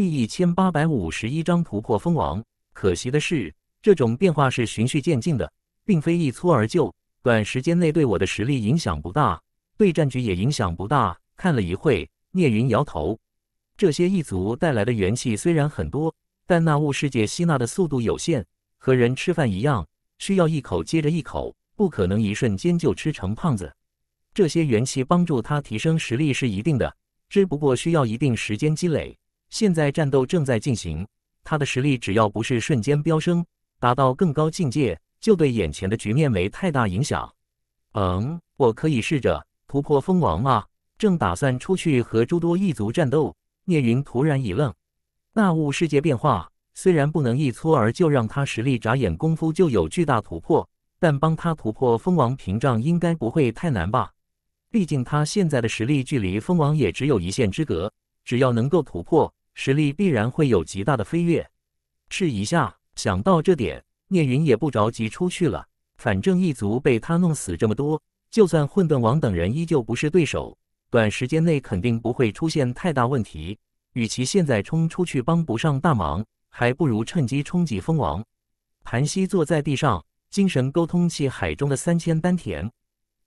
第一千八百五十一章突破封王。可惜的是，这种变化是循序渐进的，并非一蹴而就。短时间内对我的实力影响不大，对战局也影响不大。看了一会，聂云摇头。这些异族带来的元气虽然很多，但那物世界吸纳的速度有限，和人吃饭一样，需要一口接着一口，不可能一瞬间就吃成胖子。这些元气帮助他提升实力是一定的，只不过需要一定时间积累。现在战斗正在进行，他的实力只要不是瞬间飙升，达到更高境界，就对眼前的局面没太大影响。嗯，我可以试着突破蜂王吗？正打算出去和诸多异族战斗，聂云突然一愣。那物世界变化虽然不能一蹴而就让他实力眨眼功夫就有巨大突破，但帮他突破蜂王屏障应该不会太难吧？毕竟他现在的实力距离蜂王也只有一线之隔，只要能够突破。实力必然会有极大的飞跃。试一下，想到这点，聂云也不着急出去了。反正一族被他弄死这么多，就算混沌王等人依旧不是对手，短时间内肯定不会出现太大问题。与其现在冲出去帮不上大忙，还不如趁机冲击蜂王。盘膝坐在地上，精神沟通器海中的三千丹田，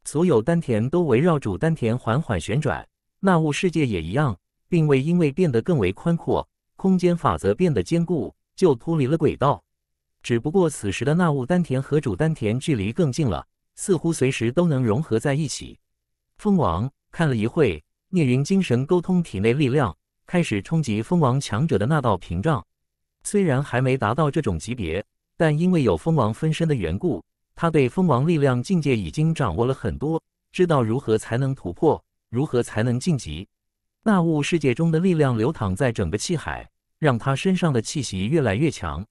所有丹田都围绕主丹田缓缓旋转。那物世界也一样。并未因为变得更为宽阔，空间法则变得坚固，就脱离了轨道。只不过此时的那物丹田和主丹田距离更近了，似乎随时都能融合在一起。蜂王看了一会，聂云精神沟通体内力量，开始冲击蜂王强者的那道屏障。虽然还没达到这种级别，但因为有蜂王分身的缘故，他对蜂王力量境界已经掌握了很多，知道如何才能突破，如何才能晋级。那物世界中的力量流淌在整个气海，让他身上的气息越来越强。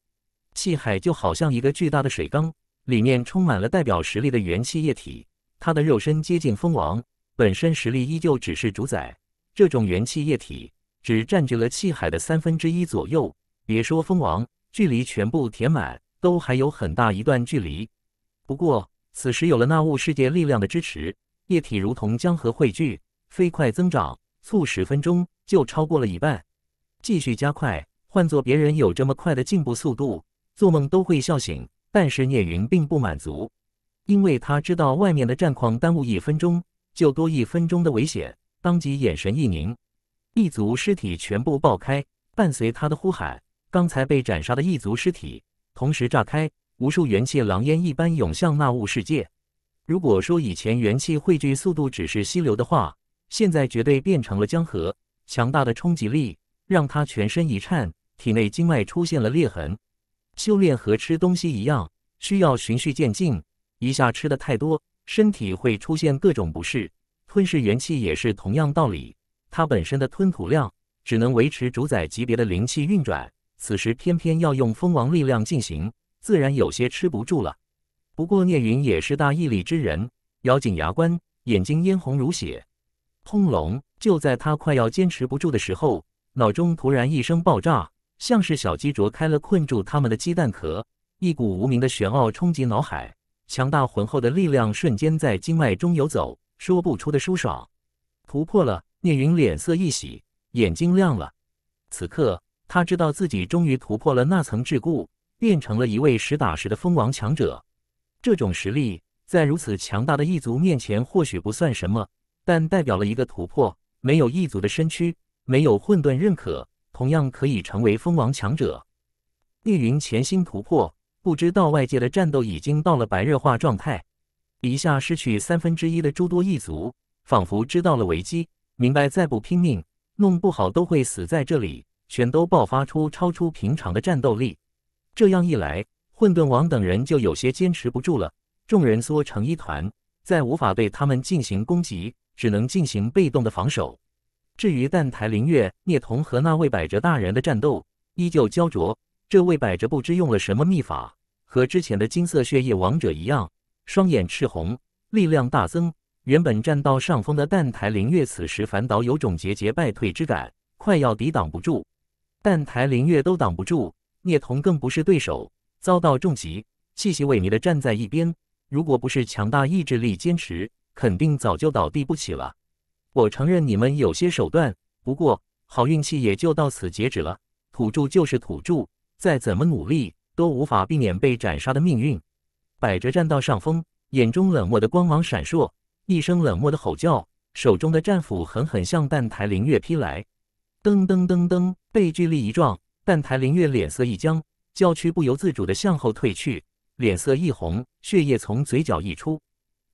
气海就好像一个巨大的水缸，里面充满了代表实力的元气液体。他的肉身接近蜂王，本身实力依旧只是主宰。这种元气液体只占据了气海的三分之一左右，别说蜂王，距离全部填满都还有很大一段距离。不过，此时有了那物世界力量的支持，液体如同江河汇聚，飞快增长。促十分钟就超过了一半，继续加快。换做别人有这么快的进步速度，做梦都会笑醒。但是聂云并不满足，因为他知道外面的战况耽误一分钟，就多一分钟的危险。当即眼神一凝，异族尸体全部爆开，伴随他的呼喊，刚才被斩杀的异族尸体同时炸开，无数元气狼烟一般涌向那物世界。如果说以前元气汇聚速度只是溪流的话，现在绝对变成了江河，强大的冲击力让他全身一颤，体内经脉出现了裂痕。修炼和吃东西一样，需要循序渐进，一下吃的太多，身体会出现各种不适。吞噬元气也是同样道理，他本身的吞吐量只能维持主宰级别的灵气运转，此时偏偏要用蜂王力量进行，自然有些吃不住了。不过聂云也是大毅力之人，咬紧牙关，眼睛嫣红如血。轰隆！就在他快要坚持不住的时候，脑中突然一声爆炸，像是小鸡啄开了困住他们的鸡蛋壳，一股无名的玄奥冲击脑海，强大浑厚的力量瞬间在经脉中游走，说不出的舒爽。突破了！聂云脸色一喜，眼睛亮了。此刻他知道自己终于突破了那层桎梏，变成了一位实打实的蜂王强者。这种实力在如此强大的异族面前，或许不算什么。但代表了一个突破，没有异族的身躯，没有混沌认可，同样可以成为蜂王强者。叶云潜心突破，不知道外界的战斗已经到了白热化状态，一下失去三分之一的诸多异族，仿佛知道了危机，明白再不拼命，弄不好都会死在这里，全都爆发出超出平常的战斗力。这样一来，混沌王等人就有些坚持不住了，众人缩成一团，再无法对他们进行攻击。只能进行被动的防守。至于澹台灵月、聂童和那位百折大人的战斗依旧焦灼。这位百折不知用了什么秘法，和之前的金色血液王者一样，双眼赤红，力量大增。原本占到上风的澹台灵月，此时反倒有种节节败退之感，快要抵挡不住。澹台灵月都挡不住，聂童更不是对手，遭到重击，气息萎靡的站在一边。如果不是强大意志力坚持，肯定早就倒地不起了。我承认你们有些手段，不过好运气也就到此截止了。土著就是土著，再怎么努力都无法避免被斩杀的命运。百折占到上风，眼中冷漠的光芒闪烁，一声冷漠的吼叫，手中的战斧狠狠向蛋台凌月劈来。噔噔噔噔，被巨力一撞，蛋台凌月脸色一僵，娇躯不由自主的向后退去，脸色一红，血液从嘴角溢出。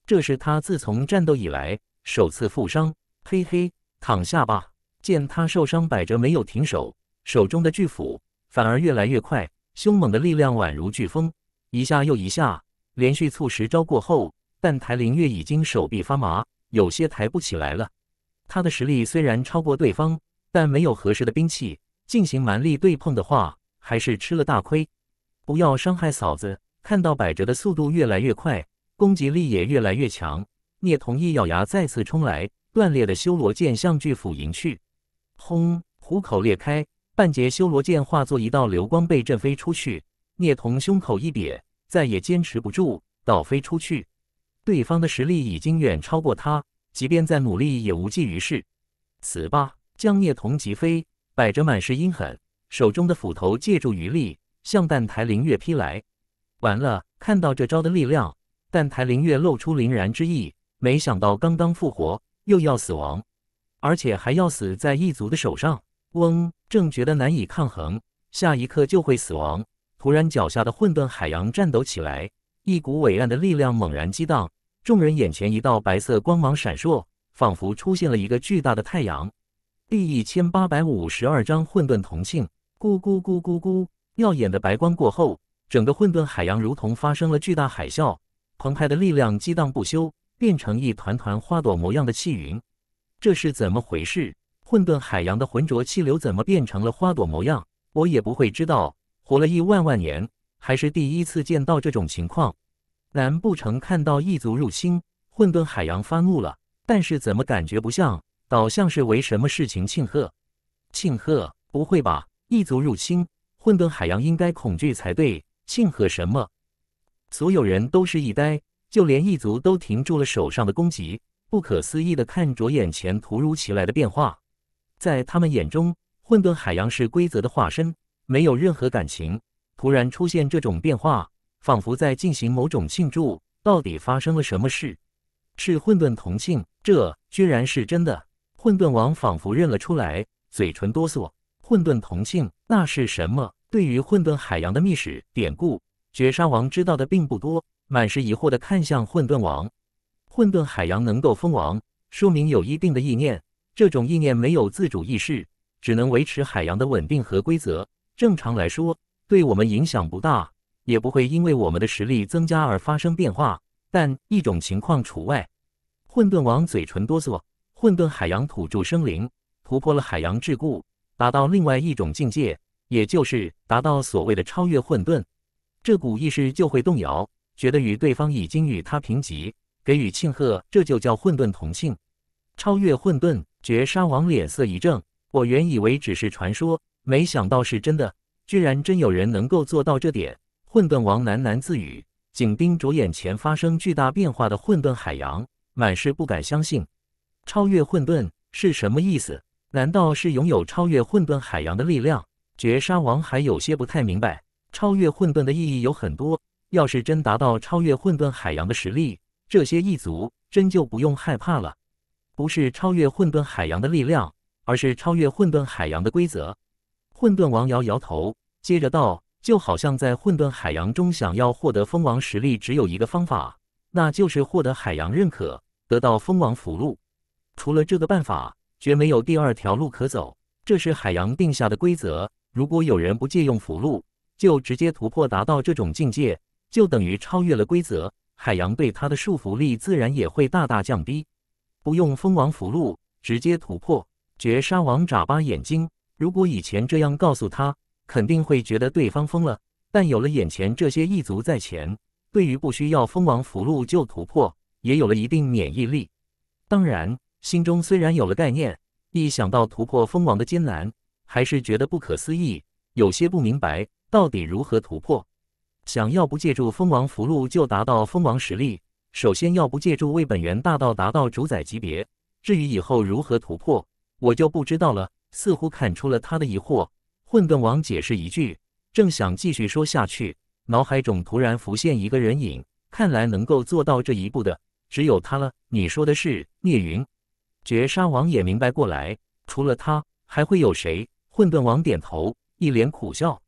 这是他自从战斗以来首次负伤，嘿嘿，躺下吧。见他受伤，百着没有停手，手中的巨斧反而越来越快，凶猛的力量宛如飓风，一下又一下，连续数十招过后，但台林月已经手臂发麻，有些抬不起来了。他的实力虽然超过对方，但没有合适的兵器进行蛮力对碰的话，还是吃了大亏。不要伤害嫂子！看到百哲的速度越来越快。攻击力也越来越强，聂同一咬牙再次冲来，断裂的修罗剑向巨斧迎去，轰！虎口裂开，半截修罗剑化作一道流光被震飞出去。聂同胸口一瘪，再也坚持不住，倒飞出去。对方的实力已经远超过他，即便再努力也无济于事。死吧！将聂同击飞，摆着满是阴狠，手中的斧头借助余力向半台灵月劈来。完了，看到这招的力量。但台灵月露出凛然之意，没想到刚刚复活又要死亡，而且还要死在异族的手上。嗡，正觉得难以抗衡，下一刻就会死亡。突然，脚下的混沌海洋颤抖起来，一股伟岸的力量猛然激荡，众人眼前一道白色光芒闪烁，仿佛出现了一个巨大的太阳。第一千八百五十二章混沌同庆。咕咕咕咕咕，耀眼的白光过后，整个混沌海洋如同发生了巨大海啸。澎湃的力量激荡不休，变成一团团花朵模样的气云。这是怎么回事？混沌海洋的浑浊气流怎么变成了花朵模样？我也不会知道。活了一万万年，还是第一次见到这种情况。难不成看到异族入侵，混沌海洋发怒了？但是怎么感觉不像，倒像是为什么事情庆贺？庆贺？不会吧？异族入侵，混沌海洋应该恐惧才对。庆贺什么？所有人都是一呆，就连异族都停住了手上的攻击，不可思议的看着眼前突如其来的变化。在他们眼中，混沌海洋是规则的化身，没有任何感情。突然出现这种变化，仿佛在进行某种庆祝。到底发生了什么事？是混沌同性？这居然是真的！混沌王仿佛认了出来，嘴唇哆嗦。混沌同性，那是什么？对于混沌海洋的秘史典故。绝杀王知道的并不多，满是疑惑的看向混沌王。混沌海洋能够封王，说明有一定的意念。这种意念没有自主意识，只能维持海洋的稳定和规则。正常来说，对我们影响不大，也不会因为我们的实力增加而发生变化。但一种情况除外。混沌王嘴唇哆嗦。混沌海洋土著生灵突破了海洋桎梏，达到另外一种境界，也就是达到所谓的超越混沌。这股意识就会动摇，觉得与对方已经与他平级，给予庆贺，这就叫混沌同庆。超越混沌，绝杀王脸色一正，我原以为只是传说，没想到是真的，居然真有人能够做到这点。混沌王喃喃自语，紧盯着眼前发生巨大变化的混沌海洋，满是不敢相信。超越混沌是什么意思？难道是拥有超越混沌海洋的力量？绝杀王还有些不太明白。超越混沌的意义有很多。要是真达到超越混沌海洋的实力，这些异族真就不用害怕了。不是超越混沌海洋的力量，而是超越混沌海洋的规则。混沌王摇摇头，接着道：“就好像在混沌海洋中，想要获得蜂王实力，只有一个方法，那就是获得海洋认可，得到蜂王福禄。除了这个办法，绝没有第二条路可走。这是海洋定下的规则。如果有人不借用福禄，就直接突破达到这种境界，就等于超越了规则，海洋对他的束缚力自然也会大大降低。不用蜂王符箓直接突破，绝杀王眨巴眼睛。如果以前这样告诉他，肯定会觉得对方疯了。但有了眼前这些异族在前，对于不需要蜂王符箓就突破，也有了一定免疫力。当然，心中虽然有了概念，一想到突破蜂王的艰难，还是觉得不可思议，有些不明白。到底如何突破？想要不借助蜂王福禄就达到蜂王实力，首先要不借助为本源大道达到主宰级别。至于以后如何突破，我就不知道了。似乎看出了他的疑惑，混沌王解释一句，正想继续说下去，脑海中突然浮现一个人影。看来能够做到这一步的，只有他了。你说的是聂云？绝杀王也明白过来，除了他，还会有谁？混沌王点头，一脸苦笑。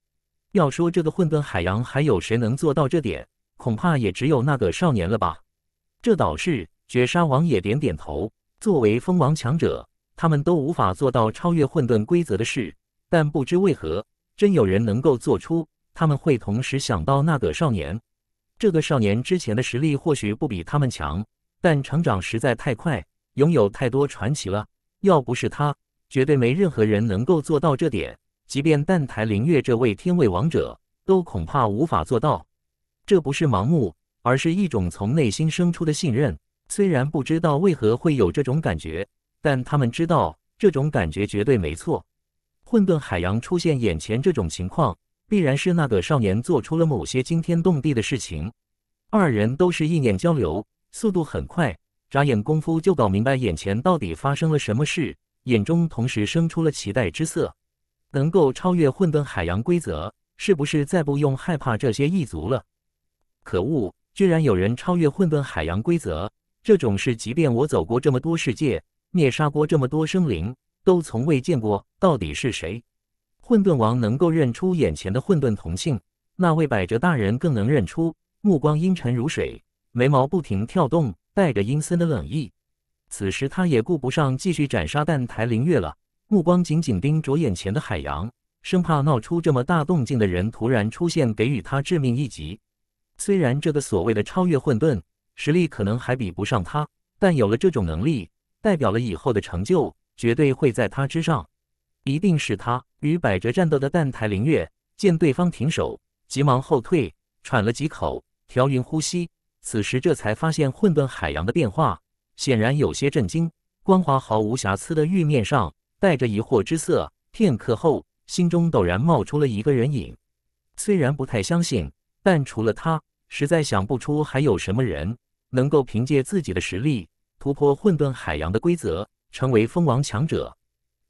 要说这个混沌海洋还有谁能做到这点，恐怕也只有那个少年了吧。这倒是，绝杀王也点点头。作为封王强者，他们都无法做到超越混沌规则的事，但不知为何，真有人能够做出，他们会同时想到那个少年。这个少年之前的实力或许不比他们强，但成长实在太快，拥有太多传奇了。要不是他，绝对没任何人能够做到这点。即便澹台灵月这位天位王者，都恐怕无法做到。这不是盲目，而是一种从内心生出的信任。虽然不知道为何会有这种感觉，但他们知道这种感觉绝对没错。混沌海洋出现眼前这种情况，必然是那个少年做出了某些惊天动地的事情。二人都是意念交流，速度很快，眨眼功夫就搞明白眼前到底发生了什么事，眼中同时生出了期待之色。能够超越混沌海洋规则，是不是再不用害怕这些异族了？可恶，居然有人超越混沌海洋规则！这种事，即便我走过这么多世界，灭杀过这么多生灵，都从未见过。到底是谁？混沌王能够认出眼前的混沌同性，那位百折大人更能认出，目光阴沉如水，眉毛不停跳动，带着阴森的冷意。此时，他也顾不上继续斩杀但台灵月了。目光紧紧盯着眼前的海洋，生怕闹出这么大动静的人突然出现，给予他致命一击。虽然这个所谓的超越混沌实力可能还比不上他，但有了这种能力，代表了以后的成就绝对会在他之上。一定是他与百哲战斗的澹台灵月见对方停手，急忙后退，喘了几口，调匀呼吸。此时这才发现混沌海洋的变化，显然有些震惊。光滑毫无瑕疵的玉面上。带着疑惑之色，片刻后，心中陡然冒出了一个人影。虽然不太相信，但除了他，实在想不出还有什么人能够凭借自己的实力突破混沌海洋的规则，成为蜂王强者。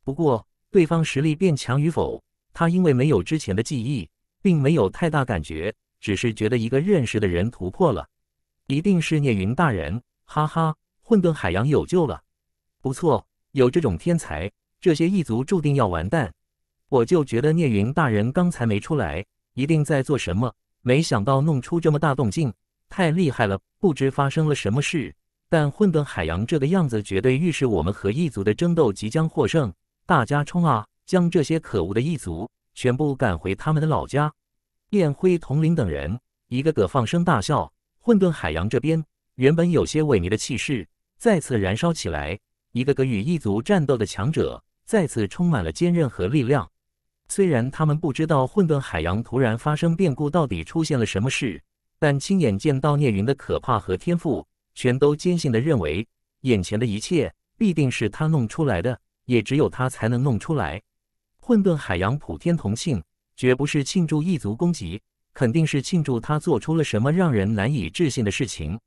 不过，对方实力变强与否，他因为没有之前的记忆，并没有太大感觉，只是觉得一个认识的人突破了，一定是聂云大人。哈哈，混沌海洋有救了！不错，有这种天才。这些异族注定要完蛋！我就觉得聂云大人刚才没出来，一定在做什么。没想到弄出这么大动静，太厉害了！不知发生了什么事，但混沌海洋这个样子，绝对预示我们和异族的争斗即将获胜。大家冲啊！将这些可恶的异族全部赶回他们的老家！燕辉、统领等人一个个放声大笑。混沌海洋这边原本有些萎靡的气势再次燃烧起来，一个个与异族战斗的强者。再次充满了坚韧和力量。虽然他们不知道混沌海洋突然发生变故到底出现了什么事，但亲眼见到聂云的可怕和天赋，全都坚信的认为眼前的一切必定是他弄出来的，也只有他才能弄出来。混沌海洋普天同庆，绝不是庆祝异族攻击，肯定是庆祝他做出了什么让人难以置信的事情。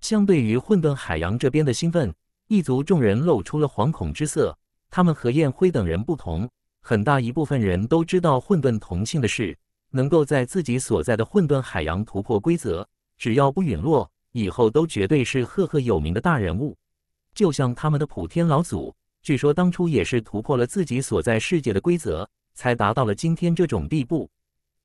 相对于混沌海洋这边的兴奋，异族众人露出了惶恐之色。他们和燕辉等人不同，很大一部分人都知道混沌同性的事，能够在自己所在的混沌海洋突破规则，只要不陨落，以后都绝对是赫赫有名的大人物。就像他们的普天老祖，据说当初也是突破了自己所在世界的规则，才达到了今天这种地步。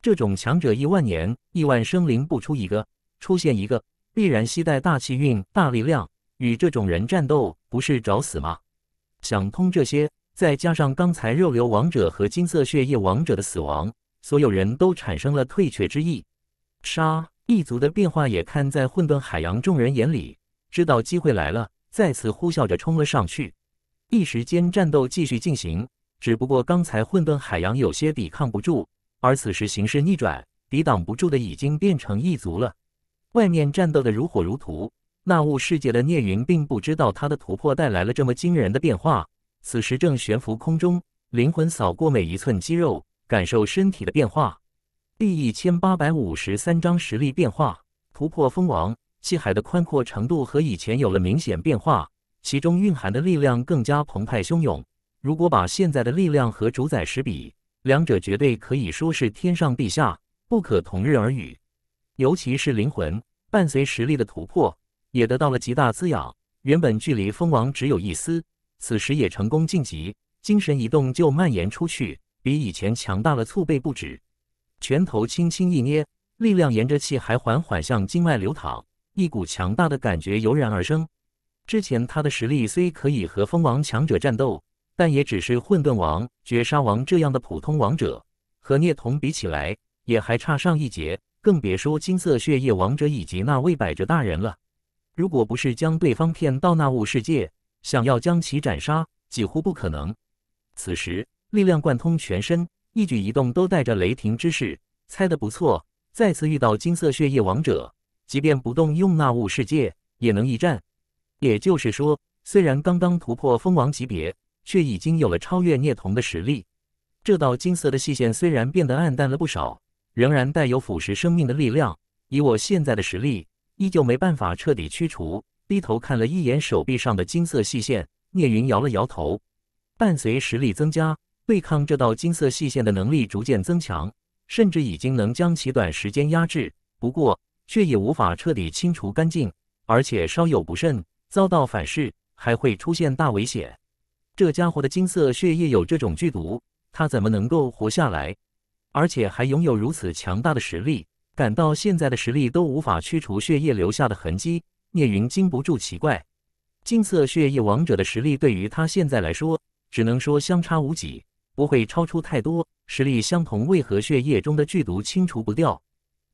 这种强者亿万年、亿万生灵不出一个，出现一个必然吸带大气运、大力量，与这种人战斗不是找死吗？想通这些，再加上刚才肉瘤王者和金色血液王者的死亡，所有人都产生了退却之意。杀异族的变化也看在混沌海洋众人眼里，知道机会来了，再次呼啸着冲了上去。一时间，战斗继续进行。只不过刚才混沌海洋有些抵抗不住，而此时形势逆转，抵挡不住的已经变成异族了。外面战斗的如火如荼。那物世界的聂云并不知道他的突破带来了这么惊人的变化，此时正悬浮空中，灵魂扫过每一寸肌肉，感受身体的变化。第一千八百五十三章实力变化，突破蜂王气海的宽阔程度和以前有了明显变化，其中蕴含的力量更加澎湃汹涌。如果把现在的力量和主宰石比，两者绝对可以说是天上地下，不可同日而语。尤其是灵魂，伴随实力的突破。也得到了极大滋养，原本距离蜂王只有一丝，此时也成功晋级，精神一动就蔓延出去，比以前强大了数倍不止。拳头轻轻一捏，力量沿着气还缓缓向经脉流淌，一股强大的感觉油然而生。之前他的实力虽可以和蜂王强者战斗，但也只是混沌王、绝杀王这样的普通王者，和聂童比起来也还差上一截，更别说金色血液王者以及那位百折大人了。如果不是将对方骗到那物世界，想要将其斩杀，几乎不可能。此时力量贯通全身，一举一动都带着雷霆之势。猜得不错，再次遇到金色血液王者，即便不动用那物世界，也能一战。也就是说，虽然刚刚突破蜂王级别，却已经有了超越聂童的实力。这道金色的细线虽然变得暗淡了不少，仍然带有腐蚀生命的力量。以我现在的实力。依旧没办法彻底驱除。低头看了一眼手臂上的金色细线，聂云摇了摇头。伴随实力增加，对抗这道金色细线的能力逐渐增强，甚至已经能将其短时间压制。不过，却也无法彻底清除干净，而且稍有不慎遭到反噬，还会出现大危险。这家伙的金色血液有这种剧毒，他怎么能够活下来？而且还拥有如此强大的实力？感到现在的实力都无法驱除血液留下的痕迹，聂云禁不住奇怪，金色血液王者的实力对于他现在来说，只能说相差无几，不会超出太多。实力相同，为何血液中的剧毒清除不掉？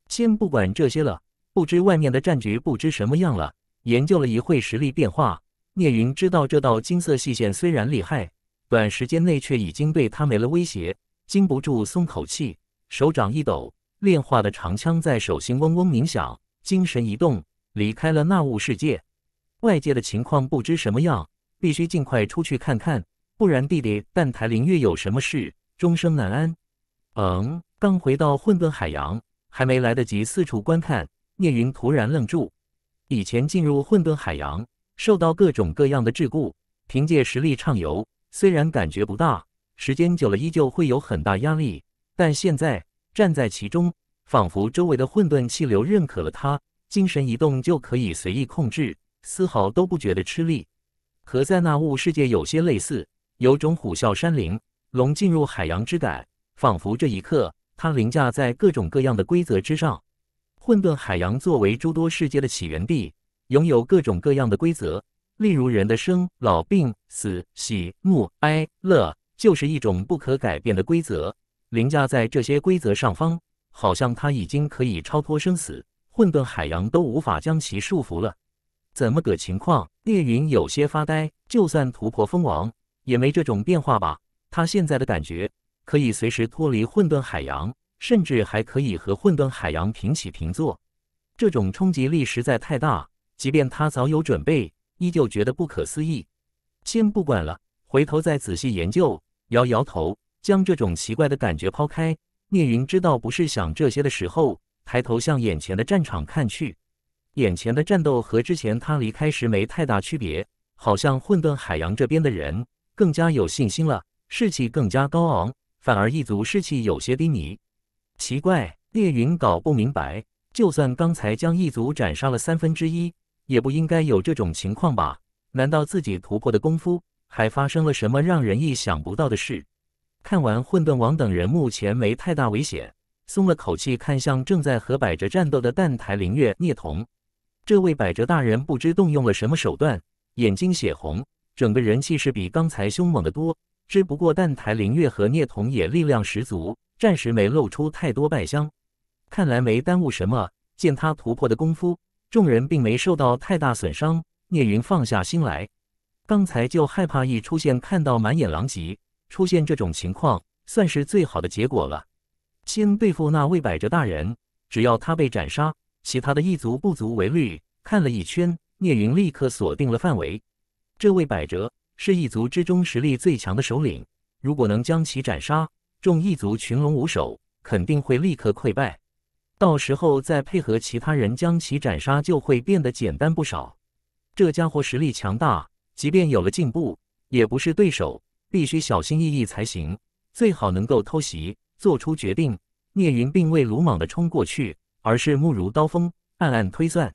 先不管这些了，不知外面的战局不知什么样了。研究了一会实力变化，聂云知道这道金色细线虽然厉害，短时间内却已经对他没了威胁，禁不住松口气，手掌一抖。炼化的长枪在手心嗡嗡鸣响，精神一动，离开了那物世界。外界的情况不知什么样，必须尽快出去看看，不然弟弟但台灵月有什么事，终生难安。嗯，刚回到混沌海洋，还没来得及四处观看，聂云突然愣住。以前进入混沌海洋，受到各种各样的桎梏，凭借实力畅游，虽然感觉不大，时间久了依旧会有很大压力。但现在站在其中。仿佛周围的混沌气流认可了他，精神一动就可以随意控制，丝毫都不觉得吃力。和在那物世界有些类似，有种虎啸山林、龙进入海洋之感，仿佛这一刻他凌驾在各种各样的规则之上。混沌海洋作为诸多世界的起源地，拥有各种各样的规则，例如人的生、老、病、死、喜、怒、哀、乐，就是一种不可改变的规则，凌驾在这些规则上方。好像他已经可以超脱生死，混沌海洋都无法将其束缚了。怎么个情况？聂云有些发呆。就算突破蜂王，也没这种变化吧？他现在的感觉，可以随时脱离混沌海洋，甚至还可以和混沌海洋平起平坐。这种冲击力实在太大，即便他早有准备，依旧觉得不可思议。先不管了，回头再仔细研究。摇摇头，将这种奇怪的感觉抛开。聂云知道不是想这些的时候，抬头向眼前的战场看去。眼前的战斗和之前他离开时没太大区别，好像混沌海洋这边的人更加有信心了，士气更加高昂，反而异族士气有些低迷。奇怪，聂云搞不明白，就算刚才将异族斩杀了三分之一，也不应该有这种情况吧？难道自己突破的功夫还发生了什么让人意想不到的事？看完混沌王等人，目前没太大危险，松了口气，看向正在和百哲战斗的蛋台灵月聂童。这位百哲大人不知动用了什么手段，眼睛血红，整个人气势比刚才凶猛的多。只不过蛋台灵月和聂童也力量十足，暂时没露出太多败相。看来没耽误什么。见他突破的功夫，众人并没受到太大损伤。聂云放下心来，刚才就害怕一出现看到满眼狼藉。出现这种情况算是最好的结果了。先对付那位百哲大人，只要他被斩杀，其他的异族不足为虑。看了一圈，聂云立刻锁定了范围。这位百折是异族之中实力最强的首领，如果能将其斩杀，众异族群龙无首，肯定会立刻溃败。到时候再配合其他人将其斩杀，就会变得简单不少。这家伙实力强大，即便有了进步，也不是对手。必须小心翼翼才行，最好能够偷袭。做出决定，聂云并未鲁莽地冲过去，而是目如刀锋，暗暗推算。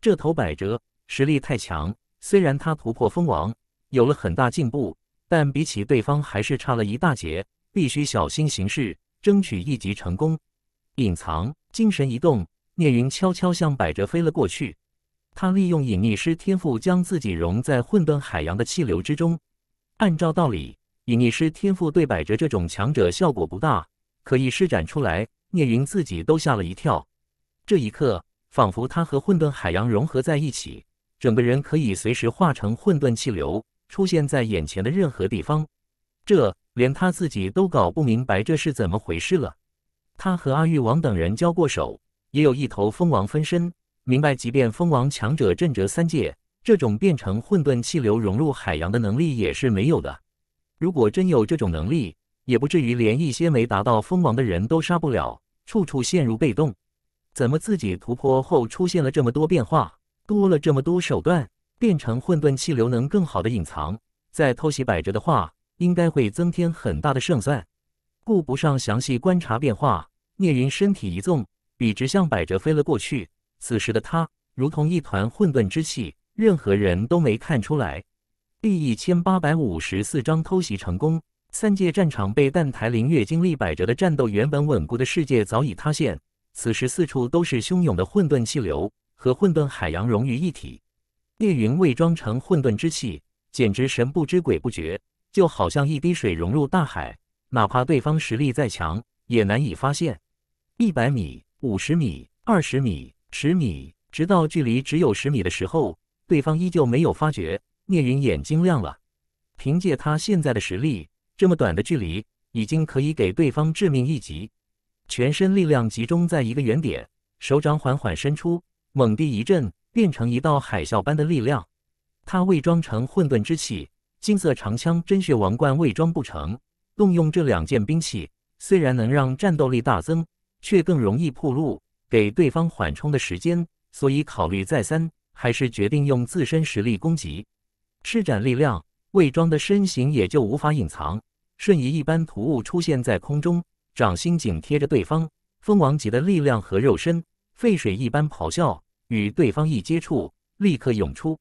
这头百折实力太强，虽然他突破蜂王有了很大进步，但比起对方还是差了一大截。必须小心行事，争取一击成功。隐藏，精神一动，聂云悄悄向百折飞了过去。他利用隐匿师天赋，将自己融在混沌海洋的气流之中。按照道理，隐匿师天赋对摆着这种强者效果不大，可以施展出来。聂云自己都吓了一跳。这一刻，仿佛他和混沌海洋融合在一起，整个人可以随时化成混沌气流，出现在眼前的任何地方。这连他自己都搞不明白这是怎么回事了。他和阿玉王等人交过手，也有一头蜂王分身，明白即便蜂王强者震折三界。这种变成混沌气流融入海洋的能力也是没有的。如果真有这种能力，也不至于连一些没达到封王的人都杀不了，处处陷入被动。怎么自己突破后出现了这么多变化，多了这么多手段？变成混沌气流能更好的隐藏，再偷袭百折的话，应该会增添很大的胜算。顾不上详细观察变化，聂云身体一纵，笔直向百折飞了过去。此时的他，如同一团混沌之气。任何人都没看出来。第一千八百五十四章偷袭成功。三界战场被弹台凌月经历百折的战斗，原本稳固的世界早已塌陷。此时四处都是汹涌的混沌气流和混沌海洋融于一体。叶云伪装成混沌之气，简直神不知鬼不觉，就好像一滴水融入大海，哪怕对方实力再强，也难以发现。一百米、五十米、二十米、十米，直到距离只有十米的时候。对方依旧没有发觉，聂云眼睛亮了。凭借他现在的实力，这么短的距离已经可以给对方致命一击。全身力量集中在一个原点，手掌缓缓伸出，猛地一震，变成一道海啸般的力量。他伪装成混沌之气，金色长枪、真血王冠伪装不成，动用这两件兵器虽然能让战斗力大增，却更容易铺路，给对方缓冲的时间。所以考虑再三。还是决定用自身实力攻击，施展力量，伪庄的身形也就无法隐藏。瞬移一般突兀出现在空中，掌心紧贴着对方，蜂王级的力量和肉身，沸水一般咆哮，与对方一接触，立刻涌出。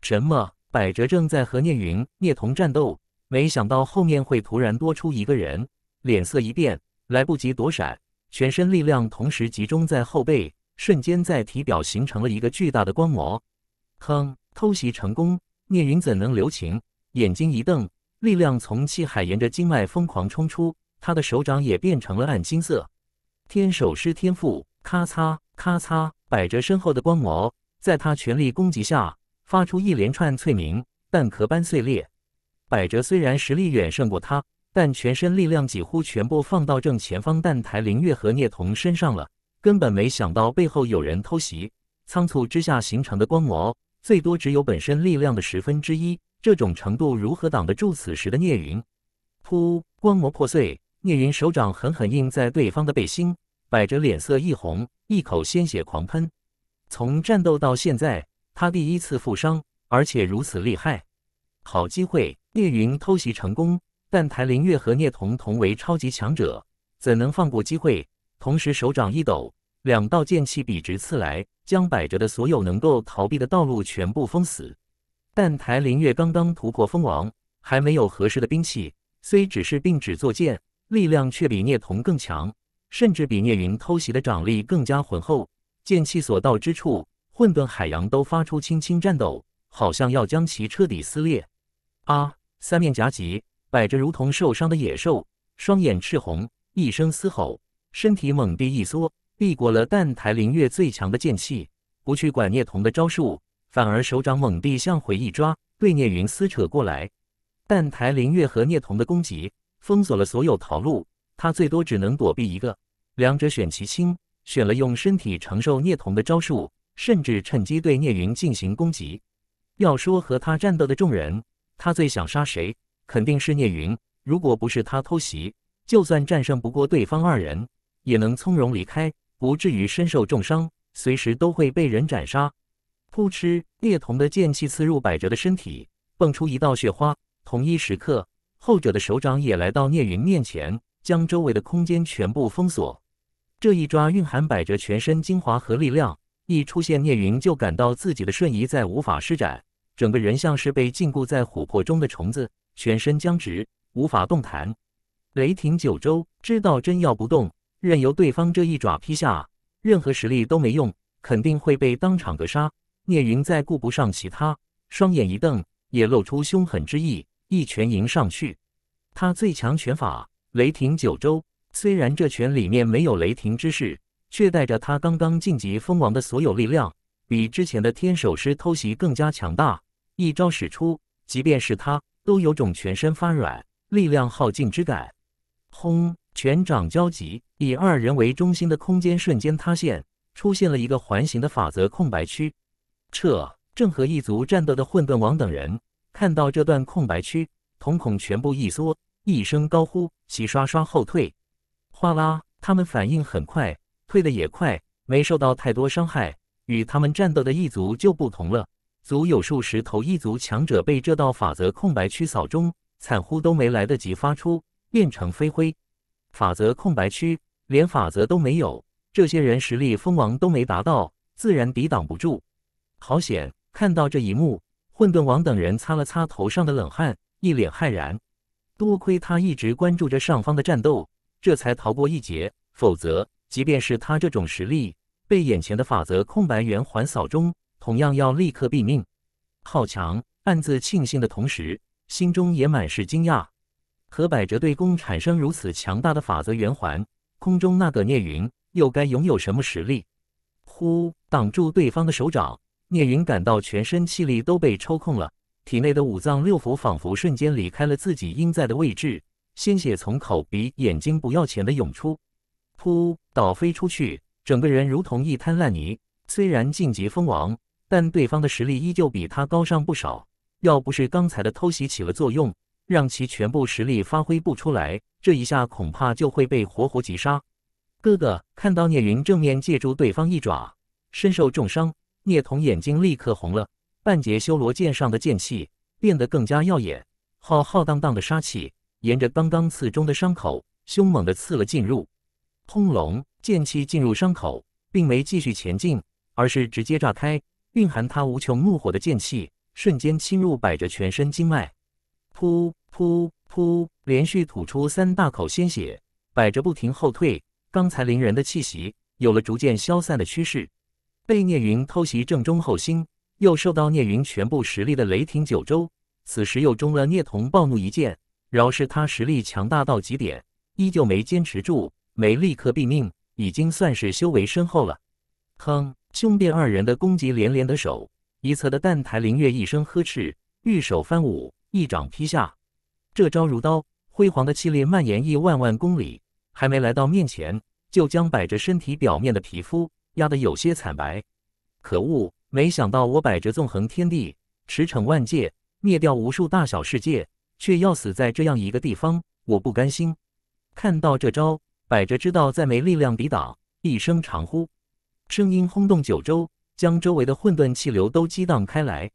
什么？百哲正在和聂云、聂童战斗，没想到后面会突然多出一个人，脸色一变，来不及躲闪，全身力量同时集中在后背。瞬间在体表形成了一个巨大的光膜。哼，偷袭成功！聂云怎能留情？眼睛一瞪，力量从气海沿着经脉疯狂冲出，他的手掌也变成了暗金色。天手师天赋，咔嚓咔嚓，百折身后的光膜在他全力攻击下发出一连串脆鸣，蛋壳般碎裂。百折虽然实力远胜过他，但全身力量几乎全部放到正前方蛋台灵月和聂童身上了。根本没想到背后有人偷袭，仓促之下形成的光膜最多只有本身力量的十分之一，这种程度如何挡得住此时的聂云？噗，光膜破碎，聂云手掌狠狠印在对方的背心，摆着脸色一红，一口鲜血狂喷。从战斗到现在，他第一次负伤，而且如此厉害，好机会！聂云偷袭成功，但谭灵月和聂童同为超级强者，怎能放过机会？同时，手掌一抖，两道剑气笔直刺来，将摆着的所有能够逃避的道路全部封死。但台林月刚刚突破封王，还没有合适的兵器，虽只是并指作剑，力量却比聂童更强，甚至比聂云偷袭的掌力更加浑厚。剑气所到之处，混沌海洋都发出轻轻颤抖，好像要将其彻底撕裂。啊！三面夹击，摆着如同受伤的野兽，双眼赤红，一声嘶吼。身体猛地一缩，避过了澹台灵月最强的剑气，不去管聂童的招数，反而手掌猛地向回一抓，对聂云撕扯过来。澹台灵月和聂童的攻击封锁了所有逃路，他最多只能躲避一个，两者选其轻，选了用身体承受聂童的招数，甚至趁机对聂云进行攻击。要说和他战斗的众人，他最想杀谁？肯定是聂云。如果不是他偷袭，就算战胜不过对方二人。也能从容离开，不至于身受重伤，随时都会被人斩杀。扑哧，聂童的剑气刺入百哲的身体，蹦出一道血花。同一时刻，后者的手掌也来到聂云面前，将周围的空间全部封锁。这一抓蕴含百哲全身精华和力量，一出现，聂云就感到自己的瞬移再无法施展，整个人像是被禁锢在琥珀中的虫子，全身僵直，无法动弹。雷霆九州知道真要不动。任由对方这一爪劈下，任何实力都没用，肯定会被当场格杀。聂云再顾不上其他，双眼一瞪，也露出凶狠之意，一拳迎上去。他最强拳法雷霆九州，虽然这拳里面没有雷霆之势，却带着他刚刚晋级封王的所有力量，比之前的天守师偷袭更加强大。一招使出，即便是他都有种全身发软、力量耗尽之感。轰！拳掌交集，以二人为中心的空间瞬间塌陷，出现了一个环形的法则空白区。撤！正和异族战斗的混沌王等人看到这段空白区，瞳孔全部一缩，一声高呼，齐刷刷后退。哗啦！他们反应很快，退的也快，没受到太多伤害。与他们战斗的异族就不同了，足有数十头异族强者被这道法则空白区扫中，惨呼都没来得及发出。变成飞灰，法则空白区连法则都没有，这些人实力封王都没达到，自然抵挡不住。好险！看到这一幕，混沌王等人擦了擦头上的冷汗，一脸骇然。多亏他一直关注着上方的战斗，这才逃过一劫。否则，即便是他这种实力，被眼前的法则空白圆环扫中，同样要立刻毙命。好强！暗自庆幸的同时，心中也满是惊讶。和百折对攻产生如此强大的法则圆环，空中那个聂云又该拥有什么实力？呼，挡住对方的手掌，聂云感到全身气力都被抽空了，体内的五脏六腑仿佛瞬间离开了自己应在的位置，鲜血从口鼻眼睛不要钱的涌出，噗，倒飞出去，整个人如同一滩烂泥。虽然晋级封王，但对方的实力依旧比他高上不少。要不是刚才的偷袭起了作用。让其全部实力发挥不出来，这一下恐怕就会被活活击杀。哥哥看到聂云正面借助对方一爪身受重伤，聂童眼睛立刻红了，半截修罗剑上的剑气变得更加耀眼，浩浩荡荡的杀气沿着刚刚刺中的伤口凶猛的刺了进入。轰隆，剑气进入伤口，并没继续前进，而是直接炸开，蕴含他无穷怒火的剑气瞬间侵入百着全身经脉。噗噗噗！连续吐出三大口鲜血，摆着不停后退。刚才凌人的气息有了逐渐消散的趋势。被聂云偷袭正中后心，又受到聂云全部实力的雷霆九州，此时又中了聂童暴怒一剑。饶是他实力强大到极点，依旧没坚持住，没立刻毙命，已经算是修为深厚了。哼！兄弟二人的攻击连连得手，一侧的澹台凌月一声呵斥，玉手翻舞。一掌劈下，这招如刀，辉煌的气力蔓延亿万万公里，还没来到面前，就将摆着身体表面的皮肤压得有些惨白。可恶，没想到我摆着纵横天地，驰骋万界，灭掉无数大小世界，却要死在这样一个地方。我不甘心！看到这招，摆着知道再没力量抵挡，一声长呼，声音轰动九州，将周围的混沌气流都激荡开来。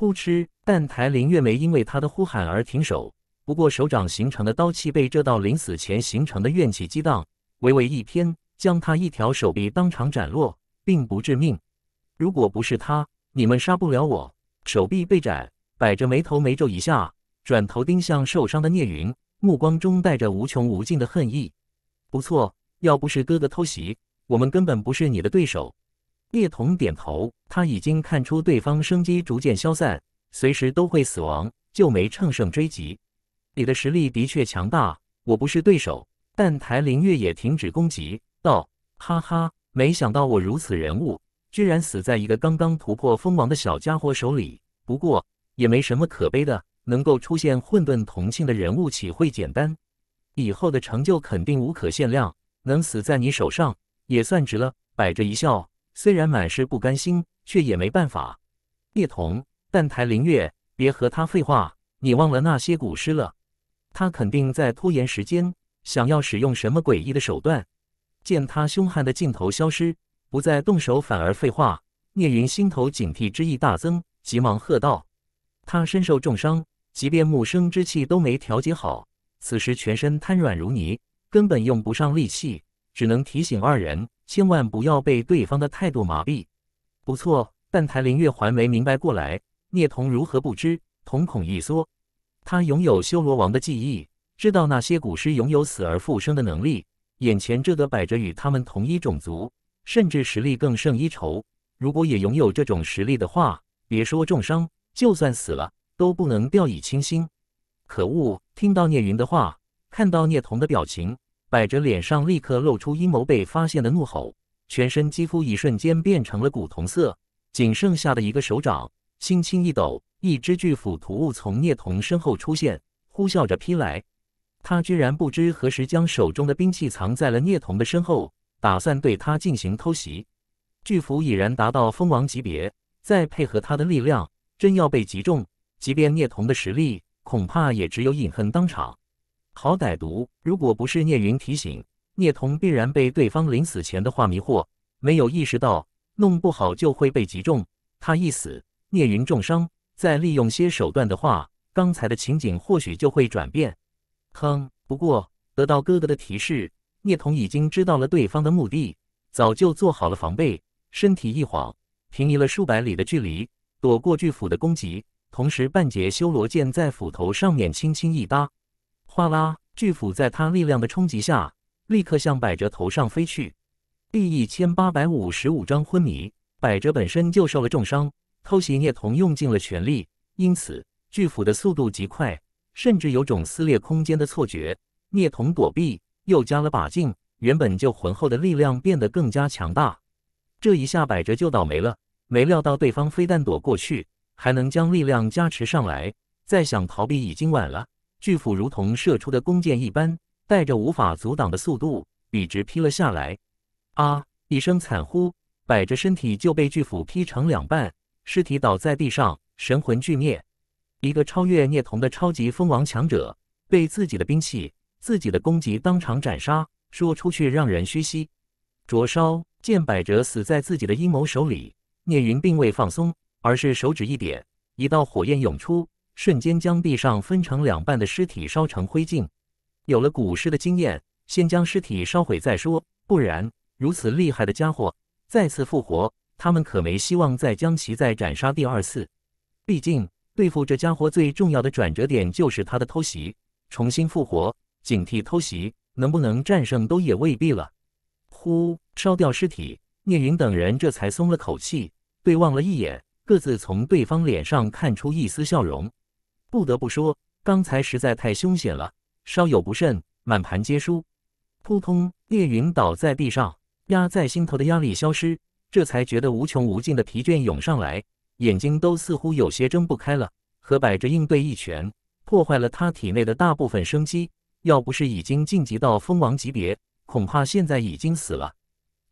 扑哧！但台林月没因为他的呼喊而停手。不过手掌形成的刀气被这道临死前形成的怨气激荡，微微一偏，将他一条手臂当场斩落，并不致命。如果不是他，你们杀不了我。手臂被斩，摆着眉头没皱一下，转头盯向受伤的聂云，目光中带着无穷无尽的恨意。不错，要不是哥哥偷袭，我们根本不是你的对手。叶童点头，他已经看出对方生机逐渐消散，随时都会死亡，就没乘胜追击。你的实力的确强大，我不是对手。但台林月也停止攻击，道：“哈哈，没想到我如此人物，居然死在一个刚刚突破封王的小家伙手里。不过也没什么可悲的，能够出现混沌同姓的人物，岂会简单？以后的成就肯定无可限量，能死在你手上也算值了。”摆着一笑。虽然满是不甘心，却也没办法。叶童，但台林月，别和他废话！你忘了那些古诗了？他肯定在拖延时间，想要使用什么诡异的手段。见他凶悍的劲头消失，不再动手，反而废话。聂云心头警惕之意大增，急忙喝道：“他身受重伤，即便木生之气都没调节好，此时全身瘫软如泥，根本用不上力气，只能提醒二人。”千万不要被对方的态度麻痹。不错，但谭林月还没明白过来，聂童如何不知？瞳孔一缩，他拥有修罗王的记忆，知道那些古尸拥有死而复生的能力。眼前这个摆着与他们同一种族，甚至实力更胜一筹。如果也拥有这种实力的话，别说重伤，就算死了都不能掉以轻心。可恶！听到聂云的话，看到聂童的表情。摆着脸上立刻露出阴谋被发现的怒吼，全身肌肤一瞬间变成了古铜色，仅剩下的一个手掌，轻轻一抖，一只巨斧突兀从聂童身后出现，呼啸着劈来。他居然不知何时将手中的兵器藏在了聂童的身后，打算对他进行偷袭。巨斧已然达到蜂王级别，再配合他的力量，真要被击中，即便聂童的实力，恐怕也只有饮恨当场。好歹毒！如果不是聂云提醒，聂童必然被对方临死前的话迷惑，没有意识到，弄不好就会被击中。他一死，聂云重伤，再利用些手段的话，刚才的情景或许就会转变。哼！不过得到哥哥的提示，聂童已经知道了对方的目的，早就做好了防备。身体一晃，平移了数百里的距离，躲过巨斧的攻击，同时半截修罗剑在斧头上面轻轻一搭。哗啦！巨斧在他力量的冲击下，立刻向百哲头上飞去。第一千八百五十五章昏迷。百哲本身就受了重伤，偷袭聂童用尽了全力，因此巨斧的速度极快，甚至有种撕裂空间的错觉。聂童躲避，又加了把劲，原本就浑厚的力量变得更加强大。这一下，百哲就倒霉了，没料到对方非但躲过去，还能将力量加持上来，再想逃避已经晚了。巨斧如同射出的弓箭一般，带着无法阻挡的速度，笔直劈了下来。啊！一声惨呼，摆着身体就被巨斧劈成两半，尸体倒在地上，神魂俱灭。一个超越聂童的超级蜂王强者，被自己的兵器、自己的攻击当场斩杀，说出去让人嘘唏。灼烧见百着死在自己的阴谋手里，聂云并未放松，而是手指一点，一道火焰涌出。瞬间将地上分成两半的尸体烧成灰烬。有了古尸的经验，先将尸体烧毁再说。不然，如此厉害的家伙再次复活，他们可没希望再将其再斩杀第二次。毕竟，对付这家伙最重要的转折点就是他的偷袭。重新复活，警惕偷袭，能不能战胜都也未必了。呼，烧掉尸体，聂云等人这才松了口气，对望了一眼，各自从对方脸上看出一丝笑容。不得不说，刚才实在太凶险了，稍有不慎，满盘皆输。扑通，聂云倒在地上，压在心头的压力消失，这才觉得无穷无尽的疲倦涌上来，眼睛都似乎有些睁不开了。何百着应对一拳，破坏了他体内的大部分生机，要不是已经晋级到蜂王级别，恐怕现在已经死了。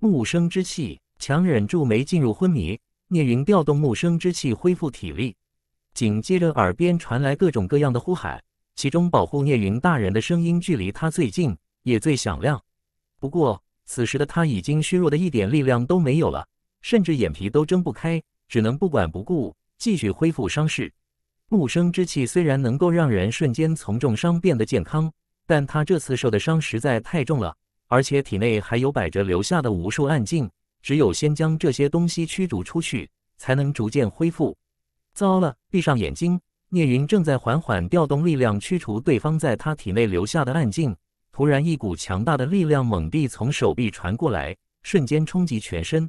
木生之气，强忍住没进入昏迷，聂云调动木生之气恢复体力。紧接着，耳边传来各种各样的呼喊，其中保护聂云大人的声音距离他最近，也最响亮。不过，此时的他已经虚弱的一点力量都没有了，甚至眼皮都睁不开，只能不管不顾，继续恢复伤势。木生之气虽然能够让人瞬间从重伤变得健康，但他这次受的伤实在太重了，而且体内还有百着留下的无数暗劲，只有先将这些东西驱逐出去，才能逐渐恢复。糟了！闭上眼睛，聂云正在缓缓调动力量驱除对方在他体内留下的暗劲。突然，一股强大的力量猛地从手臂传过来，瞬间冲击全身。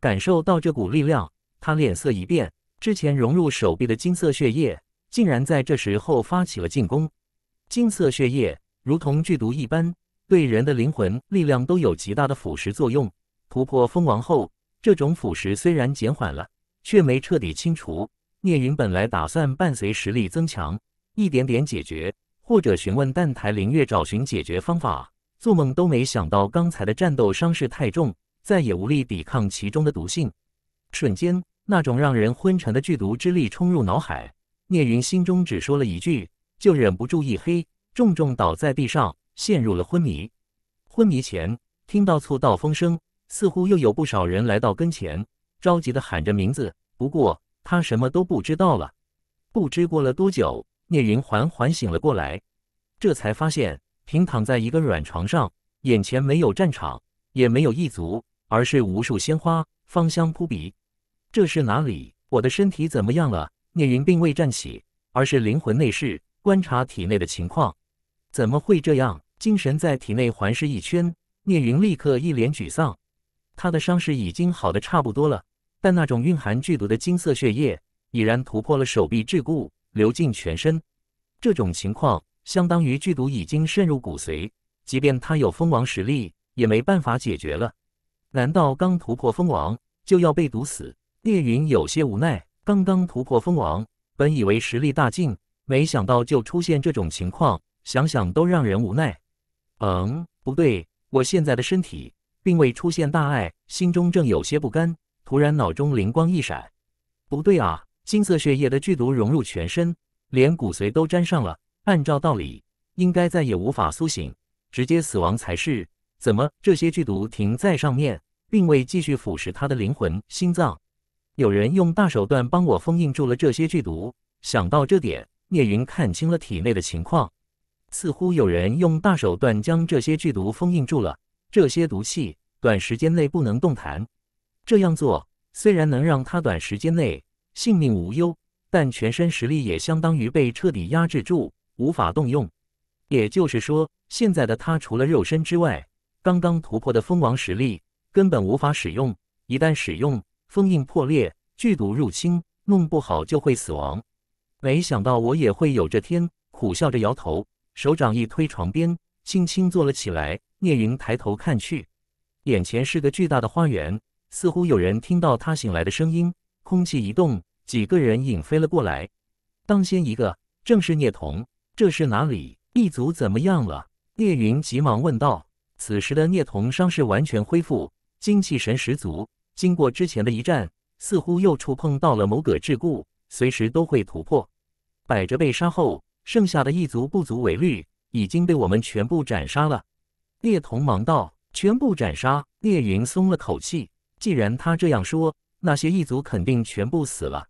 感受到这股力量，他脸色一变。之前融入手臂的金色血液，竟然在这时候发起了进攻。金色血液如同剧毒一般，对人的灵魂力量都有极大的腐蚀作用。突破蜂王后，这种腐蚀虽然减缓了，却没彻底清除。聂云本来打算伴随实力增强，一点点解决，或者询问蛋台灵月找寻解决方法。做梦都没想到刚才的战斗伤势太重，再也无力抵抗其中的毒性。瞬间，那种让人昏沉的剧毒之力冲入脑海，聂云心中只说了一句，就忍不住一黑，重重倒在地上，陷入了昏迷。昏迷前听到促道风声，似乎又有不少人来到跟前，着急的喊着名字。不过。他什么都不知道了，不知过了多久，聂云缓缓醒了过来，这才发现平躺在一个软床上，眼前没有战场，也没有异族，而是无数鲜花，芳香扑鼻。这是哪里？我的身体怎么样了？聂云并未站起，而是灵魂内视，观察体内的情况。怎么会这样？精神在体内环视一圈，聂云立刻一脸沮丧。他的伤势已经好的差不多了。但那种蕴含剧毒的金色血液已然突破了手臂桎梏，流进全身。这种情况相当于剧毒已经渗入骨髓，即便他有蜂王实力，也没办法解决了。难道刚突破蜂王就要被毒死？聂云有些无奈。刚刚突破蜂王，本以为实力大进，没想到就出现这种情况，想想都让人无奈。嗯，不对，我现在的身体并未出现大碍，心中正有些不甘。突然，脑中灵光一闪，不对啊！金色血液的剧毒融入全身，连骨髓都沾上了。按照道理，应该再也无法苏醒，直接死亡才是。怎么？这些剧毒停在上面，并未继续腐蚀他的灵魂、心脏？有人用大手段帮我封印住了这些剧毒。想到这点，聂云看清了体内的情况，似乎有人用大手段将这些剧毒封印住了。这些毒气短时间内不能动弹。这样做虽然能让他短时间内性命无忧，但全身实力也相当于被彻底压制住，无法动用。也就是说，现在的他除了肉身之外，刚刚突破的蜂王实力根本无法使用。一旦使用，封印破裂，剧毒入侵，弄不好就会死亡。没想到我也会有这天，苦笑着摇头，手掌一推床边，轻轻坐了起来。聂云抬头看去，眼前是个巨大的花园。似乎有人听到他醒来的声音，空气一动，几个人影飞了过来。当先一个正是聂童。这是哪里？异族怎么样了？聂云急忙问道。此时的聂童伤势完全恢复，精气神十足。经过之前的一战，似乎又触碰到了某个桎梏，随时都会突破。百哲被杀后，剩下的异族不足为虑，已经被我们全部斩杀了。聂童忙道：“全部斩杀。”聂云松了口气。既然他这样说，那些异族肯定全部死了。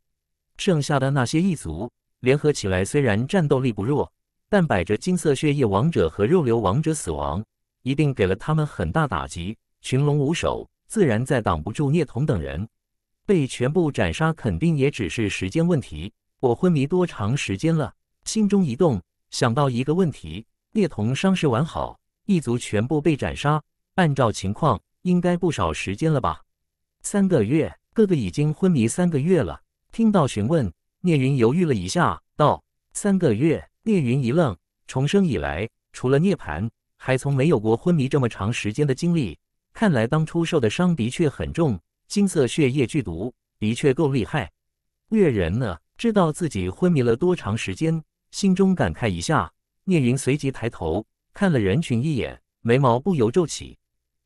剩下的那些异族联合起来，虽然战斗力不弱，但摆着金色血液王者和肉瘤王者死亡，一定给了他们很大打击。群龙无首，自然再挡不住聂童等人，被全部斩杀，肯定也只是时间问题。我昏迷多长时间了？心中一动，想到一个问题：聂童伤势完好，异族全部被斩杀，按照情况，应该不少时间了吧？三个月，哥哥已经昏迷三个月了。听到询问，聂云犹豫了一下，道：“三个月。”聂云一愣，重生以来除了涅槃，还从没有过昏迷这么长时间的经历。看来当初受的伤的确很重，金色血液剧毒的确够厉害。猎人呢，知道自己昏迷了多长时间，心中感慨一下。聂云随即抬头看了人群一眼，眉毛不由皱起。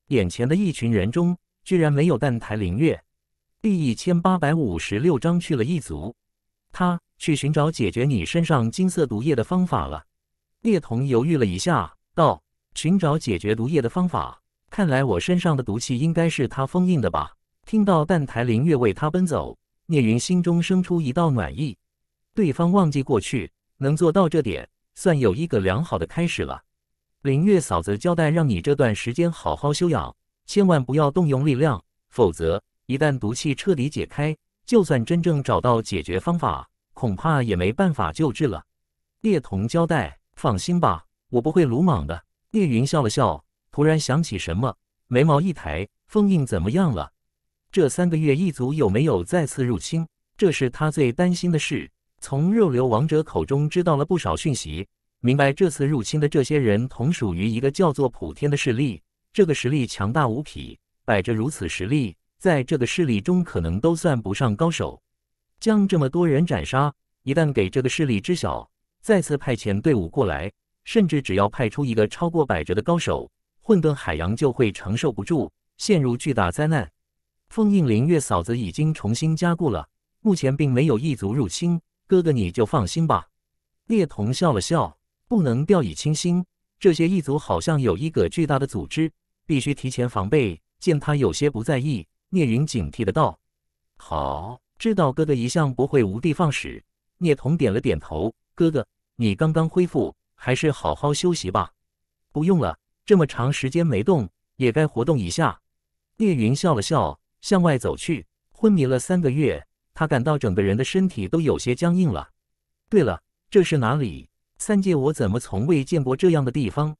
眼前的一群人中。居然没有澹台灵月，第一千八百五十六章去了异族。他去寻找解决你身上金色毒液的方法了。聂童犹豫了一下，道：“寻找解决毒液的方法，看来我身上的毒气应该是他封印的吧？”听到澹台灵月为他奔走，聂云心中生出一道暖意。对方忘记过去，能做到这点，算有一个良好的开始了。灵月嫂子交代，让你这段时间好好休养。千万不要动用力量，否则一旦毒气彻底解开，就算真正找到解决方法，恐怕也没办法救治了。叶童交代：“放心吧，我不会鲁莽的。”叶云笑了笑，突然想起什么，眉毛一抬：“封印怎么样了？这三个月异族有没有再次入侵？这是他最担心的事。从肉瘤王者口中知道了不少讯息，明白这次入侵的这些人同属于一个叫做普天的势力。”这个实力强大无匹，摆着如此实力，在这个势力中可能都算不上高手。将这么多人斩杀，一旦给这个势力知晓，再次派遣队伍过来，甚至只要派出一个超过百折的高手，混沌海洋就会承受不住，陷入巨大灾难。封印灵月嫂子已经重新加固了，目前并没有异族入侵，哥哥你就放心吧。烈童笑了笑，不能掉以轻心，这些异族好像有一个巨大的组织。必须提前防备。见他有些不在意，聂云警惕的道：“好，知道哥哥一向不会无的放矢。”聂童点了点头：“哥哥，你刚刚恢复，还是好好休息吧。”“不用了，这么长时间没动，也该活动一下。”聂云笑了笑，向外走去。昏迷了三个月，他感到整个人的身体都有些僵硬了。对了，这是哪里？三界我怎么从未见过这样的地方？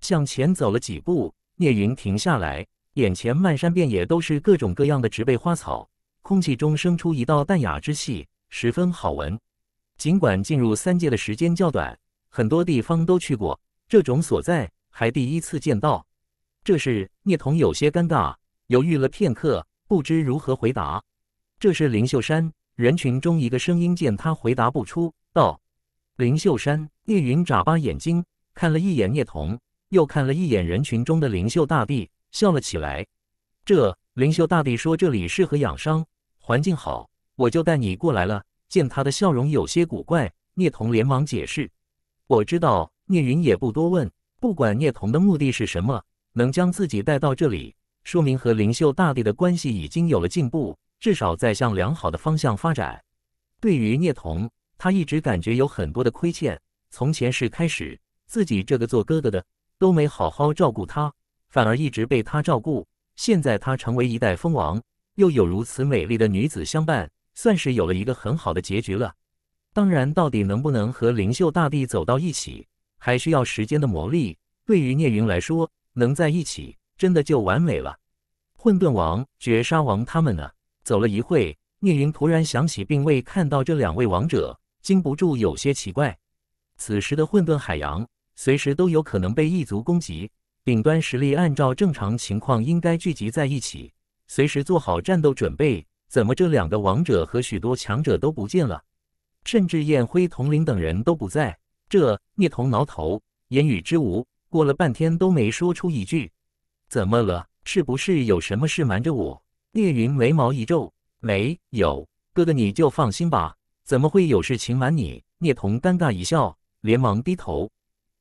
向前走了几步。聂云停下来，眼前漫山遍野都是各种各样的植被花草，空气中生出一道淡雅之气，十分好闻。尽管进入三界的时间较短，很多地方都去过，这种所在还第一次见到。这是聂童有些尴尬，犹豫了片刻，不知如何回答。这是灵秀山人群中一个声音，见他回答不出，道：“灵秀山。”聂云眨巴眼睛，看了一眼聂童。又看了一眼人群中的灵秀大帝，笑了起来。这灵秀大帝说：“这里适合养伤，环境好，我就带你过来了。”见他的笑容有些古怪，聂童连忙解释：“我知道。”聂云也不多问。不管聂童的目的是什么，能将自己带到这里，说明和灵秀大帝的关系已经有了进步，至少在向良好的方向发展。对于聂童，他一直感觉有很多的亏欠。从前世开始，自己这个做哥哥的。都没好好照顾他，反而一直被他照顾。现在他成为一代蜂王，又有如此美丽的女子相伴，算是有了一个很好的结局了。当然，到底能不能和灵秀大帝走到一起，还需要时间的磨砺。对于聂云来说，能在一起，真的就完美了。混沌王、绝杀王他们呢？走了一会，聂云突然想起并未看到这两位王者，禁不住有些奇怪。此时的混沌海洋。随时都有可能被异族攻击，顶端实力按照正常情况应该聚集在一起，随时做好战斗准备。怎么这两个王者和许多强者都不见了？甚至燕辉、统领等人都不在。这聂童挠头，言语之无，过了半天都没说出一句。怎么了？是不是有什么事瞒着我？聂云眉毛一皱，没有，哥哥你就放心吧。怎么会有事情瞒你？聂童尴尬一笑，连忙低头。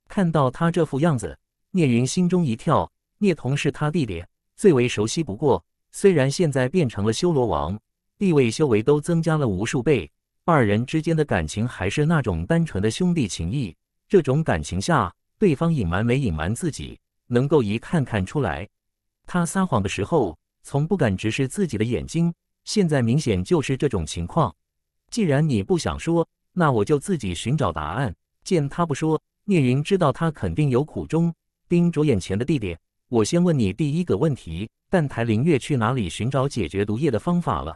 看到他这副样子，聂云心中一跳。聂童是他弟弟，最为熟悉不过。虽然现在变成了修罗王，地位修为都增加了无数倍，二人之间的感情还是那种单纯的兄弟情谊。这种感情下，对方隐瞒没隐瞒自己，能够一看看出来。他撒谎的时候，从不敢直视自己的眼睛。现在明显就是这种情况。既然你不想说，那我就自己寻找答案。见他不说。聂云知道他肯定有苦衷，盯着眼前的地点。我先问你第一个问题：但台灵月去哪里寻找解决毒液的方法了？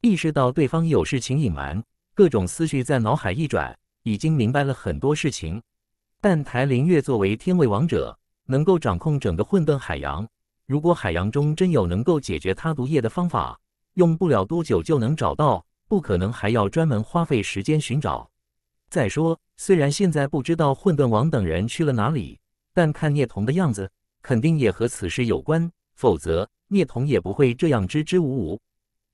意识到对方有事情隐瞒，各种思绪在脑海一转，已经明白了很多事情。但台灵月作为天位王者，能够掌控整个混沌海洋。如果海洋中真有能够解决他毒液的方法，用不了多久就能找到，不可能还要专门花费时间寻找。再说，虽然现在不知道混沌王等人去了哪里，但看聂童的样子，肯定也和此事有关，否则聂童也不会这样支支吾吾。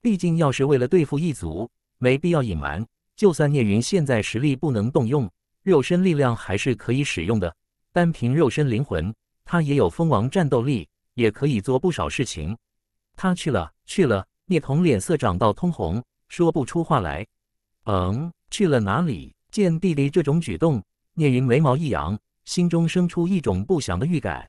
毕竟，要是为了对付异族，没必要隐瞒。就算聂云现在实力不能动用，肉身力量还是可以使用的。单凭肉身灵魂，他也有蜂王战斗力，也可以做不少事情。他去了，去了。聂童脸色涨到通红，说不出话来。嗯，去了哪里？见弟弟这种举动，聂云眉毛一扬，心中生出一种不祥的预感。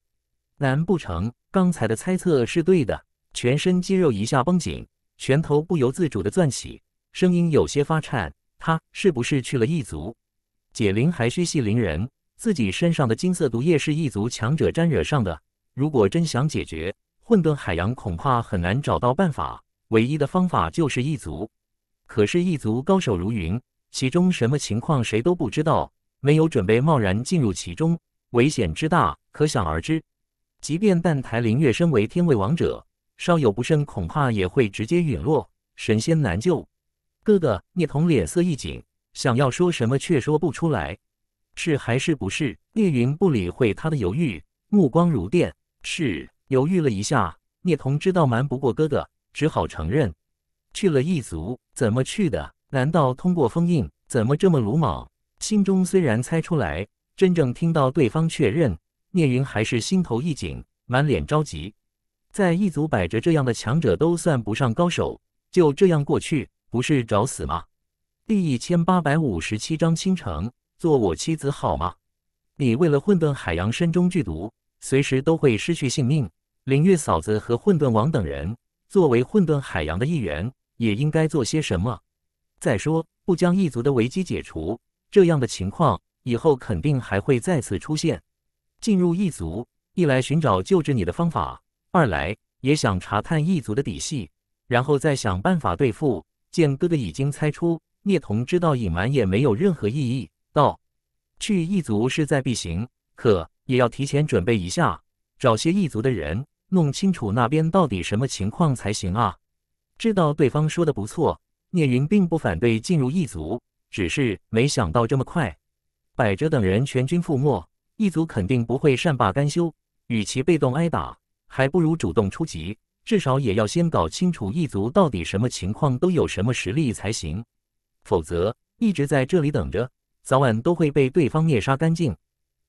难不成刚才的猜测是对的？全身肌肉一下绷紧，拳头不由自主的攥起，声音有些发颤。他是不是去了异族？解铃还须系铃人，自己身上的金色毒液是异族强者沾惹上的。如果真想解决混沌海洋，恐怕很难找到办法。唯一的方法就是异族，可是异族高手如云。其中什么情况谁都不知道，没有准备，贸然进入其中，危险之大可想而知。即便但台灵月身为天位王者，稍有不慎，恐怕也会直接陨落，神仙难救。哥哥聂童脸色一紧，想要说什么却说不出来，是还是不是？聂云不理会他的犹豫，目光如电。是，犹豫了一下，聂童知道瞒不过哥哥，只好承认，去了异族，怎么去的？难道通过封印？怎么这么鲁莽？心中虽然猜出来，真正听到对方确认，聂云还是心头一紧，满脸着急。在异族摆着这样的强者都算不上高手，就这样过去不是找死吗？第一千八百五十七章倾城，做我妻子好吗？你为了混沌海洋身中剧毒，随时都会失去性命。灵月嫂子和混沌王等人作为混沌海洋的一员，也应该做些什么。再说，不将异族的危机解除，这样的情况以后肯定还会再次出现。进入异族，一来寻找救治你的方法，二来也想查探异族的底细，然后再想办法对付。见哥哥已经猜出，聂童知道隐瞒也没有任何意义。道：“去异族势在必行，可也要提前准备一下，找些异族的人，弄清楚那边到底什么情况才行啊！知道对方说的不错。聂云并不反对进入异族，只是没想到这么快，百哲等人全军覆没，异族肯定不会善罢甘休。与其被动挨打，还不如主动出击，至少也要先搞清楚异族到底什么情况，都有什么实力才行。否则一直在这里等着，早晚都会被对方灭杀干净。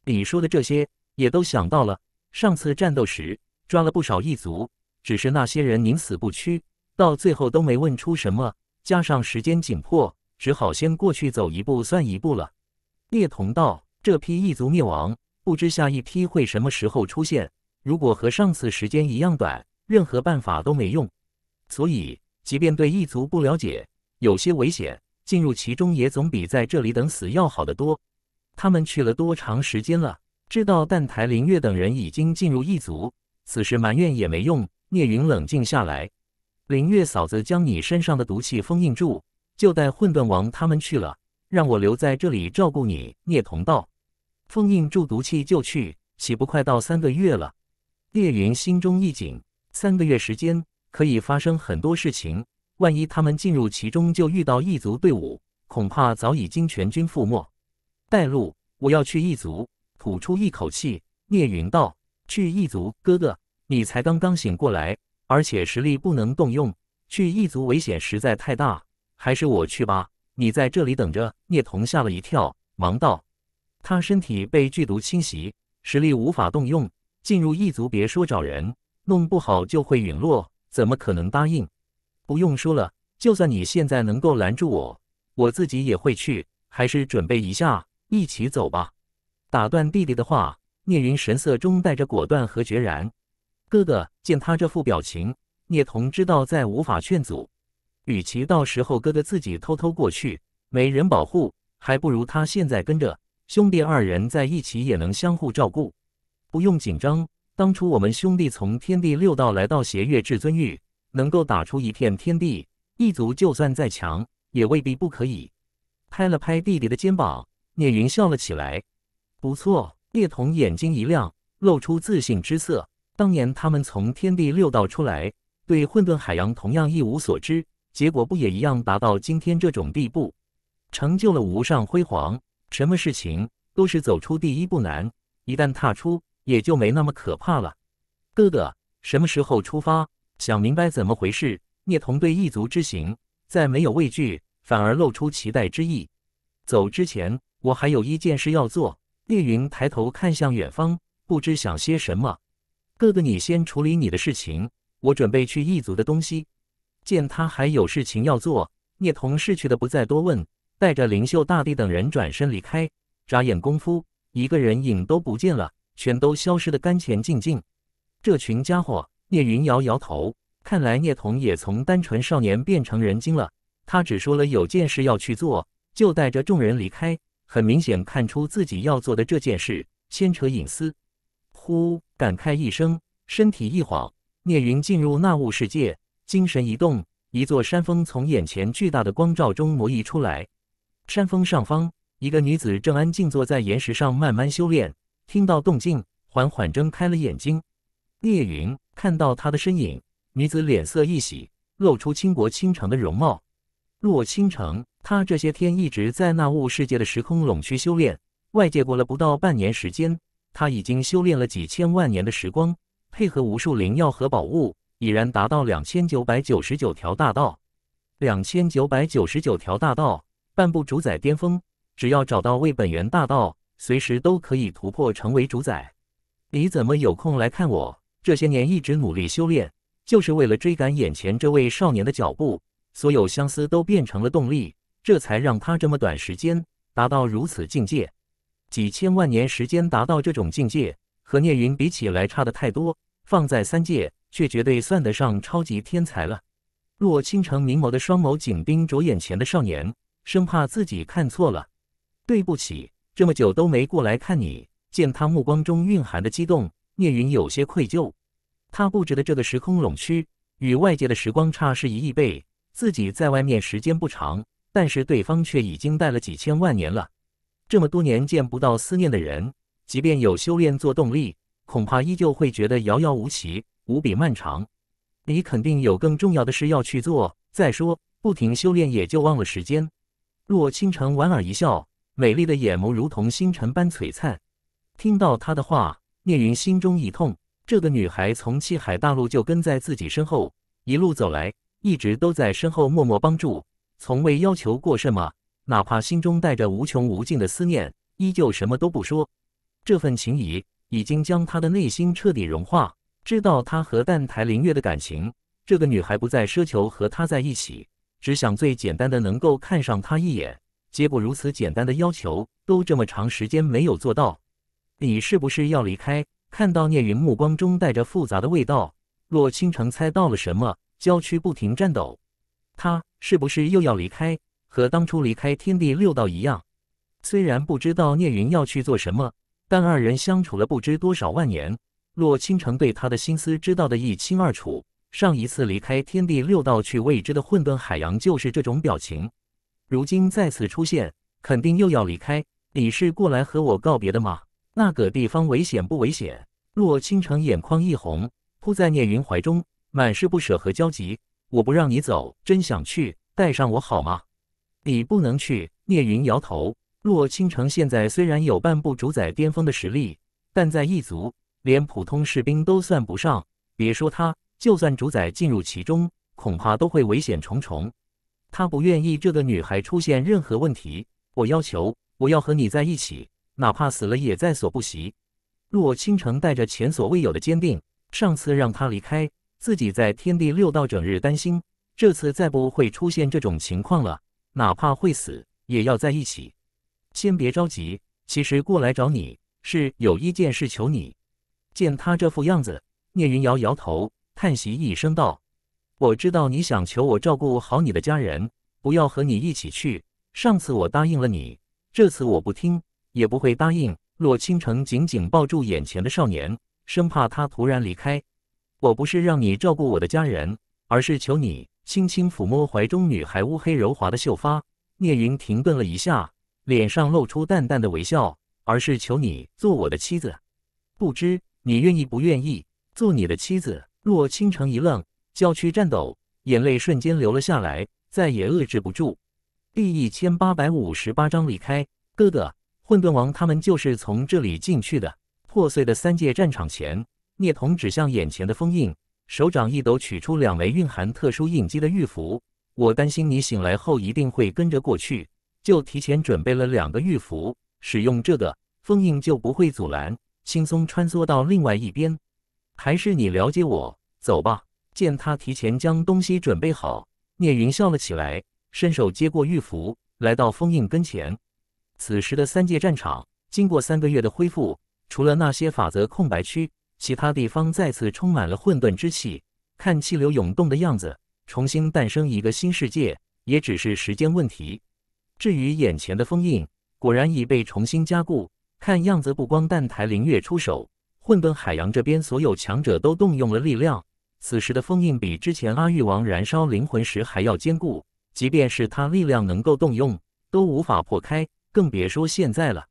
你说的这些，也都想到了。上次战斗时抓了不少异族，只是那些人宁死不屈，到最后都没问出什么。加上时间紧迫，只好先过去走一步算一步了。聂同道，这批异族灭亡，不知下一批会什么时候出现。如果和上次时间一样短，任何办法都没用。所以，即便对异族不了解，有些危险，进入其中也总比在这里等死要好得多。他们去了多长时间了？知道澹台林月等人已经进入异族，此时埋怨也没用。聂云冷静下来。林月嫂子将你身上的毒气封印住，就带混沌王他们去了，让我留在这里照顾你。聂童道：“封印住毒气就去，岂不快到三个月了？”聂云心中一紧，三个月时间可以发生很多事情，万一他们进入其中就遇到异族队伍，恐怕早已经全军覆没。带路，我要去异族。吐出一口气，聂云道：“去异族，哥哥，你才刚刚醒过来。”而且实力不能动用，去异族危险实在太大，还是我去吧。你在这里等着。聂童吓了一跳，忙道：“他身体被剧毒侵袭，实力无法动用，进入异族，别说找人，弄不好就会陨落，怎么可能答应？”不用说了，就算你现在能够拦住我，我自己也会去。还是准备一下，一起走吧。打断弟弟的话，聂云神色中带着果断和决然。哥哥见他这副表情，聂童知道再无法劝阻，与其到时候哥哥自己偷偷过去，没人保护，还不如他现在跟着兄弟二人在一起，也能相互照顾，不用紧张。当初我们兄弟从天地六道来到邪月至尊域，能够打出一片天地，一族就算再强，也未必不可以。拍了拍弟弟的肩膀，聂云笑了起来。不错，聂童眼睛一亮，露出自信之色。当年他们从天地六道出来，对混沌海洋同样一无所知，结果不也一样达到今天这种地步，成就了无上辉煌。什么事情都是走出第一步难，一旦踏出，也就没那么可怕了。哥哥，什么时候出发？想明白怎么回事。聂童对异族之行再没有畏惧，反而露出期待之意。走之前，我还有一件事要做。聂云抬头看向远方，不知想些什么。哥哥，你先处理你的事情，我准备去异族的东西。见他还有事情要做，聂童识趣的不再多问，带着灵秀大帝等人转身离开。眨眼功夫，一个人影都不见了，全都消失的干干净净。这群家伙，聂云摇摇头，看来聂童也从单纯少年变成人精了。他只说了有件事要去做，就带着众人离开。很明显看出自己要做的这件事牵扯隐私。呼！感慨一声，身体一晃，聂云进入那雾世界，精神一动，一座山峰从眼前巨大的光照中挪移出来。山峰上方，一个女子正安静坐在岩石上，慢慢修炼。听到动静，缓缓睁开了眼睛。聂云看到她的身影，女子脸色一喜，露出倾国倾城的容貌。洛倾城，她这些天一直在那雾世界的时空笼区修炼，外界过了不到半年时间。他已经修炼了几千万年的时光，配合无数灵药和宝物，已然达到两千九百九十九条大道。两千九百九十九条大道，半步主宰巅峰。只要找到位本源大道，随时都可以突破成为主宰。你怎么有空来看我？这些年一直努力修炼，就是为了追赶眼前这位少年的脚步。所有相思都变成了动力，这才让他这么短时间达到如此境界。几千万年时间达到这种境界，和聂云比起来差的太多。放在三界，却绝对算得上超级天才了。洛倾城明眸的双眸紧盯着眼前的少年，生怕自己看错了。对不起，这么久都没过来看你。见他目光中蕴含的激动，聂云有些愧疚。他布置的这个时空笼区与外界的时光差是一亿倍，自己在外面时间不长，但是对方却已经待了几千万年了。这么多年见不到思念的人，即便有修炼做动力，恐怕依旧会觉得遥遥无期，无比漫长。你肯定有更重要的事要去做。再说，不停修炼也就忘了时间。洛倾城莞尔一笑，美丽的眼眸如同星辰般璀璨。听到她的话，聂云心中一痛。这个女孩从七海大陆就跟在自己身后一路走来，一直都在身后默默帮助，从未要求过什么。哪怕心中带着无穷无尽的思念，依旧什么都不说。这份情谊已经将他的内心彻底融化。知道他和澹台凌月的感情，这个女孩不再奢求和他在一起，只想最简单的能够看上他一眼。结果如此简单的要求都这么长时间没有做到，你是不是要离开？看到聂云目光中带着复杂的味道，洛倾城猜到了什么，娇躯不停颤抖。他是不是又要离开？和当初离开天地六道一样，虽然不知道聂云要去做什么，但二人相处了不知多少万年，洛倾城对他的心思知道的一清二楚。上一次离开天地六道去未知的混沌海洋就是这种表情，如今再次出现，肯定又要离开。你是过来和我告别的吗？那个地方危险不危险？洛倾城眼眶一红，扑在聂云怀中，满是不舍和焦急。我不让你走，真想去，带上我好吗？你不能去，聂云摇头。洛倾城现在虽然有半步主宰巅峰的实力，但在异族连普通士兵都算不上，别说他，就算主宰进入其中，恐怕都会危险重重。他不愿意这个女孩出现任何问题。我要求，我要和你在一起，哪怕死了也在所不惜。洛倾城带着前所未有的坚定。上次让他离开，自己在天地六道整日担心，这次再不会出现这种情况了。哪怕会死，也要在一起。先别着急，其实过来找你是有一件事求你。见他这副样子，聂云摇摇头，叹息一声道：“我知道你想求我照顾好你的家人，不要和你一起去。上次我答应了你，这次我不听，也不会答应。”洛倾城紧紧抱住眼前的少年，生怕他突然离开。我不是让你照顾我的家人，而是求你。轻轻抚摸怀中女孩乌黑柔滑的秀发，聂云停顿了一下，脸上露出淡淡的微笑，而是求你做我的妻子，不知你愿意不愿意做你的妻子。洛倾城一愣，娇躯颤抖，眼泪瞬间流了下来，再也遏制不住。第一千八百五十八章离开。哥哥，混沌王他们就是从这里进去的。破碎的三界战场前，聂童指向眼前的封印。手掌一抖，取出两枚蕴含特殊印记的玉符。我担心你醒来后一定会跟着过去，就提前准备了两个玉符。使用这个封印就不会阻拦，轻松穿梭到另外一边。还是你了解我。走吧。见他提前将东西准备好，聂云笑了起来，伸手接过玉符，来到封印跟前。此时的三界战场，经过三个月的恢复，除了那些法则空白区。其他地方再次充满了混沌之气，看气流涌动的样子，重新诞生一个新世界也只是时间问题。至于眼前的封印，果然已被重新加固。看样子不光澹台凌月出手，混沌海洋这边所有强者都动用了力量。此时的封印比之前阿育王燃烧灵魂时还要坚固，即便是他力量能够动用，都无法破开，更别说现在了。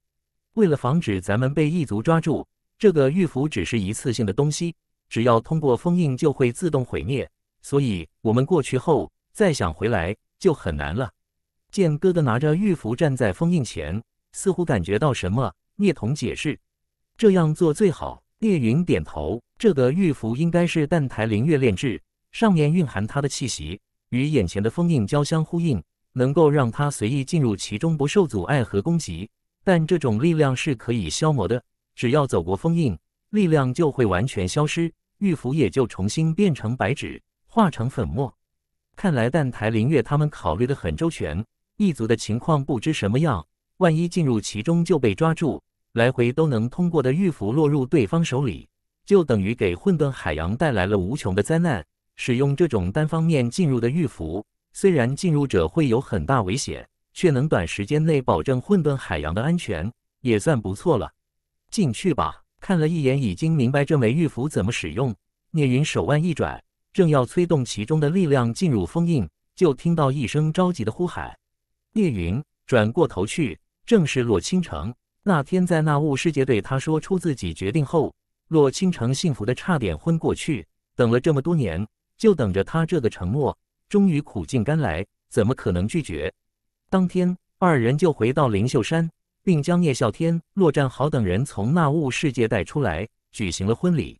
为了防止咱们被异族抓住。这个玉符只是一次性的东西，只要通过封印就会自动毁灭，所以我们过去后再想回来就很难了。剑哥哥拿着玉符站在封印前，似乎感觉到什么。聂童解释：“这样做最好。”聂云点头。这个玉符应该是澹台灵月炼制，上面蕴含他的气息，与眼前的封印交相呼应，能够让他随意进入其中，不受阻碍和攻击。但这种力量是可以消磨的。只要走过封印，力量就会完全消失，玉符也就重新变成白纸，化成粉末。看来蛋台灵月他们考虑的很周全。异族的情况不知什么样，万一进入其中就被抓住，来回都能通过的玉符落入对方手里，就等于给混沌海洋带来了无穷的灾难。使用这种单方面进入的玉符，虽然进入者会有很大危险，却能短时间内保证混沌海洋的安全，也算不错了。进去吧。看了一眼，已经明白这枚玉符怎么使用。聂云手腕一转，正要催动其中的力量进入封印，就听到一声着急的呼喊。聂云转过头去，正是洛倾城。那天在那雾世界对他说出自己决定后，洛倾城幸福的差点昏过去。等了这么多年，就等着他这个承诺，终于苦尽甘来，怎么可能拒绝？当天，二人就回到灵秀山。并将聂啸天、洛战豪等人从那物世界带出来，举行了婚礼。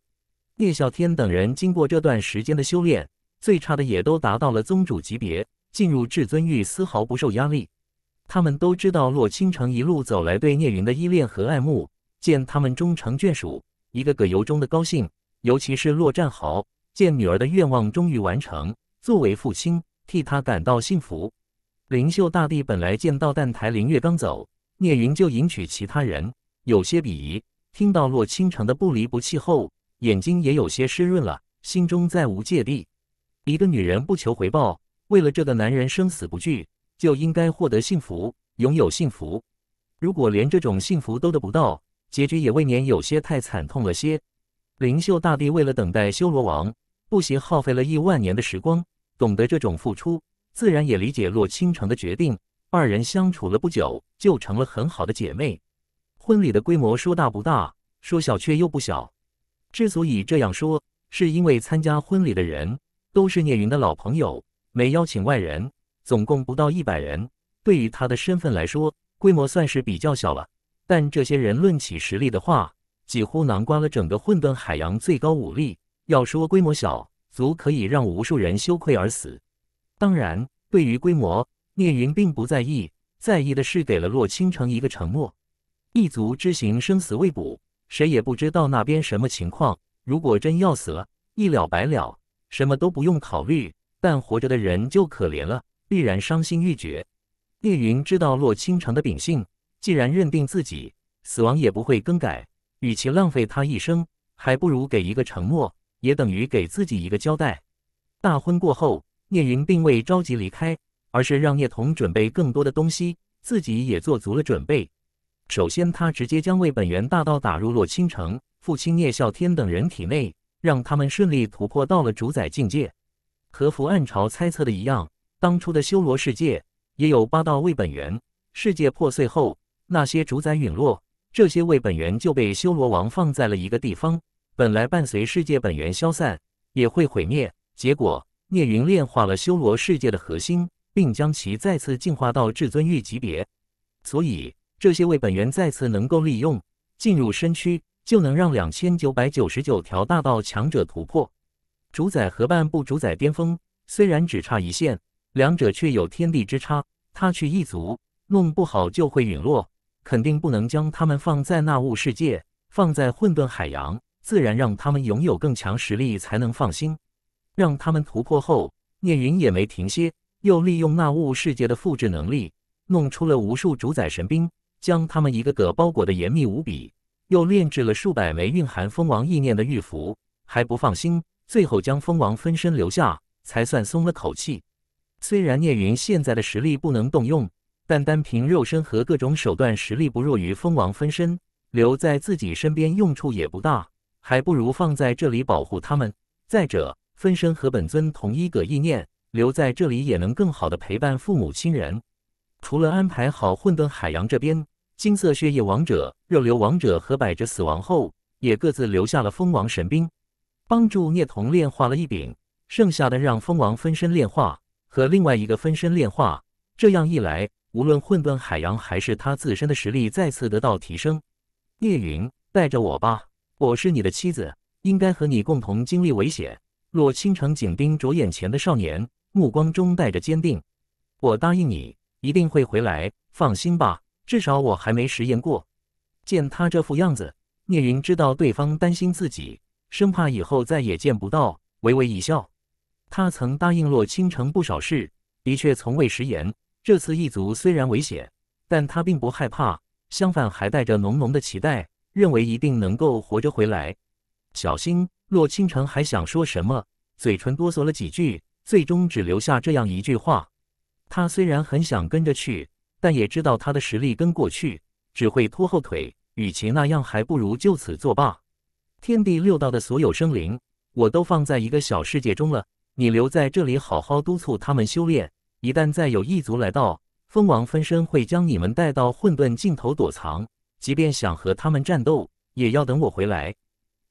聂啸天等人经过这段时间的修炼，最差的也都达到了宗主级别，进入至尊域丝毫不受压力。他们都知道洛倾城一路走来对聂云的依恋和爱慕，见他们终成眷属，一个个由衷的高兴。尤其是洛战豪，见女儿的愿望终于完成，作为父亲替他感到幸福。灵秀大帝本来见到但台灵月刚走。聂云就迎娶其他人，有些鄙夷。听到洛倾城的不离不弃后，眼睛也有些湿润了，心中再无芥蒂。一个女人不求回报，为了这个男人生死不惧，就应该获得幸福，拥有幸福。如果连这种幸福都得不到，结局也未免有些太惨痛了些。灵秀大帝为了等待修罗王，不惜耗费了亿万年的时光，懂得这种付出，自然也理解洛倾城的决定。二人相处了不久。就成了很好的姐妹。婚礼的规模说大不大，说小却又不小。之所以这样说，是因为参加婚礼的人都是聂云的老朋友，没邀请外人，总共不到一百人。对于他的身份来说，规模算是比较小了。但这些人论起实力的话，几乎囊括了整个混沌海洋最高武力。要说规模小，足可以让无数人羞愧而死。当然，对于规模，聂云并不在意。在意的是给了洛倾城一个承诺，异族之行生死未卜，谁也不知道那边什么情况。如果真要死了，一了百了，什么都不用考虑；但活着的人就可怜了，必然伤心欲绝。聂云知道洛倾城的秉性，既然认定自己死亡也不会更改，与其浪费他一生，还不如给一个承诺，也等于给自己一个交代。大婚过后，聂云并未着急离开。而是让聂童准备更多的东西，自己也做足了准备。首先，他直接将为本源大道打入洛倾城、父亲聂啸天等人体内，让他们顺利突破到了主宰境界。和伏暗潮猜测的一样，当初的修罗世界也有八道位本源。世界破碎后，那些主宰陨落，这些位本源就被修罗王放在了一个地方。本来伴随世界本源消散也会毁灭，结果聂云炼化了修罗世界的核心。并将其再次进化到至尊域级别，所以这些位本源再次能够利用进入身躯，就能让两千九百九十九条大道强者突破主宰和半步主宰巅峰。虽然只差一线，两者却有天地之差。他去一族弄不好就会陨落，肯定不能将他们放在那物世界，放在混沌海洋，自然让他们拥有更强实力才能放心。让他们突破后，聂云也没停歇。又利用那物世界的复制能力，弄出了无数主宰神兵，将他们一个个包裹的严密无比。又炼制了数百枚蕴含蜂王意念的玉符，还不放心，最后将蜂王分身留下，才算松了口气。虽然聂云现在的实力不能动用，但单凭肉身和各种手段，实力不弱于蜂王分身，留在自己身边用处也不大，还不如放在这里保护他们。再者，分身和本尊同一个意念。留在这里也能更好的陪伴父母亲人。除了安排好混沌海洋这边，金色血液王者、热流王者和百折死亡后，也各自留下了蜂王神兵，帮助聂童炼化了一柄，剩下的让蜂王分身炼化和另外一个分身炼化。这样一来，无论混沌海洋还是他自身的实力再次得到提升。聂云，带着我吧，我是你的妻子，应该和你共同经历危险。若倾城紧盯着眼前的少年。目光中带着坚定，我答应你，一定会回来。放心吧，至少我还没食言过。见他这副样子，聂云知道对方担心自己，生怕以后再也见不到，微微一笑。他曾答应洛倾城不少事，的确从未食言。这次异族虽然危险，但他并不害怕，相反还带着浓浓的期待，认为一定能够活着回来。小心，洛倾城还想说什么，嘴唇哆嗦了几句。最终只留下这样一句话。他虽然很想跟着去，但也知道他的实力跟过去只会拖后腿，与其那样，还不如就此作罢。天地六道的所有生灵，我都放在一个小世界中了。你留在这里，好好督促他们修炼。一旦再有异族来到，蜂王分身会将你们带到混沌尽头躲藏。即便想和他们战斗，也要等我回来。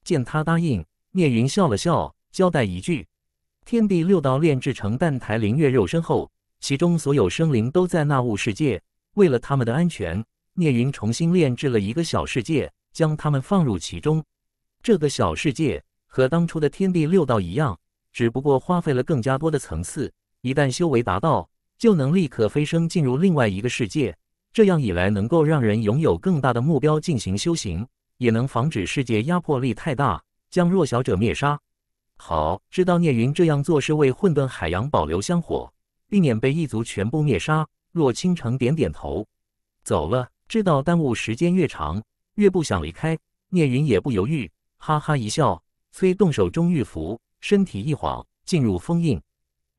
见他答应，聂云笑了笑，交代一句。天地六道炼制成澹台灵月肉身后，其中所有生灵都在那物世界。为了他们的安全，聂云重新炼制了一个小世界，将他们放入其中。这个小世界和当初的天地六道一样，只不过花费了更加多的层次。一旦修为达到，就能立刻飞升进入另外一个世界。这样一来，能够让人拥有更大的目标进行修行，也能防止世界压迫力太大，将弱小者灭杀。好，知道聂云这样做是为混沌海洋保留香火，避免被异族全部灭杀。若倾城点点头，走了。知道耽误时间越长，越不想离开。聂云也不犹豫，哈哈一笑，催动手中玉符，身体一晃，进入封印。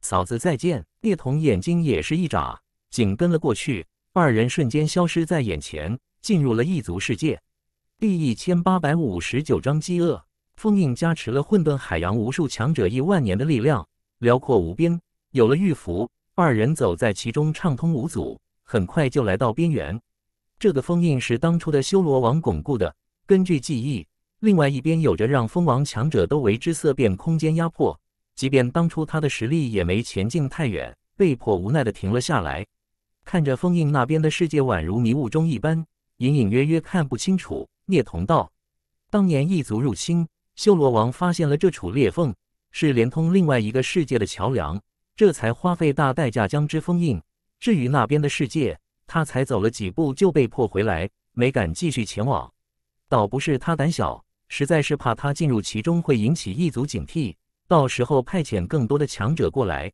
嫂子再见。聂童眼睛也是一眨，紧跟了过去。二人瞬间消失在眼前，进入了异族世界。第一千八百五十九章饥饿。封印加持了混沌海洋无数强者亿万年的力量，辽阔无边。有了玉符，二人走在其中畅通无阻，很快就来到边缘。这个封印是当初的修罗王巩固的。根据记忆，另外一边有着让封王强者都为之色变空间压迫。即便当初他的实力也没前进太远，被迫无奈的停了下来。看着封印那边的世界，宛如迷雾中一般，隐隐约约看不清楚。聂童道，当年异族入侵。修罗王发现了这处裂缝是连通另外一个世界的桥梁，这才花费大代价将之封印。至于那边的世界，他才走了几步就被迫回来，没敢继续前往。倒不是他胆小，实在是怕他进入其中会引起异族警惕，到时候派遣更多的强者过来。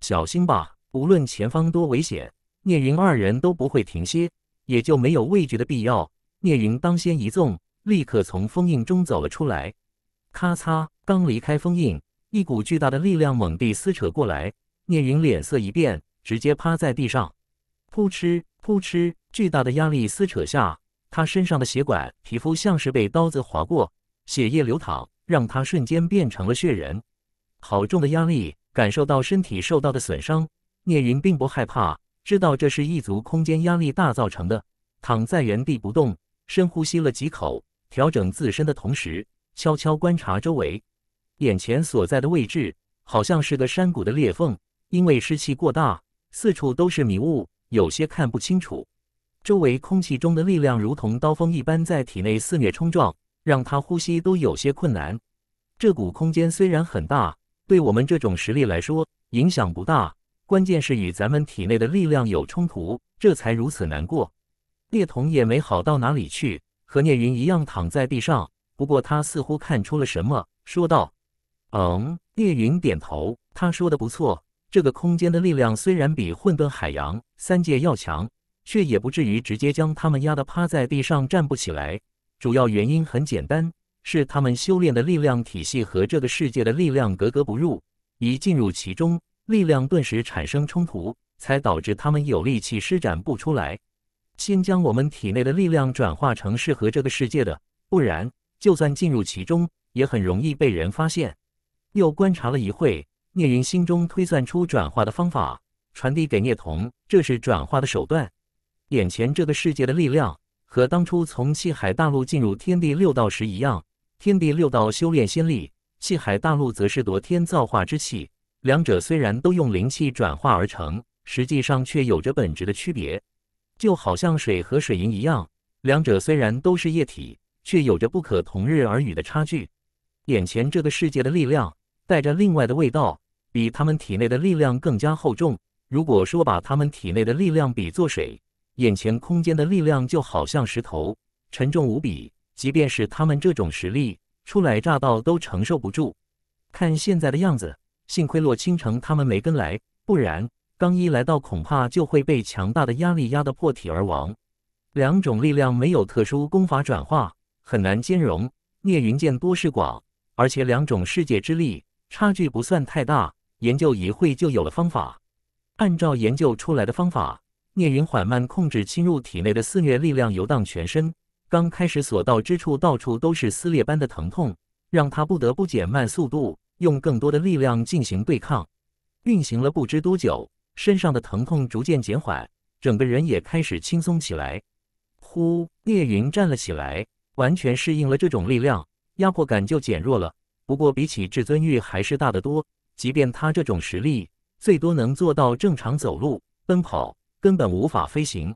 小心吧，无论前方多危险，聂云二人都不会停歇，也就没有畏惧的必要。聂云当先一纵，立刻从封印中走了出来。咔嚓！刚离开封印，一股巨大的力量猛地撕扯过来，聂云脸色一变，直接趴在地上。扑哧扑哧，巨大的压力撕扯下，他身上的血管、皮肤像是被刀子划过，血液流淌，让他瞬间变成了血人。好重的压力！感受到身体受到的损伤，聂云并不害怕，知道这是异族空间压力大造成的，躺在原地不动，深呼吸了几口，调整自身的同时。悄悄观察周围，眼前所在的位置好像是个山谷的裂缝，因为湿气过大，四处都是迷雾，有些看不清楚。周围空气中的力量如同刀锋一般在体内肆虐冲撞，让他呼吸都有些困难。这股空间虽然很大，对我们这种实力来说影响不大，关键是与咱们体内的力量有冲突，这才如此难过。聂童也没好到哪里去，和聂云一样躺在地上。不过他似乎看出了什么，说道：“嗯。”叶云点头，他说的不错。这个空间的力量虽然比混沌海洋三界要强，却也不至于直接将他们压得趴在地上站不起来。主要原因很简单，是他们修炼的力量体系和这个世界的力量格格不入，一进入其中，力量顿时产生冲突，才导致他们有力气施展不出来。先将我们体内的力量转化成适合这个世界的，不然。就算进入其中，也很容易被人发现。又观察了一会，聂云心中推算出转化的方法，传递给聂童。这是转化的手段。眼前这个世界的力量，和当初从气海大陆进入天地六道时一样。天地六道修炼仙力，气海大陆则是夺天造化之气。两者虽然都用灵气转化而成，实际上却有着本质的区别。就好像水和水银一样，两者虽然都是液体。却有着不可同日而语的差距。眼前这个世界的力量带着另外的味道，比他们体内的力量更加厚重。如果说把他们体内的力量比作水，眼前空间的力量就好像石头，沉重无比。即便是他们这种实力初来乍到，都承受不住。看现在的样子，幸亏洛倾城他们没跟来，不然刚一来到，恐怕就会被强大的压力压得破体而亡。两种力量没有特殊功法转化。很难兼容。聂云见多识广，而且两种世界之力差距不算太大，研究一会就有了方法。按照研究出来的方法，聂云缓慢控制侵入体内的肆虐力量游荡全身。刚开始所到之处到处都是撕裂般的疼痛，让他不得不减慢速度，用更多的力量进行对抗。运行了不知多久，身上的疼痛逐渐减缓，整个人也开始轻松起来。呼，聂云站了起来。完全适应了这种力量，压迫感就减弱了。不过比起至尊玉还是大得多。即便他这种实力，最多能做到正常走路、奔跑，根本无法飞行。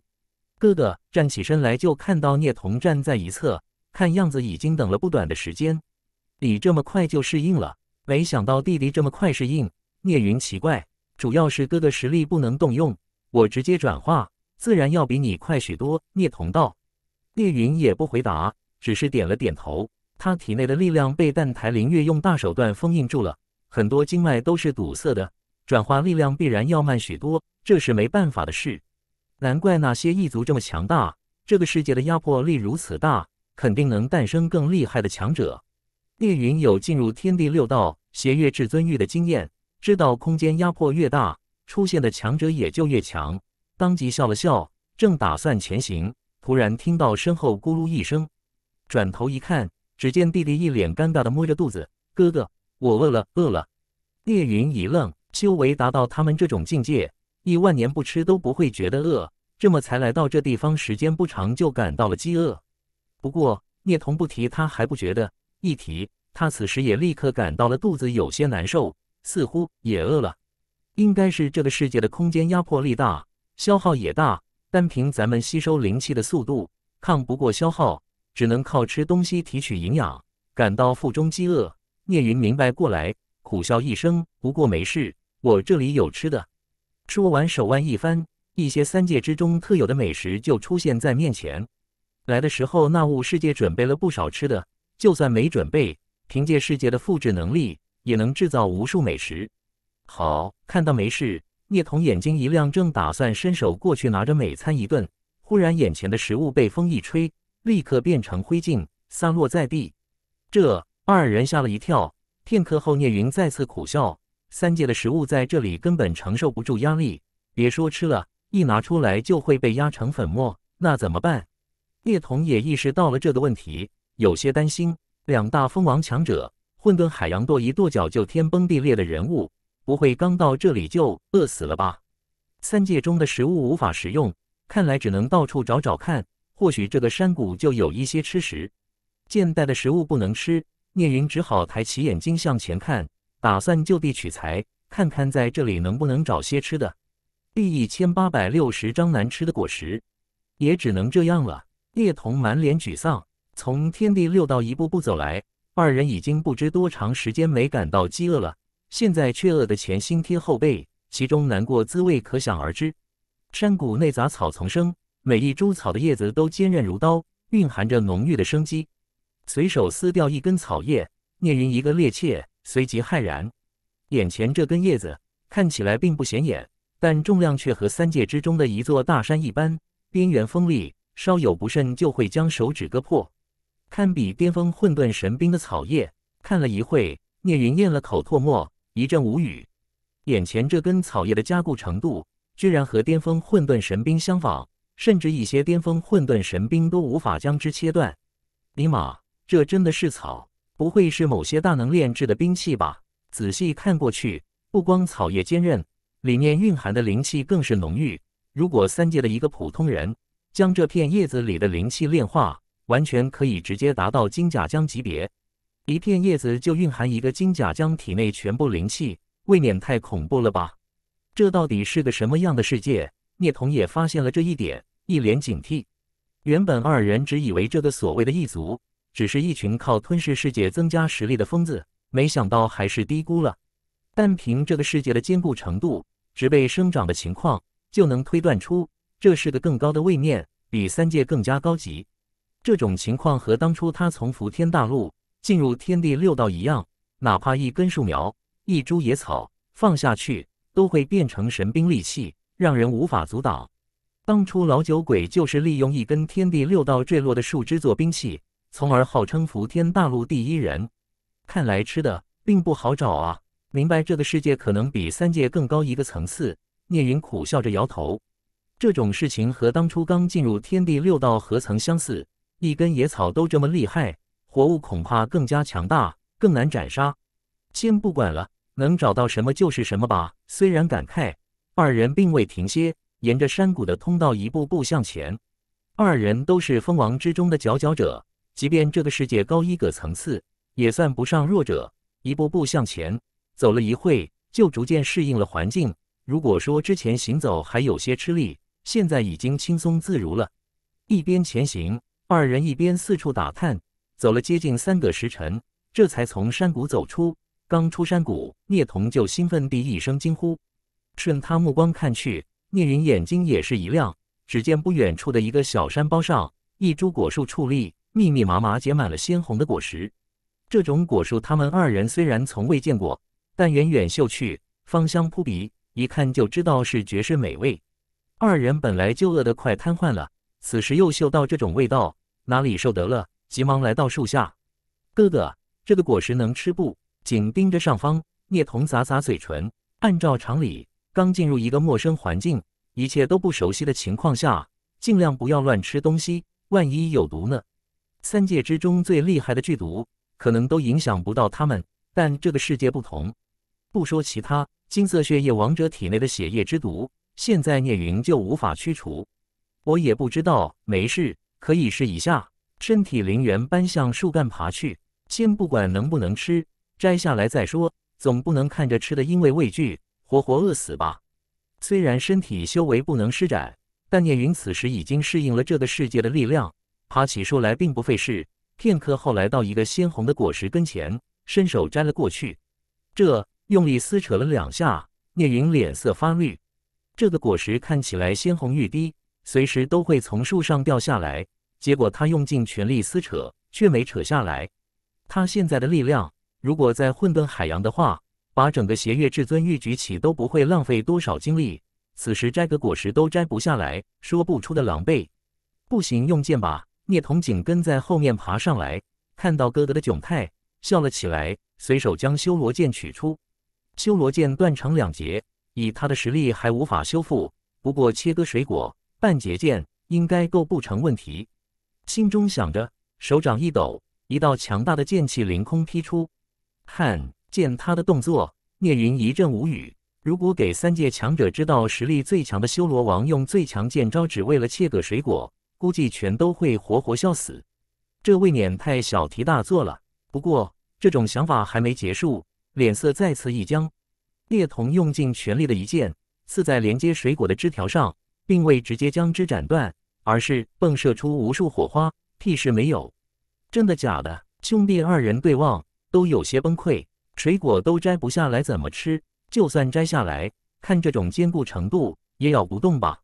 哥哥站起身来，就看到聂童站在一侧，看样子已经等了不短的时间。你这么快就适应了，没想到弟弟这么快适应。聂云奇怪，主要是哥哥实力不能动用，我直接转化，自然要比你快许多。聂童道。聂云也不回答。只是点了点头，他体内的力量被澹台凌月用大手段封印住了，很多经脉都是堵塞的，转化力量必然要慢许多，这是没办法的事。难怪那些异族这么强大，这个世界的压迫力如此大，肯定能诞生更厉害的强者。聂云有进入天地六道邪月至尊域的经验，知道空间压迫越大，出现的强者也就越强，当即笑了笑，正打算前行，突然听到身后咕噜一声。转头一看，只见弟弟一脸尴尬地摸着肚子：“哥哥，我饿了，饿了。”聂云一愣，修为达到他们这种境界，一万年不吃都不会觉得饿。这么才来到这地方，时间不长就感到了饥饿。不过聂童不提他还不觉得，一提他此时也立刻感到了肚子有些难受，似乎也饿了。应该是这个世界的空间压迫力大，消耗也大，单凭咱们吸收灵气的速度，抗不过消耗。只能靠吃东西提取营养，感到腹中饥饿。聂云明白过来，苦笑一声：“不过没事，我这里有吃的。”说完，手腕一翻，一些三界之中特有的美食就出现在面前。来的时候，那物世界准备了不少吃的，就算没准备，凭借世界的复制能力，也能制造无数美食。好，看到没事，聂童眼睛一亮，正打算伸手过去拿着美餐一顿，忽然眼前的食物被风一吹。立刻变成灰烬，散落在地。这二人吓了一跳。片刻后，聂云再次苦笑：三界的食物在这里根本承受不住压力，别说吃了，一拿出来就会被压成粉末。那怎么办？叶童也意识到了这个问题，有些担心。两大蜂王强者，混沌海洋跺一跺脚就天崩地裂的人物，不会刚到这里就饿死了吧？三界中的食物无法食用，看来只能到处找找看。或许这个山谷就有一些吃食，见带的食物不能吃，聂云只好抬起眼睛向前看，打算就地取材，看看在这里能不能找些吃的。第一千八百六十张难吃的果实，也只能这样了。叶童满脸沮丧，从天地六道一步步走来，二人已经不知多长时间没感到饥饿了，现在却饿得前心贴后背，其中难过滋味可想而知。山谷内杂草丛生。每一株草的叶子都坚韧如刀，蕴含着浓郁的生机。随手撕掉一根草叶，聂云一个趔趄，随即骇然。眼前这根叶子看起来并不显眼，但重量却和三界之中的一座大山一般，边缘锋利，稍有不慎就会将手指割破，堪比巅峰混沌神兵的草叶。看了一会，聂云咽了口唾沫，一阵无语。眼前这根草叶的加固程度，居然和巅峰混沌神兵相仿。甚至一些巅峰混沌神兵都无法将之切断。尼玛，这真的是草？不会是某些大能炼制的兵器吧？仔细看过去，不光草叶坚韧，里面蕴含的灵气更是浓郁。如果三界的一个普通人将这片叶子里的灵气炼化，完全可以直接达到金甲将级别。一片叶子就蕴含一个金甲将体内全部灵气，未免太恐怖了吧？这到底是个什么样的世界？聂童也发现了这一点，一脸警惕。原本二人只以为这个所谓的异族，只是一群靠吞噬世界增加实力的疯子，没想到还是低估了。单凭这个世界的坚固程度、植被生长的情况，就能推断出这是个更高的位面，比三界更加高级。这种情况和当初他从伏天大陆进入天地六道一样，哪怕一根树苗、一株野草放下去，都会变成神兵利器。让人无法阻挡。当初老酒鬼就是利用一根天地六道坠落的树枝做兵器，从而号称伏天大陆第一人。看来吃的并不好找啊！明白这个世界可能比三界更高一个层次。聂云苦笑着摇头。这种事情和当初刚进入天地六道何曾相似？一根野草都这么厉害，活物恐怕更加强大，更难斩杀。先不管了，能找到什么就是什么吧。虽然感慨。二人并未停歇，沿着山谷的通道一步步向前。二人都是蜂王之中的佼佼者，即便这个世界高一个层次，也算不上弱者。一步步向前走了一会，就逐渐适应了环境。如果说之前行走还有些吃力，现在已经轻松自如了。一边前行，二人一边四处打探。走了接近三个时辰，这才从山谷走出。刚出山谷，聂童就兴奋地一声惊呼。顺他目光看去，聂云眼睛也是一亮。只见不远处的一个小山包上，一株果树矗立，密密麻麻结满了鲜红的果实。这种果树他们二人虽然从未见过，但远远嗅去，芳香扑鼻，一看就知道是绝世美味。二人本来就饿得快瘫痪了，此时又嗅到这种味道，哪里受得了？急忙来到树下。哥哥，这个果实能吃不？紧盯着上方，聂童咂咂嘴唇。按照常理。刚进入一个陌生环境，一切都不熟悉的情况下，尽量不要乱吃东西，万一有毒呢？三界之中最厉害的剧毒，可能都影响不到他们，但这个世界不同。不说其他，金色血液王者体内的血液之毒，现在聂云就无法驱除。我也不知道，没事，可以试一下。身体灵元搬向树干爬去，先不管能不能吃，摘下来再说，总不能看着吃的，因为畏惧。活活饿死吧！虽然身体修为不能施展，但聂云此时已经适应了这个世界的力量，爬起树来并不费事。片刻后，来到一个鲜红的果实跟前，伸手摘了过去。这用力撕扯了两下，聂云脸色发绿。这个果实看起来鲜红欲滴，随时都会从树上掉下来。结果他用尽全力撕扯，却没扯下来。他现在的力量，如果在混沌海洋的话。把整个邪月至尊玉举起都不会浪费多少精力，此时摘个果实都摘不下来，说不出的狼狈。不行，用剑吧！聂童紧跟在后面爬上来，看到哥哥的窘态，笑了起来，随手将修罗剑取出。修罗剑断成两截，以他的实力还无法修复，不过切割水果，半截剑应该够不成问题。心中想着，手掌一抖，一道强大的剑气凌空劈出，看。见他的动作，聂云一阵无语。如果给三界强者知道，实力最强的修罗王用最强剑招，只为了切个水果，估计全都会活活笑死。这未免太小题大做了。不过这种想法还没结束，脸色再次一僵。聂童用尽全力的一剑刺在连接水果的枝条上，并未直接将之斩断，而是迸射出无数火花，屁事没有。真的假的？兄弟二人对望，都有些崩溃。水果都摘不下来，怎么吃？就算摘下来，看这种坚固程度，也咬不动吧？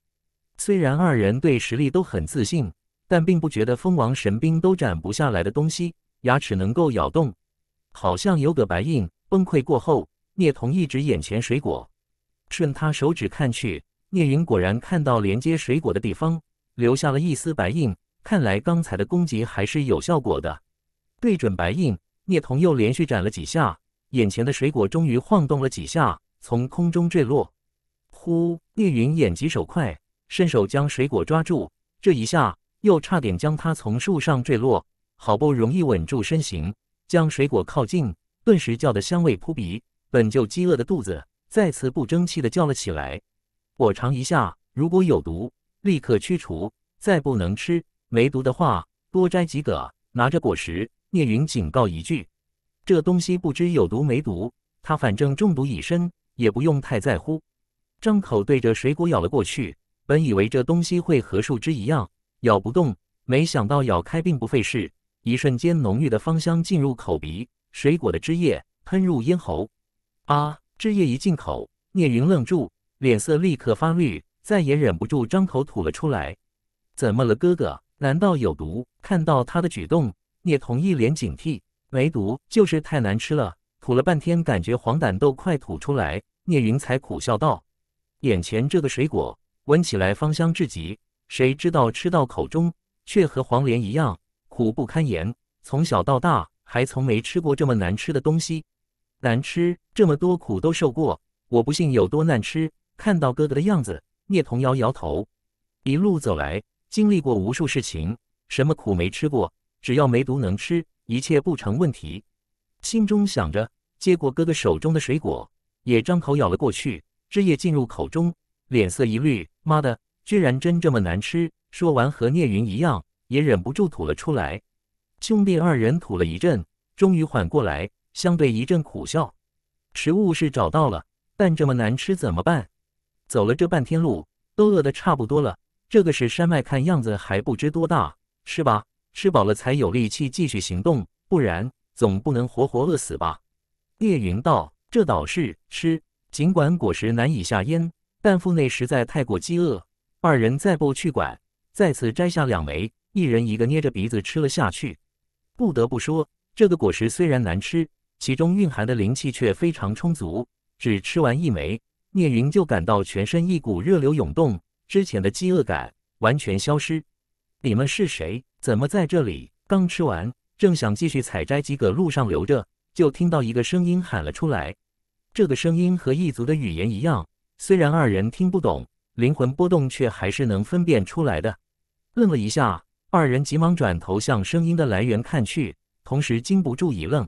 虽然二人对实力都很自信，但并不觉得蜂王神兵都斩不下来的东西，牙齿能够咬动。好像有个白印崩溃过后，聂童一指眼前水果，顺他手指看去，聂云果然看到连接水果的地方留下了一丝白印，看来刚才的攻击还是有效果的。对准白印，聂童又连续斩了几下。眼前的水果终于晃动了几下，从空中坠落。呼！聂云眼疾手快，伸手将水果抓住。这一下又差点将他从树上坠落，好不容易稳住身形，将水果靠近，顿时叫得香味扑鼻。本就饥饿的肚子再次不争气的叫了起来。我尝一下，如果有毒，立刻驱除；再不能吃，没毒的话，多摘几个。拿着果实，聂云警告一句。这东西不知有毒没毒，他反正中毒已深，也不用太在乎。张口对着水果咬了过去，本以为这东西会和树枝一样咬不动，没想到咬开并不费事。一瞬间，浓郁的芳香进入口鼻，水果的汁液喷入咽喉。啊！汁液一进口，聂云愣住，脸色立刻发绿，再也忍不住，张口吐了出来。怎么了，哥哥？难道有毒？看到他的举动，聂童一脸警惕。梅毒，就是太难吃了。吐了半天，感觉黄疸都快吐出来。聂云才苦笑道：“眼前这个水果闻起来芳香至极，谁知道吃到口中，却和黄连一样苦不堪言。从小到大，还从没吃过这么难吃的东西。难吃，这么多苦都受过，我不信有多难吃。”看到哥哥的样子，聂童摇摇头：“一路走来，经历过无数事情，什么苦没吃过？只要梅毒，能吃。”一切不成问题，心中想着，接过哥哥手中的水果，也张口咬了过去，汁液进入口中，脸色一绿，妈的，居然真这么难吃！说完，和聂云一样，也忍不住吐了出来。兄弟二人吐了一阵，终于缓过来，相对一阵苦笑。食物是找到了，但这么难吃怎么办？走了这半天路，都饿得差不多了。这个是山脉，看样子还不知多大，是吧？吃饱了才有力气继续行动，不然总不能活活饿死吧？聂云道：“这倒是吃，尽管果实难以下咽，但腹内实在太过饥饿，二人再不去管，再次摘下两枚，一人一个捏着鼻子吃了下去。”不得不说，这个果实虽然难吃，其中蕴含的灵气却非常充足。只吃完一枚，聂云就感到全身一股热流涌动，之前的饥饿感完全消失。你们是谁？怎么在这里？刚吃完，正想继续采摘几葛路上留着，就听到一个声音喊了出来。这个声音和异族的语言一样，虽然二人听不懂，灵魂波动却还是能分辨出来的。愣了一下，二人急忙转头向声音的来源看去，同时禁不住一愣。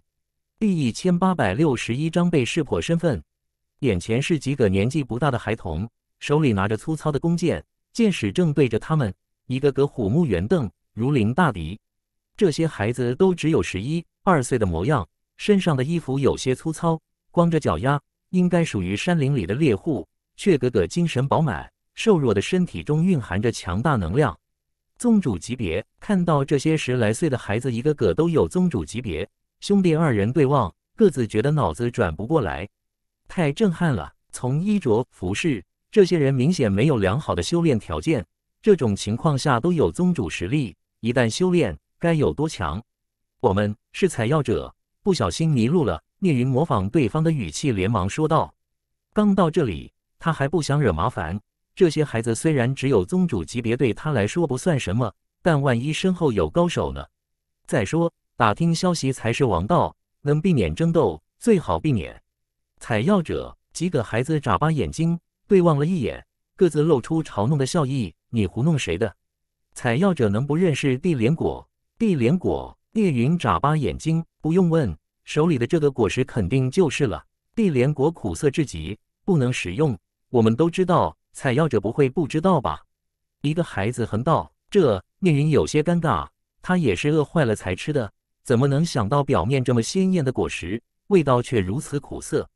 第一千八百六十一章被识破身份。眼前是几个年纪不大的孩童，手里拿着粗糙的弓箭，箭矢正对着他们。一个个虎目圆瞪，如临大敌。这些孩子都只有十一二岁的模样，身上的衣服有些粗糙，光着脚丫，应该属于山林里的猎户。却个个精神饱满，瘦弱的身体中蕴含着强大能量。宗主级别，看到这些十来岁的孩子，一个个都有宗主级别。兄弟二人对望，各自觉得脑子转不过来，太震撼了。从衣着服饰，这些人明显没有良好的修炼条件。这种情况下都有宗主实力，一旦修炼该有多强？我们是采药者，不小心迷路了。聂云模仿对方的语气，连忙说道：“刚到这里，他还不想惹麻烦。这些孩子虽然只有宗主级别，对他来说不算什么，但万一身后有高手呢？再说打听消息才是王道，能避免争斗最好避免。”采药者几个孩子眨巴眼睛对望了一眼，各自露出嘲弄的笑意。你糊弄谁的？采药者能不认识地莲果？地莲果？聂云眨巴眼睛，不用问，手里的这个果实肯定就是了。地莲果苦涩至极，不能食用。我们都知道，采药者不会不知道吧？一个孩子横道，这聂云有些尴尬。他也是饿坏了才吃的，怎么能想到表面这么鲜艳的果实，味道却如此苦涩？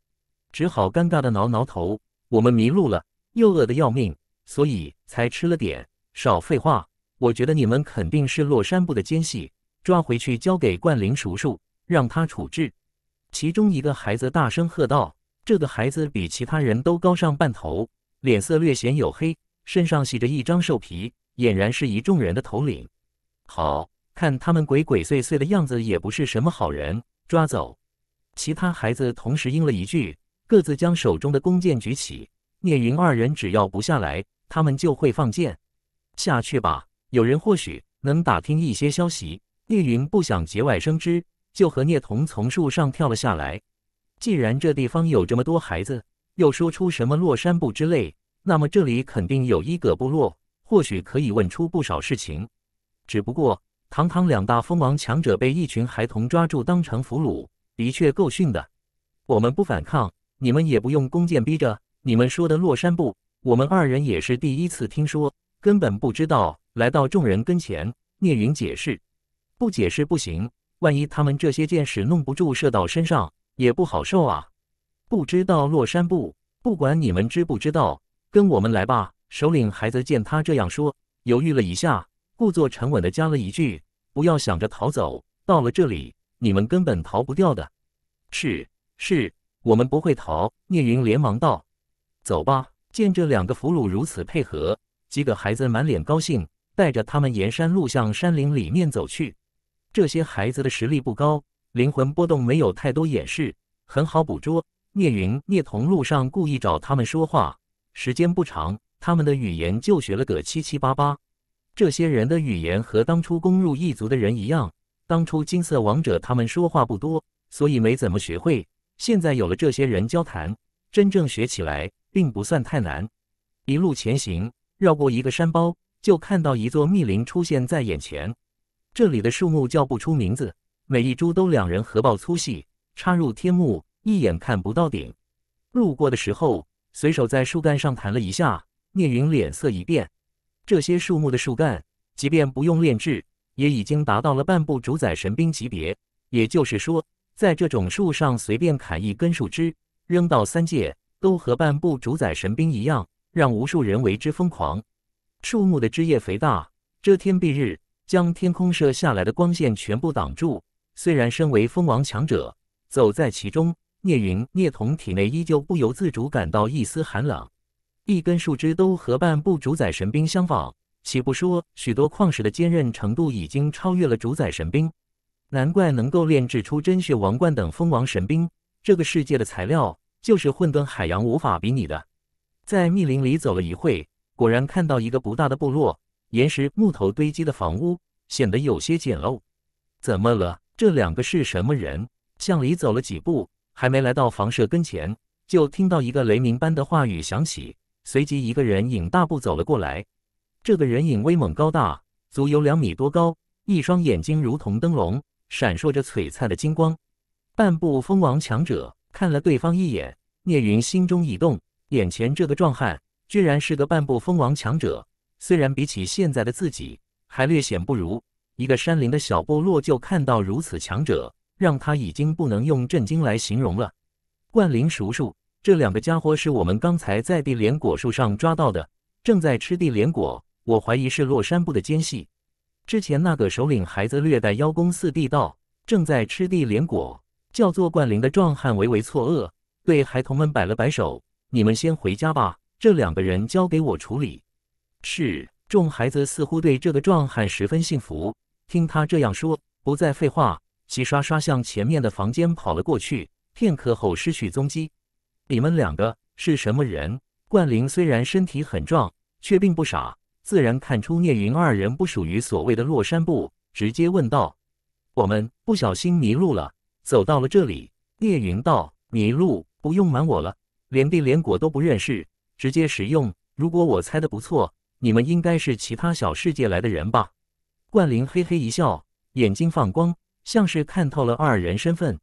只好尴尬的挠挠头。我们迷路了，又饿得要命。所以才吃了点。少废话，我觉得你们肯定是洛山部的奸细，抓回去交给冠林叔叔，让他处置。其中一个孩子大声喝道：“这个孩子比其他人都高上半头，脸色略显黝黑，身上披着一张兽皮，俨然是一众人的头领。”好，看他们鬼鬼祟祟的样子，也不是什么好人，抓走。其他孩子同时应了一句，各自将手中的弓箭举起。聂云二人只要不下来。他们就会放箭下去吧。有人或许能打听一些消息。聂云不想节外生枝，就和聂童从树上跳了下来。既然这地方有这么多孩子，又说出什么落山布之类，那么这里肯定有一个部落，或许可以问出不少事情。只不过，堂堂两大蜂王强者被一群孩童抓住当成俘虏，的确够逊的。我们不反抗，你们也不用弓箭逼着。你们说的落山布。我们二人也是第一次听说，根本不知道。来到众人跟前，聂云解释：“不解释不行，万一他们这些箭矢弄不住，射到身上也不好受啊！”不知道洛山不？不管你们知不知道，跟我们来吧！首领还在见他这样说，犹豫了一下，故作沉稳的加了一句：“不要想着逃走，到了这里，你们根本逃不掉的。”“是，是我们不会逃。”聂云连忙道：“走吧。”见这两个俘虏如此配合，几个孩子满脸高兴，带着他们沿山路向山林里面走去。这些孩子的实力不高，灵魂波动没有太多掩饰，很好捕捉。聂云、聂童路上故意找他们说话，时间不长，他们的语言就学了个七七八八。这些人的语言和当初攻入异族的人一样，当初金色王者他们说话不多，所以没怎么学会。现在有了这些人交谈。真正学起来并不算太难，一路前行，绕过一个山包，就看到一座密林出现在眼前。这里的树木叫不出名字，每一株都两人合抱粗细，插入天幕，一眼看不到顶。路过的时候，随手在树干上弹了一下，聂云脸色一变。这些树木的树干，即便不用炼制，也已经达到了半部主宰神兵级别。也就是说，在这种树上随便砍一根树枝。扔到三界，都和半部主宰神兵一样，让无数人为之疯狂。树木的枝叶肥大，遮天蔽日，将天空射下来的光线全部挡住。虽然身为蜂王强者，走在其中，聂云、聂童体内依旧不由自主感到一丝寒冷。一根树枝都和半部主宰神兵相仿，岂不说许多矿石的坚韧程度已经超越了主宰神兵？难怪能够炼制出真血王冠等蜂王神兵。这个世界的材料就是混沌海洋无法比拟的。在密林里走了一会，果然看到一个不大的部落，岩石、木头堆积的房屋显得有些简陋。怎么了？这两个是什么人？向里走了几步，还没来到房舍跟前，就听到一个雷鸣般的话语响起，随即一个人影大步走了过来。这个人影威猛高大，足有两米多高，一双眼睛如同灯笼，闪烁着璀璨的金光。半步蜂王强者看了对方一眼，聂云心中一动，眼前这个壮汉居然是个半步蜂王强者，虽然比起现在的自己还略显不如，一个山林的小部落就看到如此强者，让他已经不能用震惊来形容了。冠灵叔叔，这两个家伙是我们刚才在地莲果树上抓到的，正在吃地莲果，我怀疑是洛山部的奸细。之前那个首领孩子略带邀功似地道，正在吃地莲果。叫做冠灵的壮汉微微错愕，对孩童们摆了摆手：“你们先回家吧，这两个人交给我处理。”是，众孩子似乎对这个壮汉十分信服，听他这样说，不再废话，齐刷刷向前面的房间跑了过去。片刻后失去踪迹。你们两个是什么人？冠灵虽然身体很壮，却并不傻，自然看出聂云二人不属于所谓的落山部，直接问道：“我们不小心迷路了。”走到了这里，聂云道：“迷路，不用瞒我了，连地莲果都不认识，直接食用。如果我猜的不错，你们应该是其他小世界来的人吧？”冠灵嘿嘿一笑，眼睛放光，像是看透了二人身份。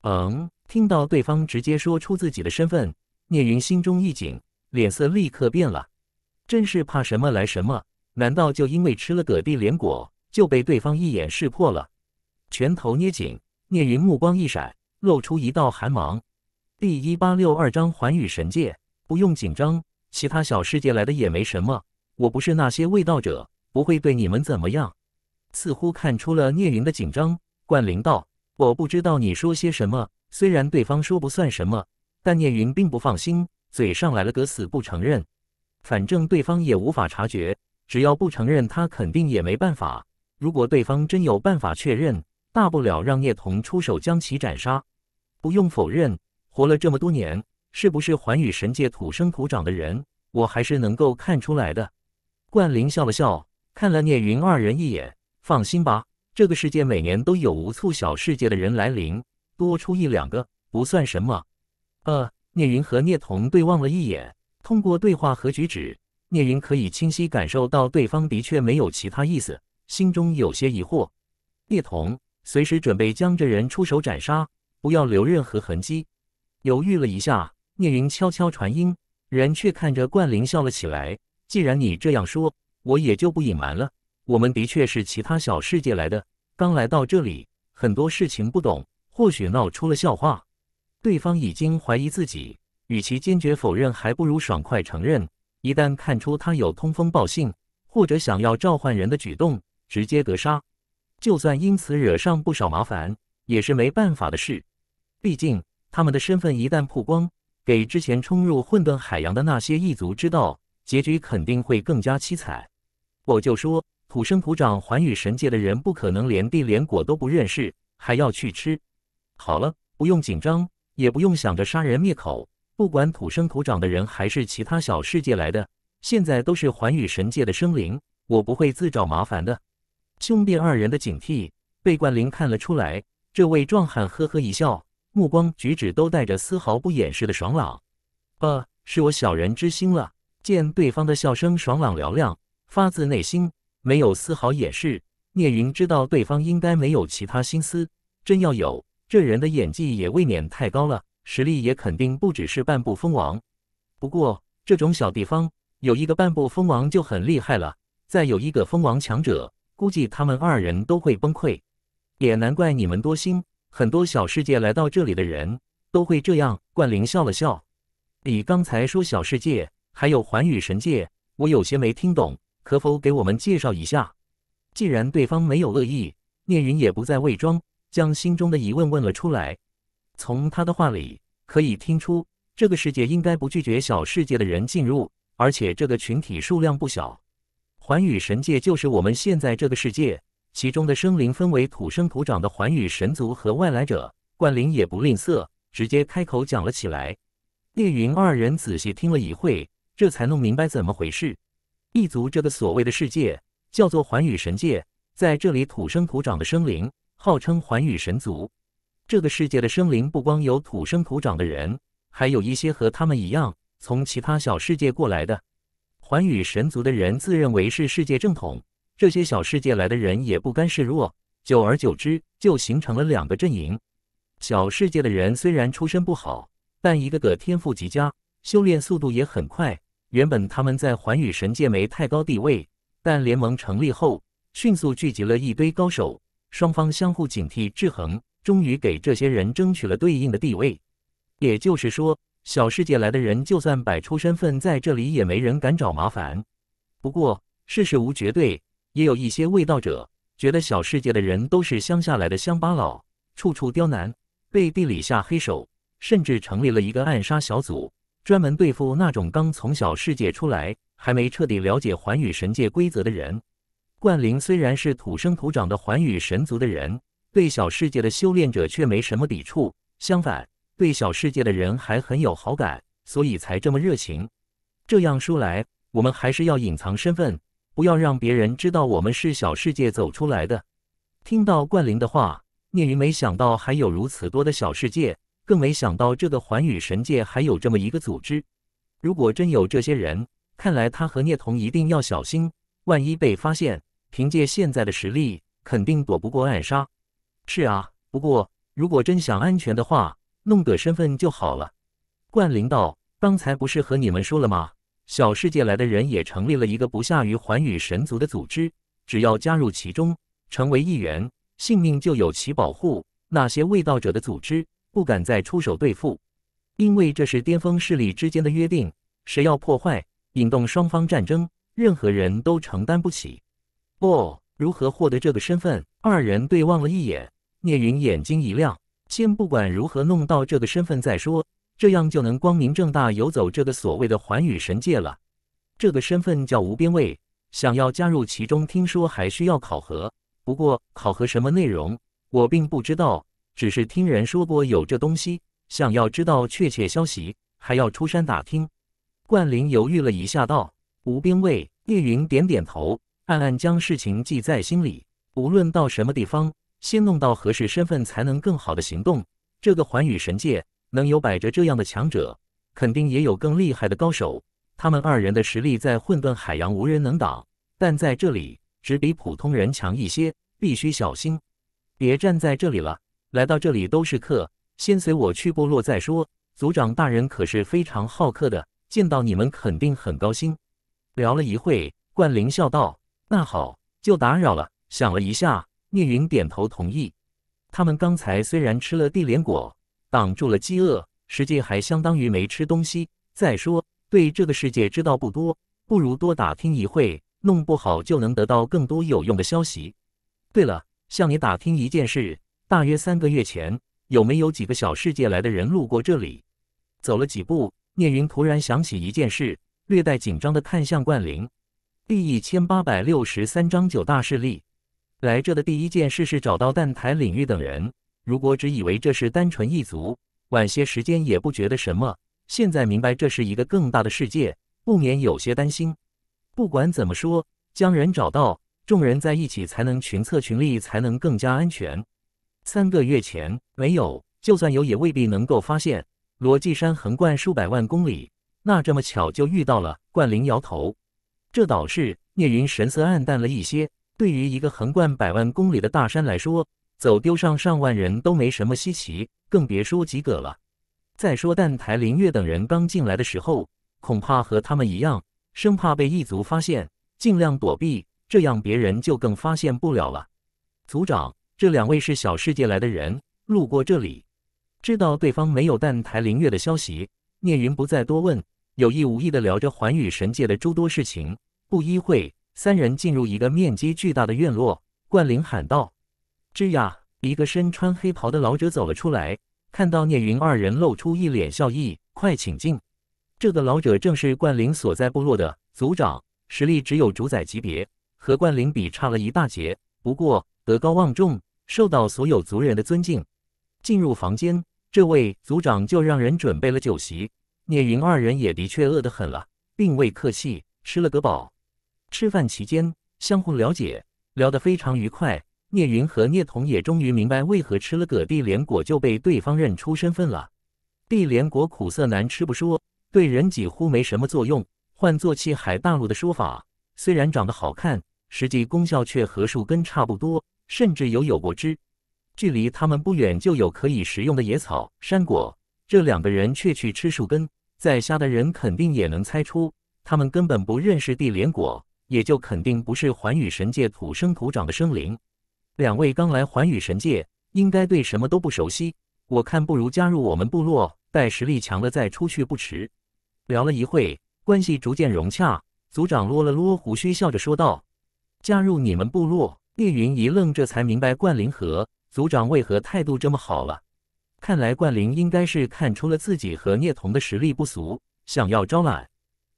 嗯，听到对方直接说出自己的身份，聂云心中一紧，脸色立刻变了。真是怕什么来什么，难道就因为吃了个地莲果，就被对方一眼识破了？拳头捏紧。聂云目光一闪，露出一道寒芒。第一八六二章环宇神界，不用紧张，其他小世界来的也没什么。我不是那些卫道者，不会对你们怎么样。似乎看出了聂云的紧张，冠灵道：“我不知道你说些什么。虽然对方说不算什么，但聂云并不放心，嘴上来了个死不承认。反正对方也无法察觉，只要不承认，他肯定也没办法。如果对方真有办法确认。”大不了让聂童出手将其斩杀。不用否认，活了这么多年，是不是寰宇神界土生土长的人，我还是能够看出来的。冠灵笑了笑，看了聂云二人一眼：“放心吧，这个世界每年都有无数小世界的人来临，多出一两个不算什么。”呃，聂云和聂童对望了一眼，通过对话和举止，聂云可以清晰感受到对方的确没有其他意思，心中有些疑惑。聂童。随时准备将这人出手斩杀，不要留任何痕迹。犹豫了一下，聂云悄悄传音，人却看着冠灵笑了起来。既然你这样说，我也就不隐瞒了。我们的确是其他小世界来的，刚来到这里，很多事情不懂，或许闹出了笑话。对方已经怀疑自己，与其坚决否认，还不如爽快承认。一旦看出他有通风报信或者想要召唤人的举动，直接格杀。就算因此惹上不少麻烦，也是没办法的事。毕竟他们的身份一旦曝光，给之前冲入混沌海洋的那些异族知道，结局肯定会更加凄惨。我就说，土生土长环宇神界的人不可能连地连果都不认识，还要去吃。好了，不用紧张，也不用想着杀人灭口。不管土生土长的人还是其他小世界来的，现在都是环宇神界的生灵，我不会自找麻烦的。兄弟二人的警惕被冠霖看了出来，这位壮汉呵呵一笑，目光举止都带着丝毫不掩饰的爽朗。呃，是我小人之心了。见对方的笑声爽朗嘹亮，发自内心，没有丝毫掩饰。聂云知道对方应该没有其他心思，真要有，这人的演技也未免太高了，实力也肯定不只是半步蜂王。不过这种小地方有一个半步蜂王就很厉害了，再有一个蜂王强者。估计他们二人都会崩溃，也难怪你们多心。很多小世界来到这里的人都会这样。冠灵笑了笑：“你刚才说小世界，还有寰宇神界，我有些没听懂，可否给我们介绍一下？”既然对方没有恶意，聂云也不再伪装，将心中的疑问问了出来。从他的话里可以听出，这个世界应该不拒绝小世界的人进入，而且这个群体数量不小。寰宇神界就是我们现在这个世界，其中的生灵分为土生土长的寰宇神族和外来者。冠灵也不吝啬，直接开口讲了起来。叶云二人仔细听了一会，这才弄明白怎么回事。异族这个所谓的世界叫做寰宇神界，在这里土生土长的生灵号称寰宇神族。这个世界的生灵不光有土生土长的人，还有一些和他们一样从其他小世界过来的。寰宇神族的人自认为是世界正统，这些小世界来的人也不甘示弱，久而久之就形成了两个阵营。小世界的人虽然出身不好，但一个个天赋极佳，修炼速度也很快。原本他们在寰宇神界没太高地位，但联盟成立后，迅速聚集了一堆高手，双方相互警惕制衡，终于给这些人争取了对应的地位。也就是说。小世界来的人，就算摆出身份在这里，也没人敢找麻烦。不过，世事无绝对，也有一些未道者觉得小世界的人都是乡下来的乡巴佬，处处刁难，背地里下黑手，甚至成立了一个暗杀小组，专门对付那种刚从小世界出来、还没彻底了解环宇神界规则的人。冠灵虽然是土生土长的环宇神族的人，对小世界的修炼者却没什么抵触，相反。对小世界的人还很有好感，所以才这么热情。这样说来，我们还是要隐藏身份，不要让别人知道我们是小世界走出来的。听到冠霖的话，聂云没想到还有如此多的小世界，更没想到这个寰宇神界还有这么一个组织。如果真有这些人，看来他和聂童一定要小心，万一被发现，凭借现在的实力，肯定躲不过暗杀。是啊，不过如果真想安全的话，弄个身份就好了。冠林道，刚才不是和你们说了吗？小世界来的人也成立了一个不下于寰宇神族的组织，只要加入其中，成为一员，性命就有其保护。那些未道者的组织不敢再出手对付，因为这是巅峰势力之间的约定，谁要破坏，引动双方战争，任何人都承担不起。哦，如何获得这个身份？二人对望了一眼，聂云眼睛一亮。先不管如何弄到这个身份再说，这样就能光明正大游走这个所谓的寰宇神界了。这个身份叫无边位，想要加入其中，听说还需要考核。不过考核什么内容，我并不知道，只是听人说过有这东西。想要知道确切消息，还要出山打听。冠霖犹豫了一下，道：“无边位。”叶云点点头，暗暗将事情记在心里。无论到什么地方。先弄到合适身份，才能更好的行动。这个寰宇神界能有摆着这样的强者，肯定也有更厉害的高手。他们二人的实力在混沌海洋无人能挡，但在这里只比普通人强一些，必须小心。别站在这里了，来到这里都是客，先随我去部落再说。族长大人可是非常好客的，见到你们肯定很高兴。聊了一会，冠灵笑道：“那好，就打扰了。”想了一下。聂云点头同意。他们刚才虽然吃了地莲果，挡住了饥饿，实际还相当于没吃东西。再说，对这个世界知道不多，不如多打听一会，弄不好就能得到更多有用的消息。对了，向你打听一件事：大约三个月前，有没有几个小世界来的人路过这里？走了几步，聂云突然想起一件事，略带紧张的看向冠灵。第一千八百六十三章九大势力。来这的第一件事是找到蛋台领域等人。如果只以为这是单纯一族，晚些时间也不觉得什么。现在明白这是一个更大的世界，不免有些担心。不管怎么说，将人找到，众人在一起才能群策群力，才能更加安全。三个月前没有，就算有也未必能够发现。罗纪山横贯数百万公里，那这么巧就遇到了？冠灵摇头。这倒是，聂云神色暗淡了一些。对于一个横贯百万公里的大山来说，走丢上上万人都没什么稀奇，更别说及格了。再说，澹台林月等人刚进来的时候，恐怕和他们一样，生怕被异族发现，尽量躲避，这样别人就更发现不了了。族长，这两位是小世界来的人，路过这里，知道对方没有澹台林月的消息，聂云不再多问，有意无意的聊着寰宇神界的诸多事情，不一会。三人进入一个面积巨大的院落，冠灵喊道：“吱呀！”一个身穿黑袍的老者走了出来，看到聂云二人，露出一脸笑意：“快请进。”这个老者正是冠灵所在部落的族长，实力只有主宰级别，和冠灵比差了一大截。不过德高望重，受到所有族人的尊敬。进入房间，这位族长就让人准备了酒席。聂云二人也的确饿得很了，并未客气，吃了个饱。吃饭期间相互了解，聊得非常愉快。聂云和聂童也终于明白为何吃了个地莲果就被对方认出身份了。地莲果苦涩难吃不说，对人几乎没什么作用。换作气海大陆的说法，虽然长得好看，实际功效却和树根差不多，甚至有有过之。距离他们不远就有可以食用的野草山果，这两个人却去吃树根，在下的人肯定也能猜出他们根本不认识地莲果。也就肯定不是寰宇神界土生土长的生灵，两位刚来寰宇神界，应该对什么都不熟悉。我看不如加入我们部落，待实力强了再出去不迟。聊了一会，关系逐渐融洽。族长啰了啰胡须，笑着说道：“加入你们部落。”聂云一愣，这才明白冠灵和族长为何态度这么好了。看来冠灵应该是看出了自己和聂童的实力不俗，想要招揽。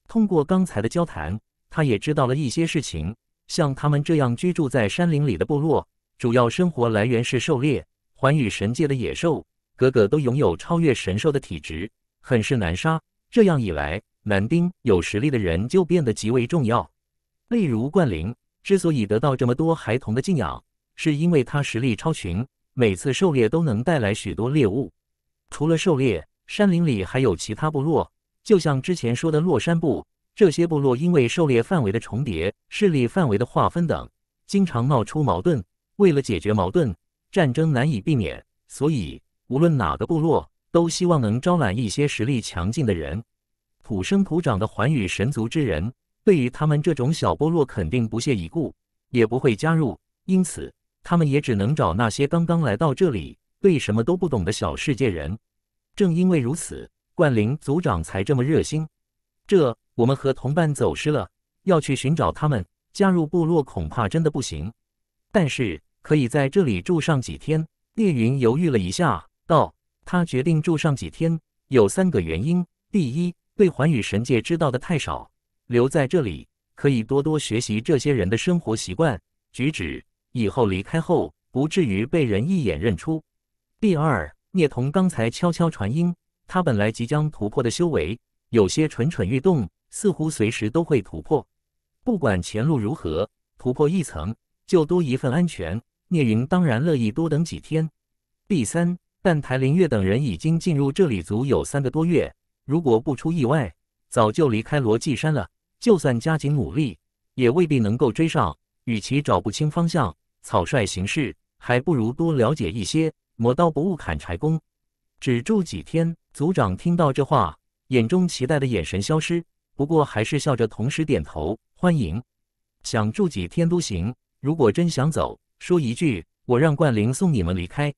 通过刚才的交谈。他也知道了一些事情，像他们这样居住在山林里的部落，主要生活来源是狩猎。寰宇神界的野兽，个个都拥有超越神兽的体质，很是难杀。这样一来，男丁有实力的人就变得极为重要。例如冠灵之所以得到这么多孩童的敬仰，是因为他实力超群，每次狩猎都能带来许多猎物。除了狩猎，山林里还有其他部落，就像之前说的落山部。这些部落因为狩猎范围的重叠、势力范围的划分等，经常闹出矛盾。为了解决矛盾，战争难以避免，所以无论哪个部落，都希望能招揽一些实力强劲的人。土生土长的寰宇神族之人，对于他们这种小部落肯定不屑一顾，也不会加入。因此，他们也只能找那些刚刚来到这里、对什么都不懂的小世界人。正因为如此，冠灵族长才这么热心。这。我们和同伴走失了，要去寻找他们。加入部落恐怕真的不行，但是可以在这里住上几天。聂云犹豫了一下，道：“他决定住上几天，有三个原因。第一，对寰宇神界知道的太少，留在这里可以多多学习这些人的生活习惯、举止，以后离开后不至于被人一眼认出。第二，聂童刚才悄悄传音，他本来即将突破的修为有些蠢蠢欲动。”似乎随时都会突破，不管前路如何，突破一层就多一份安全。聂云当然乐意多等几天。第三，但台林月等人已经进入这里足有三个多月，如果不出意外，早就离开罗纪山了。就算加紧努力，也未必能够追上。与其找不清方向，草率行事，还不如多了解一些，磨刀不误砍柴工。只住几天，族长听到这话，眼中期待的眼神消失。不过还是笑着，同时点头欢迎。想住几天都行，如果真想走，说一句我让冠灵送你们离开，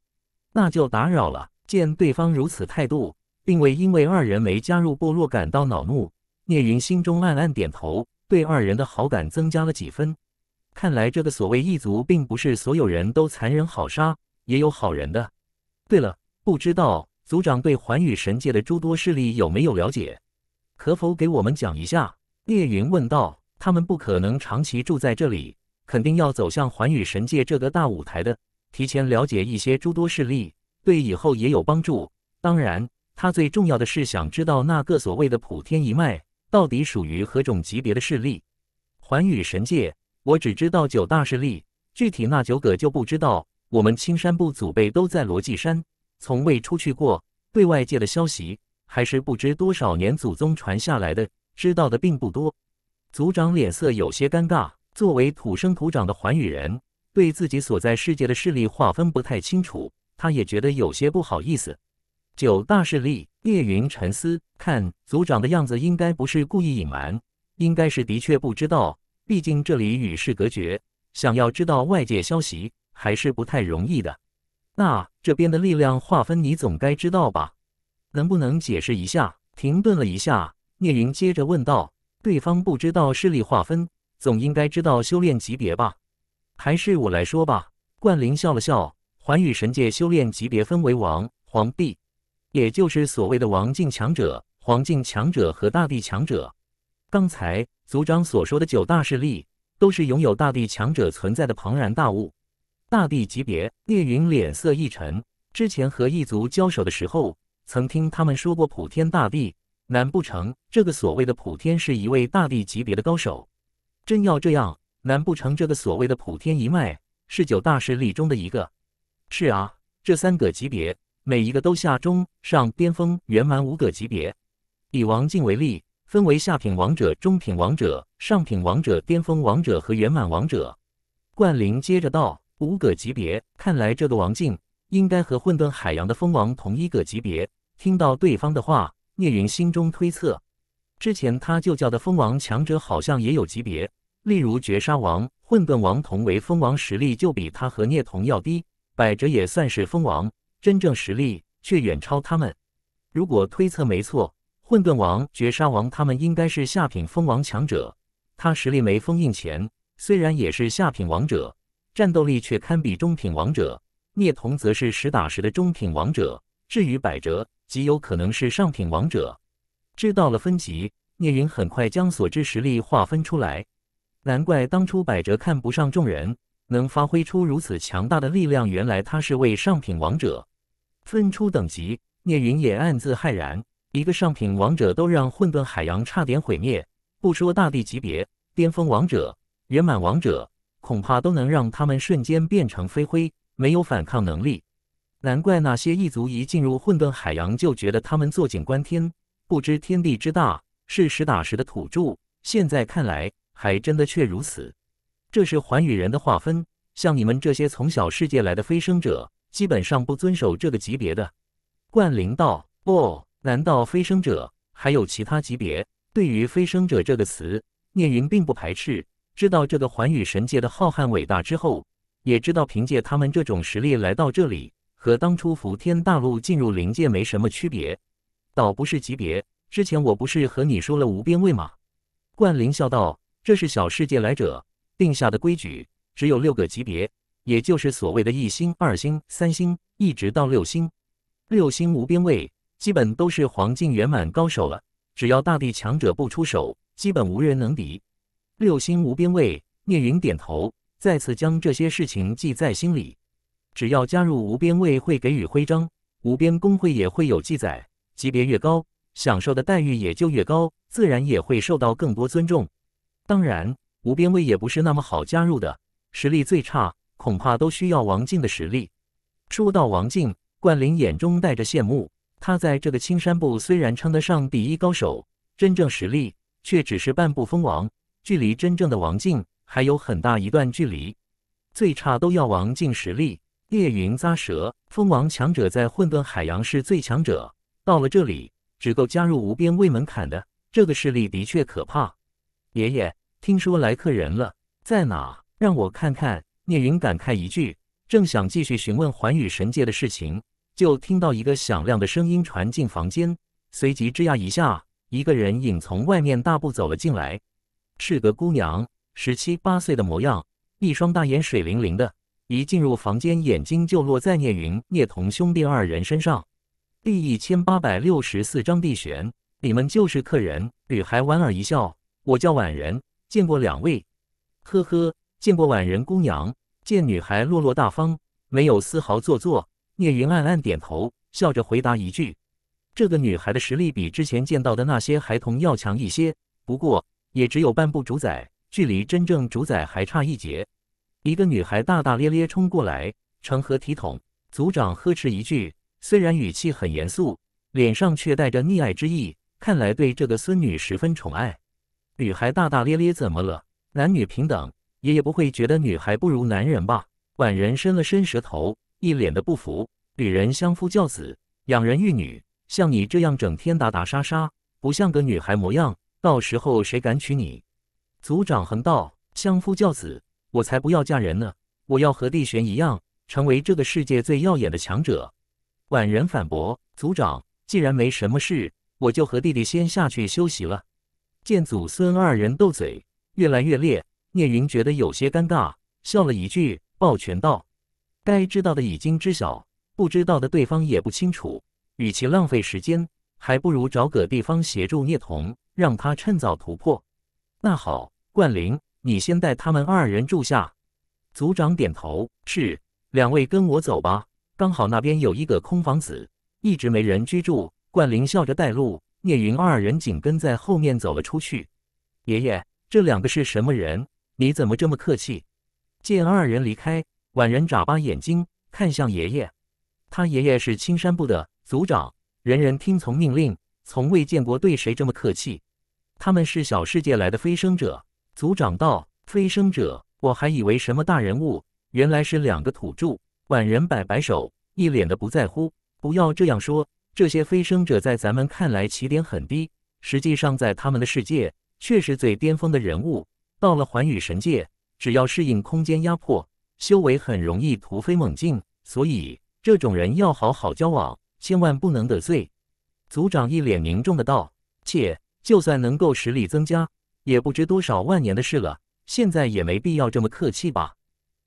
那就打扰了。见对方如此态度，并未因为二人没加入部落感到恼怒，聂云心中暗暗点头，对二人的好感增加了几分。看来这个所谓异族，并不是所有人都残忍好杀，也有好人的。对了，不知道族长对寰宇神界的诸多势力有没有了解？可否给我们讲一下？聂云问道。他们不可能长期住在这里，肯定要走向寰宇神界这个大舞台的。提前了解一些诸多势力，对以后也有帮助。当然，他最重要的是想知道那个所谓的普天一脉到底属于何种级别的势力。寰宇神界，我只知道九大势力，具体那九个就不知道。我们青山部祖辈都在罗辑山，从未出去过，对外界的消息。还是不知多少年祖宗传下来的，知道的并不多。族长脸色有些尴尬，作为土生土长的环宇人，对自己所在世界的势力划分不太清楚，他也觉得有些不好意思。九大势力，叶云沉思，看族长的样子，应该不是故意隐瞒，应该是的确不知道。毕竟这里与世隔绝，想要知道外界消息还是不太容易的。那这边的力量划分，你总该知道吧？能不能解释一下？停顿了一下，聂云接着问道：“对方不知道势力划分，总应该知道修炼级别吧？还是我来说吧。”冠霖笑了笑：“寰宇神界修炼级别分为王、皇、帝，也就是所谓的王境强者、黄境强者和大地强者。刚才族长所说的九大势力，都是拥有大地强者存在的庞然大物。大地级别。”聂云脸色一沉，之前和异族交手的时候。曾听他们说过普天大帝，难不成这个所谓的普天是一位大帝级别的高手？真要这样，难不成这个所谓的普天一脉是九大势力中的一个？是啊，这三个级别，每一个都下中上巅峰圆满五个级别。以王靖为例，分为下品王者、中品王者、上品王者、巅峰王者和圆满王者。冠灵接着道：五个级别，看来这个王靖应该和混沌海洋的蜂王同一个级别。听到对方的话，聂云心中推测，之前他就叫的蜂王强者好像也有级别，例如绝杀王、混沌王同为蜂王，实力就比他和聂童要低。百折也算是蜂王，真正实力却远超他们。如果推测没错，混沌王、绝杀王他们应该是下品蜂王强者。他实力没封印前，虽然也是下品王者，战斗力却堪比中品王者。聂童则是实打实的中品王者。至于百折，极有可能是上品王者。知道了分级，聂云很快将所知实力划分出来。难怪当初百哲看不上众人，能发挥出如此强大的力量，原来他是位上品王者。分出等级，聂云也暗自骇然。一个上品王者都让混沌海洋差点毁灭，不说大帝级别、巅峰王者、圆满王者，恐怕都能让他们瞬间变成飞灰，没有反抗能力。难怪那些异族一进入混沌海洋就觉得他们坐井观天，不知天地之大，是实打实的土著。现在看来，还真的确如此。这是寰宇人的划分，像你们这些从小世界来的飞升者，基本上不遵守这个级别的。冠灵道，哦，难道飞升者还有其他级别？对于飞升者这个词，聂云并不排斥。知道这个寰宇神界的浩瀚伟大之后，也知道凭借他们这种实力来到这里。和当初伏天大陆进入灵界没什么区别，倒不是级别。之前我不是和你说了无边位吗？冠灵笑道：“这是小世界来者定下的规矩，只有六个级别，也就是所谓的一星、二星、三星，一直到六星。六星无边位，基本都是黄境圆满高手了。只要大帝强者不出手，基本无人能敌。六星无边位。”聂云点头，再次将这些事情记在心里。只要加入无边位，会给予徽章，无边公会也会有记载。级别越高，享受的待遇也就越高，自然也会受到更多尊重。当然，无边位也不是那么好加入的，实力最差恐怕都需要王静的实力。说到王静，冠霖眼中带着羡慕。他在这个青山部虽然称得上第一高手，真正实力却只是半步封王，距离真正的王静还有很大一段距离。最差都要王静实力。猎云咂舌，蜂王强者在混沌海洋是最强者，到了这里只够加入无边位门槛的这个势力，的确可怕。爷爷，听说来客人了，在哪？让我看看。聂云感慨一句，正想继续询问寰宇神界的事情，就听到一个响亮的声音传进房间，随即吱呀一下，一个人影从外面大步走了进来，是个姑娘，十七八岁的模样，一双大眼水灵灵的。一进入房间，眼睛就落在聂云、聂童兄弟二人身上。第一千八百六十四章地玄，你们就是客人。女孩莞尔一笑：“我叫婉人，见过两位。”“呵呵，见过婉人姑娘。”见女孩落落大方，没有丝毫做作，聂云暗暗点头，笑着回答一句：“这个女孩的实力比之前见到的那些孩童要强一些，不过也只有半步主宰，距离真正主宰还差一截。”一个女孩大大咧咧冲过来，成何体统？组长呵斥一句，虽然语气很严肃，脸上却带着溺爱之意，看来对这个孙女十分宠爱。女孩大大咧咧怎么了？男女平等，爷爷不会觉得女孩不如男人吧？婉人伸了伸舌头，一脸的不服。女人相夫教子，养人育女，像你这样整天打打杀杀，不像个女孩模样，到时候谁敢娶你？组长横道，相夫教子。我才不要嫁人呢！我要和帝玄一样，成为这个世界最耀眼的强者。婉人反驳：“族长，既然没什么事，我就和弟弟先下去休息了。”见祖孙二人斗嘴越来越烈，聂云觉得有些尴尬，笑了一句，抱拳道：“该知道的已经知晓，不知道的对方也不清楚。与其浪费时间，还不如找个地方协助聂童，让他趁早突破。”那好，冠灵。你先带他们二人住下。族长点头，是。两位跟我走吧，刚好那边有一个空房子，一直没人居住。冠林笑着带路，聂云二人紧跟在后面走了出去。爷爷，这两个是什么人？你怎么这么客气？见二人离开，婉人眨巴眼睛看向爷爷。他爷爷是青山部的族长，人人听从命令，从未见过对谁这么客气。他们是小世界来的飞升者。族长道：“飞升者，我还以为什么大人物，原来是两个土著。”晚人摆摆手，一脸的不在乎。“不要这样说，这些飞升者在咱们看来起点很低，实际上在他们的世界，确实最巅峰的人物。到了寰宇神界，只要适应空间压迫，修为很容易突飞猛进。所以，这种人要好好交往，千万不能得罪。”族长一脸凝重的道：“切，就算能够实力增加。”也不知多少万年的事了，现在也没必要这么客气吧。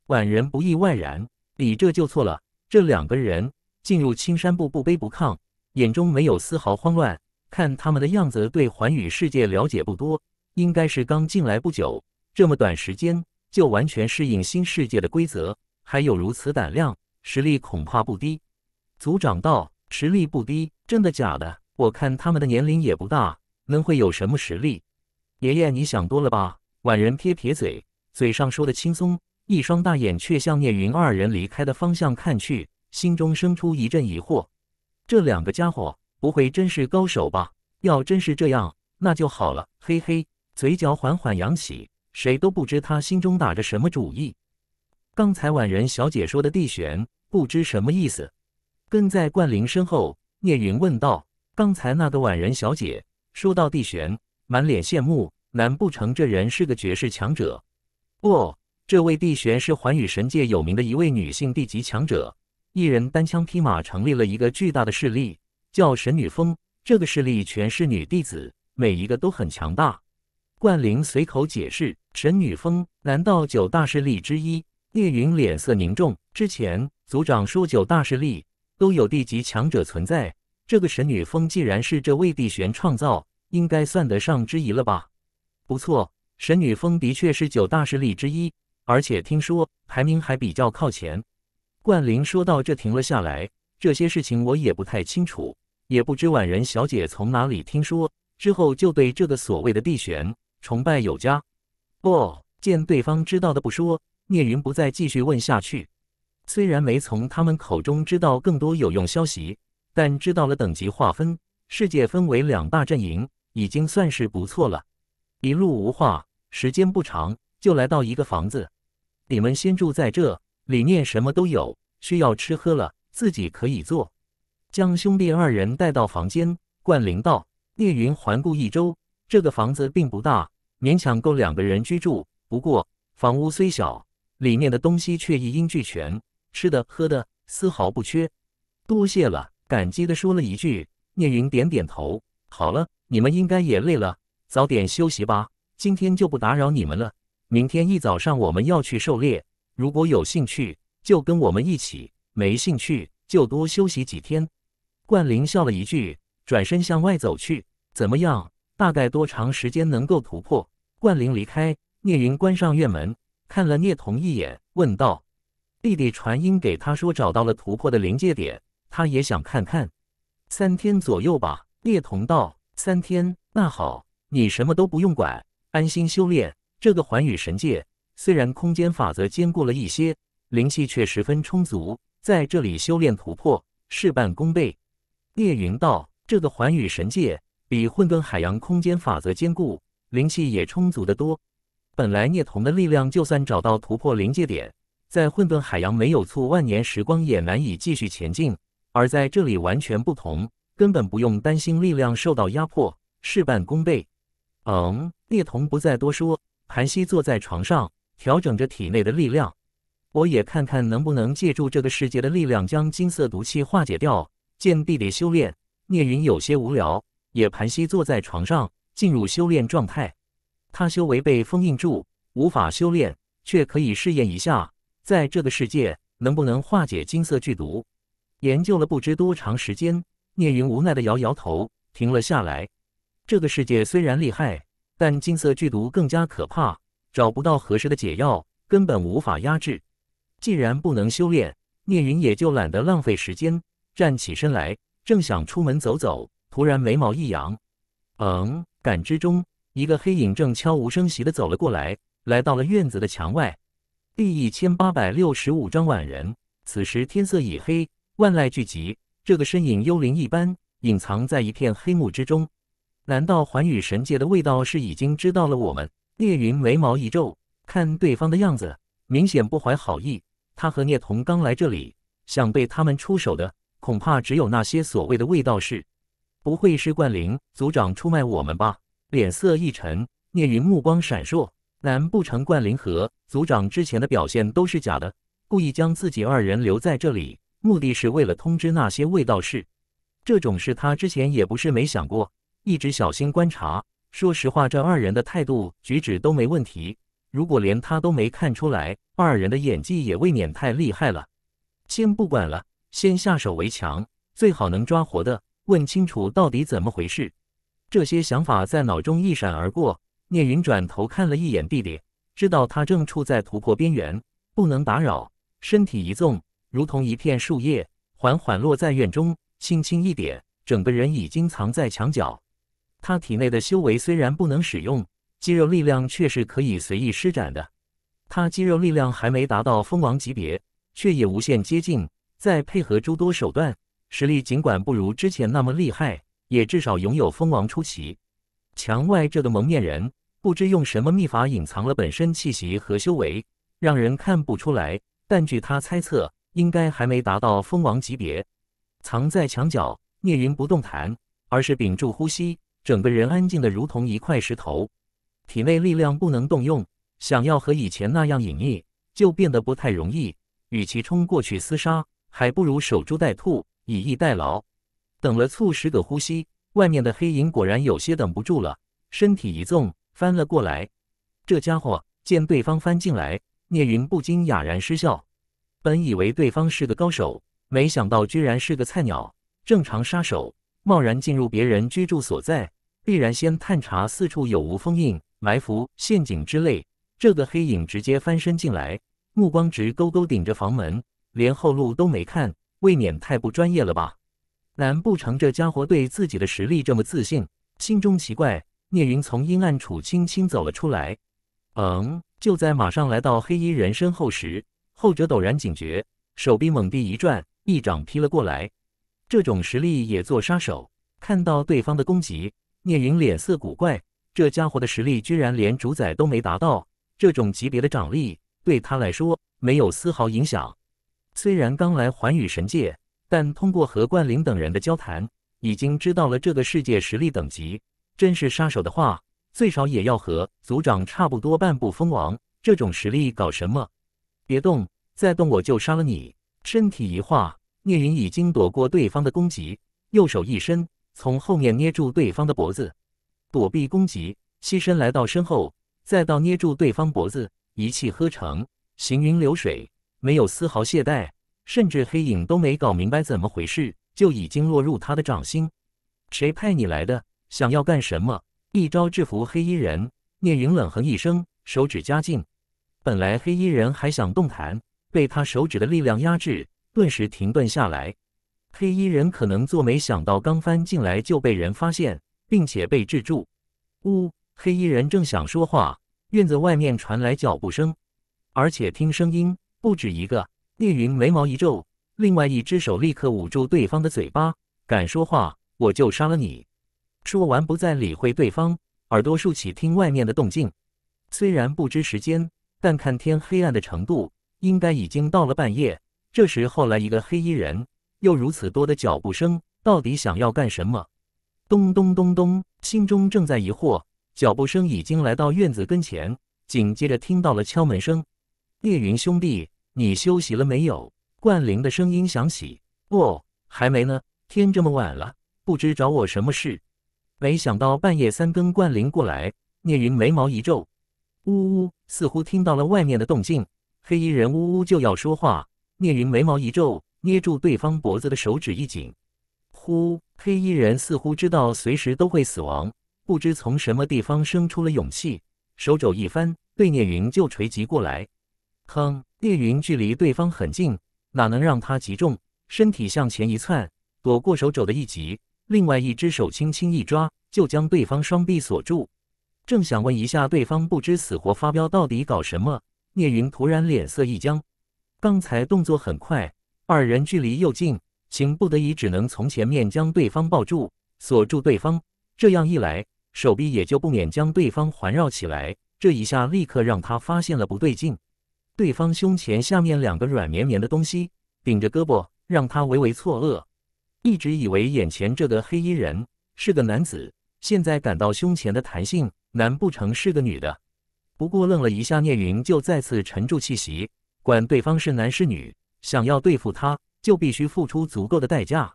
婉人不意外然，你这就错了。这两个人进入青山部不卑不亢，眼中没有丝毫慌乱。看他们的样子，对寰宇世界了解不多，应该是刚进来不久。这么短时间就完全适应新世界的规则，还有如此胆量，实力恐怕不低。族长道，实力不低，真的假的？我看他们的年龄也不大，能会有什么实力？爷爷，你想多了吧？婉人撇撇嘴，嘴上说的轻松，一双大眼却向聂云二人离开的方向看去，心中生出一阵疑惑：这两个家伙不会真是高手吧？要真是这样，那就好了，嘿嘿，嘴角缓缓扬起。谁都不知他心中打着什么主意。刚才婉人小姐说的地玄，不知什么意思。跟在冠霖身后，聂云问道：“刚才那个婉人小姐说到地玄。”满脸羡慕，难不成这人是个绝世强者？不，这位帝玄是寰宇神界有名的一位女性地级强者，一人单枪匹马成立了一个巨大的势力，叫神女峰。这个势力全是女弟子，每一个都很强大。冠灵随口解释，神女峰难道九大势力之一？聂云脸色凝重，之前族长说九大势力都有地级强者存在，这个神女峰既然是这位帝玄创造。应该算得上之一了吧？不错，神女峰的确是九大势力之一，而且听说排名还比较靠前。冠霖说到这停了下来，这些事情我也不太清楚，也不知婉人小姐从哪里听说，之后就对这个所谓的地玄崇拜有加。不见对方知道的不说，聂云不再继续问下去。虽然没从他们口中知道更多有用消息，但知道了等级划分，世界分为两大阵营。已经算是不错了，一路无话，时间不长就来到一个房子，你们先住在这，里面什么都有，需要吃喝了自己可以做。将兄弟二人带到房间，冠灵道。聂云环顾一周，这个房子并不大，勉强够两个人居住。不过房屋虽小，里面的东西却一应俱全，吃的喝的丝毫不缺。多谢了，感激的说了一句。聂云点点头，好了。你们应该也累了，早点休息吧。今天就不打扰你们了。明天一早上我们要去狩猎，如果有兴趣就跟我们一起，没兴趣就多休息几天。冠霖笑了一句，转身向外走去。怎么样？大概多长时间能够突破？冠霖离开，聂云关上院门，看了聂童一眼，问道：“弟弟传音给他说找到了突破的临界点，他也想看看。”三天左右吧，聂童道。三天，那好，你什么都不用管，安心修炼。这个寰宇神界虽然空间法则坚固了一些，灵气却十分充足，在这里修炼突破，事半功倍。聂云道：“这个寰宇神界比混沌海洋空间法则坚固，灵气也充足的多。本来聂童的力量就算找到突破临界点，在混沌海洋没有凑万年时光也难以继续前进，而在这里完全不同。”根本不用担心力量受到压迫，事半功倍。嗯，聂童不再多说，盘膝坐在床上，调整着体内的力量。我也看看能不能借助这个世界的力量将金色毒气化解掉。见弟弟修炼，聂云有些无聊，也盘膝坐在床上，进入修炼状态。他修为被封印住，无法修炼，却可以试验一下，在这个世界能不能化解金色剧毒。研究了不知多长时间。聂云无奈的摇摇头，停了下来。这个世界虽然厉害，但金色剧毒更加可怕，找不到合适的解药，根本无法压制。既然不能修炼，聂云也就懒得浪费时间，站起身来，正想出门走走，突然眉毛一扬，“嗯，感知中，一个黑影正悄无声息的走了过来，来到了院子的墙外。”第一千八百六十五章晚人。此时天色已黑，万籁俱寂。这个身影幽灵一般，隐藏在一片黑幕之中。难道寰宇神界的味道是已经知道了我们？聂云眉毛一皱，看对方的样子，明显不怀好意。他和聂童刚来这里，想被他们出手的，恐怕只有那些所谓的味道士。不会是冠灵族长出卖我们吧？脸色一沉，聂云目光闪烁。难不成冠灵和族长之前的表现都是假的，故意将自己二人留在这里？目的是为了通知那些卫道士，这种事他之前也不是没想过，一直小心观察。说实话，这二人的态度举止都没问题，如果连他都没看出来，二人的演技也未免太厉害了。先不管了，先下手为强，最好能抓活的，问清楚到底怎么回事。这些想法在脑中一闪而过。聂云转头看了一眼弟弟，知道他正处在突破边缘，不能打扰，身体一纵。如同一片树叶缓缓落在院中，轻轻一点，整个人已经藏在墙角。他体内的修为虽然不能使用，肌肉力量却是可以随意施展的。他肌肉力量还没达到蜂王级别，却也无限接近。再配合诸多手段，实力尽管不如之前那么厉害，也至少拥有蜂王出息。墙外这个蒙面人不知用什么秘法隐藏了本身气息和修为，让人看不出来。但据他猜测，应该还没达到蜂王级别，藏在墙角，聂云不动弹，而是屏住呼吸，整个人安静的如同一块石头，体内力量不能动用，想要和以前那样隐匿，就变得不太容易。与其冲过去厮杀，还不如守株待兔，以逸待劳。等了数十个呼吸，外面的黑影果然有些等不住了，身体一纵，翻了过来。这家伙见对方翻进来，聂云不禁哑然失笑。本以为对方是个高手，没想到居然是个菜鸟。正常杀手贸然进入别人居住所在，必然先探查四处有无封印、埋伏、陷阱之类。这个黑影直接翻身进来，目光直勾勾顶着房门，连后路都没看，未免太不专业了吧？难不成这家伙对自己的实力这么自信？心中奇怪，聂云从阴暗处轻轻走了出来。嗯，就在马上来到黑衣人身后时。后者陡然警觉，手臂猛地一转，一掌劈了过来。这种实力也做杀手？看到对方的攻击，聂云脸色古怪。这家伙的实力居然连主宰都没达到，这种级别的掌力对他来说没有丝毫影响。虽然刚来寰宇神界，但通过和冠霖等人的交谈，已经知道了这个世界实力等级。真是杀手的话，最少也要和族长差不多，半步封王这种实力搞什么？别动！再动我就杀了你！身体一化，聂云已经躲过对方的攻击，右手一伸，从后面捏住对方的脖子，躲避攻击，起身来到身后，再到捏住对方脖子，一气呵成，行云流水，没有丝毫懈怠，甚至黑影都没搞明白怎么回事，就已经落入他的掌心。谁派你来的？想要干什么？一招制服黑衣人，聂云冷哼一声，手指加劲。本来黑衣人还想动弹，被他手指的力量压制，顿时停顿下来。黑衣人可能做没想到，刚翻进来就被人发现，并且被制住。呜！黑衣人正想说话，院子外面传来脚步声，而且听声音不止一个。聂云眉毛一皱，另外一只手立刻捂住对方的嘴巴：“敢说话，我就杀了你！”说完不再理会对方，耳朵竖起听外面的动静。虽然不知时间。但看天黑暗的程度，应该已经到了半夜。这时，后来一个黑衣人，又如此多的脚步声，到底想要干什么？咚咚咚咚！心中正在疑惑，脚步声已经来到院子跟前，紧接着听到了敲门声。聂云兄弟，你休息了没有？冠灵的声音响起。哦，还没呢。天这么晚了，不知找我什么事？没想到半夜三更，冠灵过来。聂云眉毛一皱。呜呜。似乎听到了外面的动静，黑衣人呜呜就要说话，聂云眉毛一皱，捏住对方脖子的手指一紧。呼，黑衣人似乎知道随时都会死亡，不知从什么地方生出了勇气，手肘一翻，对聂云就锤击过来。哼，聂云距离对方很近，哪能让他击中？身体向前一窜，躲过手肘的一击，另外一只手轻轻一抓，就将对方双臂锁住。正想问一下对方，不知死活发飙到底搞什么？聂云突然脸色一僵，刚才动作很快，二人距离又近，情不得已只能从前面将对方抱住，锁住对方。这样一来，手臂也就不免将对方环绕起来。这一下立刻让他发现了不对劲，对方胸前下面两个软绵绵的东西顶着胳膊，让他微微错愕。一直以为眼前这个黑衣人是个男子，现在感到胸前的弹性。难不成是个女的？不过愣了一下，聂云就再次沉住气息。管对方是男是女，想要对付他，就必须付出足够的代价。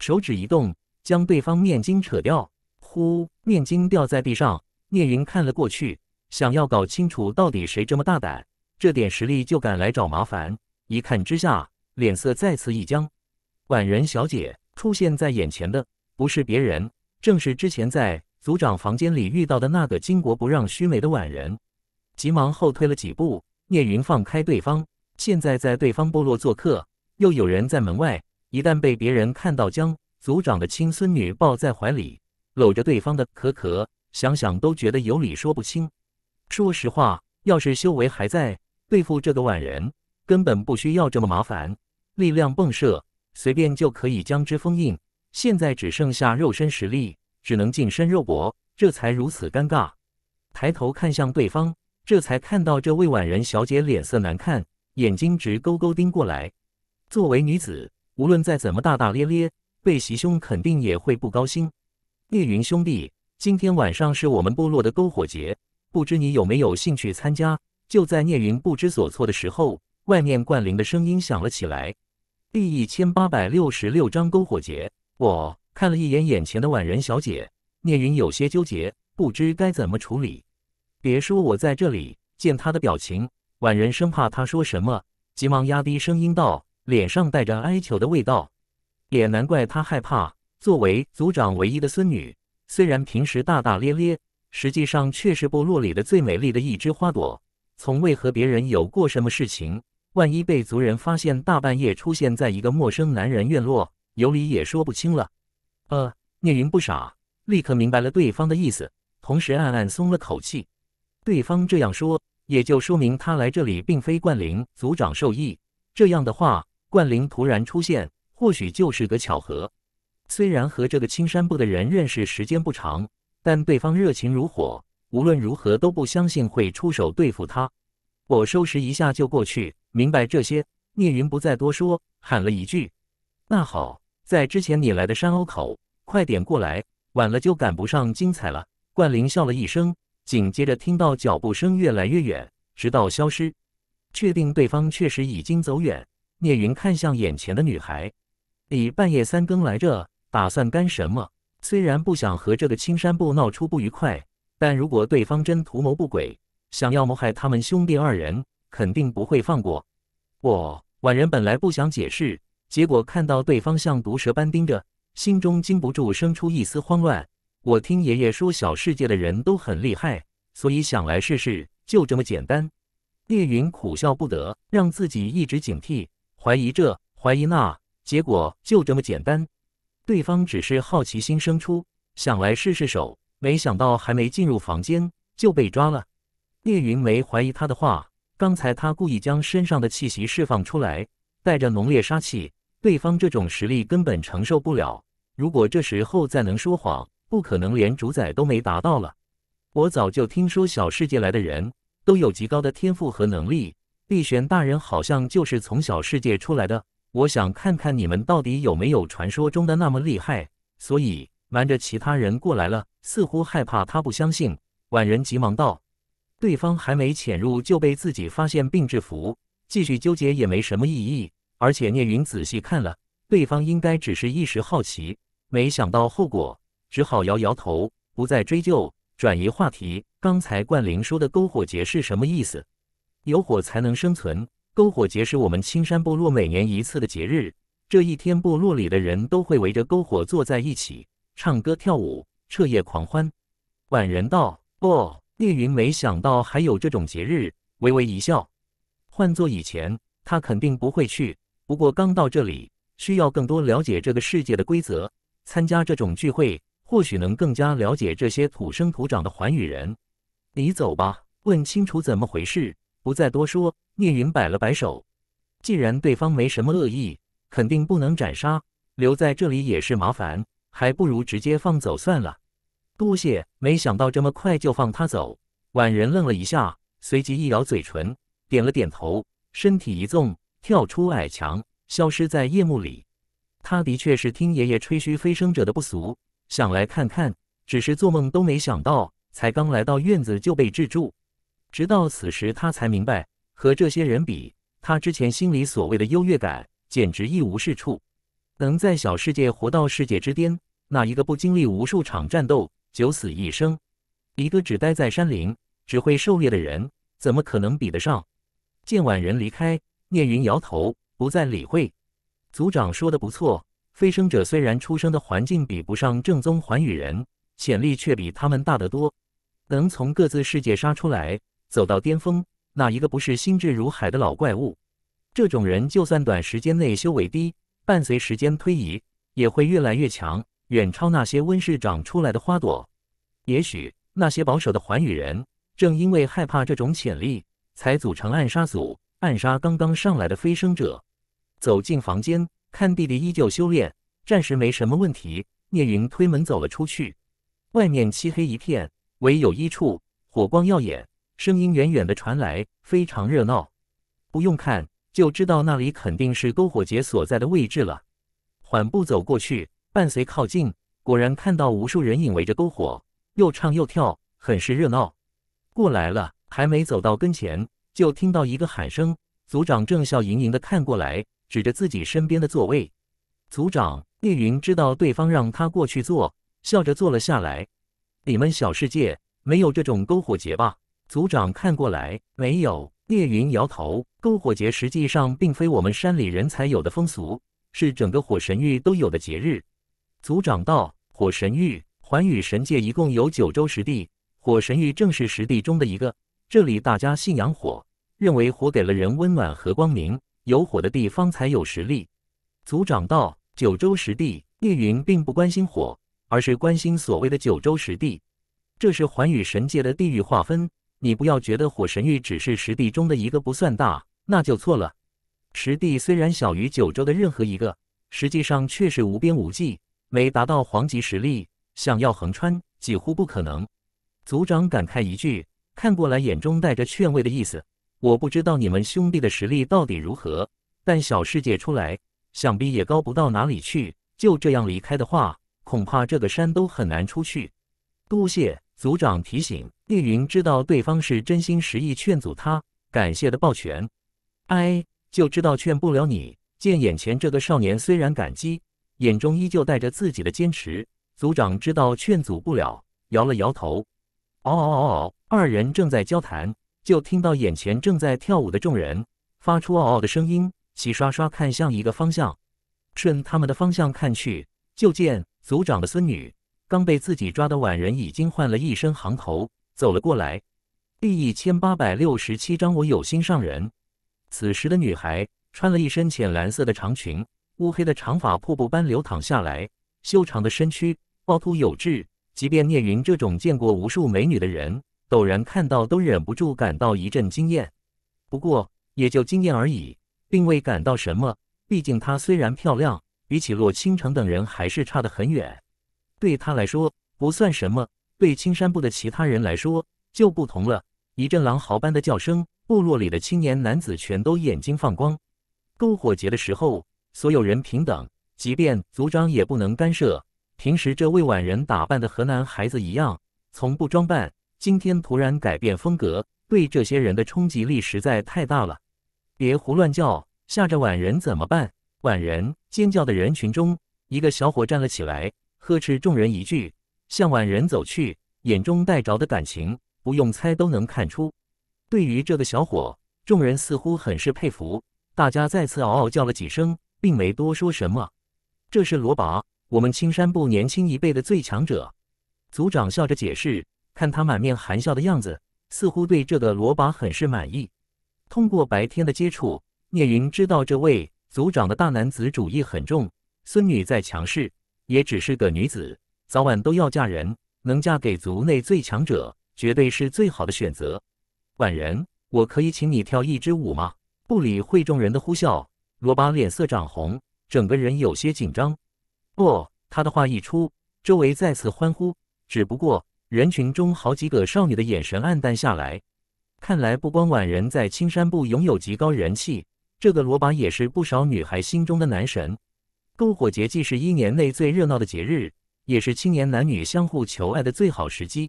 手指一动，将对方面巾扯掉，呼，面巾掉在地上。聂云看了过去，想要搞清楚到底谁这么大胆，这点实力就敢来找麻烦。一看之下，脸色再次一僵。婉人小姐出现在眼前的，不是别人，正是之前在。族长房间里遇到的那个巾帼不让须眉的婉人，急忙后退了几步。聂云放开对方，现在在对方部落做客，又有人在门外，一旦被别人看到将族长的亲孙女抱在怀里，搂着对方的可可，想想都觉得有理说不清。说实话，要是修为还在，对付这个婉人根本不需要这么麻烦。力量迸射，随便就可以将之封印。现在只剩下肉身实力。只能近身肉搏，这才如此尴尬。抬头看向对方，这才看到这位婉人小姐脸色难看，眼睛直勾勾盯过来。作为女子，无论再怎么大大咧咧，被袭胸肯定也会不高兴。聂云兄弟，今天晚上是我们部落的篝火节，不知你有没有兴趣参加？就在聂云不知所措的时候，外面灌灵的声音响了起来。第一千八百六十六章篝火节。我。看了一眼眼前的婉人小姐，聂云有些纠结，不知该怎么处理。别说我在这里见她的表情，婉人生怕她说什么，急忙压低声音道，脸上带着哀求的味道。也难怪她害怕，作为族长唯一的孙女，虽然平时大大咧咧，实际上却是部落里的最美丽的一枝花朵，从未和别人有过什么事情。万一被族人发现，大半夜出现在一个陌生男人院落，有理也说不清了。呃，聂云不傻，立刻明白了对方的意思，同时暗暗松了口气。对方这样说，也就说明他来这里并非冠灵族长授意。这样的话，冠灵突然出现，或许就是个巧合。虽然和这个青山部的人认识时间不长，但对方热情如火，无论如何都不相信会出手对付他。我收拾一下就过去。明白这些，聂云不再多说，喊了一句：“那好。”在之前你来的山坳口，快点过来，晚了就赶不上精彩了。冠霖笑了一声，紧接着听到脚步声越来越远，直到消失。确定对方确实已经走远，聂云看向眼前的女孩，你半夜三更来这，打算干什么？虽然不想和这个青山部闹出不愉快，但如果对方真图谋不轨，想要谋害他们兄弟二人，肯定不会放过我。婉人本来不想解释。结果看到对方像毒蛇般盯着，心中禁不住生出一丝慌乱。我听爷爷说小世界的人都很厉害，所以想来试试，就这么简单。聂云苦笑不得，让自己一直警惕，怀疑这怀疑那，结果就这么简单。对方只是好奇心生出，想来试试手，没想到还没进入房间就被抓了。聂云没怀疑他的话，刚才他故意将身上的气息释放出来。带着浓烈杀气，对方这种实力根本承受不了。如果这时候再能说谎，不可能连主宰都没达到了。我早就听说小世界来的人都有极高的天赋和能力，碧玄大人好像就是从小世界出来的。我想看看你们到底有没有传说中的那么厉害，所以瞒着其他人过来了，似乎害怕他不相信。婉人急忙道：“对方还没潜入就被自己发现并制服。”继续纠结也没什么意义，而且聂云仔细看了，对方应该只是一时好奇，没想到后果，只好摇摇头，不再追究，转移话题。刚才冠霖说的篝火节是什么意思？有火才能生存，篝火节是我们青山部落每年一次的节日，这一天部落里的人都会围着篝火坐在一起，唱歌跳舞，彻夜狂欢。婉人道：“不。”聂云没想到还有这种节日，微微一笑。换做以前，他肯定不会去。不过刚到这里，需要更多了解这个世界的规则。参加这种聚会，或许能更加了解这些土生土长的环宇人。你走吧，问清楚怎么回事，不再多说。聂云摆了摆手，既然对方没什么恶意，肯定不能斩杀，留在这里也是麻烦，还不如直接放走算了。多谢，没想到这么快就放他走。宛人愣了一下，随即一咬嘴唇。点了点头，身体一纵，跳出矮墙，消失在夜幕里。他的确是听爷爷吹嘘飞升者的不俗，想来看看，只是做梦都没想到，才刚来到院子就被制住。直到此时，他才明白，和这些人比，他之前心里所谓的优越感，简直一无是处。能在小世界活到世界之巅，那一个不经历无数场战斗，九死一生？一个只待在山林，只会狩猎的人，怎么可能比得上？见婉人离开，聂云摇头，不再理会。族长说的不错，飞升者虽然出生的环境比不上正宗环宇人，潜力却比他们大得多。能从各自世界杀出来，走到巅峰，哪一个不是心智如海的老怪物？这种人就算短时间内修为低，伴随时间推移，也会越来越强，远超那些温室长出来的花朵。也许那些保守的环宇人，正因为害怕这种潜力。才组成暗杀组，暗杀刚刚上来的飞升者。走进房间，看弟弟依旧修炼，暂时没什么问题。聂云推门走了出去，外面漆黑一片，唯有一处火光耀眼，声音远远的传来，非常热闹。不用看就知道那里肯定是篝火节所在的位置了。缓步走过去，伴随靠近，果然看到无数人影围着篝火，又唱又跳，很是热闹。过来了。还没走到跟前，就听到一个喊声。组长正笑盈盈地看过来，指着自己身边的座位。组长聂云知道对方让他过去坐，笑着坐了下来。你们小世界没有这种篝火节吧？组长看过来，没有。聂云摇头。篝火节实际上并非我们山里人才有的风俗，是整个火神域都有的节日。组长道：火神域，寰宇神界一共有九州十地，火神域正是十地中的一个。这里大家信仰火，认为火给了人温暖和光明，有火的地方才有实力。族长道：“九州十地，叶云并不关心火，而是关心所谓的九州十地。这是寰宇神界的地域划分。你不要觉得火神域只是十地中的一个不算大，那就错了。十地虽然小于九州的任何一个，实际上却是无边无际。没达到黄级实力，想要横穿几乎不可能。”族长感慨一句。看过来，眼中带着劝慰的意思。我不知道你们兄弟的实力到底如何，但小世界出来，想必也高不到哪里去。就这样离开的话，恐怕这个山都很难出去。多谢族长提醒，叶云知道对方是真心实意劝阻他，感谢的抱拳。哎，就知道劝不了你。见眼前这个少年虽然感激，眼中依旧带着自己的坚持。族长知道劝阻不了，摇了摇头。嗷嗷嗷嗷！二人正在交谈，就听到眼前正在跳舞的众人发出“嗷嗷”的声音，齐刷刷看向一个方向。顺他们的方向看去，就见族长的孙女刚被自己抓的婉人已经换了一身行头走了过来。第一千八百六十七章我有心上人。此时的女孩穿了一身浅蓝色的长裙，乌黑的长发瀑布般流淌下来，修长的身躯凹凸有致。即便聂云这种见过无数美女的人，陡然看到，都忍不住感到一阵惊艳，不过也就惊艳而已，并未感到什么。毕竟她虽然漂亮，比起洛倾城等人还是差得很远，对她来说不算什么。对青山部的其他人来说就不同了，一阵狼嚎般的叫声，部落里的青年男子全都眼睛放光。篝火节的时候，所有人平等，即便族长也不能干涉。平时这魏婉人打扮的和男孩子一样，从不装扮。今天突然改变风格，对这些人的冲击力实在太大了。别胡乱叫，吓着婉人怎么办？婉人尖叫的人群中，一个小伙站了起来，呵斥众人一句，向婉人走去，眼中带着的感情不用猜都能看出。对于这个小伙，众人似乎很是佩服。大家再次嗷嗷叫了几声，并没多说什么。这是罗拔，我们青山部年轻一辈的最强者。组长笑着解释。看他满面含笑的样子，似乎对这个罗巴很是满意。通过白天的接触，聂云知道这位族长的大男子主义很重，孙女再强势，也只是个女子，早晚都要嫁人，能嫁给族内最强者，绝对是最好的选择。婉人，我可以请你跳一支舞吗？不理会众人的呼啸，罗巴脸色涨红，整个人有些紧张。不，他的话一出，周围再次欢呼。只不过。人群中好几个少女的眼神黯淡下来，看来不光婉人在青山部拥有极高人气，这个罗巴也是不少女孩心中的男神。篝火节既是一年内最热闹的节日，也是青年男女相互求爱的最好时机。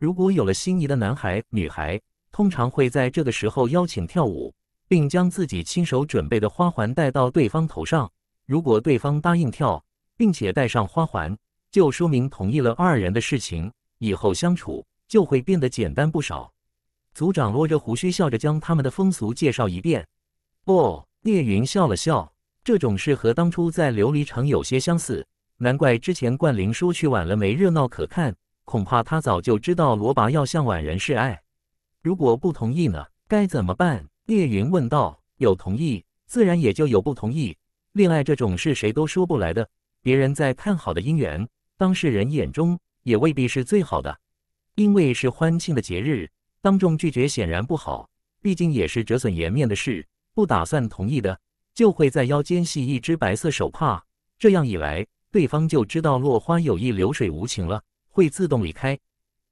如果有了心仪的男孩女孩，通常会在这个时候邀请跳舞，并将自己亲手准备的花环戴到对方头上。如果对方答应跳，并且戴上花环，就说明同意了二人的事情。以后相处就会变得简单不少。族长摸着胡须笑着将他们的风俗介绍一遍。哦，聂云笑了笑，这种事和当初在琉璃城有些相似，难怪之前冠灵说去晚了没热闹可看，恐怕他早就知道罗拔要向婉人示爱。如果不同意呢？该怎么办？聂云问道。有同意，自然也就有不同意。恋爱这种事谁都说不来的，别人在看好的姻缘，当事人眼中。也未必是最好的，因为是欢庆的节日，当众拒绝显然不好，毕竟也是折损颜面的事。不打算同意的，就会在腰间系一只白色手帕，这样一来，对方就知道落花有意，流水无情了，会自动离开。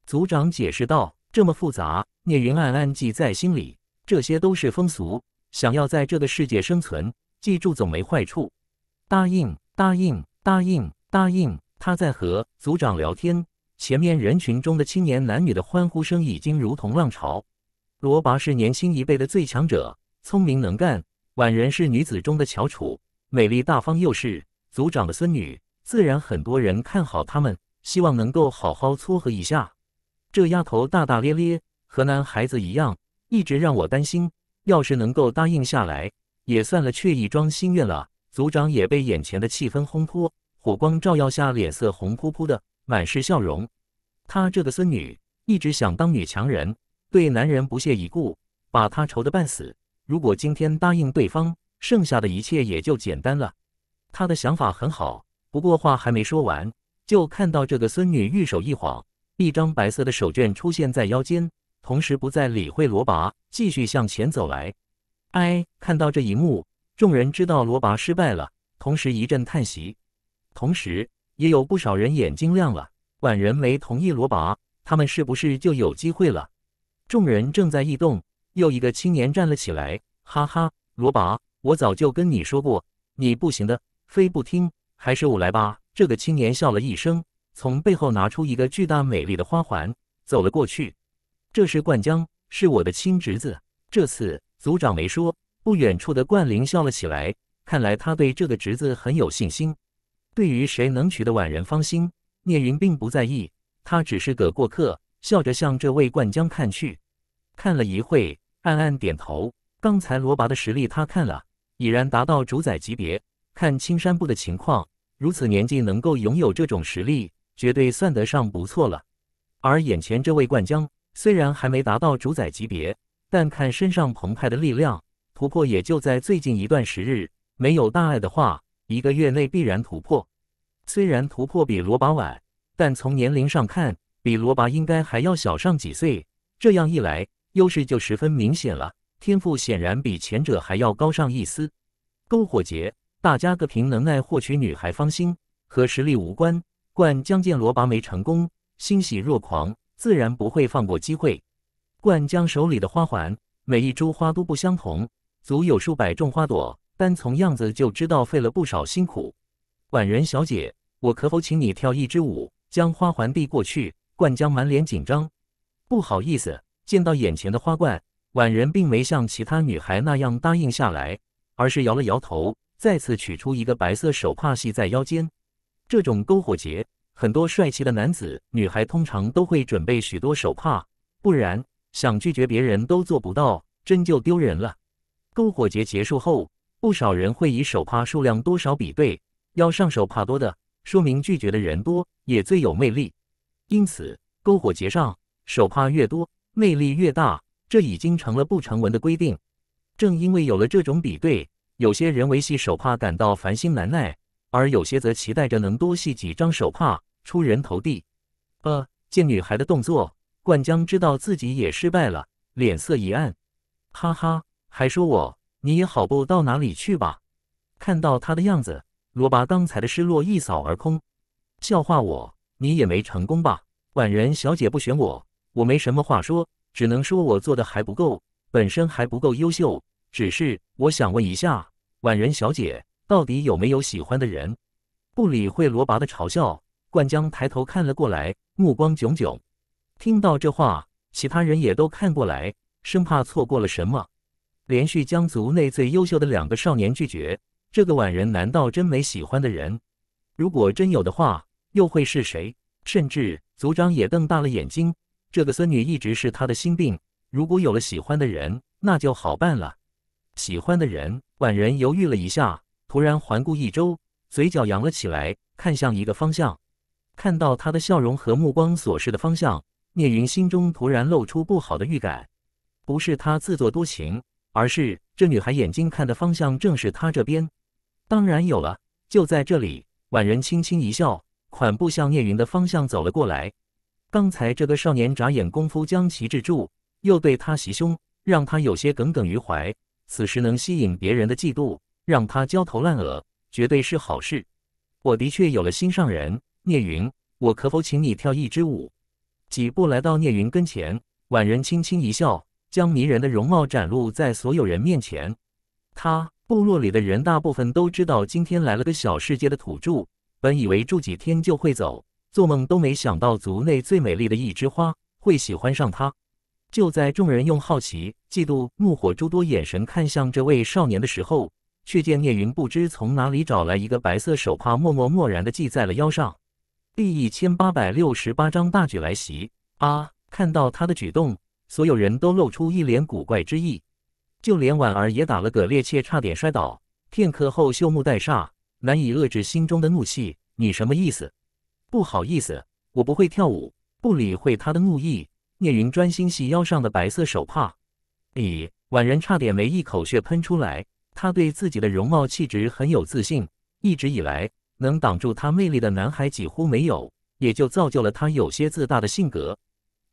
族长解释道：“这么复杂。”聂云暗暗记在心里，这些都是风俗，想要在这个世界生存，记住总没坏处。答应，答应，答应，答应。他在和组长聊天，前面人群中的青年男女的欢呼声已经如同浪潮。罗拔是年轻一辈的最强者，聪明能干；婉人是女子中的翘楚，美丽大方又是组长的孙女，自然很多人看好他们，希望能够好好撮合一下。这丫头大大咧咧，和男孩子一样，一直让我担心。要是能够答应下来，也算了却一桩心愿了。组长也被眼前的气氛烘托。火光照耀下，脸色红扑扑的，满是笑容。他这个孙女一直想当女强人，对男人不屑一顾，把他愁得半死。如果今天答应对方，剩下的一切也就简单了。他的想法很好，不过话还没说完，就看到这个孙女玉手一晃，一张白色的手绢出现在腰间，同时不再理会罗拔，继续向前走来。哎，看到这一幕，众人知道罗拔失败了，同时一阵叹息。同时，也有不少人眼睛亮了。宛人没同意罗拔，他们是不是就有机会了？众人正在异动，又一个青年站了起来。哈哈，罗拔，我早就跟你说过，你不行的，非不听，还是我来吧。这个青年笑了一声，从背后拿出一个巨大美丽的花环，走了过去。这是冠江，是我的亲侄子。这次族长没说。不远处的冠灵笑了起来，看来他对这个侄子很有信心。对于谁能取得婉人芳心，聂云并不在意，他只是个过客，笑着向这位灌江看去，看了一会，暗暗点头。刚才罗拔的实力他看了，已然达到主宰级别。看青山部的情况，如此年纪能够拥有这种实力，绝对算得上不错了。而眼前这位灌江，虽然还没达到主宰级别，但看身上澎湃的力量，突破也就在最近一段时日，没有大碍的话。一个月内必然突破，虽然突破比罗拔晚，但从年龄上看，比罗拔应该还要小上几岁。这样一来，优势就十分明显了。天赋显然比前者还要高上一丝。篝火节，大家各凭能耐获取女孩芳心，和实力无关。冠将见罗拔没成功，欣喜若狂，自然不会放过机会。冠将手里的花环，每一株花都不相同，足有数百种花朵。单从样子就知道费了不少辛苦。婉人小姐，我可否请你跳一支舞？将花环递过去。冠江满脸紧张，不好意思。见到眼前的花冠，婉人并没像其他女孩那样答应下来，而是摇了摇头，再次取出一个白色手帕系在腰间。这种篝火节，很多帅气的男子、女孩通常都会准备许多手帕，不然想拒绝别人都做不到，真就丢人了。篝火节结束后。不少人会以手帕数量多少比对，要上手帕多的，说明拒绝的人多，也最有魅力。因此，篝火节上手帕越多，魅力越大，这已经成了不成文的规定。正因为有了这种比对，有些人为系手帕感到烦心难耐，而有些则期待着能多系几张手帕，出人头地。呃，见女孩的动作，灌江知道自己也失败了，脸色一暗。哈哈，还说我。你也好不到哪里去吧？看到他的样子，罗拔刚才的失落一扫而空。笑话我，你也没成功吧？婉人小姐不选我，我没什么话说，只能说我做的还不够，本身还不够优秀。只是我想问一下，婉人小姐到底有没有喜欢的人？不理会罗拔的嘲笑，冠江抬头看了过来，目光炯炯。听到这话，其他人也都看过来，生怕错过了什么。连续将族内最优秀的两个少年拒绝，这个婉人难道真没喜欢的人？如果真有的话，又会是谁？甚至族长也瞪大了眼睛，这个孙女一直是他的心病。如果有了喜欢的人，那就好办了。喜欢的人，婉人犹豫了一下，突然环顾一周，嘴角扬了起来，看向一个方向。看到他的笑容和目光所视的方向，聂云心中突然露出不好的预感。不是他自作多情。而是这女孩眼睛看的方向正是他这边，当然有了，就在这里。婉人轻轻一笑，款步向聂云的方向走了过来。刚才这个少年眨眼功夫将其制住，又对他袭胸，让他有些耿耿于怀。此时能吸引别人的嫉妒，让他焦头烂额，绝对是好事。我的确有了心上人，聂云，我可否请你跳一支舞？几步来到聂云跟前，宛人轻轻一笑。将迷人的容貌展露在所有人面前，他部落里的人大部分都知道今天来了个小世界的土著，本以为住几天就会走，做梦都没想到族内最美丽的一枝花会喜欢上他。就在众人用好奇、嫉妒、怒火诸多眼神看向这位少年的时候，却见聂云不知从哪里找来一个白色手帕，默默默然的系在了腰上。第一千八百六十八章大举来袭。啊，看到他的举动。所有人都露出一脸古怪之意，就连婉儿也打了个趔趄，差点摔倒。片刻后，秀目带煞，难以遏制心中的怒气。你什么意思？不好意思，我不会跳舞。不理会他的怒意，聂云专心系腰上的白色手帕。咦，婉人差点没一口血喷出来。他对自己的容貌气质很有自信，一直以来能挡住他魅力的男孩几乎没有，也就造就了他有些自大的性格。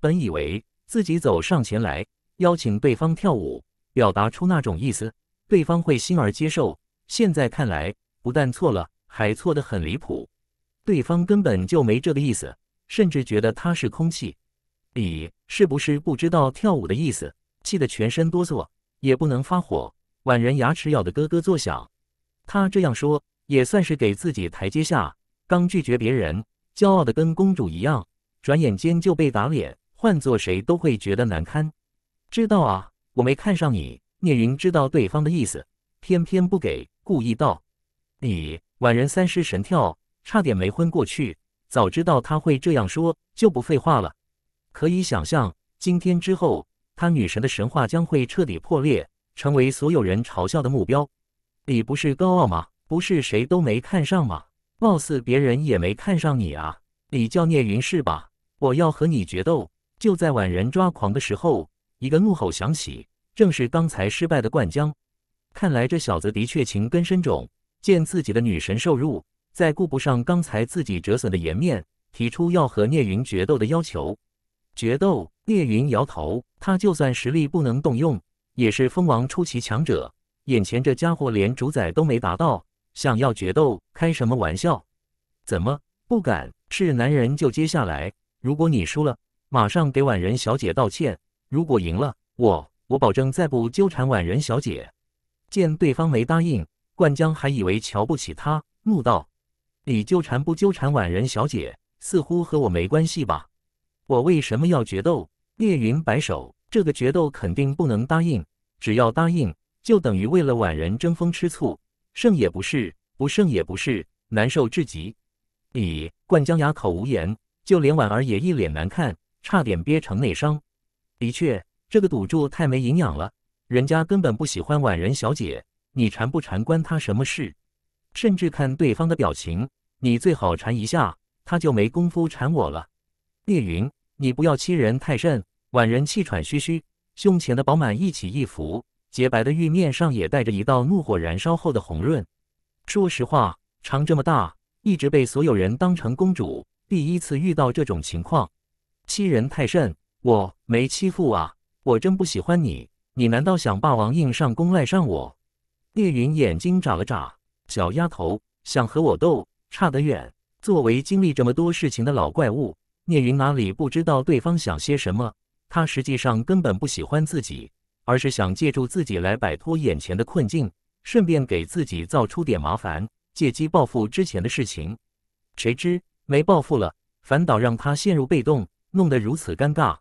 本以为。自己走上前来邀请对方跳舞，表达出那种意思，对方会欣而接受。现在看来，不但错了，还错得很离谱。对方根本就没这个意思，甚至觉得他是空气。你是不是不知道跳舞的意思？气得全身哆嗦，也不能发火，宛人牙齿咬得咯咯作响。他这样说也算是给自己台阶下。刚拒绝别人，骄傲的跟公主一样，转眼间就被打脸。换做谁都会觉得难堪，知道啊？我没看上你，聂云知道对方的意思，偏偏不给，故意道：“你宛人三师神跳，差点没昏过去。早知道他会这样说，就不废话了。可以想象，今天之后，他女神的神话将会彻底破裂，成为所有人嘲笑的目标。你不是高傲吗？不是谁都没看上吗？貌似别人也没看上你啊？你叫聂云是吧？我要和你决斗。”就在宛人抓狂的时候，一个怒吼响起，正是刚才失败的灌浆。看来这小子的确情根深种，见自己的女神受辱，再顾不上刚才自己折损的颜面，提出要和聂云决斗的要求。决斗？聂云摇头，他就算实力不能动用，也是蜂王初期强者。眼前这家伙连主宰都没达到，想要决斗，开什么玩笑？怎么不敢？是男人就接下来。如果你输了。马上给婉人小姐道歉。如果赢了，我我保证再不纠缠婉人小姐。见对方没答应，冠江还以为瞧不起他，怒道：“你纠缠不纠缠婉人小姐，似乎和我没关系吧？我为什么要决斗？”聂云摆手：“这个决斗肯定不能答应，只要答应，就等于为了婉人争风吃醋，胜也不是，不胜也不是，难受至极。”你冠江哑口无言，就连婉儿也一脸难看。差点憋成内伤。的确，这个赌注太没营养了。人家根本不喜欢婉人小姐，你馋不馋关他什么事？甚至看对方的表情，你最好馋一下，他就没工夫馋我了。叶云，你不要欺人太甚。婉人气喘吁吁，胸前的饱满一起一伏，洁白的玉面上也带着一道怒火燃烧后的红润。说实话，长这么大，一直被所有人当成公主，第一次遇到这种情况。欺人太甚！我没欺负啊，我真不喜欢你。你难道想霸王硬上弓赖上我？聂云眼睛眨了眨，小丫头想和我斗，差得远。作为经历这么多事情的老怪物，聂云哪里不知道对方想些什么？他实际上根本不喜欢自己，而是想借助自己来摆脱眼前的困境，顺便给自己造出点麻烦，借机报复之前的事情。谁知没报复了，反倒让他陷入被动。弄得如此尴尬，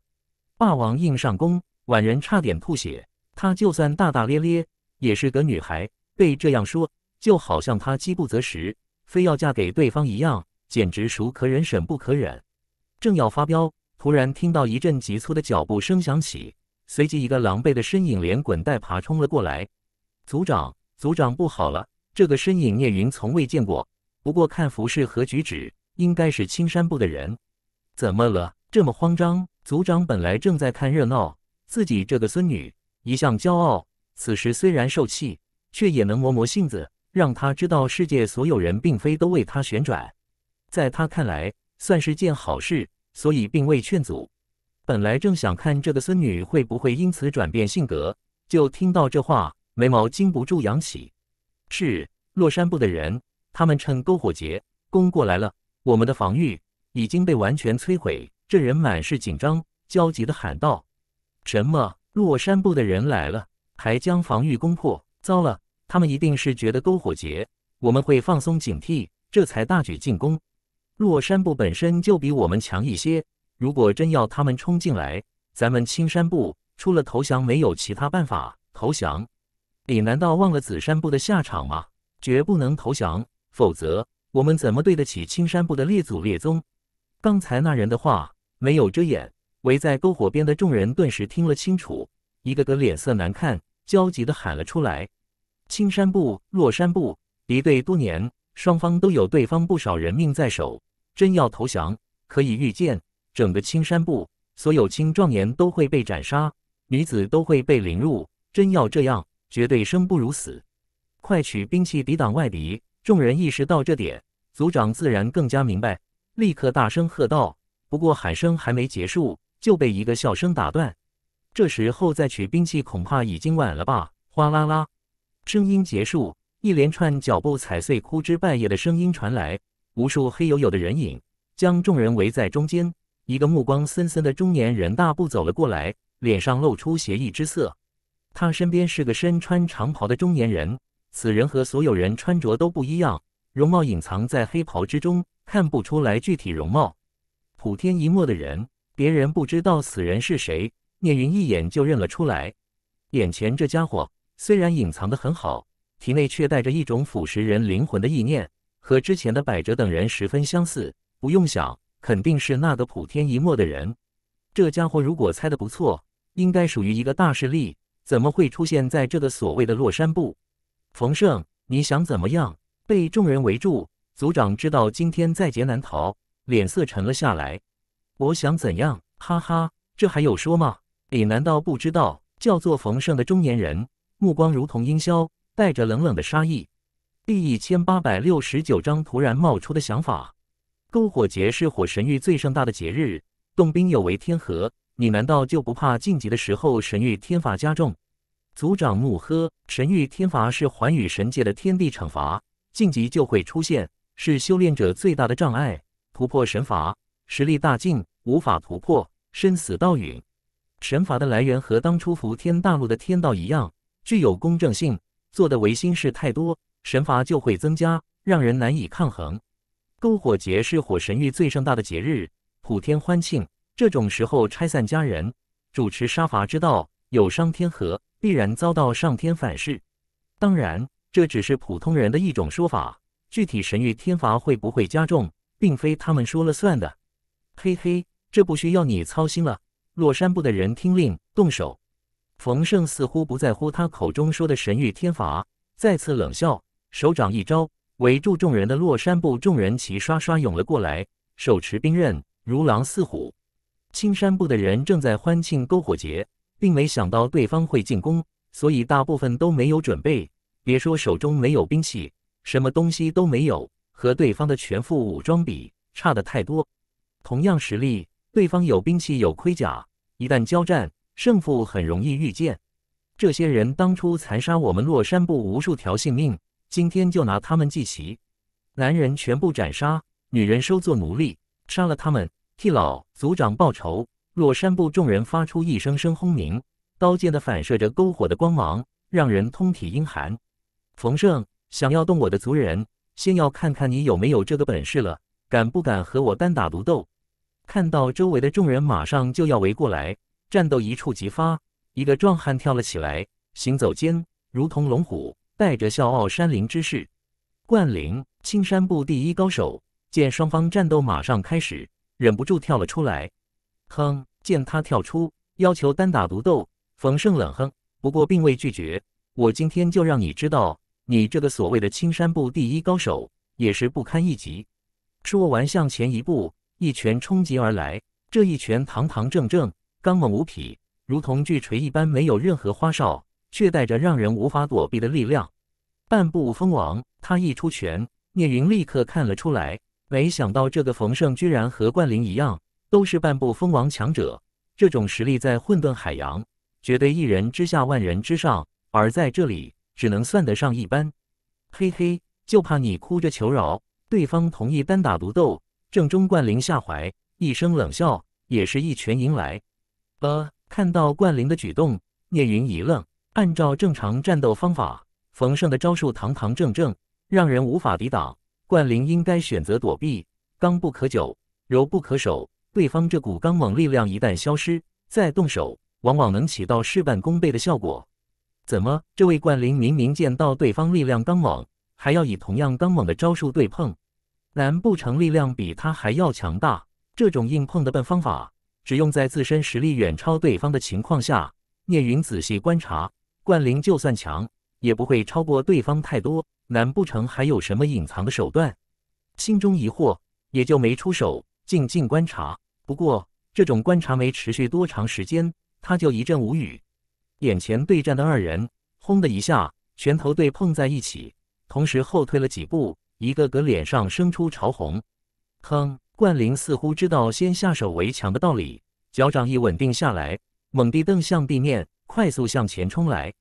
霸王硬上弓，宛人差点吐血。他就算大大咧咧，也是个女孩，被这样说，就好像他饥不择食，非要嫁给对方一样，简直熟可忍，忍不可忍。正要发飙，突然听到一阵急促的脚步声响起，随即一个狼狈的身影连滚带爬冲了过来。族长，族长不好了！这个身影聂云从未见过，不过看服饰和举止，应该是青山部的人。怎么了？这么慌张，族长本来正在看热闹，自己这个孙女一向骄傲，此时虽然受气，却也能磨磨性子，让他知道世界所有人并非都为他旋转，在他看来算是件好事，所以并未劝阻。本来正想看这个孙女会不会因此转变性格，就听到这话，眉毛禁不住扬起。是洛山部的人，他们趁篝火节攻过来了，我们的防御已经被完全摧毁。这人满是紧张焦急的喊道：“什么？洛山部的人来了，还将防御攻破！糟了，他们一定是觉得篝火节我们会放松警惕，这才大举进攻。洛山部本身就比我们强一些，如果真要他们冲进来，咱们青山部除了投降没有其他办法。投降？你难道忘了紫山部的下场吗？绝不能投降，否则我们怎么对得起青山部的列祖列宗？刚才那人的话。”没有遮掩，围在篝火边的众人顿时听了清楚，一个个脸色难看，焦急地喊了出来：“青山部、落山部敌对多年，双方都有对方不少人命在手，真要投降，可以预见，整个青山部所有青壮年都会被斩杀，女子都会被凌辱。真要这样，绝对生不如死！快取兵器抵挡外敌！”众人意识到这点，族长自然更加明白，立刻大声喝道。不过喊声还没结束，就被一个笑声打断。这时候再取兵器，恐怕已经晚了吧。哗啦啦，声音结束，一连串脚步踩碎枯枝败叶的声音传来，无数黑黝黝的人影将众人围在中间。一个目光森森的中年人大步走了过来，脸上露出邪异之色。他身边是个身穿长袍的中年人，此人和所有人穿着都不一样，容貌隐藏在黑袍之中，看不出来具体容貌。普天一默的人，别人不知道此人是谁，聂云一眼就认了出来。眼前这家伙虽然隐藏得很好，体内却带着一种腐蚀人灵魂的意念，和之前的百哲等人十分相似。不用想，肯定是那个普天一默的人。这家伙如果猜得不错，应该属于一个大势力，怎么会出现在这个所谓的洛山部？冯胜，你想怎么样？被众人围住，族长知道今天在劫难逃。脸色沉了下来，我想怎样？哈哈，这还有说吗？你难道不知道？叫做冯胜的中年人，目光如同阴霄，带着冷冷的杀意。第一千八百六十九章突然冒出的想法。篝火节是火神域最盛大的节日，洞宾有违天和，你难道就不怕晋级的时候神域天罚加重？族长穆喝，神域天罚是寰宇神界的天地惩罚，晋级就会出现，是修炼者最大的障碍。突破神罚，实力大进，无法突破，生死道陨。神罚的来源和当初伏天大陆的天道一样，具有公正性。做的违心事太多，神罚就会增加，让人难以抗衡。篝火节是火神域最盛大的节日，普天欢庆。这种时候拆散家人，主持杀伐之道，有伤天和，必然遭到上天反噬。当然，这只是普通人的一种说法，具体神域天罚会不会加重？并非他们说了算的，嘿嘿，这不需要你操心了。落山部的人听令，动手。冯胜似乎不在乎他口中说的神域天罚，再次冷笑，手掌一招，围住众人的落山部众人齐刷刷涌了过来，手持兵刃，如狼似虎。青山部的人正在欢庆篝火节，并没想到对方会进攻，所以大部分都没有准备，别说手中没有兵器，什么东西都没有。和对方的全副武装比差的太多，同样实力，对方有兵器有盔甲，一旦交战，胜负很容易预见。这些人当初残杀我们洛山部无数条性命，今天就拿他们祭旗。男人全部斩杀，女人收作奴隶。杀了他们，替老族长报仇。洛山部众人发出一声声轰鸣，刀剑的反射着篝火的光芒，让人通体阴寒。冯胜想要动我的族人。先要看看你有没有这个本事了，敢不敢和我单打独斗？看到周围的众人马上就要围过来，战斗一触即发。一个壮汉跳了起来，行走间如同龙虎，带着笑傲山林之势。冠灵青山部第一高手见双方战斗马上开始，忍不住跳了出来。哼！见他跳出，要求单打独斗，冯胜冷哼，不过并未拒绝。我今天就让你知道。你这个所谓的青山部第一高手也是不堪一击。说完，向前一步，一拳冲击而来。这一拳堂堂正正，刚猛无比，如同巨锤一般，没有任何花哨，却带着让人无法躲避的力量。半步蜂王，他一出拳，聂云立刻看了出来。没想到这个冯胜居然和冠林一样，都是半步蜂王强者。这种实力在混沌海洋，绝对一人之下万人之上，而在这里。只能算得上一般，嘿嘿，就怕你哭着求饶，对方同意单打独斗，正中冠林下怀，一声冷笑，也是一拳迎来。呃，看到冠林的举动，聂云一愣。按照正常战斗方法，冯胜的招数堂堂正正，让人无法抵挡。冠林应该选择躲避，刚不可久，柔不可守。对方这股刚猛力量一旦消失，再动手，往往能起到事半功倍的效果。怎么？这位冠霖明明见到对方力量刚猛，还要以同样刚猛的招数对碰，难不成力量比他还要强大？这种硬碰的笨方法，只用在自身实力远超对方的情况下。聂云仔细观察，冠霖就算强，也不会超过对方太多。难不成还有什么隐藏的手段？心中疑惑，也就没出手，静静观察。不过，这种观察没持续多长时间，他就一阵无语。眼前对战的二人，轰的一下，拳头对碰在一起，同时后退了几步，一个个脸上生出潮红。哼，冠霖似乎知道先下手为强的道理，脚掌一稳定下来，猛地瞪向地面，快速向前冲来。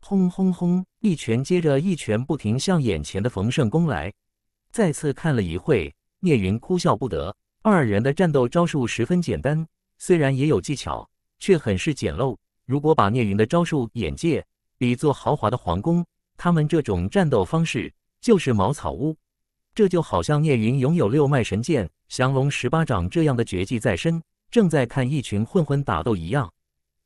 轰轰轰，一拳接着一拳，不停向眼前的冯胜攻来。再次看了一会，聂云哭笑不得，二人的战斗招数十分简单，虽然也有技巧，却很是简陋。如果把聂云的招数眼界比作豪华的皇宫，他们这种战斗方式就是茅草屋。这就好像聂云拥有六脉神剑、降龙十八掌这样的绝技在身，正在看一群混混打斗一样。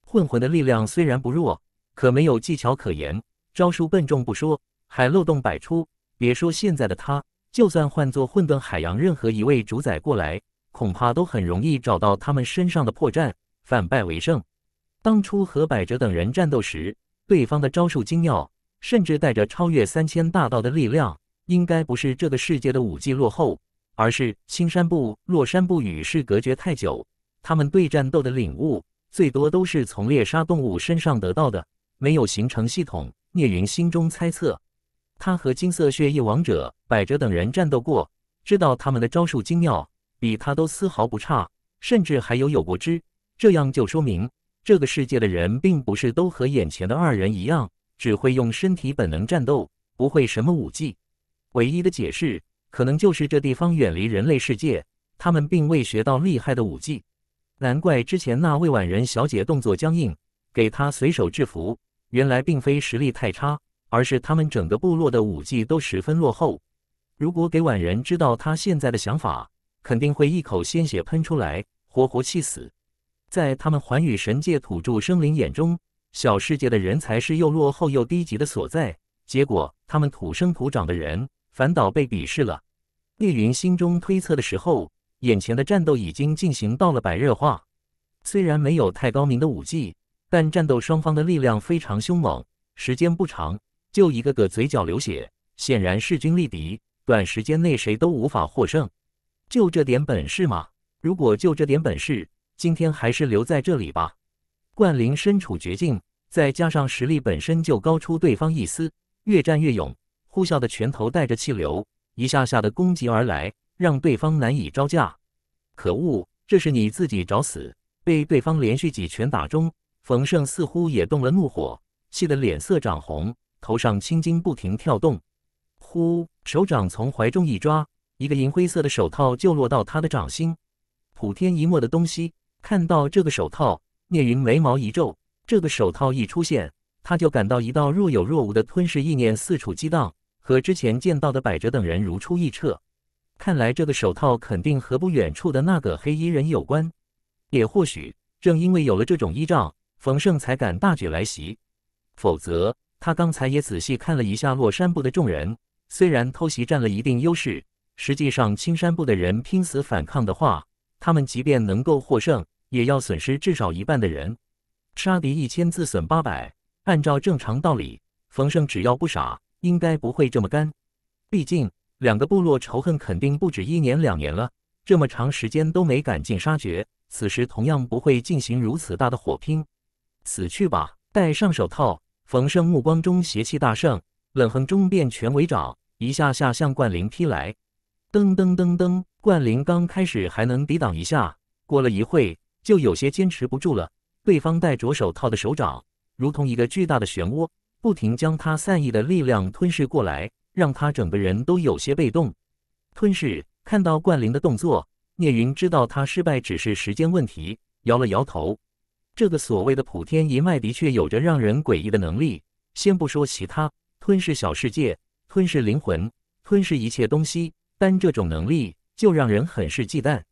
混混的力量虽然不弱，可没有技巧可言，招数笨重不说，还漏洞百出。别说现在的他，就算换做混沌海洋任何一位主宰过来，恐怕都很容易找到他们身上的破绽，反败为胜。当初和百哲等人战斗时，对方的招数精妙，甚至带着超越三千大道的力量。应该不是这个世界的武器落后，而是青山部、若山部与世隔绝太久，他们对战斗的领悟最多都是从猎杀动物身上得到的，没有形成系统。聂云心中猜测，他和金色血液王者百哲等人战斗过，知道他们的招数精妙，比他都丝毫不差，甚至还有有过之。这样就说明。这个世界的人并不是都和眼前的二人一样，只会用身体本能战斗，不会什么武技。唯一的解释，可能就是这地方远离人类世界，他们并未学到厉害的武技。难怪之前那位婉人小姐动作僵硬，给他随手制服，原来并非实力太差，而是他们整个部落的武技都十分落后。如果给婉人知道他现在的想法，肯定会一口鲜血喷出来，活活气死。在他们寰宇神界土著生灵眼中，小世界的人才是又落后又低级的所在。结果，他们土生土长的人反倒被鄙视了。叶云心中推测的时候，眼前的战斗已经进行到了白热化。虽然没有太高明的武技，但战斗双方的力量非常凶猛，时间不长就一个个嘴角流血，显然势均力敌，短时间内谁都无法获胜。就这点本事吗？如果就这点本事？今天还是留在这里吧。冠霖身处绝境，再加上实力本身就高出对方一丝，越战越勇。呼啸的拳头带着气流，一下下的攻击而来，让对方难以招架。可恶，这是你自己找死！被对方连续几拳打中，冯胜似乎也动了怒火，气得脸色涨红，头上青筋不停跳动。呼，手掌从怀中一抓，一个银灰色的手套就落到他的掌心。普天一墨的东西。看到这个手套，聂云眉毛一皱。这个手套一出现，他就感到一道若有若无的吞噬意念四处激荡，和之前见到的百哲等人如出一辙。看来这个手套肯定和不远处的那个黑衣人有关，也或许正因为有了这种依仗，冯胜才敢大举来袭。否则，他刚才也仔细看了一下洛山部的众人，虽然偷袭占了一定优势，实际上青山部的人拼死反抗的话，他们即便能够获胜。也要损失至少一半的人，杀敌一千自损八百。按照正常道理，冯胜只要不傻，应该不会这么干。毕竟两个部落仇恨肯定不止一年两年了，这么长时间都没赶尽杀绝，此时同样不会进行如此大的火拼。死去吧！戴上手套。冯胜目光中邪气大盛，冷哼中变拳为爪，一下下向冠林劈来。噔噔噔噔！冠林刚开始还能抵挡一下，过了一会。就有些坚持不住了。对方戴着手套的手掌，如同一个巨大的漩涡，不停将他散逸的力量吞噬过来，让他整个人都有些被动。吞噬看到冠灵的动作，聂云知道他失败只是时间问题，摇了摇头。这个所谓的普天一脉的确有着让人诡异的能力。先不说其他，吞噬小世界，吞噬灵魂，吞噬一切东西，单这种能力就让人很是忌惮。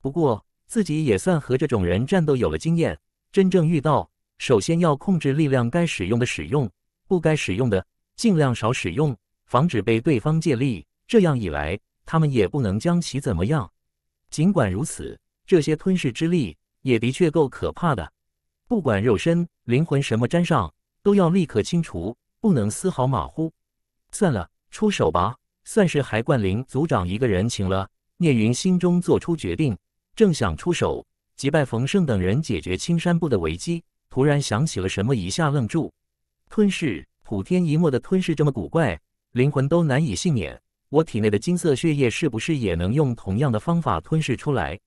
不过。自己也算和这种人战斗有了经验，真正遇到，首先要控制力量，该使用的使用，不该使用的尽量少使用，防止被对方借力。这样一来，他们也不能将其怎么样。尽管如此，这些吞噬之力也的确够可怕的，不管肉身、灵魂什么沾上，都要立刻清除，不能丝毫马虎。算了，出手吧，算是还冠灵族长一个人情了。聂云心中做出决定。正想出手击败冯胜等人，解决青山部的危机，突然想起了什么，一下愣住。吞噬普天一墨的吞噬这么古怪，灵魂都难以幸免。我体内的金色血液是不是也能用同样的方法吞噬出来？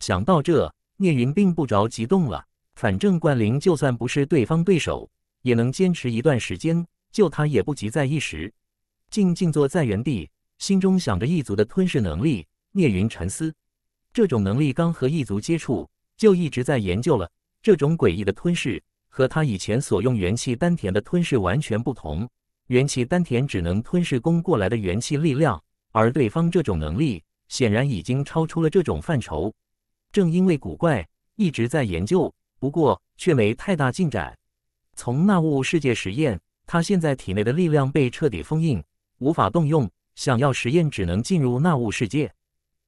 想到这，聂云并不着急动了。反正冠灵就算不是对方对手，也能坚持一段时间。救他也不急在一时，静静坐在原地，心中想着异族的吞噬能力。聂云沉思。这种能力刚和异族接触，就一直在研究了。这种诡异的吞噬和他以前所用元气丹田的吞噬完全不同。元气丹田只能吞噬攻过来的元气力量，而对方这种能力显然已经超出了这种范畴。正因为古怪，一直在研究，不过却没太大进展。从那物世界实验，他现在体内的力量被彻底封印，无法动用。想要实验，只能进入那物世界。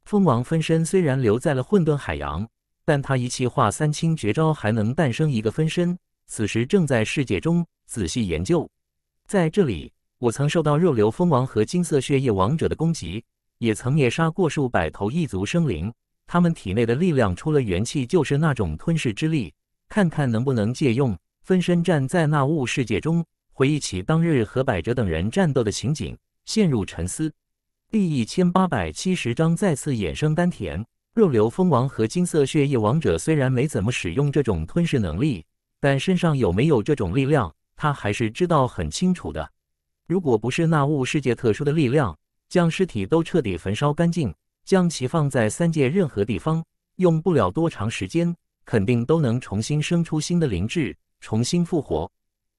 蜂王分身虽然留在了混沌海洋，但他一气化三清绝招还能诞生一个分身。此时正在世界中仔细研究。在这里，我曾受到肉瘤蜂王和金色血液王者的攻击，也曾灭杀过数百头异族生灵。他们体内的力量，除了元气，就是那种吞噬之力。看看能不能借用分身站在那物世界中，回忆起当日和百哲等人战斗的情景，陷入沉思。第一千八百七十章再次衍生丹田。肉瘤蜂王和金色血液王者虽然没怎么使用这种吞噬能力，但身上有没有这种力量，他还是知道很清楚的。如果不是那物世界特殊的力量，将尸体都彻底焚烧干净，将其放在三界任何地方，用不了多长时间，肯定都能重新生出新的灵智，重新复活。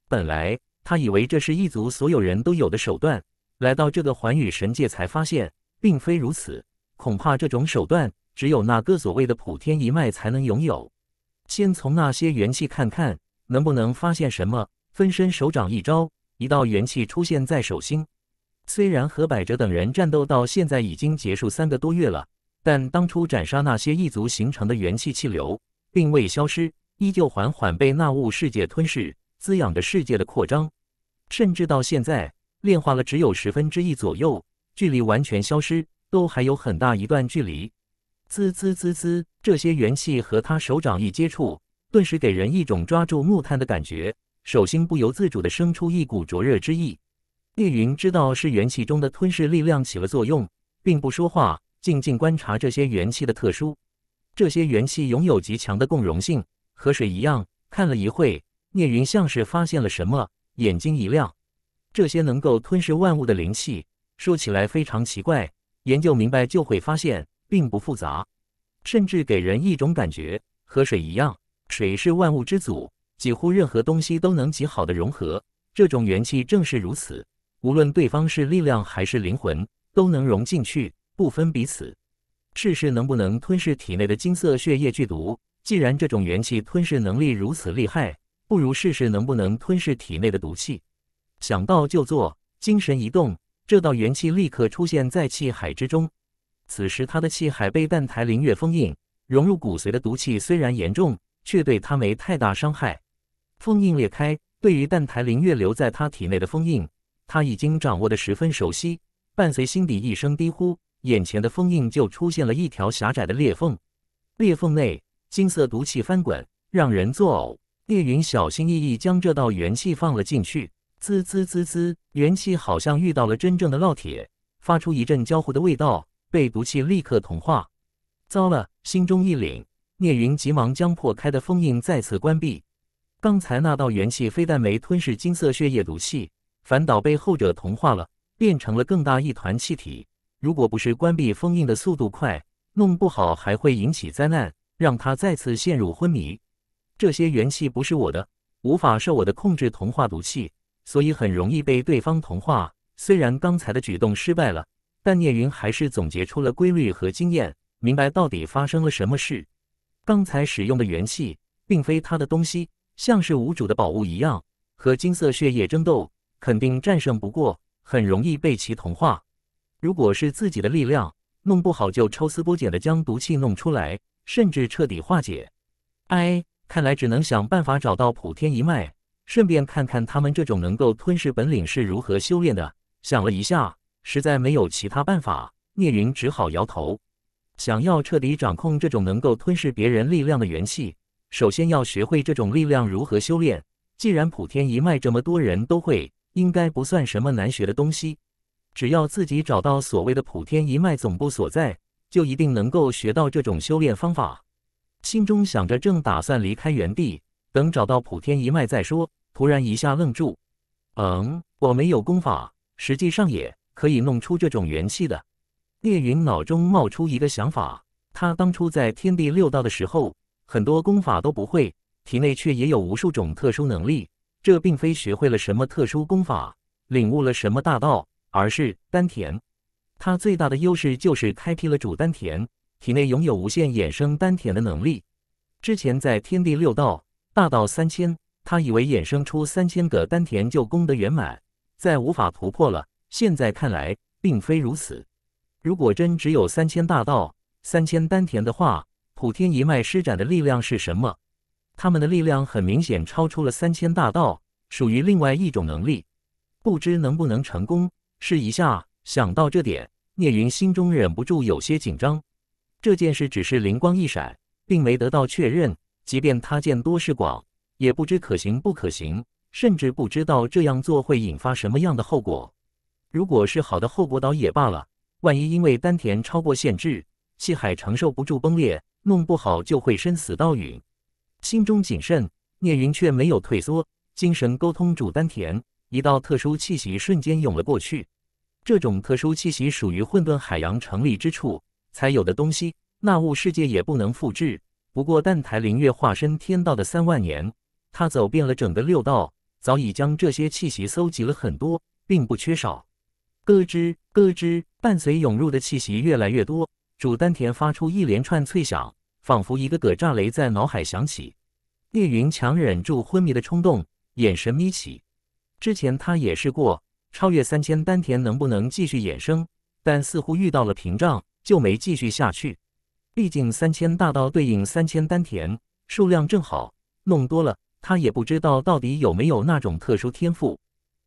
本来他以为这是一族所有人都有的手段。来到这个寰宇神界，才发现并非如此。恐怕这种手段，只有那个所谓的普天一脉才能拥有。先从那些元气看看，能不能发现什么？分身手掌一招，一道元气出现在手心。虽然何百哲等人战斗到现在已经结束三个多月了，但当初斩杀那些异族形成的元气气流，并未消失，依旧缓缓被那物世界吞噬，滋养着世界的扩张。甚至到现在。炼化了只有十分之一左右，距离完全消失都还有很大一段距离。滋滋滋滋，这些元气和他手掌一接触，顿时给人一种抓住木炭的感觉，手心不由自主的生出一股灼热之意。聂云知道是元气中的吞噬力量起了作用，并不说话，静静观察这些元气的特殊。这些元气拥有极强的共融性，和水一样。看了一会，聂云像是发现了什么，眼睛一亮。这些能够吞噬万物的灵气，说起来非常奇怪，研究明白就会发现并不复杂，甚至给人一种感觉和水一样。水是万物之祖，几乎任何东西都能极好的融合。这种元气正是如此，无论对方是力量还是灵魂，都能融进去，不分彼此。试试能不能吞噬体内的金色血液剧毒。既然这种元气吞噬能力如此厉害，不如试试能不能吞噬体内的毒气。想到就做，精神一动，这道元气立刻出现在气海之中。此时他的气海被澹台灵月封印，融入骨髓的毒气虽然严重，却对他没太大伤害。封印裂开，对于澹台灵月留在他体内的封印，他已经掌握的十分熟悉。伴随心底一声低呼，眼前的封印就出现了一条狭窄的裂缝。裂缝内金色毒气翻滚，让人作呕。聂云小心翼翼将这道元气放了进去。滋滋滋滋，元气好像遇到了真正的烙铁，发出一阵焦糊的味道，被毒气立刻同化。糟了，心中一凛，聂云急忙将破开的封印再次关闭。刚才那道元气非但没吞噬金色血液毒气，反倒被后者同化了，变成了更大一团气体。如果不是关闭封印的速度快，弄不好还会引起灾难，让他再次陷入昏迷。这些元气不是我的，无法受我的控制，同化毒气。所以很容易被对方同化。虽然刚才的举动失败了，但聂云还是总结出了规律和经验，明白到底发生了什么事。刚才使用的元气并非他的东西，像是无主的宝物一样，和金色血液争斗，肯定战胜不过，很容易被其同化。如果是自己的力量，弄不好就抽丝剥茧的将毒气弄出来，甚至彻底化解。哎，看来只能想办法找到普天一脉。顺便看看他们这种能够吞噬本领是如何修炼的。想了一下，实在没有其他办法，聂云只好摇头。想要彻底掌控这种能够吞噬别人力量的元气，首先要学会这种力量如何修炼。既然普天一脉这么多人都会，应该不算什么难学的东西。只要自己找到所谓的普天一脉总部所在，就一定能够学到这种修炼方法。心中想着，正打算离开原地，等找到普天一脉再说。突然一下愣住，嗯，我没有功法，实际上也可以弄出这种元气的。聂云脑中冒出一个想法，他当初在天地六道的时候，很多功法都不会，体内却也有无数种特殊能力。这并非学会了什么特殊功法，领悟了什么大道，而是丹田。他最大的优势就是开辟了主丹田，体内拥有无限衍生丹田的能力。之前在天地六道，大道三千。他以为衍生出三千个丹田就功德圆满，再无法突破了。现在看来，并非如此。如果真只有三千大道、三千丹田的话，普天一脉施展的力量是什么？他们的力量很明显超出了三千大道，属于另外一种能力。不知能不能成功，试一下。想到这点，聂云心中忍不住有些紧张。这件事只是灵光一闪，并没得到确认。即便他见多识广。也不知可行不可行，甚至不知道这样做会引发什么样的后果。如果是好的后果倒也罢了，万一因为丹田超过限制，气海承受不住崩裂，弄不好就会生死道陨。心中谨慎，聂云却没有退缩，精神沟通主丹田，一道特殊气息瞬间涌了过去。这种特殊气息属于混沌海洋成立之处才有的东西，那物世界也不能复制。不过，但台灵月化身天道的三万年。他走遍了整个六道，早已将这些气息搜集了很多，并不缺少。咯吱咯吱，伴随涌入的气息越来越多，主丹田发出一连串脆响，仿佛一个个炸雷在脑海响起。叶云强忍住昏迷的冲动，眼神眯起。之前他也试过超越三千丹田，能不能继续衍生，但似乎遇到了屏障，就没继续下去。毕竟三千大道对应三千丹田，数量正好，弄多了。他也不知道到底有没有那种特殊天赋。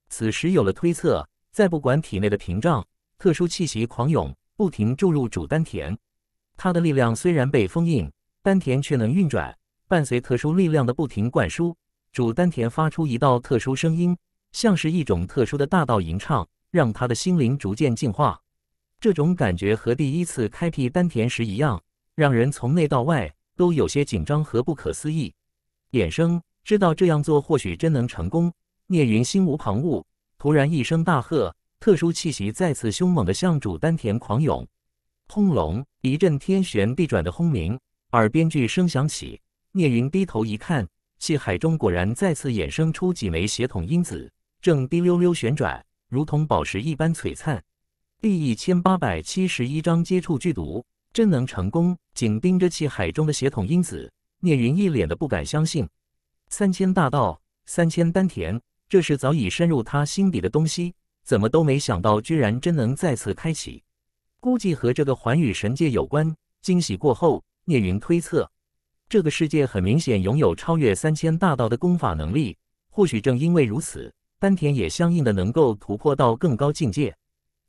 此时有了推测，再不管体内的屏障，特殊气息狂涌，不停注入主丹田。他的力量虽然被封印，丹田却能运转，伴随特殊力量的不停灌输，主丹田发出一道特殊声音，像是一种特殊的大道吟唱，让他的心灵逐渐进化。这种感觉和第一次开辟丹田时一样，让人从内到外都有些紧张和不可思议。衍生。知道这样做或许真能成功，聂云心无旁骛，突然一声大喝，特殊气息再次凶猛地向主丹田狂涌。轰隆，一阵天旋地转的轰鸣，耳边巨声响起。聂云低头一看，气海中果然再次衍生出几枚血统因子，正滴溜溜旋转，如同宝石一般璀璨。第一千八百七十一章接触剧毒，真能成功？紧盯着气海中的血统因子，聂云一脸的不敢相信。三千大道，三千丹田，这是早已深入他心底的东西，怎么都没想到，居然真能再次开启。估计和这个寰宇神界有关。惊喜过后，聂云推测，这个世界很明显拥有超越三千大道的功法能力。或许正因为如此，丹田也相应的能够突破到更高境界。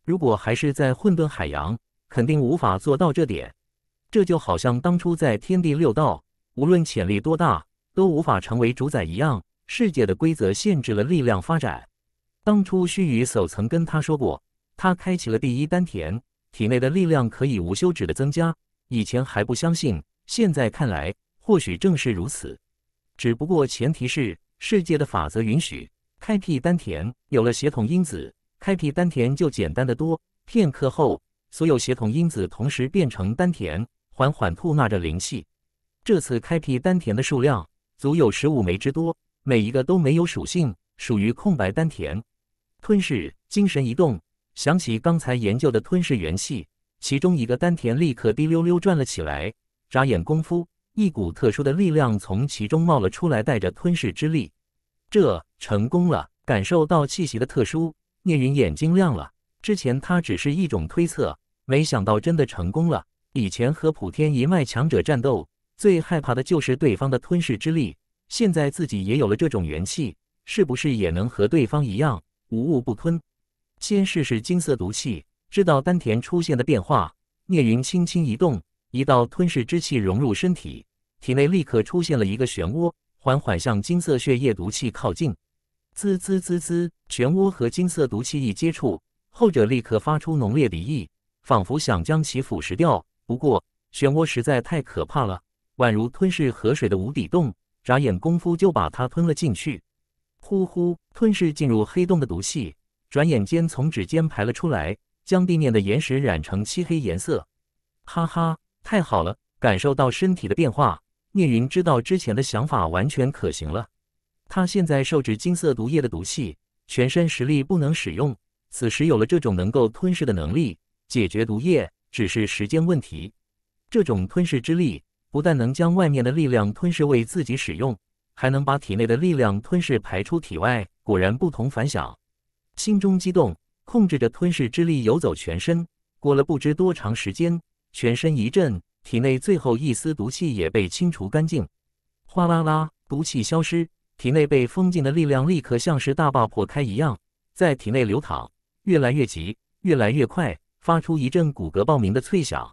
如果还是在混沌海洋，肯定无法做到这点。这就好像当初在天地六道，无论潜力多大。都无法成为主宰一样，世界的规则限制了力量发展。当初须臾叟曾跟他说过，他开启了第一丹田，体内的力量可以无休止的增加。以前还不相信，现在看来，或许正是如此。只不过前提是世界的法则允许开辟丹田。有了协同因子，开辟丹田就简单的多。片刻后，所有协同因子同时变成丹田，缓缓吐纳着灵气。这次开辟丹田的数量。足有十五枚之多，每一个都没有属性，属于空白丹田。吞噬，精神一动，想起刚才研究的吞噬元气，其中一个丹田立刻滴溜溜转了起来。眨眼功夫，一股特殊的力量从其中冒了出来，带着吞噬之力。这成功了！感受到气息的特殊，聂云眼睛亮了。之前他只是一种推测，没想到真的成功了。以前和普天一脉强者战斗。最害怕的就是对方的吞噬之力，现在自己也有了这种元气，是不是也能和对方一样无物不吞？先试试金色毒气，知道丹田出现的变化。聂云轻轻一动，一道吞噬之气融入身体，体内立刻出现了一个漩涡，缓缓向金色血液毒气靠近。滋滋滋滋，漩涡和金色毒气一接触，后者立刻发出浓烈敌意，仿佛想将其腐蚀掉。不过漩涡实在太可怕了。宛如吞噬河水的无底洞，眨眼功夫就把它吞了进去。呼呼，吞噬进入黑洞的毒气，转眼间从指尖排了出来，将地面的岩石染成漆黑颜色。哈哈，太好了！感受到身体的变化，聂云知道之前的想法完全可行了。他现在受制金色毒液的毒气，全身实力不能使用。此时有了这种能够吞噬的能力，解决毒液只是时间问题。这种吞噬之力。不但能将外面的力量吞噬为自己使用，还能把体内的力量吞噬排出体外，果然不同凡响。心中激动，控制着吞噬之力游走全身。过了不知多长时间，全身一震，体内最后一丝毒气也被清除干净。哗啦啦，毒气消失，体内被封禁的力量立刻像是大坝破开一样，在体内流淌，越来越急，越来越快，发出一阵骨骼爆鸣的脆响。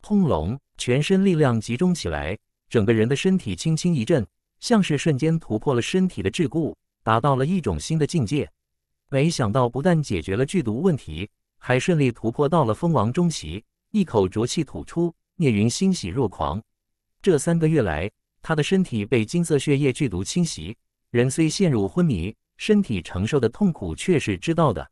轰隆。全身力量集中起来，整个人的身体轻轻一震，像是瞬间突破了身体的桎梏，达到了一种新的境界。没想到不但解决了剧毒问题，还顺利突破到了蜂王中期。一口浊气吐出，聂云欣喜若狂。这三个月来，他的身体被金色血液剧毒侵袭，人虽陷入昏迷，身体承受的痛苦却是知道的。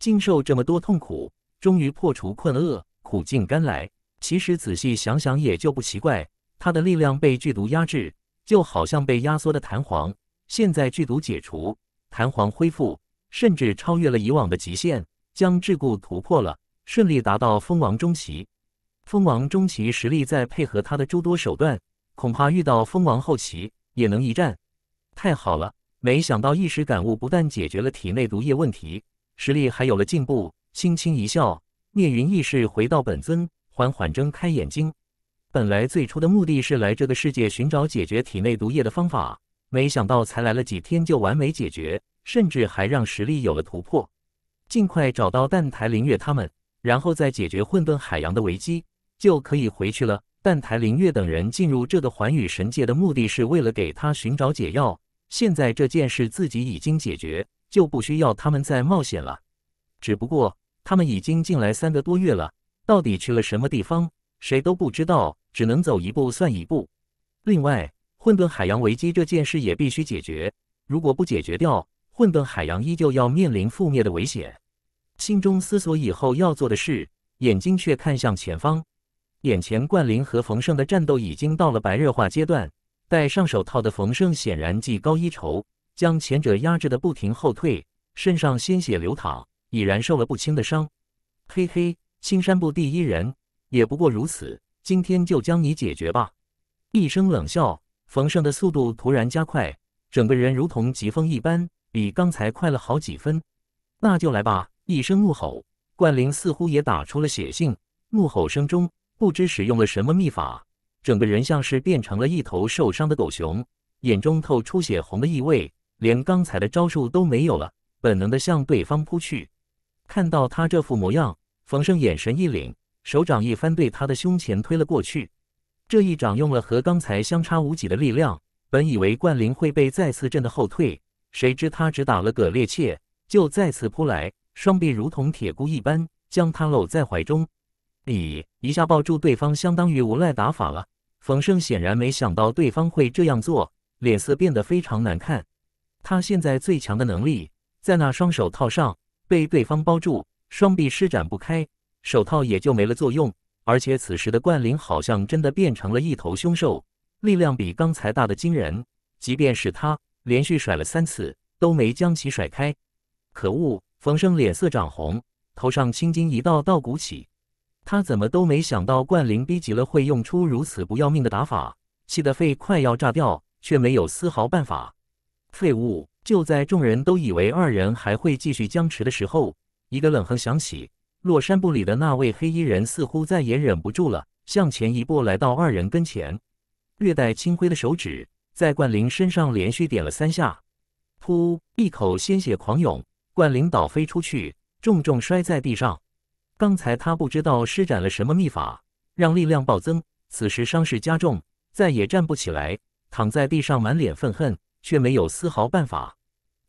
经受这么多痛苦，终于破除困厄，苦尽甘来。其实仔细想想也就不奇怪，他的力量被剧毒压制，就好像被压缩的弹簧。现在剧毒解除，弹簧恢复，甚至超越了以往的极限，将桎梏突破了，顺利达到蜂王中期。蜂王中期实力再配合他的诸多手段，恐怕遇到蜂王后期也能一战。太好了，没想到一时感悟不但解决了体内毒液问题，实力还有了进步。轻轻一笑，聂云意识回到本尊。缓缓睁开眼睛，本来最初的目的是来这个世界寻找解决体内毒液的方法，没想到才来了几天就完美解决，甚至还让实力有了突破。尽快找到蛋台灵月他们，然后再解决混沌海洋的危机，就可以回去了。蛋台灵月等人进入这个寰宇神界的目的是为了给他寻找解药，现在这件事自己已经解决，就不需要他们再冒险了。只不过他们已经进来三个多月了。到底去了什么地方？谁都不知道，只能走一步算一步。另外，混沌海洋危机这件事也必须解决。如果不解决掉，混沌海洋依旧要面临覆灭的危险。心中思索以后要做的事，眼睛却看向前方。眼前冠霖和冯胜的战斗已经到了白热化阶段，戴上手套的冯胜显然技高一筹，将前者压制得不停后退，身上鲜血流淌，已然受了不轻的伤。嘿嘿。青山部第一人也不过如此，今天就将你解决吧！一声冷笑，冯胜的速度突然加快，整个人如同疾风一般，比刚才快了好几分。那就来吧！一声怒吼，冠林似乎也打出了血性，怒吼声中不知使用了什么秘法，整个人像是变成了一头受伤的狗熊，眼中透出血红的意味，连刚才的招数都没有了，本能的向对方扑去。看到他这副模样。冯胜眼神一凛，手掌一翻，对他的胸前推了过去。这一掌用了和刚才相差无几的力量。本以为冠霖会被再次震得后退，谁知他只打了个趔趄，就再次扑来，双臂如同铁箍一般将他搂在怀中。咦，一下抱住对方，相当于无赖打法了。冯胜显然没想到对方会这样做，脸色变得非常难看。他现在最强的能力在那双手套上，被对方包住。双臂施展不开，手套也就没了作用。而且此时的冠灵好像真的变成了一头凶兽，力量比刚才大的惊人。即便是他连续甩了三次，都没将其甩开。可恶！冯生脸色涨红，头上青筋一道道鼓起。他怎么都没想到，冠灵逼急了会用出如此不要命的打法，气得肺快要炸掉，却没有丝毫办法。废物！就在众人都以为二人还会继续僵持的时候。一个冷哼响起，落山部里的那位黑衣人似乎再也忍不住了，向前一步来到二人跟前，略带青灰的手指在冠灵身上连续点了三下，噗，一口鲜血狂涌，冠灵倒飞出去，重重摔在地上。刚才他不知道施展了什么秘法，让力量暴增，此时伤势加重，再也站不起来，躺在地上满脸愤恨，却没有丝毫办法。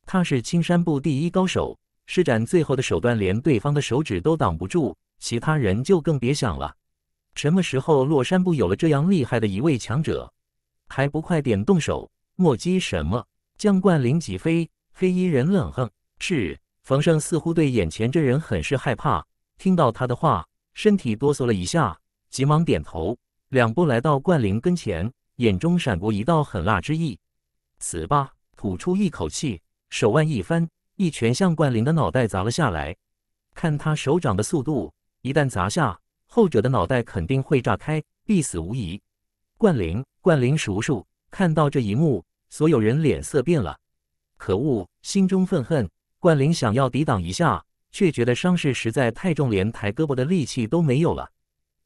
他是青山部第一高手。施展最后的手段，连对方的手指都挡不住，其他人就更别想了。什么时候落山部有了这样厉害的一位强者，还不快点动手？墨迹什么？将冠灵起飞，黑衣人冷哼。是冯胜，似乎对眼前这人很是害怕。听到他的话，身体哆嗦了一下，急忙点头，两步来到冠灵跟前，眼中闪过一道狠辣之意。死吧！吐出一口气，手腕一翻。一拳向冠林的脑袋砸了下来，看他手掌的速度，一旦砸下，后者的脑袋肯定会炸开，必死无疑。冠林，冠林叔叔看到这一幕，所有人脸色变了，可恶，心中愤恨。冠林想要抵挡一下，却觉得伤势实在太重，连抬胳膊的力气都没有了。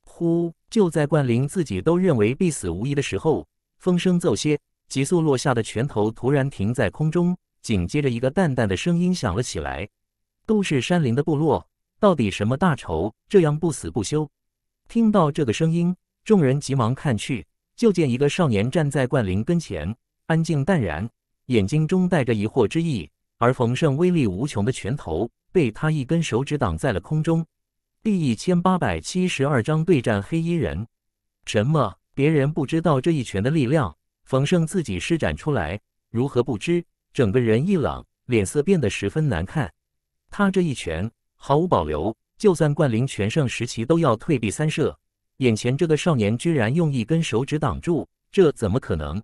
呼，就在冠林自己都认为必死无疑的时候，风声骤歇，急速落下的拳头突然停在空中。紧接着，一个淡淡的声音响了起来：“都是山林的部落，到底什么大仇，这样不死不休？”听到这个声音，众人急忙看去，就见一个少年站在灌林跟前，安静淡然，眼睛中带着疑惑之意。而冯胜威力无穷的拳头被他一根手指挡在了空中。第一千八百七十二章对战黑衣人。什么？别人不知道这一拳的力量，冯胜自己施展出来，如何不知？整个人一冷，脸色变得十分难看。他这一拳毫无保留，就算冠灵全盛时期都要退避三舍。眼前这个少年居然用一根手指挡住，这怎么可能？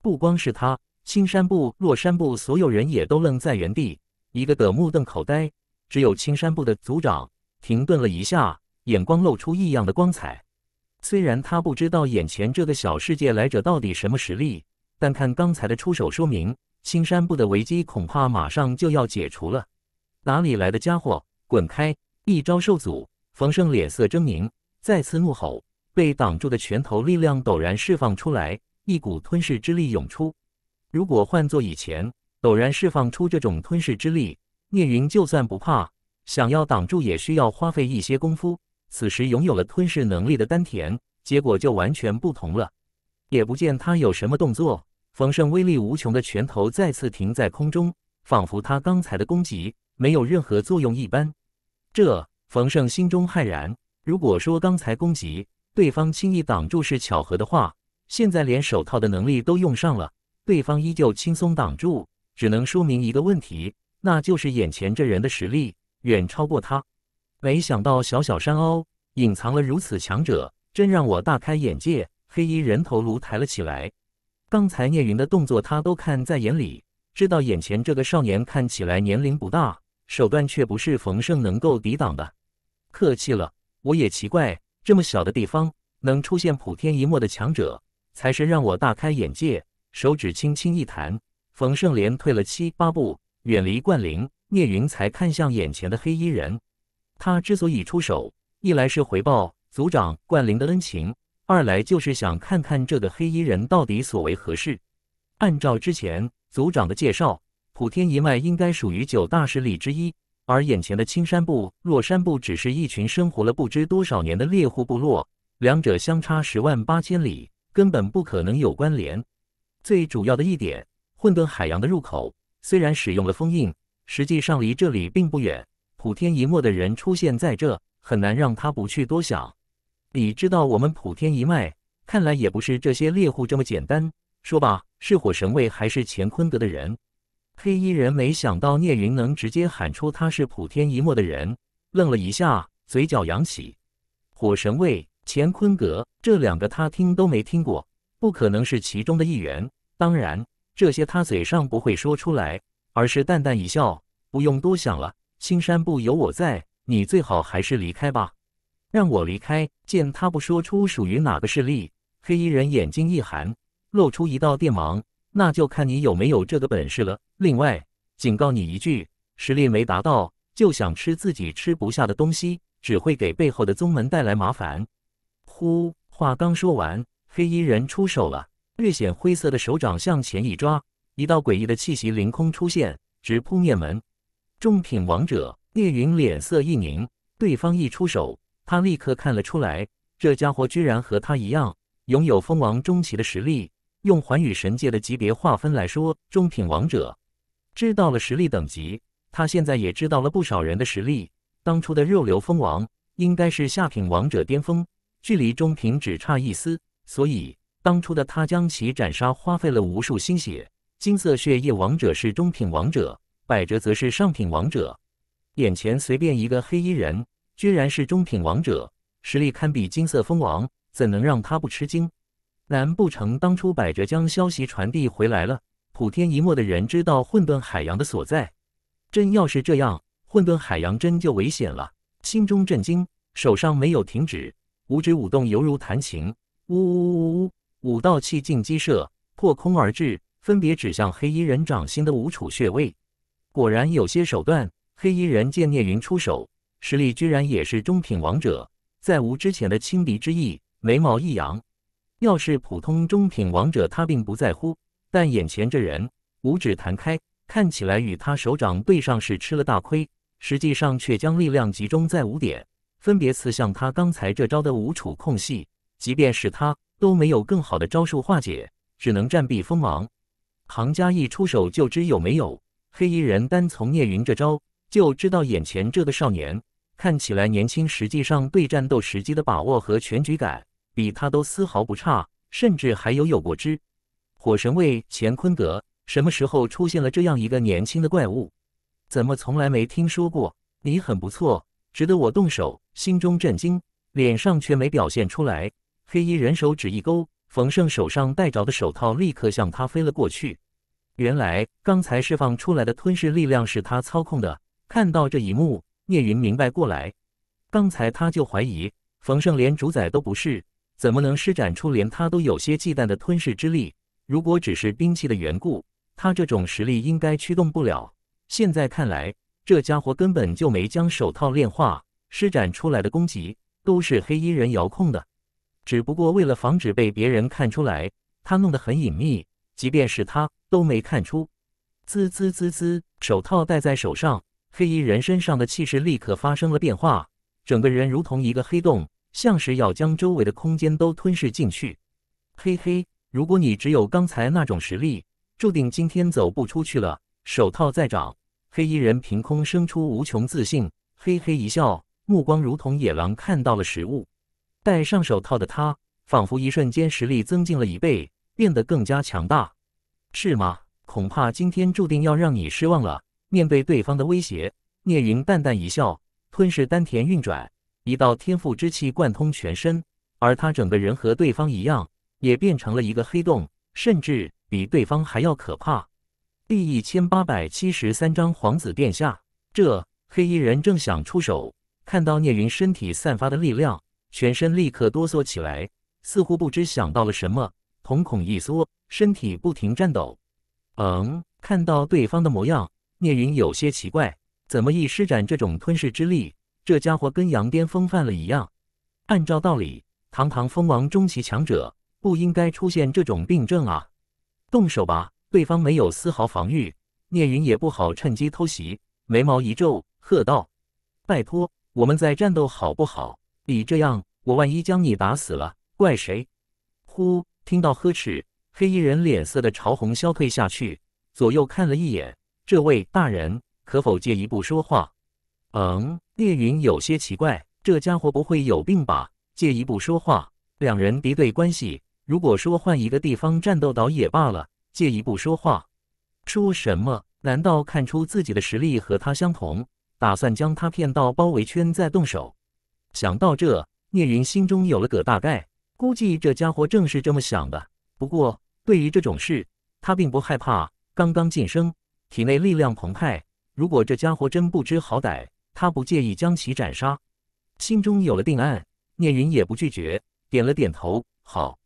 不光是他，青山部、落山部所有人也都愣在原地，一个个目瞪口呆。只有青山部的族长停顿了一下，眼光露出异样的光彩。虽然他不知道眼前这个小世界来者到底什么实力，但看刚才的出手说明。青山部的危机恐怕马上就要解除了。哪里来的家伙？滚开！一招受阻，冯胜脸色狰狞，再次怒吼。被挡住的拳头力量陡然释放出来，一股吞噬之力涌出。如果换做以前，陡然释放出这种吞噬之力，聂云就算不怕，想要挡住也需要花费一些功夫。此时拥有了吞噬能力的丹田，结果就完全不同了。也不见他有什么动作。冯胜威力无穷的拳头再次停在空中，仿佛他刚才的攻击没有任何作用一般。这冯胜心中骇然：如果说刚才攻击对方轻易挡住是巧合的话，现在连手套的能力都用上了，对方依旧轻松挡住，只能说明一个问题，那就是眼前这人的实力远超过他。没想到小小山凹隐藏了如此强者，真让我大开眼界。黑衣人头颅抬了起来。刚才聂云的动作，他都看在眼里，知道眼前这个少年看起来年龄不大，手段却不是冯胜能够抵挡的。客气了，我也奇怪，这么小的地方能出现普天一莫的强者，才是让我大开眼界。手指轻轻一弹，冯胜连退了七八步，远离冠灵。聂云才看向眼前的黑衣人，他之所以出手，一来是回报族长冠灵的恩情。二来就是想看看这个黑衣人到底所为何事。按照之前族长的介绍，普天一脉应该属于九大势力之一，而眼前的青山部、落山部只是一群生活了不知多少年的猎户部落，两者相差十万八千里，根本不可能有关联。最主要的一点，混沌海洋的入口虽然使用了封印，实际上离这里并不远。普天一脉的人出现在这，很难让他不去多想。你知道我们普天一脉，看来也不是这些猎户这么简单。说吧，是火神卫还是乾坤阁的人？黑衣人没想到聂云能直接喊出他是普天一脉的人，愣了一下，嘴角扬起。火神卫、乾坤阁这两个他听都没听过，不可能是其中的一员。当然，这些他嘴上不会说出来，而是淡淡一笑：“不用多想了，青山部有我在，你最好还是离开吧。”让我离开！见他不说出属于哪个势力，黑衣人眼睛一寒，露出一道电芒。那就看你有没有这个本事了。另外警告你一句，实力没达到就想吃自己吃不下的东西，只会给背后的宗门带来麻烦。呼！话刚说完，黑衣人出手了，略显灰色的手掌向前一抓，一道诡异的气息凌空出现，直扑面门。众品王者聂云脸色一凝，对方一出手。他立刻看了出来，这家伙居然和他一样，拥有蜂王中期的实力。用寰宇神界的级别划分来说，中品王者。知道了实力等级，他现在也知道了不少人的实力。当初的肉瘤蜂王应该是下品王者巅峰，距离中品只差一丝，所以当初的他将其斩杀，花费了无数心血。金色血液王者是中品王者，百折则是上品王者。眼前随便一个黑衣人。居然是中品王者，实力堪比金色蜂王，怎能让他不吃惊？难不成当初百哲将消息传递回来了？普天一末的人知道混沌海洋的所在，真要是这样，混沌海洋真就危险了。心中震惊，手上没有停止，五指舞动，犹如弹琴。呜呜呜呜！五道气劲激射，破空而至，分别指向黑衣人掌心的五处穴位。果然有些手段。黑衣人见聂云出手。实力居然也是中品王者，再无之前的轻敌之意。眉毛一扬，要是普通中品王者，他并不在乎。但眼前这人，五指弹开，看起来与他手掌对上是吃了大亏，实际上却将力量集中在五点，分别刺向他刚才这招的五处空隙。即便是他，都没有更好的招数化解，只能暂避锋芒。行家一出手就知有没有，黑衣人单从聂云这招就知道眼前这个少年。看起来年轻，实际上对战斗时机的把握和全局感比他都丝毫不差，甚至还有有过之。火神位乾坤阁，什么时候出现了这样一个年轻的怪物？怎么从来没听说过？你很不错，值得我动手。心中震惊，脸上却没表现出来。黑衣人手指一勾，冯胜手上戴着的手套立刻向他飞了过去。原来刚才释放出来的吞噬力量是他操控的。看到这一幕。聂云明白过来，刚才他就怀疑冯胜连主宰都不是，怎么能施展出连他都有些忌惮的吞噬之力？如果只是兵器的缘故，他这种实力应该驱动不了。现在看来，这家伙根本就没将手套炼化，施展出来的攻击都是黑衣人遥控的。只不过为了防止被别人看出来，他弄得很隐秘，即便是他都没看出。滋滋滋滋，手套戴在手上。黑衣人身上的气势立刻发生了变化，整个人如同一个黑洞，像是要将周围的空间都吞噬进去。嘿嘿，如果你只有刚才那种实力，注定今天走不出去了。手套在涨，黑衣人凭空生出无穷自信，嘿嘿一笑，目光如同野狼看到了食物。戴上手套的他，仿佛一瞬间实力增进了一倍，变得更加强大。是吗？恐怕今天注定要让你失望了。面对对方的威胁，聂云淡淡一笑，吞噬丹田运转，一道天赋之气贯通全身，而他整个人和对方一样，也变成了一个黑洞，甚至比对方还要可怕。第一千八百七十三章皇子殿下。这黑衣人正想出手，看到聂云身体散发的力量，全身立刻哆嗦起来，似乎不知想到了什么，瞳孔一缩，身体不停颤抖。嗯，看到对方的模样。聂云有些奇怪，怎么一施展这种吞噬之力，这家伙跟羊癫疯犯了一样？按照道理，堂堂蜂王中期强者，不应该出现这种病症啊！动手吧，对方没有丝毫防御，聂云也不好趁机偷袭。眉毛一皱，喝道：“拜托，我们在战斗好不好？你这样，我万一将你打死了，怪谁？”呼，听到呵斥，黑衣人脸色的潮红消退下去，左右看了一眼。这位大人，可否借一步说话？嗯，聂云有些奇怪，这家伙不会有病吧？借一步说话，两人敌对关系。如果说换一个地方战斗倒也罢了，借一步说话，说什么？难道看出自己的实力和他相同，打算将他骗到包围圈再动手？想到这，聂云心中有了个大概，估计这家伙正是这么想的。不过对于这种事，他并不害怕，刚刚晋升。体内力量澎湃，如果这家伙真不知好歹，他不介意将其斩杀。心中有了定案，聂云也不拒绝，点了点头。好，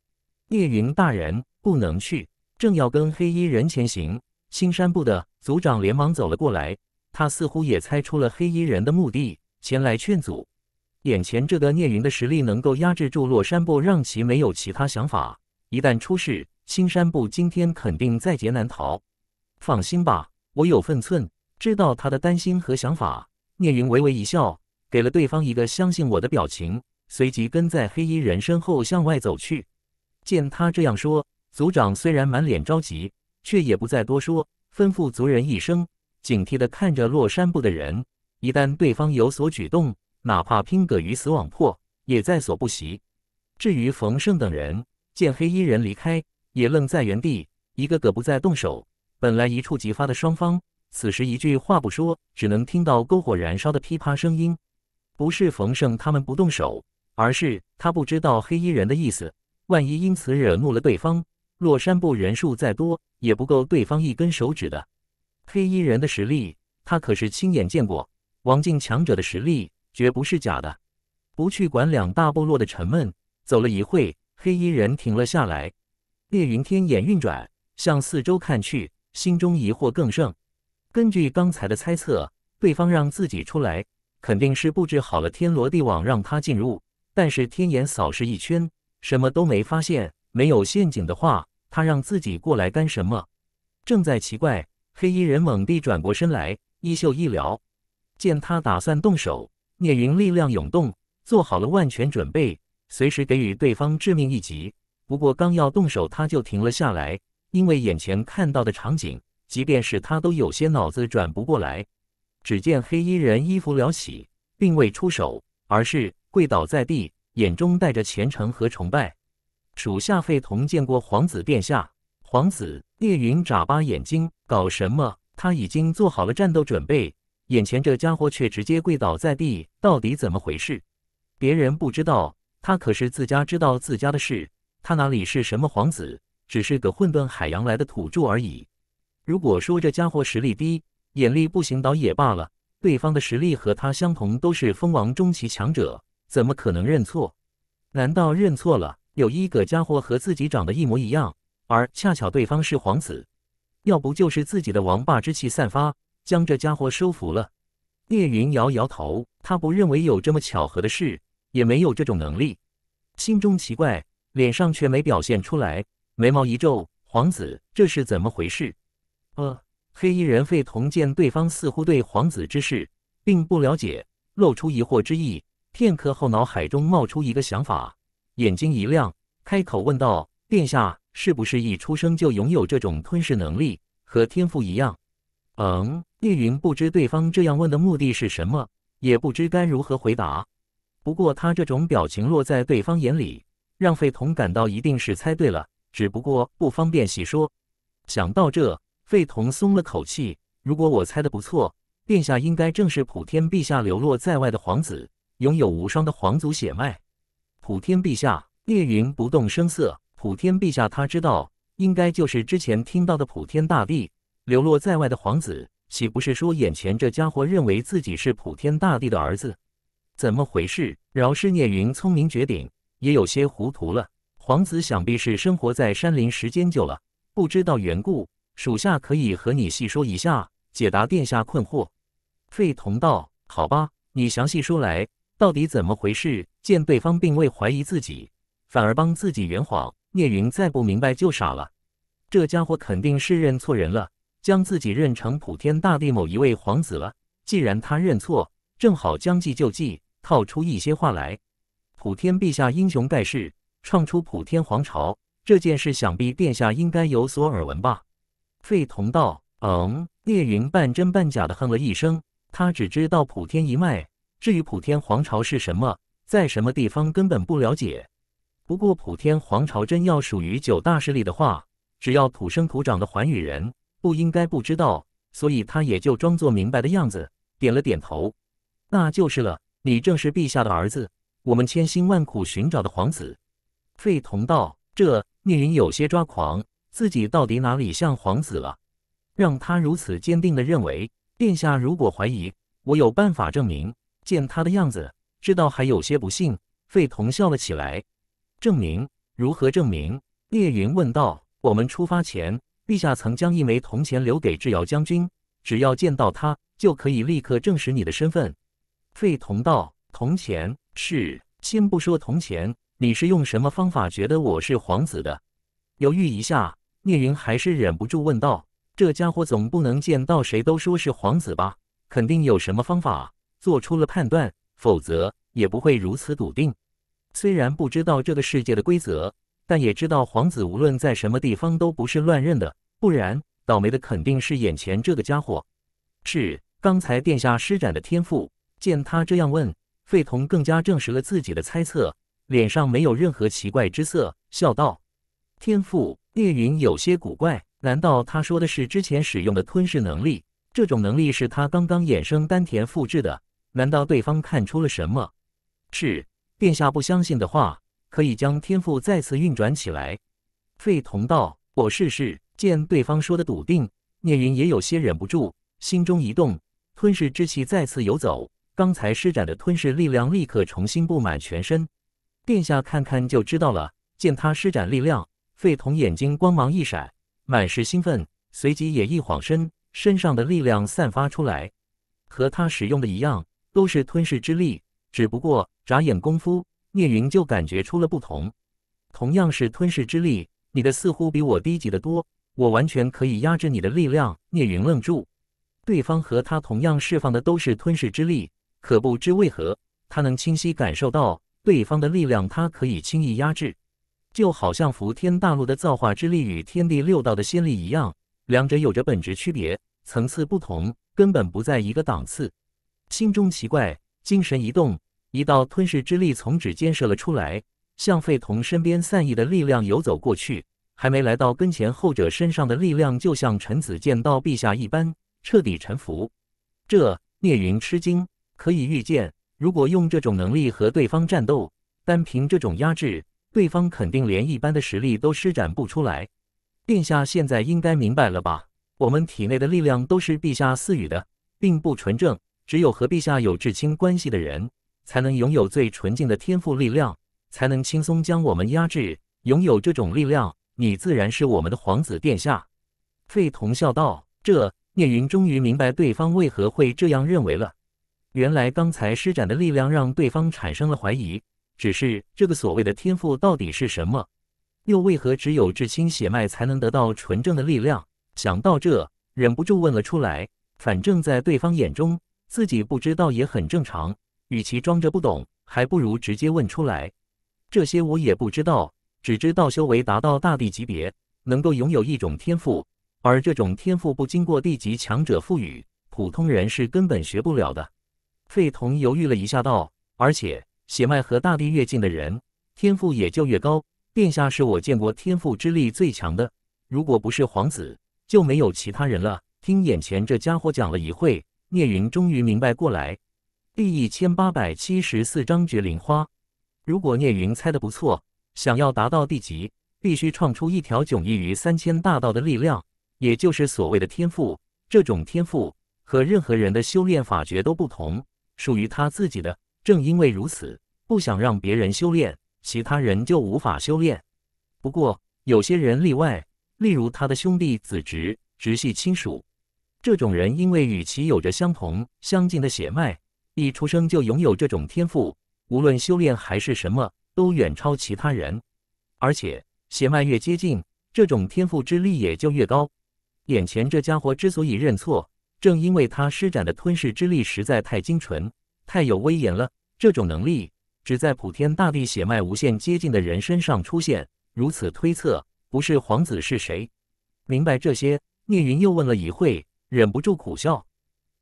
聂云大人不能去。正要跟黑衣人前行，青山部的族长连忙走了过来，他似乎也猜出了黑衣人的目的，前来劝阻。眼前这个聂云的实力能够压制住洛山部，让其没有其他想法。一旦出事，青山部今天肯定在劫难逃。放心吧。我有分寸，知道他的担心和想法。聂云微微一笑，给了对方一个相信我的表情，随即跟在黑衣人身后向外走去。见他这样说，族长虽然满脸着急，却也不再多说，吩咐族人一声，警惕的看着落山部的人，一旦对方有所举动，哪怕拼个鱼死网破，也在所不惜。至于冯胜等人，见黑衣人离开，也愣在原地，一个个不再动手。本来一触即发的双方，此时一句话不说，只能听到篝火燃烧的噼啪声音。不是冯胜他们不动手，而是他不知道黑衣人的意思。万一因此惹怒了对方，若山部人数再多，也不够对方一根手指的。黑衣人的实力，他可是亲眼见过。王境强者的实力，绝不是假的。不去管两大部落的沉闷，走了一会，黑衣人停了下来。烈云天眼运转，向四周看去。心中疑惑更盛。根据刚才的猜测，对方让自己出来，肯定是布置好了天罗地网让他进入。但是天眼扫视一圈，什么都没发现，没有陷阱的话，他让自己过来干什么？正在奇怪，黑衣人猛地转过身来，衣袖一撩，见他打算动手，聂云力量涌动，做好了万全准备，随时给予对方致命一击。不过刚要动手，他就停了下来。因为眼前看到的场景，即便是他都有些脑子转不过来。只见黑衣人衣服撩起，并未出手，而是跪倒在地，眼中带着虔诚和崇拜：“属下费同见过皇子殿下。”皇子，聂云眨巴眼睛，搞什么？他已经做好了战斗准备，眼前这家伙却直接跪倒在地，到底怎么回事？别人不知道，他可是自家知道自家的事，他哪里是什么皇子？只是个混沌海洋来的土著而已。如果说这家伙实力低、眼力不行，倒也罢了。对方的实力和他相同，都是蜂王中期强者，怎么可能认错？难道认错了？有一个家伙和自己长得一模一样，而恰巧对方是皇子，要不就是自己的王霸之气散发，将这家伙收服了。聂云摇摇头，他不认为有这么巧合的事，也没有这种能力。心中奇怪，脸上却没表现出来。眉毛一皱，皇子，这是怎么回事？呃，黑衣人费童见对方似乎对皇子之事并不了解，露出疑惑之意。片刻后，脑海中冒出一个想法，眼睛一亮，开口问道：“殿下是不是一出生就拥有这种吞噬能力和天赋一样？”嗯，叶云不知对方这样问的目的是什么，也不知该如何回答。不过他这种表情落在对方眼里，让费童感到一定是猜对了。只不过不方便细说。想到这，费童松了口气。如果我猜的不错，殿下应该正是普天陛下流落在外的皇子，拥有无双的皇族血脉。普天陛下，聂云不动声色。普天陛下，他知道，应该就是之前听到的普天大帝流落在外的皇子。岂不是说，眼前这家伙认为自己是普天大帝的儿子？怎么回事？饶是聂云聪明绝顶，也有些糊涂了。皇子想必是生活在山林时间久了，不知道缘故，属下可以和你细说一下，解答殿下困惑。费同道，好吧，你详细说来，到底怎么回事？见对方并未怀疑自己，反而帮自己圆谎，聂云再不明白就傻了。这家伙肯定是认错人了，将自己认成普天大地某一位皇子了。既然他认错，正好将计就计，套出一些话来。普天陛下英雄盖世。创出普天皇朝这件事，想必殿下应该有所耳闻吧？费同道，嗯。聂云半真半假的哼了一声，他只知道普天一脉，至于普天皇朝是什么，在什么地方，根本不了解。不过普天皇朝真要属于九大势力的话，只要土生土长的寰宇人，不应该不知道。所以他也就装作明白的样子，点了点头。那就是了，你正是陛下的儿子，我们千辛万苦寻找的皇子。费同道，这聂云有些抓狂，自己到底哪里像皇子了？让他如此坚定地认为。殿下如果怀疑，我有办法证明。见他的样子，知道还有些不信。费同笑了起来。证明？如何证明？聂云问道。我们出发前，陛下曾将一枚铜钱留给智瑶将军，只要见到他，就可以立刻证实你的身份。费同道，铜钱是？先不说铜钱。你是用什么方法觉得我是皇子的？犹豫一下，聂云还是忍不住问道：“这家伙总不能见到谁都说是皇子吧？肯定有什么方法做出了判断，否则也不会如此笃定。”虽然不知道这个世界的规则，但也知道皇子无论在什么地方都不是乱认的，不然倒霉的肯定是眼前这个家伙。是刚才殿下施展的天赋。见他这样问，费童更加证实了自己的猜测。脸上没有任何奇怪之色，笑道：“天赋。”聂云有些古怪，难道他说的是之前使用的吞噬能力？这种能力是他刚刚衍生丹田复制的？难道对方看出了什么？是殿下不相信的话，可以将天赋再次运转起来。”费同道，我试试。见对方说的笃定，聂云也有些忍不住，心中一动，吞噬之气再次游走，刚才施展的吞噬力量立刻重新布满全身。殿下看看就知道了。见他施展力量，费童眼睛光芒一闪，满是兴奋，随即也一晃身，身上的力量散发出来，和他使用的一样，都是吞噬之力。只不过眨眼功夫，聂云就感觉出了不同。同样是吞噬之力，你的似乎比我低级的多，我完全可以压制你的力量。聂云愣住，对方和他同样释放的都是吞噬之力，可不知为何，他能清晰感受到。对方的力量，他可以轻易压制，就好像伏天大陆的造化之力与天地六道的仙力一样，两者有着本质区别，层次不同，根本不在一个档次。心中奇怪，精神一动，一道吞噬之力从指尖射了出来，向费童身边散逸的力量游走过去。还没来到跟前，后者身上的力量就像臣子见到陛下一般，彻底臣服。这聂云吃惊，可以预见。如果用这种能力和对方战斗，单凭这种压制，对方肯定连一般的实力都施展不出来。殿下现在应该明白了吧？我们体内的力量都是陛下赐予的，并不纯正。只有和陛下有至亲关系的人，才能拥有最纯净的天赋力量，才能轻松将我们压制。拥有这种力量，你自然是我们的皇子殿下。”费同笑道。这聂云终于明白对方为何会这样认为了。原来刚才施展的力量让对方产生了怀疑，只是这个所谓的天赋到底是什么，又为何只有至亲血脉才能得到纯正的力量？想到这，忍不住问了出来。反正，在对方眼中，自己不知道也很正常。与其装着不懂，还不如直接问出来。这些我也不知道，只知道修为达到大帝级别，能够拥有一种天赋，而这种天赋不经过帝级强者赋予，普通人是根本学不了的。费童犹豫了一下，道：“而且血脉和大地越近的人，天赋也就越高。殿下是我见过天赋之力最强的，如果不是皇子，就没有其他人了。”听眼前这家伙讲了一会，聂云终于明白过来。第一千八百七十四章绝灵花。如果聂云猜得不错，想要达到地级，必须创出一条迥异于三千大道的力量，也就是所谓的天赋。这种天赋和任何人的修炼法诀都不同。属于他自己的。正因为如此，不想让别人修炼，其他人就无法修炼。不过有些人例外，例如他的兄弟、子侄、直系亲属。这种人因为与其有着相同相近的血脉，一出生就拥有这种天赋，无论修炼还是什么都远超其他人。而且血脉越接近，这种天赋之力也就越高。眼前这家伙之所以认错。正因为他施展的吞噬之力实在太精纯、太有威严了，这种能力只在普天大地血脉无限接近的人身上出现。如此推测，不是皇子是谁？明白这些，聂云又问了一会，忍不住苦笑。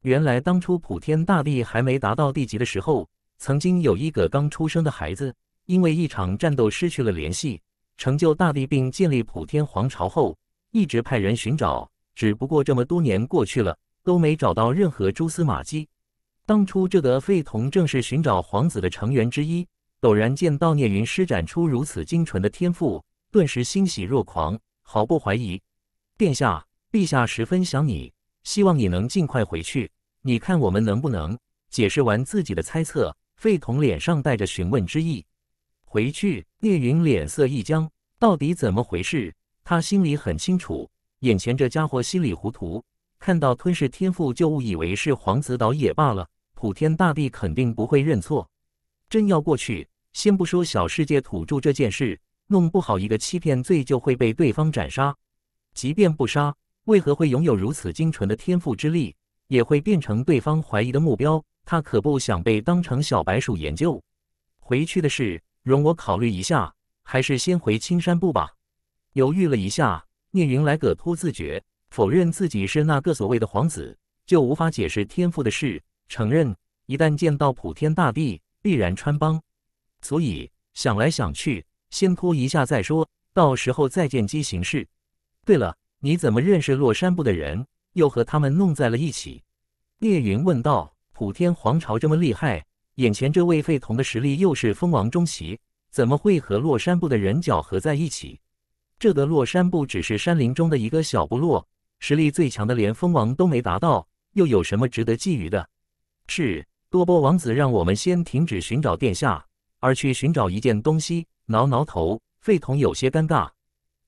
原来当初普天大地还没达到帝级的时候，曾经有一个刚出生的孩子，因为一场战斗失去了联系。成就大地并建立普天皇朝后，一直派人寻找，只不过这么多年过去了。都没找到任何蛛丝马迹。当初这个费童正是寻找皇子的成员之一，陡然见到聂云施展出如此精纯的天赋，顿时欣喜若狂，毫不怀疑。殿下，陛下十分想你，希望你能尽快回去。你看我们能不能解释完自己的猜测？费童脸上带着询问之意。回去，聂云脸色一僵，到底怎么回事？他心里很清楚，眼前这家伙稀里糊涂。看到吞噬天赋就误以为是皇子岛也罢了，普天大地肯定不会认错。真要过去，先不说小世界土著这件事，弄不好一个欺骗罪就会被对方斩杀。即便不杀，为何会拥有如此精纯的天赋之力，也会变成对方怀疑的目标。他可不想被当成小白鼠研究。回去的事，容我考虑一下，还是先回青山部吧。犹豫了一下，聂云来个突字诀。否认自己是那个所谓的皇子，就无法解释天赋的事。承认，一旦见到普天大帝，必然穿帮。所以想来想去，先拖一下再说，到时候再见机行事。对了，你怎么认识洛山部的人，又和他们弄在了一起？聂云问道。普天皇朝这么厉害，眼前这位废童的实力又是封王中期，怎么会和洛山部的人搅合在一起？这个洛山部只是山林中的一个小部落。实力最强的连蜂王都没达到，又有什么值得觊觎的？是多波王子让我们先停止寻找殿下，而去寻找一件东西。挠挠头，费童有些尴尬。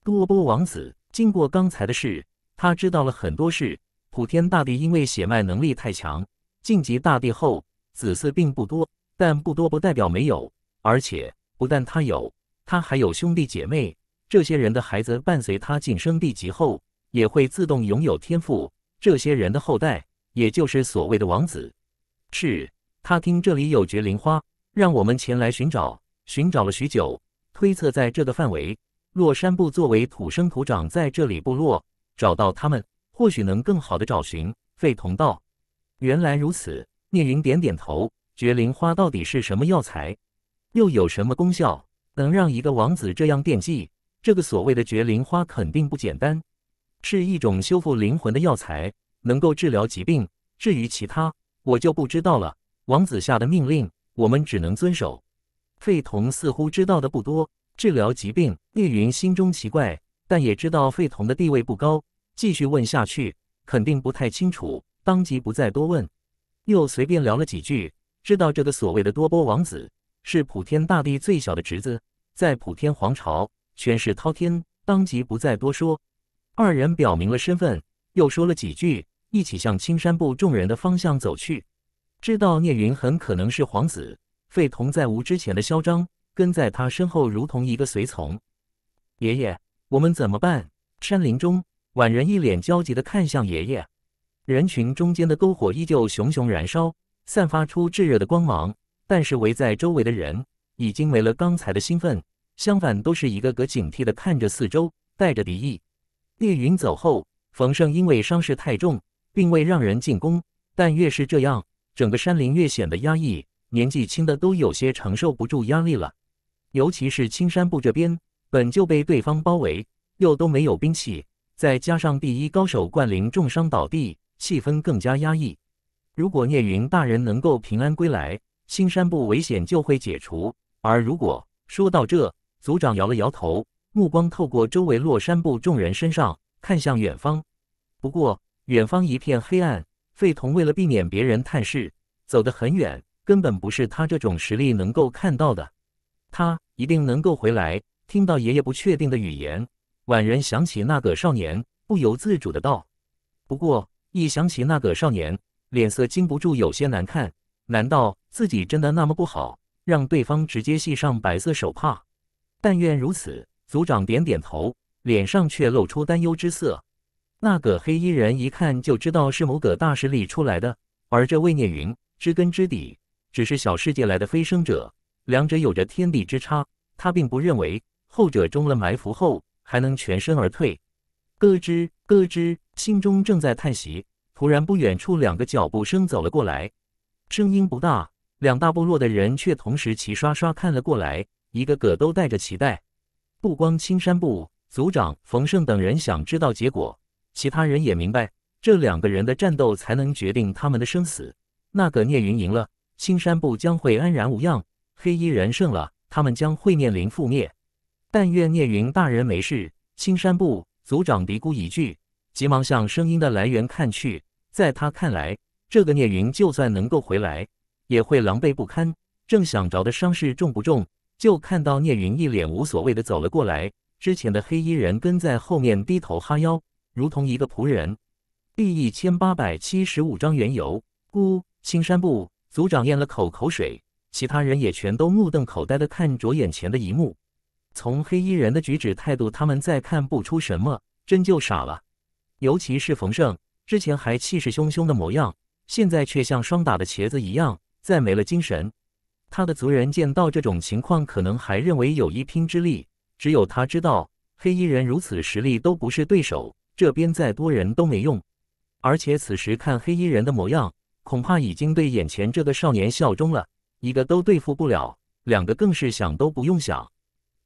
多波王子经过刚才的事，他知道了很多事。普天大帝因为血脉能力太强，晋级大帝后子嗣并不多，但不多不代表没有。而且不但他有，他还有兄弟姐妹。这些人的孩子伴随他晋升帝级后。也会自动拥有天赋。这些人的后代，也就是所谓的王子。是，他听这里有绝灵花，让我们前来寻找。寻找了许久，推测在这个范围。洛山部作为土生土长在这里部落，找到他们，或许能更好的找寻。费同道：“原来如此。”聂云点点头。绝灵花到底是什么药材？又有什么功效？能让一个王子这样惦记？这个所谓的绝灵花肯定不简单。是一种修复灵魂的药材，能够治疗疾病。至于其他，我就不知道了。王子下的命令，我们只能遵守。费童似乎知道的不多，治疗疾病。叶云心中奇怪，但也知道费童的地位不高，继续问下去肯定不太清楚，当即不再多问，又随便聊了几句，知道这个所谓的多波王子是普天大帝最小的侄子，在普天皇朝权势滔天，当即不再多说。二人表明了身份，又说了几句，一起向青山部众人的方向走去。知道聂云很可能是皇子，费同在无之前的嚣张，跟在他身后如同一个随从。爷爷，我们怎么办？山林中，宛人一脸焦急地看向爷爷。人群中间的篝火依旧熊熊燃烧，散发出炙热的光芒，但是围在周围的人已经没了刚才的兴奋，相反都是一个个警惕地看着四周，带着敌意。聂云走后，冯胜因为伤势太重，并未让人进宫。但越是这样，整个山林越显得压抑，年纪轻的都有些承受不住压力了。尤其是青山部这边，本就被对方包围，又都没有兵器，再加上第一高手冠林重伤倒地，气氛更加压抑。如果聂云大人能够平安归来，青山部危险就会解除。而如果说到这，族长摇了摇头。目光透过周围洛山布众人身上，看向远方。不过远方一片黑暗。费童为了避免别人探视，走得很远，根本不是他这种实力能够看到的。他一定能够回来。听到爷爷不确定的语言，婉人想起那个少年，不由自主的道：“不过一想起那个少年，脸色禁不住有些难看。难道自己真的那么不好，让对方直接系上白色手帕？但愿如此。”族长点点头，脸上却露出担忧之色。那个黑衣人一看就知道是某个大势力出来的，而这位念云知根知底，只是小世界来的飞升者，两者有着天地之差。他并不认为后者中了埋伏后还能全身而退。咯吱咯吱，心中正在叹息，突然不远处两个脚步声走了过来，声音不大，两大部落的人却同时齐刷刷看了过来，一个个都带着期待。不光青山部族长冯胜等人想知道结果，其他人也明白，这两个人的战斗才能决定他们的生死。那个聂云赢了，青山部将会安然无恙；黑衣人胜了，他们将会面临覆灭。但愿聂云大人没事。青山部族长嘀咕一句，急忙向声音的来源看去。在他看来，这个聂云就算能够回来，也会狼狈不堪。正想着的伤势重不重？就看到聂云一脸无所谓的走了过来，之前的黑衣人跟在后面低头哈腰，如同一个仆人。第一千八百七十五章缘由。孤青山部组长咽了口口水，其他人也全都目瞪口呆的看着眼前的一幕。从黑衣人的举止态度，他们再看不出什么，真就傻了。尤其是冯胜，之前还气势汹汹的模样，现在却像霜打的茄子一样，再没了精神。他的族人见到这种情况，可能还认为有一拼之力。只有他知道，黑衣人如此实力都不是对手，这边再多人都没用。而且此时看黑衣人的模样，恐怕已经对眼前这个少年效忠了，一个都对付不了，两个更是想都不用想。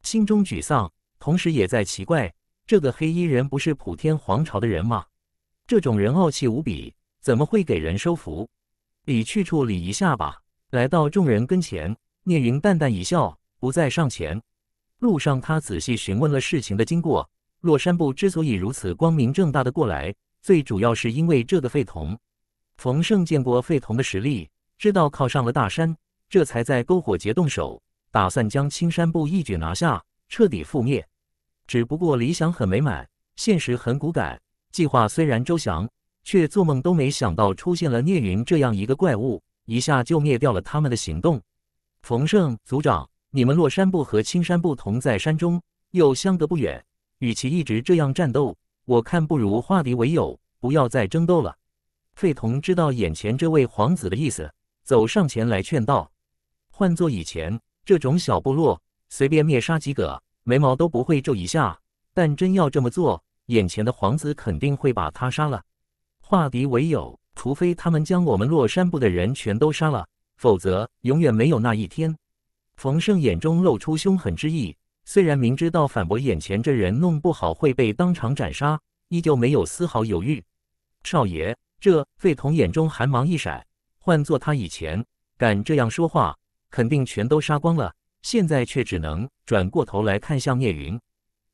心中沮丧，同时也在奇怪，这个黑衣人不是普天皇朝的人吗？这种人傲气无比，怎么会给人收服？你去处理一下吧。来到众人跟前，聂云淡淡一笑，不再上前。路上，他仔细询问了事情的经过。洛山部之所以如此光明正大的过来，最主要是因为这个费童。冯胜见过费童的实力，知道靠上了大山，这才在篝火节动手，打算将青山部一举拿下，彻底覆灭。只不过理想很美满，现实很骨感。计划虽然周详，却做梦都没想到出现了聂云这样一个怪物。一下就灭掉了他们的行动。冯胜族长，你们落山部和青山部同在山中，又相隔不远，与其一直这样战斗，我看不如化敌为友，不要再争斗了。费同知道眼前这位皇子的意思，走上前来劝道：换做以前，这种小部落随便灭杀几个，眉毛都不会皱一下；但真要这么做，眼前的皇子肯定会把他杀了。化敌为友。除非他们将我们落山部的人全都杀了，否则永远没有那一天。冯胜眼中露出凶狠之意，虽然明知道反驳眼前这人弄不好会被当场斩杀，依旧没有丝毫犹豫。少爷，这费童眼中寒芒一闪，换做他以前敢这样说话，肯定全都杀光了。现在却只能转过头来看向聂云，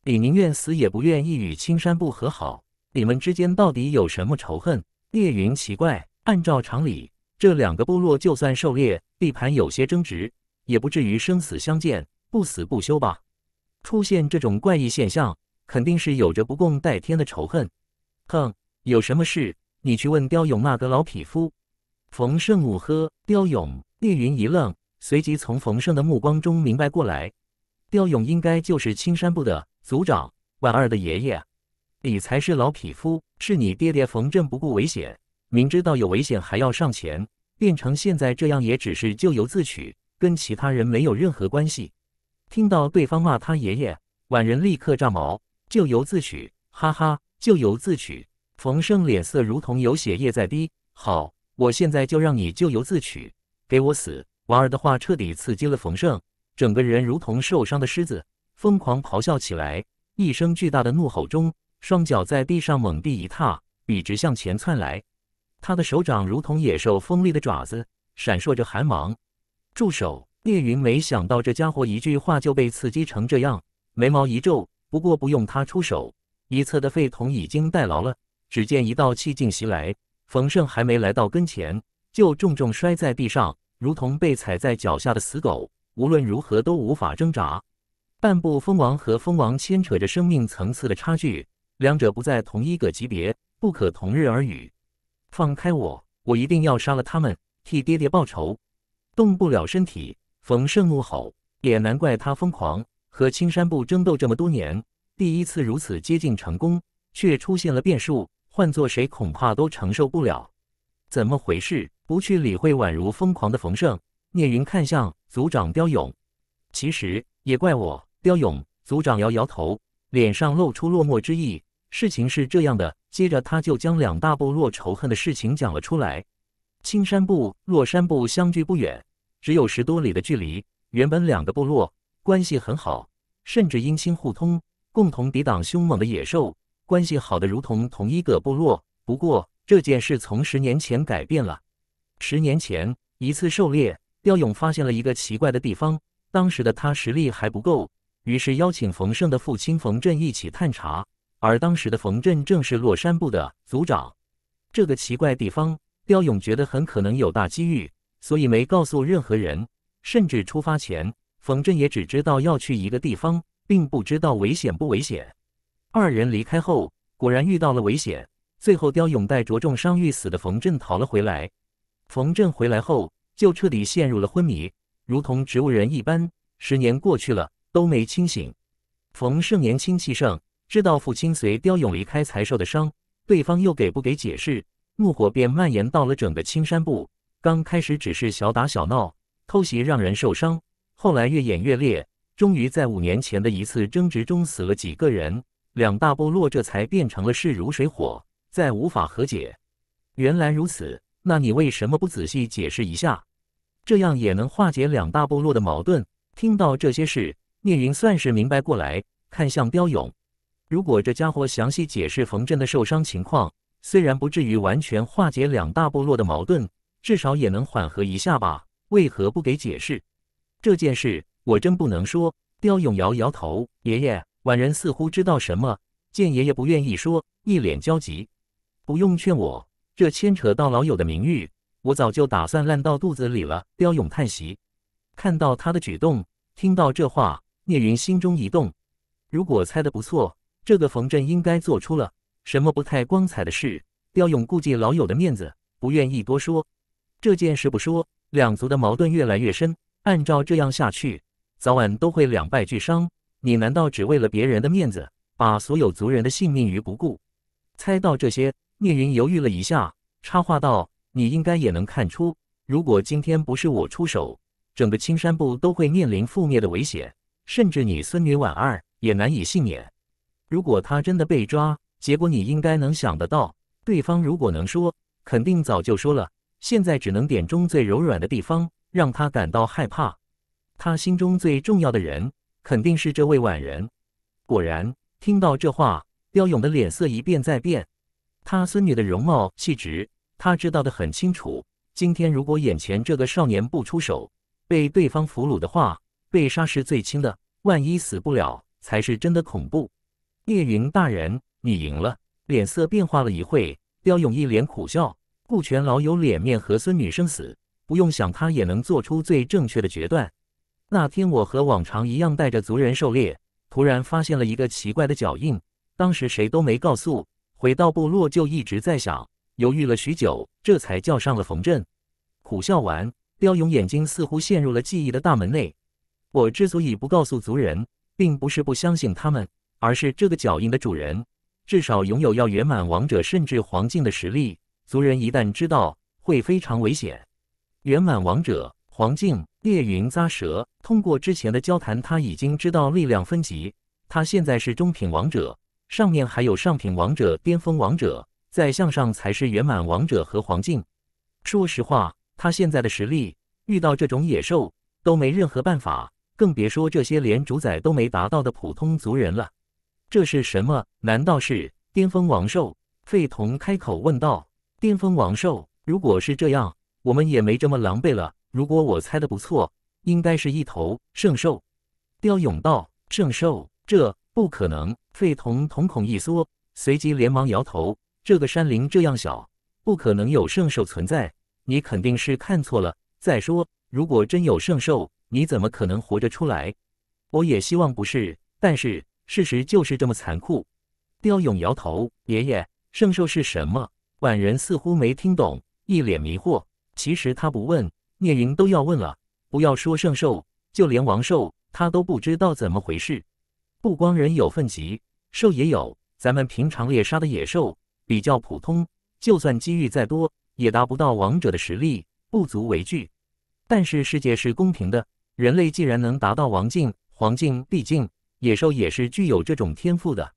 李宁愿死也不愿意与青山部和好，你们之间到底有什么仇恨？叶云奇怪，按照常理，这两个部落就算狩猎地盘有些争执，也不至于生死相见、不死不休吧？出现这种怪异现象，肯定是有着不共戴天的仇恨。哼，有什么事，你去问刁勇那个老匹夫。冯胜怒喝，刁勇。叶云一愣，随即从冯胜的目光中明白过来，刁勇应该就是青山部的族长，婉儿的爷爷。你才是老匹夫！是你爹爹冯震不顾危险，明知道有危险还要上前，变成现在这样也只是咎由自取，跟其他人没有任何关系。听到对方骂他爷爷，婉人立刻炸毛，咎由自取，哈哈，咎由自取！冯胜脸色如同有血液在滴。好，我现在就让你咎由自取，给我死！王二的话彻底刺激了冯胜，整个人如同受伤的狮子，疯狂咆哮起来。一声巨大的怒吼中。双脚在地上猛地一踏，笔直向前窜来。他的手掌如同野兽锋利的爪子，闪烁着寒芒。住手！聂云没想到这家伙一句话就被刺激成这样，眉毛一皱。不过不用他出手，一侧的废铜已经代劳了。只见一道气劲袭来，冯胜还没来到跟前，就重重摔在地上，如同被踩在脚下的死狗，无论如何都无法挣扎。半步蜂王和蜂王牵扯着生命层次的差距。两者不在同一个级别，不可同日而语。放开我，我一定要杀了他们，替爹爹报仇。动不了身体，冯胜怒吼。也难怪他疯狂，和青山部争斗这么多年，第一次如此接近成功，却出现了变数。换做谁，恐怕都承受不了。怎么回事？不去理会宛如疯狂的冯胜，聂云看向族长刁勇。其实也怪我，刁勇族长摇摇头，脸上露出落寞之意。事情是这样的，接着他就将两大部落仇恨的事情讲了出来。青山部、落山部相距不远，只有十多里的距离。原本两个部落关系很好，甚至因亲互通，共同抵挡凶猛的野兽，关系好的如同同一个部落。不过这件事从十年前改变了。十年前一次狩猎，刁勇发现了一个奇怪的地方。当时的他实力还不够，于是邀请冯胜的父亲冯震一起探查。而当时的冯震正是洛山部的组长，这个奇怪地方，刁勇觉得很可能有大机遇，所以没告诉任何人，甚至出发前，冯震也只知道要去一个地方，并不知道危险不危险。二人离开后，果然遇到了危险，最后刁勇带着重伤欲死的冯震逃了回来。冯震回来后就彻底陷入了昏迷，如同植物人一般，十年过去了都没清醒。冯胜年轻气盛。知道父亲随刁勇离开才受的伤，对方又给不给解释，怒火便蔓延到了整个青山部。刚开始只是小打小闹、偷袭让人受伤，后来越演越烈，终于在五年前的一次争执中死了几个人，两大部落这才变成了势如水火，再无法和解。原来如此，那你为什么不仔细解释一下？这样也能化解两大部落的矛盾。听到这些事，聂云算是明白过来，看向刁勇。如果这家伙详细解释冯震的受伤情况，虽然不至于完全化解两大部落的矛盾，至少也能缓和一下吧？为何不给解释？这件事我真不能说。刁勇摇摇头，爷爷，婉人似乎知道什么，见爷爷不愿意说，一脸焦急。不用劝我，这牵扯到老友的名誉，我早就打算烂到肚子里了。刁勇叹息。看到他的举动，听到这话，聂云心中一动。如果猜得不错。这个冯震应该做出了什么不太光彩的事？刁勇顾忌老友的面子，不愿意多说这件事。不说，两族的矛盾越来越深，按照这样下去，早晚都会两败俱伤。你难道只为了别人的面子，把所有族人的性命于不顾？猜到这些，聂云犹豫了一下，插话道：“你应该也能看出，如果今天不是我出手，整个青山部都会面临覆灭的危险，甚至你孙女婉儿也难以幸免。”如果他真的被抓，结果你应该能想得到。对方如果能说，肯定早就说了。现在只能点中最柔软的地方，让他感到害怕。他心中最重要的人，肯定是这位婉人。果然，听到这话，刁勇的脸色一变再变。他孙女的容貌气质，他知道的很清楚。今天如果眼前这个少年不出手，被对方俘虏的话，被杀是最轻的。万一死不了，才是真的恐怖。聂云大人，你赢了。脸色变化了一会，刁勇一脸苦笑。顾全老有脸面和孙女生死，不用想他也能做出最正确的决断。那天我和往常一样带着族人狩猎，突然发现了一个奇怪的脚印。当时谁都没告诉，回到部落就一直在想，犹豫了许久，这才叫上了冯震。苦笑完，刁勇眼睛似乎陷入了记忆的大门内。我之所以不告诉族人，并不是不相信他们。而是这个脚印的主人，至少拥有要圆满王者甚至黄境的实力。族人一旦知道，会非常危险。圆满王者、黄境、猎云扎蛇，通过之前的交谈，他已经知道力量分级。他现在是中品王者，上面还有上品王者、巅峰王者，再向上才是圆满王者和黄境。说实话，他现在的实力遇到这种野兽都没任何办法，更别说这些连主宰都没达到的普通族人了。这是什么？难道是巅峰王兽？费童开口问道。巅峰王兽？如果是这样，我们也没这么狼狈了。如果我猜的不错，应该是一头圣兽。刁勇道：“圣兽？这不可能！”费童瞳孔一缩，随即连忙摇头：“这个山林这样小，不可能有圣兽存在。你肯定是看错了。再说，如果真有圣兽，你怎么可能活着出来？”我也希望不是，但是。事实就是这么残酷。刁勇摇头：“爷爷，圣兽是什么？”婉人似乎没听懂，一脸迷惑。其实他不问，聂云都要问了。不要说圣兽，就连王兽，他都不知道怎么回事。不光人有分级，兽也有。咱们平常猎杀的野兽比较普通，就算机遇再多，也达不到王者的实力，不足为惧。但是世界是公平的，人类既然能达到王境、黄境、帝境，野兽也是具有这种天赋的。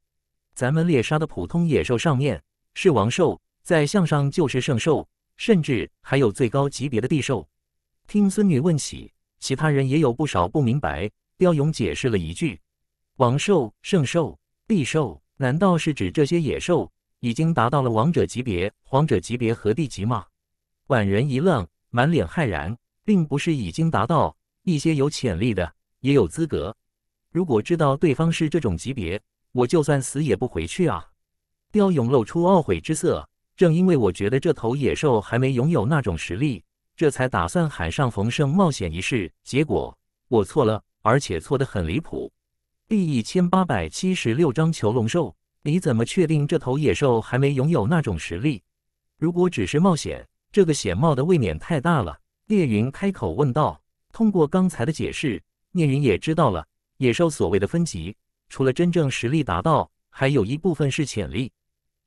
咱们猎杀的普通野兽，上面是王兽，在向上就是圣兽，甚至还有最高级别的帝兽。听孙女问起，其他人也有不少不明白。刁勇解释了一句：“王兽、圣兽、帝兽，难道是指这些野兽已经达到了王者级别、皇者级别和帝级吗？”婉人一愣，满脸骇然，并不是已经达到，一些有潜力的也有资格。如果知道对方是这种级别，我就算死也不回去啊！刁勇露出懊悔之色。正因为我觉得这头野兽还没拥有那种实力，这才打算喊上冯胜冒险一试。结果我错了，而且错得很离谱。第一千八百七十六章囚龙兽。你怎么确定这头野兽还没拥有那种实力？如果只是冒险，这个险冒的未免太大了。聂云开口问道。通过刚才的解释，聂云也知道了。野兽所谓的分级，除了真正实力达到，还有一部分是潜力。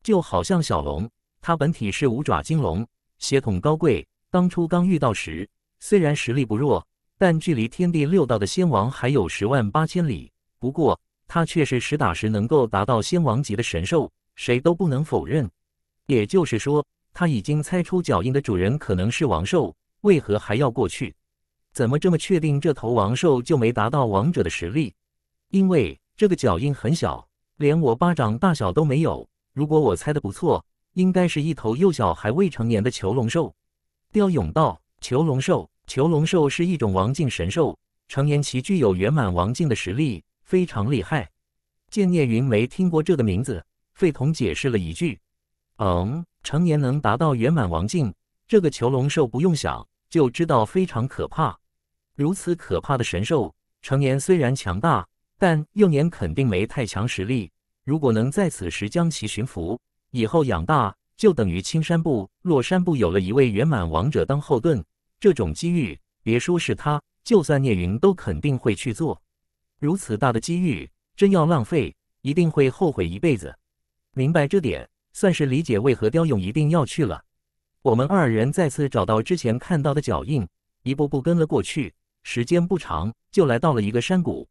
就好像小龙，它本体是五爪金龙，血统高贵。当初刚遇到时，虽然实力不弱，但距离天地六道的仙王还有十万八千里。不过，它却是实打实能够达到仙王级的神兽，谁都不能否认。也就是说，他已经猜出脚印的主人可能是王兽，为何还要过去？怎么这么确定这头王兽就没达到王者的实力？因为这个脚印很小，连我巴掌大小都没有。如果我猜的不错，应该是一头幼小还未成年的囚龙兽。刁勇道：“囚龙兽，囚龙兽是一种王境神兽，成年其具有圆满王境的实力，非常厉害。”见聂云没听过这个名字，费童解释了一句：“嗯，成年能达到圆满王境，这个囚龙兽不用想就知道非常可怕。”如此可怕的神兽，成年虽然强大，但幼年肯定没太强实力。如果能在此时将其驯服，以后养大，就等于青山部、落山部有了一位圆满王者当后盾。这种机遇，别说是他，就算聂云都肯定会去做。如此大的机遇，真要浪费，一定会后悔一辈子。明白这点，算是理解为何刁勇一定要去了。我们二人再次找到之前看到的脚印，一步步跟了过去。时间不长，就来到了一个山谷，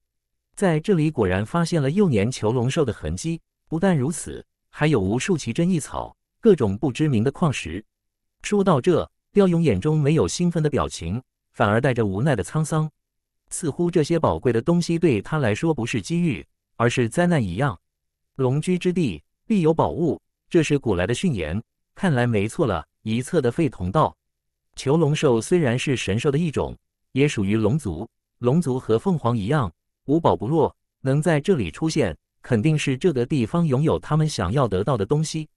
在这里果然发现了幼年囚龙兽的痕迹。不但如此，还有无数奇珍异草、各种不知名的矿石。说到这，刁勇眼中没有兴奋的表情，反而带着无奈的沧桑，似乎这些宝贵的东西对他来说不是机遇，而是灾难一样。龙居之地必有宝物，这是古来的训言，看来没错了。一侧的废铜道，囚龙兽虽然是神兽的一种。也属于龙族，龙族和凤凰一样，无宝不落。能在这里出现，肯定是这个地方拥有他们想要得到的东西。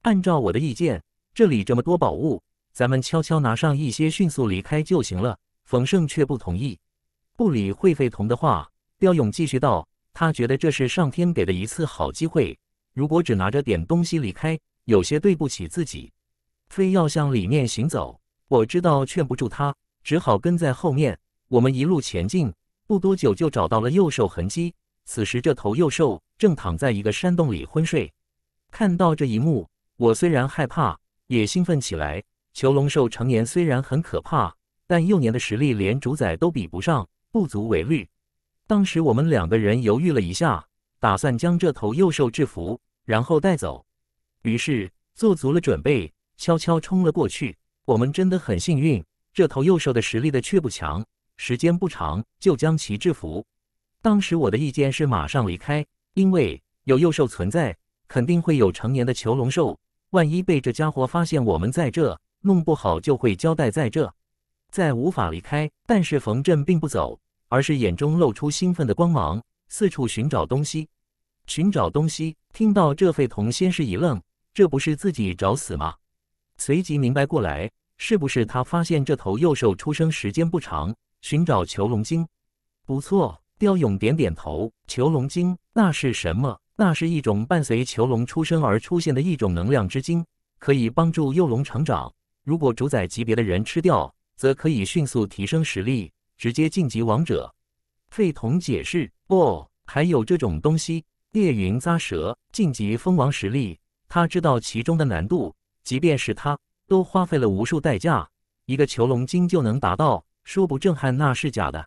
按照我的意见，这里这么多宝物，咱们悄悄拿上一些，迅速离开就行了。冯胜却不同意，不理会费童的话，刁勇继续道：“他觉得这是上天给的一次好机会，如果只拿着点东西离开，有些对不起自己，非要向里面行走。我知道劝不住他。”只好跟在后面。我们一路前进，不多久就找到了幼兽痕迹。此时，这头幼兽正躺在一个山洞里昏睡。看到这一幕，我虽然害怕，也兴奋起来。囚龙兽成年虽然很可怕，但幼年的实力连主宰都比不上，不足为虑。当时我们两个人犹豫了一下，打算将这头幼兽制服，然后带走。于是，做足了准备，悄悄冲了过去。我们真的很幸运。这头幼兽的实力的却不强，时间不长就将其制服。当时我的意见是马上离开，因为有幼兽存在，肯定会有成年的囚龙兽。万一被这家伙发现我们在这，弄不好就会交代在这，再无法离开。但是冯震并不走，而是眼中露出兴奋的光芒，四处寻找东西，寻找东西。听到这废童，先是一愣，这不是自己找死吗？随即明白过来。是不是他发现这头幼兽出生时间不长，寻找囚龙精？不错，雕勇点点头。囚龙精那是什么？那是一种伴随囚龙出生而出现的一种能量之精，可以帮助幼龙成长。如果主宰级别的人吃掉，则可以迅速提升实力，直接晋级王者。费童解释：“哦，还有这种东西。”猎云咂舌：“晋级蜂王实力，他知道其中的难度，即便是他。”都花费了无数代价，一个囚笼金就能达到，说不震撼那是假的。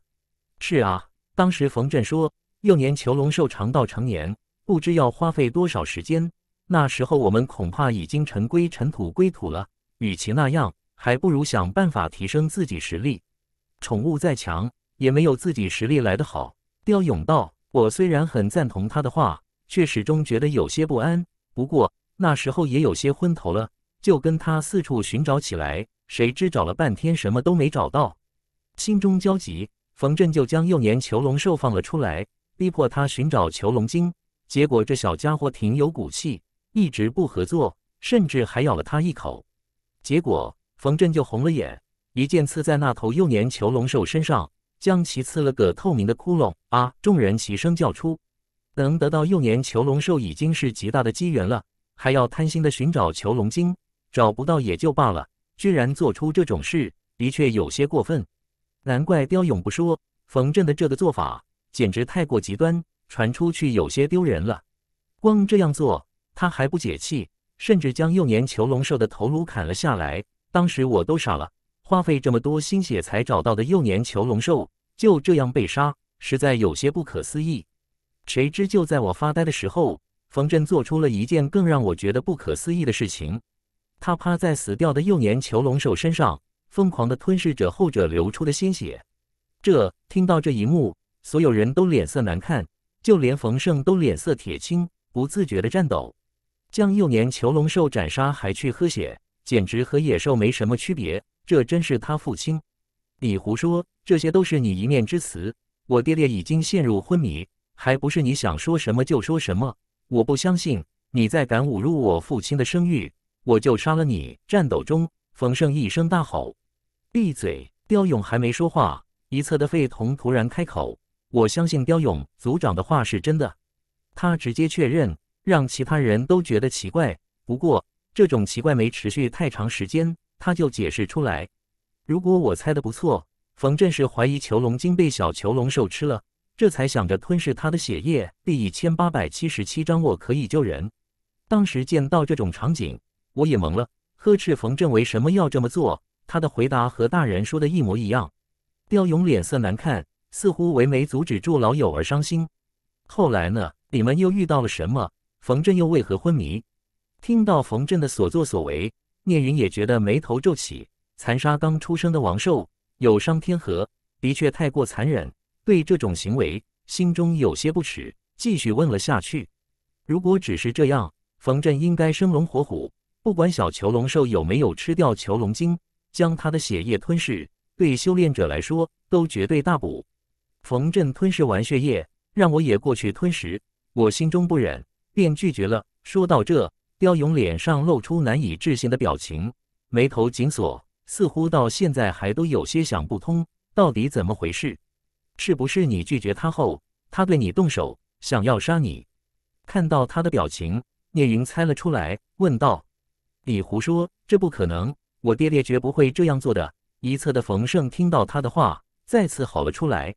是啊，当时冯震说，幼年囚笼兽长到成年，不知要花费多少时间。那时候我们恐怕已经尘归尘，土归土了。与其那样，还不如想办法提升自己实力。宠物再强，也没有自己实力来得好。刁勇道：“我虽然很赞同他的话，却始终觉得有些不安。不过那时候也有些昏头了。”就跟他四处寻找起来，谁知找了半天什么都没找到，心中焦急，冯震就将幼年囚龙兽放了出来，逼迫他寻找囚龙精。结果这小家伙挺有骨气，一直不合作，甚至还咬了他一口。结果冯震就红了眼，一剑刺在那头幼年囚龙兽身上，将其刺了个透明的窟窿。啊！众人齐声叫出：“能得到幼年囚龙兽已经是极大的机缘了，还要贪心的寻找囚龙精。”找不到也就罢了，居然做出这种事，的确有些过分。难怪刁勇不说，冯震的这个做法简直太过极端，传出去有些丢人了。光这样做，他还不解气，甚至将幼年囚龙兽的头颅砍了下来。当时我都傻了，花费这么多心血才找到的幼年囚龙兽就这样被杀，实在有些不可思议。谁知就在我发呆的时候，冯震做出了一件更让我觉得不可思议的事情。他趴在死掉的幼年囚龙兽身上，疯狂地吞噬着后者流出的鲜血。这听到这一幕，所有人都脸色难看，就连冯胜都脸色铁青，不自觉地颤抖。将幼年囚龙兽斩杀还去喝血，简直和野兽没什么区别。这真是他父亲？李胡说，这些都是你一面之词。我爹爹已经陷入昏迷，还不是你想说什么就说什么？我不相信你再敢侮辱我父亲的声誉。我就杀了你！战斗中，冯胜一声大吼：“闭嘴！”刁勇还没说话，一侧的费童突然开口：“我相信刁勇组长的话是真的。”他直接确认，让其他人都觉得奇怪。不过，这种奇怪没持续太长时间，他就解释出来：“如果我猜的不错，冯正是怀疑囚龙精被小囚龙兽吃了，这才想着吞噬他的血液。”第一千八百七十七章，我可以救人。当时见到这种场景。我也懵了，呵斥冯震为什么要这么做。他的回答和大人说的一模一样。刁勇脸色难看，似乎为没阻止住老友而伤心。后来呢？你们又遇到了什么？冯震又为何昏迷？听到冯震的所作所为，聂云也觉得眉头皱起。残杀刚出生的王兽，有伤天和，的确太过残忍。对这种行为，心中有些不齿。继续问了下去。如果只是这样，冯震应该生龙活虎。不管小囚龙兽有没有吃掉囚龙精，将它的血液吞噬，对修炼者来说都绝对大补。冯震吞噬完血液，让我也过去吞食，我心中不忍，便拒绝了。说到这，雕勇脸上露出难以置信的表情，眉头紧锁，似乎到现在还都有些想不通，到底怎么回事？是不是你拒绝他后，他对你动手，想要杀你？看到他的表情，聂云猜了出来，问道。李胡说：“这不可能，我爹爹绝不会这样做。”的一侧的冯胜听到他的话，再次吼了出来。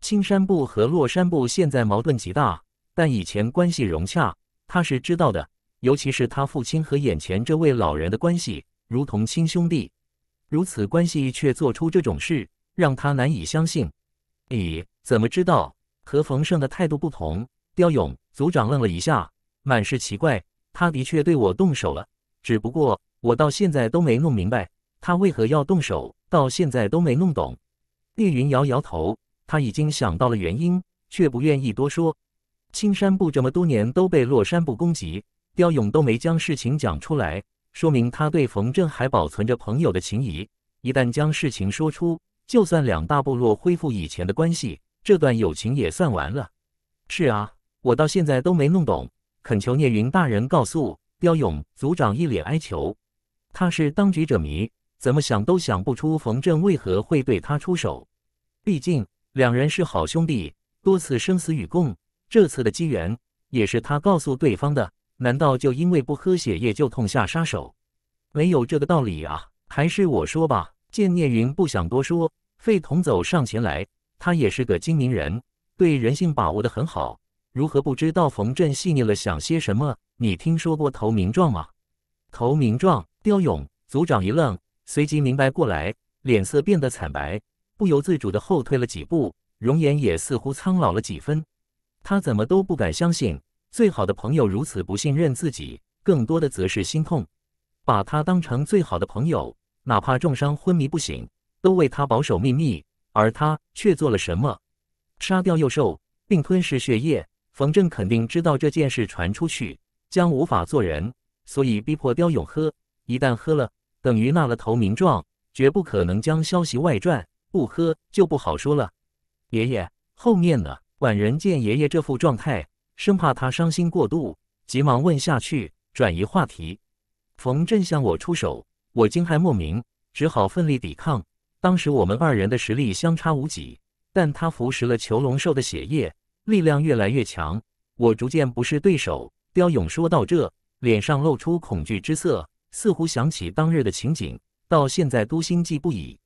青山部和洛山部现在矛盾极大，但以前关系融洽，他是知道的。尤其是他父亲和眼前这位老人的关系，如同亲兄弟。如此关系却做出这种事，让他难以相信。你怎么知道？和冯胜的态度不同，刁勇组长愣了一下，满是奇怪。他的确对我动手了。只不过我到现在都没弄明白他为何要动手，到现在都没弄懂。聂云摇摇头，他已经想到了原因，却不愿意多说。青山部这么多年都被落山部攻击，刁勇都没将事情讲出来，说明他对冯正还保存着朋友的情谊。一旦将事情说出，就算两大部落恢复以前的关系，这段友情也算完了。是啊，我到现在都没弄懂，恳求聂云大人告诉。刁勇组长一脸哀求，他是当局者迷，怎么想都想不出冯震为何会对他出手。毕竟两人是好兄弟，多次生死与共，这次的机缘也是他告诉对方的。难道就因为不喝血液就痛下杀手？没有这个道理啊！还是我说吧。见聂云不想多说，费童走上前来，他也是个精明人，对人性把握的很好。如何不知道冯震细腻了想些什么？你听说过投名状吗？投名状，刁勇组长一愣，随即明白过来，脸色变得惨白，不由自主的后退了几步，容颜也似乎苍老了几分。他怎么都不敢相信，最好的朋友如此不信任自己，更多的则是心痛。把他当成最好的朋友，哪怕重伤昏迷不醒，都为他保守秘密，而他却做了什么？杀掉幼兽，并吞噬血液。冯正肯定知道这件事传出去将无法做人，所以逼迫刁勇喝。一旦喝了，等于纳了投名状，绝不可能将消息外传。不喝就不好说了。爷爷，后面呢？婉人见爷爷这副状态，生怕他伤心过度，急忙问下去，转移话题。冯正向我出手，我惊骇莫名，只好奋力抵抗。当时我们二人的实力相差无几，但他服食了囚龙兽的血液。力量越来越强，我逐渐不是对手。雕勇说到这，脸上露出恐惧之色，似乎想起当日的情景，到现在都心悸不已。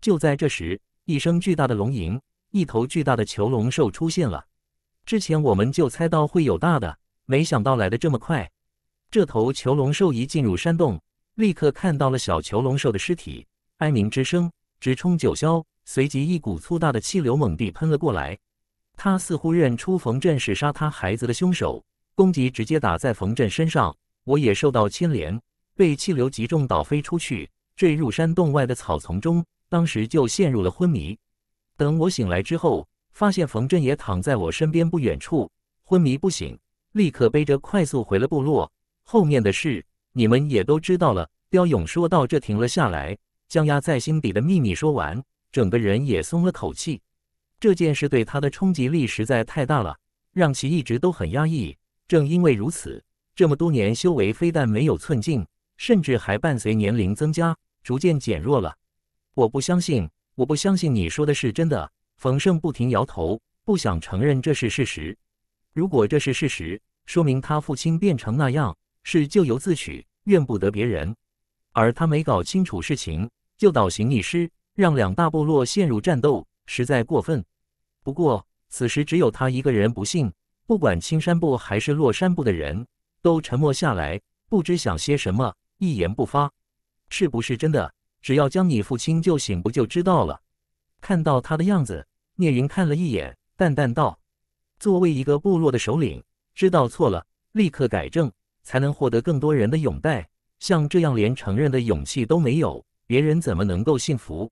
就在这时，一声巨大的龙吟，一头巨大的囚龙兽出现了。之前我们就猜到会有大的，没想到来的这么快。这头囚龙兽一进入山洞，立刻看到了小囚龙兽的尸体，哀鸣之声直冲九霄，随即一股粗大的气流猛地喷了过来。他似乎认出冯震是杀他孩子的凶手，攻击直接打在冯震身上，我也受到牵连，被气流击中倒飞出去，坠入山洞外的草丛中，当时就陷入了昏迷。等我醒来之后，发现冯震也躺在我身边不远处，昏迷不醒，立刻背着快速回了部落。后面的事你们也都知道了。刁勇说到这停了下来，将压在心底的秘密说完，整个人也松了口气。这件事对他的冲击力实在太大了，让其一直都很压抑。正因为如此，这么多年修为非但没有寸进，甚至还伴随年龄增加逐渐减弱了。我不相信，我不相信你说的是真的。冯胜不停摇头，不想承认这是事实。如果这是事实，说明他父亲变成那样是咎由自取，怨不得别人。而他没搞清楚事情，就倒行逆施，让两大部落陷入战斗。实在过分，不过此时只有他一个人不信，不管青山部还是落山部的人都沉默下来，不知想些什么，一言不发。是不是真的？只要将你父亲救醒，不就知道了？看到他的样子，聂云看了一眼，淡淡道：“作为一个部落的首领，知道错了立刻改正，才能获得更多人的拥戴。像这样连承认的勇气都没有，别人怎么能够信服？”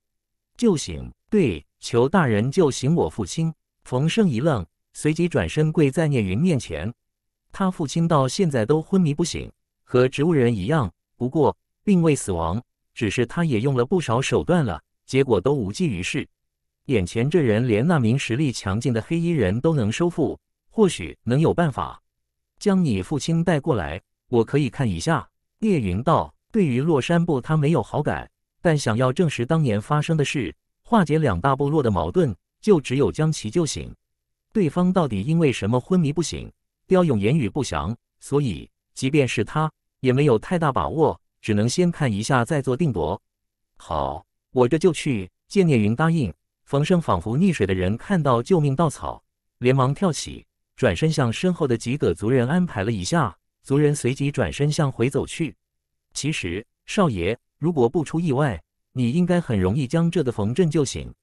救醒，对。求大人救醒我父亲！冯胜一愣，随即转身跪在聂云面前。他父亲到现在都昏迷不醒，和植物人一样，不过并未死亡，只是他也用了不少手段了，结果都无济于事。眼前这人连那名实力强劲的黑衣人都能收复，或许能有办法将你父亲带过来，我可以看一下。聂云道：“对于洛山布，他没有好感，但想要证实当年发生的事。”化解两大部落的矛盾，就只有将其救醒。对方到底因为什么昏迷不醒？刁勇言语不详，所以即便是他也没有太大把握，只能先看一下再做定夺。好，我这就去。见聂云答应，冯生仿佛溺水的人看到救命稻草，连忙跳起，转身向身后的几个族人安排了一下，族人随即转身向回走去。其实，少爷，如果不出意外。你应该很容易将这的缝针就行。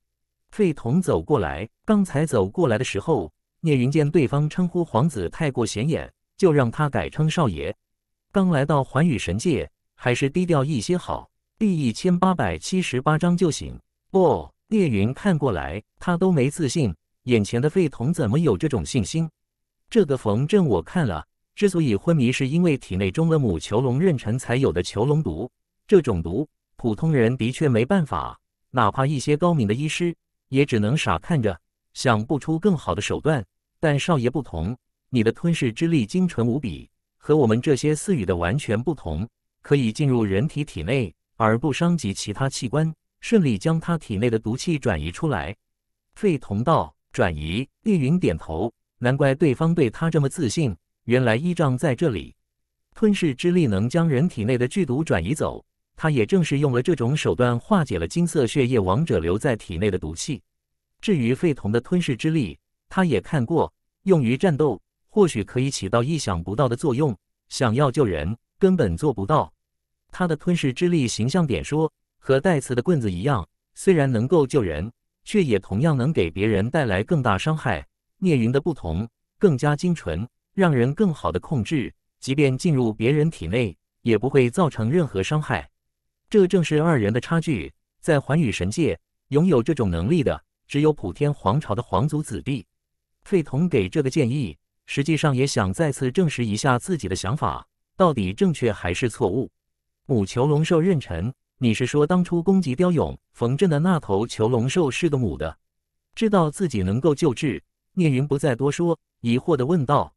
费童走过来，刚才走过来的时候，聂云见对方称呼皇子太过显眼，就让他改称少爷。刚来到寰宇神界，还是低调一些好。第一千八百七十八章就行。不，聂云看过来，他都没自信，眼前的费童怎么有这种信心？这个缝针我看了，之所以昏迷，是因为体内中了母囚龙妊娠才有的囚龙毒，这种毒。普通人的确没办法，哪怕一些高明的医师也只能傻看着，想不出更好的手段。但少爷不同，你的吞噬之力精纯无比，和我们这些似羽的完全不同，可以进入人体体内而不伤及其他器官，顺利将他体内的毒气转移出来。费同道转移，丽云点头，难怪对方对他这么自信，原来依仗在这里，吞噬之力能将人体内的剧毒转移走。他也正是用了这种手段化解了金色血液王者留在体内的毒气。至于废铜的吞噬之力，他也看过，用于战斗或许可以起到意想不到的作用。想要救人根本做不到。他的吞噬之力形象点说，和带刺的棍子一样，虽然能够救人，却也同样能给别人带来更大伤害。聂云的不同，更加精纯，让人更好的控制。即便进入别人体内，也不会造成任何伤害。这正是二人的差距。在寰宇神界，拥有这种能力的，只有普天皇朝的皇族子弟。费童给这个建议，实际上也想再次证实一下自己的想法，到底正确还是错误。母囚龙兽认臣，你是说当初攻击雕勇冯震的那头囚龙兽是个母的？知道自己能够救治，聂云不再多说，疑惑地问道：“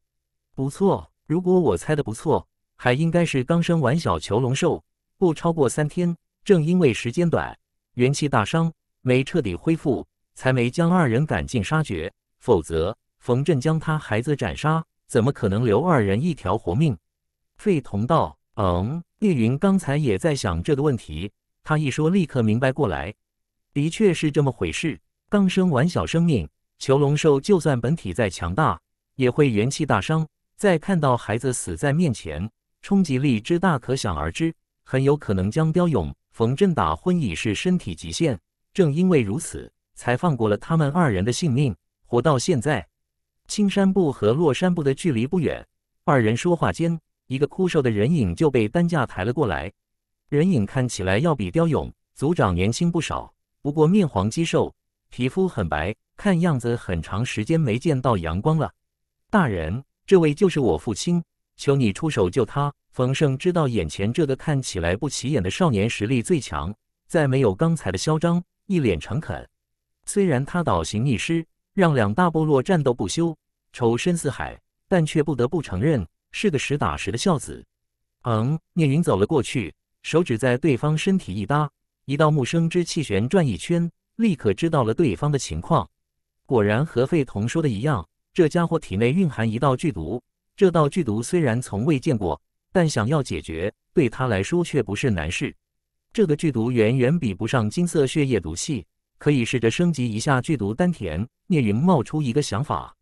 不错，如果我猜得不错，还应该是刚生完小囚龙兽。”不超过三天，正因为时间短，元气大伤，没彻底恢复，才没将二人赶尽杀绝。否则，冯震将他孩子斩杀，怎么可能留二人一条活命？费童道：“嗯，叶云刚才也在想这个问题。他一说，立刻明白过来，的确是这么回事。刚生完小生命，囚龙兽就算本体再强大，也会元气大伤。再看到孩子死在面前，冲击力之大，可想而知。”很有可能将刁勇、冯震打昏已是身体极限，正因为如此，才放过了他们二人的性命，活到现在。青山部和洛山部的距离不远，二人说话间，一个枯瘦的人影就被担架抬了过来。人影看起来要比刁勇组长年轻不少，不过面黄肌瘦，皮肤很白，看样子很长时间没见到阳光了。大人，这位就是我父亲，求你出手救他。冯胜知道眼前这个看起来不起眼的少年实力最强，再没有刚才的嚣张，一脸诚恳。虽然他倒行逆施，让两大部落战斗不休，仇深似海，但却不得不承认是个实打实的孝子。嗯，聂云走了过去，手指在对方身体一搭，一道木生之气旋转一圈，立刻知道了对方的情况。果然和费同说的一样，这家伙体内蕴含一道剧毒。这道剧毒虽然从未见过。但想要解决，对他来说却不是难事。这个剧毒远远比不上金色血液毒系，可以试着升级一下剧毒丹田。聂云冒出一个想法：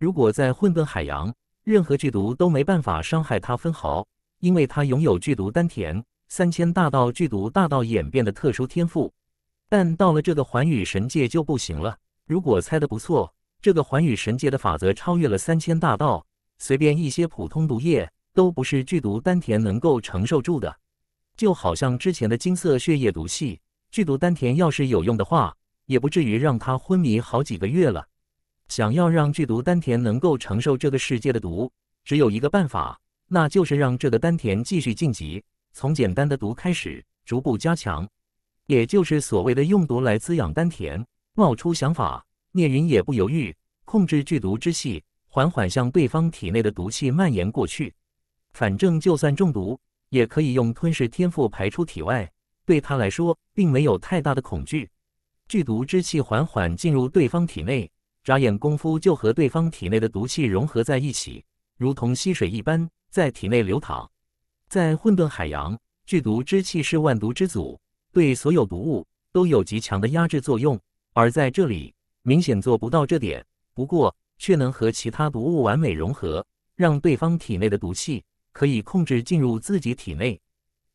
如果在混沌海洋，任何剧毒都没办法伤害他分毫，因为他拥有剧毒丹田三千大道剧毒大道演变的特殊天赋。但到了这个寰宇神界就不行了。如果猜得不错，这个寰宇神界的法则超越了三千大道，随便一些普通毒液。都不是剧毒丹田能够承受住的，就好像之前的金色血液毒气，剧毒丹田要是有用的话，也不至于让他昏迷好几个月了。想要让剧毒丹田能够承受这个世界的毒，只有一个办法，那就是让这个丹田继续晋级，从简单的毒开始，逐步加强，也就是所谓的用毒来滋养丹田。冒出想法，聂云也不犹豫，控制剧毒之气，缓缓向对方体内的毒气蔓延过去。反正就算中毒，也可以用吞噬天赋排出体外。对他来说，并没有太大的恐惧。剧毒之气缓缓进入对方体内，眨眼功夫就和对方体内的毒气融合在一起，如同溪水一般在体内流淌。在混沌海洋，剧毒之气是万毒之祖，对所有毒物都有极强的压制作用。而在这里，明显做不到这点，不过却能和其他毒物完美融合，让对方体内的毒气。可以控制进入自己体内。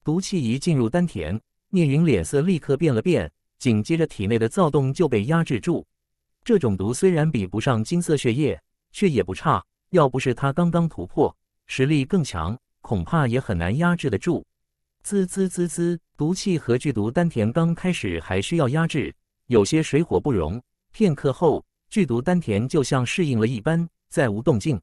毒气一进入丹田，聂云脸色立刻变了变，紧接着体内的躁动就被压制住。这种毒虽然比不上金色血液，却也不差。要不是他刚刚突破，实力更强，恐怕也很难压制得住。滋滋滋滋，毒气和剧毒丹田刚开始还需要压制，有些水火不容。片刻后，剧毒丹田就像适应了一般，再无动静。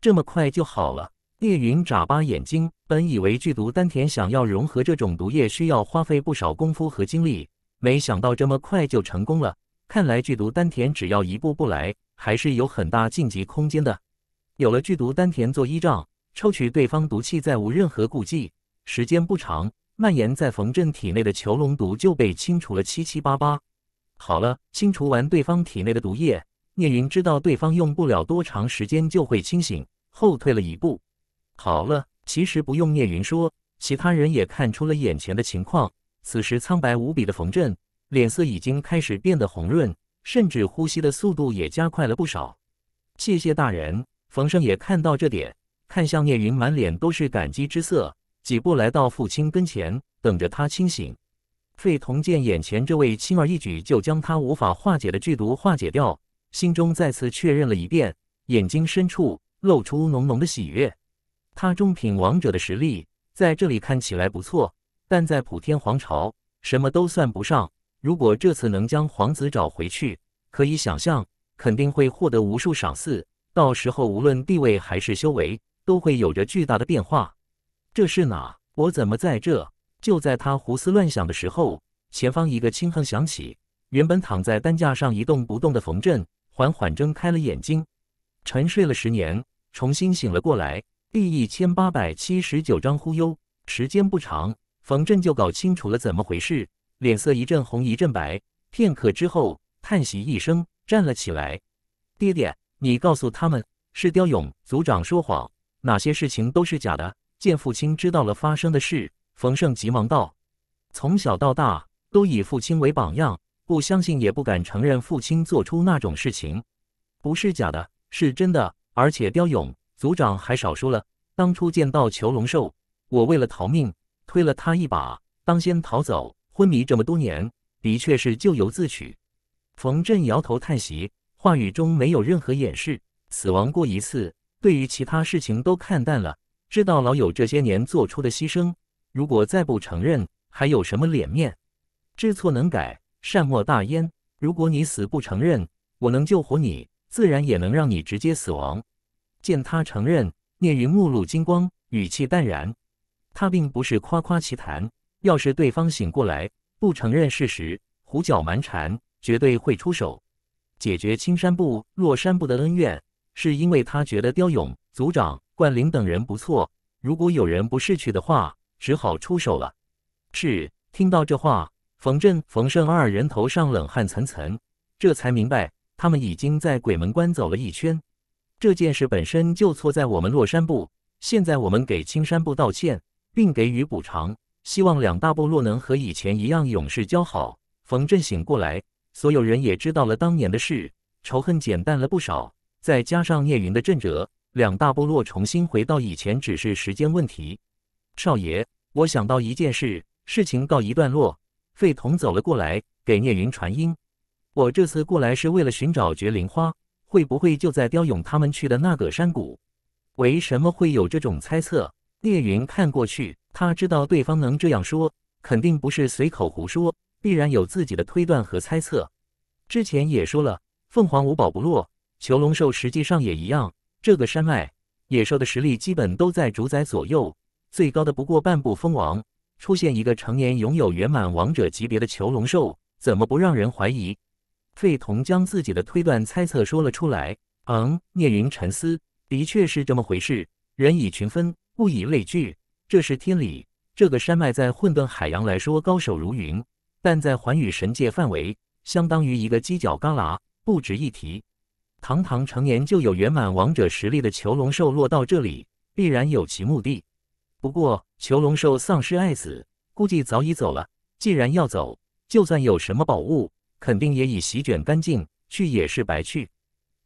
这么快就好了。聂云眨巴眼睛，本以为剧毒丹田想要融合这种毒液需要花费不少功夫和精力，没想到这么快就成功了。看来剧毒丹田只要一步步来，还是有很大晋级空间的。有了剧毒丹田做依仗，抽取对方毒气再无任何顾忌。时间不长，蔓延在冯震体内的囚笼毒就被清除了七七八八。好了，清除完对方体内的毒液，聂云知道对方用不了多长时间就会清醒，后退了一步。好了，其实不用聂云说，其他人也看出了眼前的情况。此时苍白无比的冯震，脸色已经开始变得红润，甚至呼吸的速度也加快了不少。谢谢大人，冯生也看到这点，看向聂云，满脸都是感激之色。几步来到父亲跟前，等着他清醒。费同见眼前这位轻而易举就将他无法化解的剧毒化解掉，心中再次确认了一遍，眼睛深处露出浓浓的喜悦。他中品王者的实力在这里看起来不错，但在普天皇朝什么都算不上。如果这次能将皇子找回去，可以想象肯定会获得无数赏赐，到时候无论地位还是修为都会有着巨大的变化。这是哪？我怎么在这？就在他胡思乱想的时候，前方一个轻哼响起。原本躺在担架上一动不动的冯震，缓缓睁开了眼睛，沉睡了十年，重新醒了过来。第一千八百七十九章忽悠。时间不长，冯震就搞清楚了怎么回事，脸色一阵红一阵白。片刻之后，叹息一声，站了起来：“爹爹，你告诉他们，是刁勇族长说谎，哪些事情都是假的。”见父亲知道了发生的事，冯胜急忙道：“从小到大，都以父亲为榜样，不相信也不敢承认父亲做出那种事情，不是假的，是真的，而且刁勇。”组长还少说了。当初见到囚龙兽，我为了逃命推了他一把，当先逃走，昏迷这么多年，的确是咎由自取。冯震摇头叹息，话语中没有任何掩饰。死亡过一次，对于其他事情都看淡了。知道老友这些年做出的牺牲，如果再不承认，还有什么脸面？知错能改，善莫大焉。如果你死不承认，我能救活你，自然也能让你直接死亡。见他承认，聂云目露金光，语气淡然。他并不是夸夸其谈。要是对方醒过来不承认事实，胡搅蛮缠，绝对会出手解决青山部、若山部的恩怨。是因为他觉得刁勇、组长冠灵等人不错。如果有人不识趣的话，只好出手了。是听到这话，冯震、冯胜二人头上冷汗涔涔，这才明白他们已经在鬼门关走了一圈。这件事本身就错在我们落山部，现在我们给青山部道歉，并给予补偿，希望两大部落能和以前一样永世交好。冯震醒过来，所有人也知道了当年的事，仇恨减淡了不少。再加上聂云的震折，两大部落重新回到以前只是时间问题。少爷，我想到一件事，事情告一段落。费童走了过来，给聂云传音：“我这次过来是为了寻找绝灵花。”会不会就在雕勇他们去的那个山谷？为什么会有这种猜测？聂云看过去，他知道对方能这样说，肯定不是随口胡说，必然有自己的推断和猜测。之前也说了，凤凰无宝不落，囚龙兽实际上也一样。这个山脉野兽的实力基本都在主宰左右，最高的不过半步蜂王。出现一个成年拥有圆满王者级别的囚龙兽，怎么不让人怀疑？费童将自己的推断猜测说了出来。嗯，聂云沉思，的确是这么回事。人以群分，物以类聚，这是天理。这个山脉在混沌海洋来说高手如云，但在寰宇神界范围，相当于一个犄角旮旯，不值一提。堂堂成年就有圆满王者实力的囚龙兽落到这里，必然有其目的。不过，囚龙兽丧失爱子，估计早已走了。既然要走，就算有什么宝物。肯定也已席卷干净，去也是白去。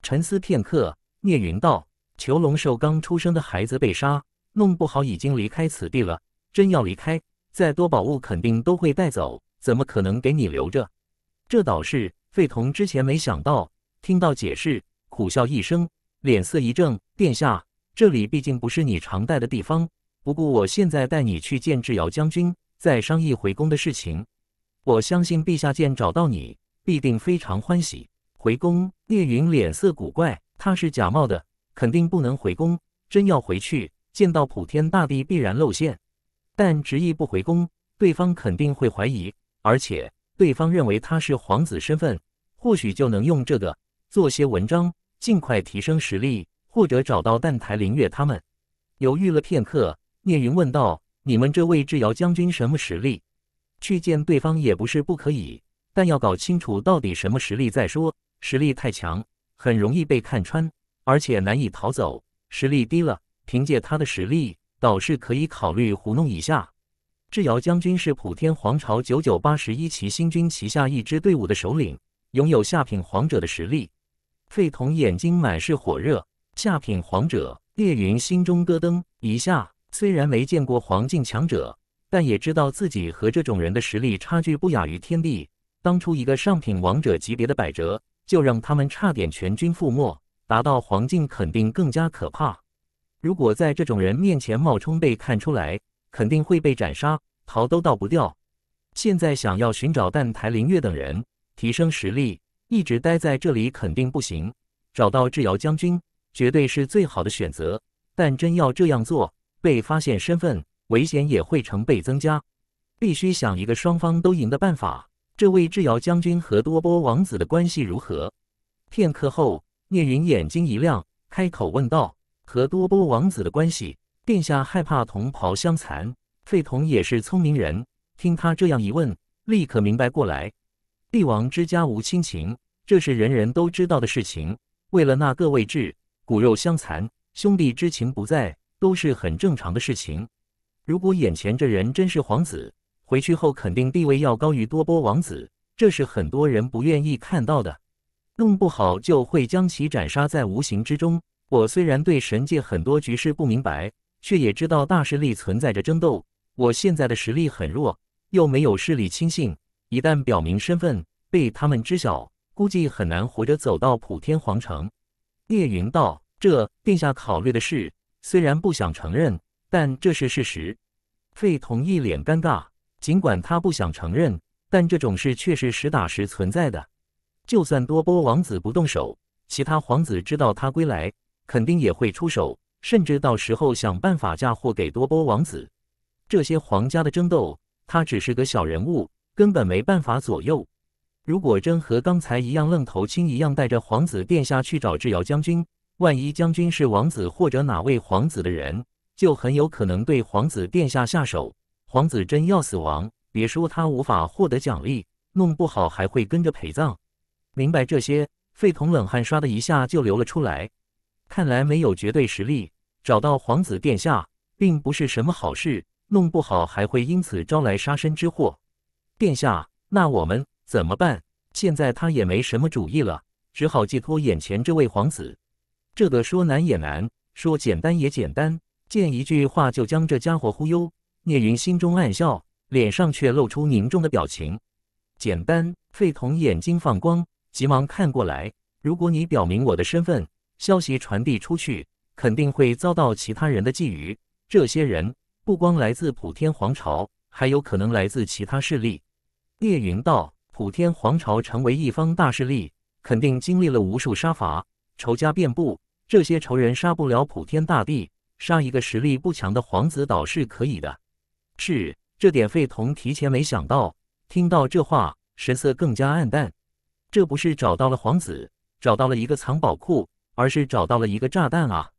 沉思片刻，聂云道：“囚龙兽刚出生的孩子被杀，弄不好已经离开此地了。真要离开，再多宝物肯定都会带走，怎么可能给你留着？”这倒是费童之前没想到，听到解释，苦笑一声，脸色一正：“殿下，这里毕竟不是你常待的地方。不过我现在带你去见智瑶将军，再商议回宫的事情。我相信陛下见找到你。”必定非常欢喜回宫。聂云脸色古怪，他是假冒的，肯定不能回宫。真要回去见到普天大帝，必然露馅。但执意不回宫，对方肯定会怀疑。而且对方认为他是皇子身份，或许就能用这个做些文章，尽快提升实力，或者找到澹台凌月他们。犹豫了片刻，聂云问道：“你们这位智瑶将军什么实力？去见对方也不是不可以。”但要搞清楚到底什么实力再说。实力太强，很容易被看穿，而且难以逃走。实力低了，凭借他的实力，倒是可以考虑糊弄一下。智瑶将军是普天皇朝九九八十一旗新军旗下一支队伍的首领，拥有下品皇者的实力。费童眼睛满是火热。下品皇者，猎云心中咯噔一下。虽然没见过黄境强者，但也知道自己和这种人的实力差距不亚于天地。当初一个上品王者级别的百折，就让他们差点全军覆没。达到黄金肯定更加可怕。如果在这种人面前冒充被看出来，肯定会被斩杀，逃都逃不掉。现在想要寻找澹台凌月等人，提升实力，一直待在这里肯定不行。找到智瑶将军绝对是最好的选择。但真要这样做，被发现身份，危险也会成倍增加。必须想一个双方都赢的办法。这位智瑶将军和多波王子的关系如何？片刻后，聂云眼睛一亮，开口问道：“和多波王子的关系，殿下害怕同袍相残。费童也是聪明人，听他这样一问，立刻明白过来。帝王之家无亲情，这是人人都知道的事情。为了那个位置，骨肉相残，兄弟之情不在，都是很正常的事情。如果眼前这人真是皇子，”回去后肯定地位要高于多波王子，这是很多人不愿意看到的，弄不好就会将其斩杀在无形之中。我虽然对神界很多局势不明白，却也知道大势力存在着争斗。我现在的实力很弱，又没有势力亲信，一旦表明身份被他们知晓，估计很难活着走到普天皇城。叶云道：“这殿下考虑的是，虽然不想承认，但这是事实。”费彤一脸尴尬。尽管他不想承认，但这种事却是实打实存在的。就算多波王子不动手，其他皇子知道他归来，肯定也会出手，甚至到时候想办法嫁祸给多波王子。这些皇家的争斗，他只是个小人物，根本没办法左右。如果真和刚才一样愣头青一样，带着皇子殿下去找智瑶将军，万一将军是王子或者哪位皇子的人，就很有可能对皇子殿下下手。皇子真要死亡，别说他无法获得奖励，弄不好还会跟着陪葬。明白这些，费童冷汗唰的一下就流了出来。看来没有绝对实力，找到皇子殿下并不是什么好事，弄不好还会因此招来杀身之祸。殿下，那我们怎么办？现在他也没什么主意了，只好寄托眼前这位皇子。这个说难也难，说简单也简单，见一句话就将这家伙忽悠。聂云心中暗笑，脸上却露出凝重的表情。简单，费童眼睛放光，急忙看过来。如果你表明我的身份，消息传递出去，肯定会遭到其他人的觊觎。这些人不光来自普天皇朝，还有可能来自其他势力。聂云道：“普天皇朝成为一方大势力，肯定经历了无数杀伐，仇家遍布。这些仇人杀不了普天大帝，杀一个实力不强的皇子倒是可以的。”是这点，费童提前没想到。听到这话，神色更加暗淡。这不是找到了皇子，找到了一个藏宝库，而是找到了一个炸弹啊！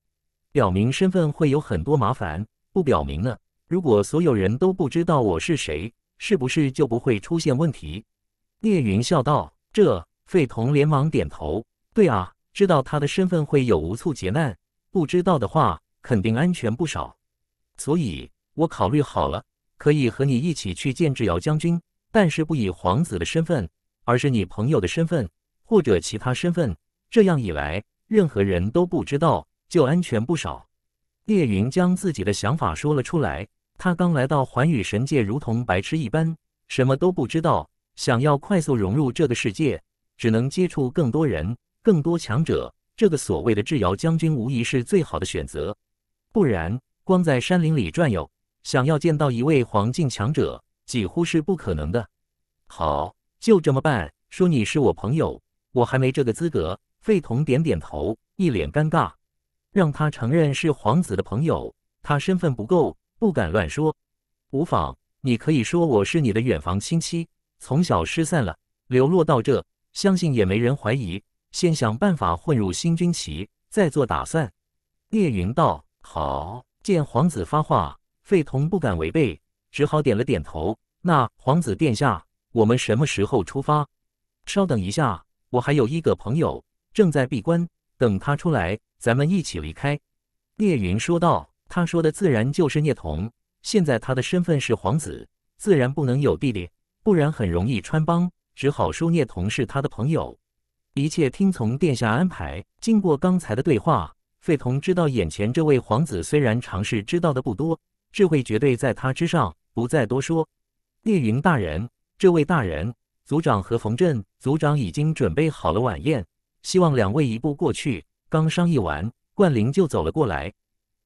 表明身份会有很多麻烦，不表明呢？如果所有人都不知道我是谁，是不是就不会出现问题？聂云笑道。这费童连忙点头。对啊，知道他的身份会有无处劫难，不知道的话肯定安全不少。所以。我考虑好了，可以和你一起去见智瑶将军，但是不以皇子的身份，而是你朋友的身份或者其他身份。这样一来，任何人都不知道，就安全不少。叶云将自己的想法说了出来。他刚来到寰宇神界，如同白痴一般，什么都不知道。想要快速融入这个世界，只能接触更多人、更多强者。这个所谓的智瑶将军，无疑是最好的选择。不然，光在山林里转悠。想要见到一位黄境强者，几乎是不可能的。好，就这么办。说你是我朋友，我还没这个资格。费童点点头，一脸尴尬，让他承认是皇子的朋友，他身份不够，不敢乱说。无妨，你可以说我是你的远房亲戚，从小失散了，流落到这，相信也没人怀疑。先想办法混入新军旗，再做打算。聂云道：“好。”见皇子发话。费童不敢违背，只好点了点头。那皇子殿下，我们什么时候出发？稍等一下，我还有一个朋友正在闭关，等他出来，咱们一起离开。”聂云说道。他说的自然就是聂童。现在他的身份是皇子，自然不能有弟弟，不然很容易穿帮。只好说聂童是他的朋友，一切听从殿下安排。经过刚才的对话，费童知道眼前这位皇子虽然常试知道的不多。智慧绝对在他之上，不再多说。聂云大人，这位大人，族长和冯震，族长已经准备好了晚宴，希望两位一步过去。刚商议完，冠灵就走了过来。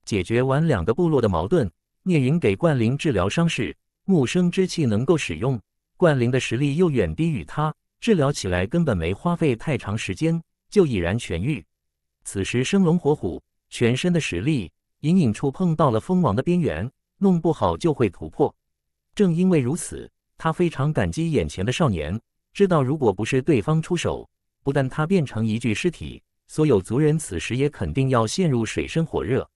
解决完两个部落的矛盾，聂云给冠灵治疗伤势。木生之气能够使用，冠灵的实力又远低于他，治疗起来根本没花费太长时间，就已然痊愈。此时生龙活虎，全身的实力隐隐触碰到了蜂王的边缘。弄不好就会突破。正因为如此，他非常感激眼前的少年。知道如果不是对方出手，不但他变成一具尸体，所有族人此时也肯定要陷入水深火热。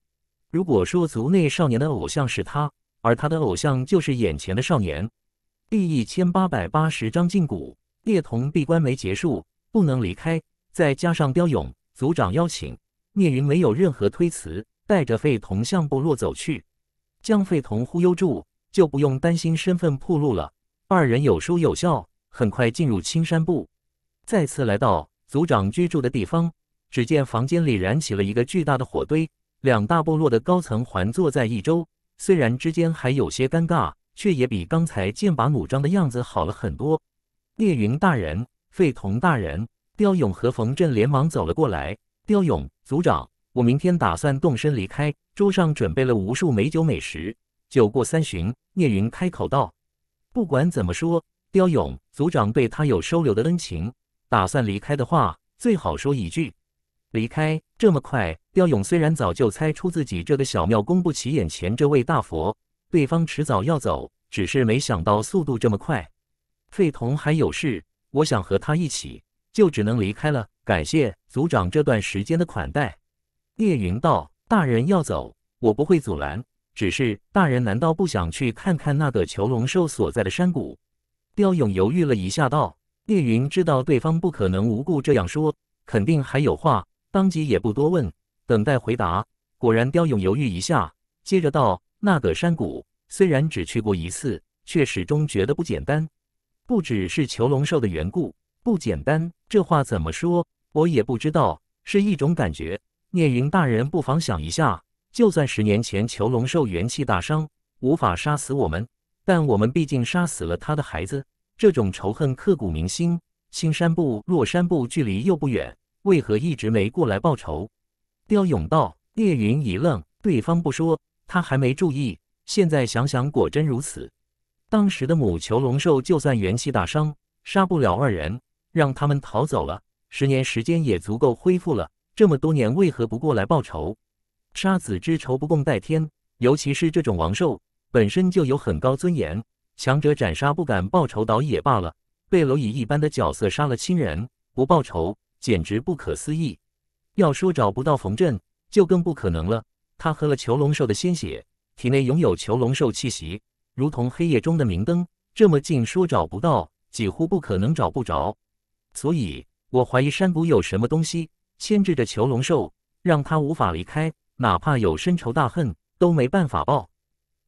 如果说族内少年的偶像是他，而他的偶像就是眼前的少年。第一千八百八十章禁谷。猎童闭关没结束，不能离开。再加上刁勇族长邀请，聂云没有任何推辞，带着费童向部落走去。将费童忽悠住，就不用担心身份暴露了。二人有说有笑，很快进入青山部，再次来到族长居住的地方。只见房间里燃起了一个巨大的火堆，两大部落的高层环坐在一周。虽然之间还有些尴尬，却也比刚才剑拔弩张的样子好了很多。聂云大人、费童大人、刁勇和冯震连忙走了过来。刁勇，族长。我明天打算动身离开，桌上准备了无数美酒美食。酒过三巡，聂云开口道：“不管怎么说，刁勇组长对他有收留的恩情，打算离开的话，最好说一句离开这么快。”刁勇虽然早就猜出自己这个小庙供不起眼前这位大佛，对方迟早要走，只是没想到速度这么快。费童还有事，我想和他一起，就只能离开了。感谢组长这段时间的款待。叶云道：“大人要走，我不会阻拦。只是大人难道不想去看看那个囚龙兽所在的山谷？”刁勇犹豫了一下，道：“叶云知道对方不可能无故这样说，肯定还有话，当即也不多问，等待回答。果然，刁勇犹豫一下，接着道：‘那个山谷虽然只去过一次，却始终觉得不简单，不只是囚龙兽的缘故，不简单。’这话怎么说？我也不知道，是一种感觉。”聂云大人，不妨想一下，就算十年前囚龙兽元气大伤，无法杀死我们，但我们毕竟杀死了他的孩子，这种仇恨刻骨铭心。青山部、落山部距离又不远，为何一直没过来报仇？刁勇道。聂云一愣，对方不说，他还没注意。现在想想，果真如此。当时的母囚龙兽就算元气大伤，杀不了二人，让他们逃走了，十年时间也足够恢复了。这么多年为何不过来报仇？杀子之仇不共戴天，尤其是这种王兽本身就有很高尊严，强者斩杀不敢报仇倒也罢了，被蝼蚁一般的角色杀了亲人不报仇简直不可思议。要说找不到冯震，就更不可能了。他喝了囚龙兽的鲜血，体内拥有囚龙兽气息，如同黑夜中的明灯。这么近说找不到，几乎不可能找不着。所以我怀疑山谷有什么东西。牵制着囚龙兽，让他无法离开，哪怕有深仇大恨都没办法报。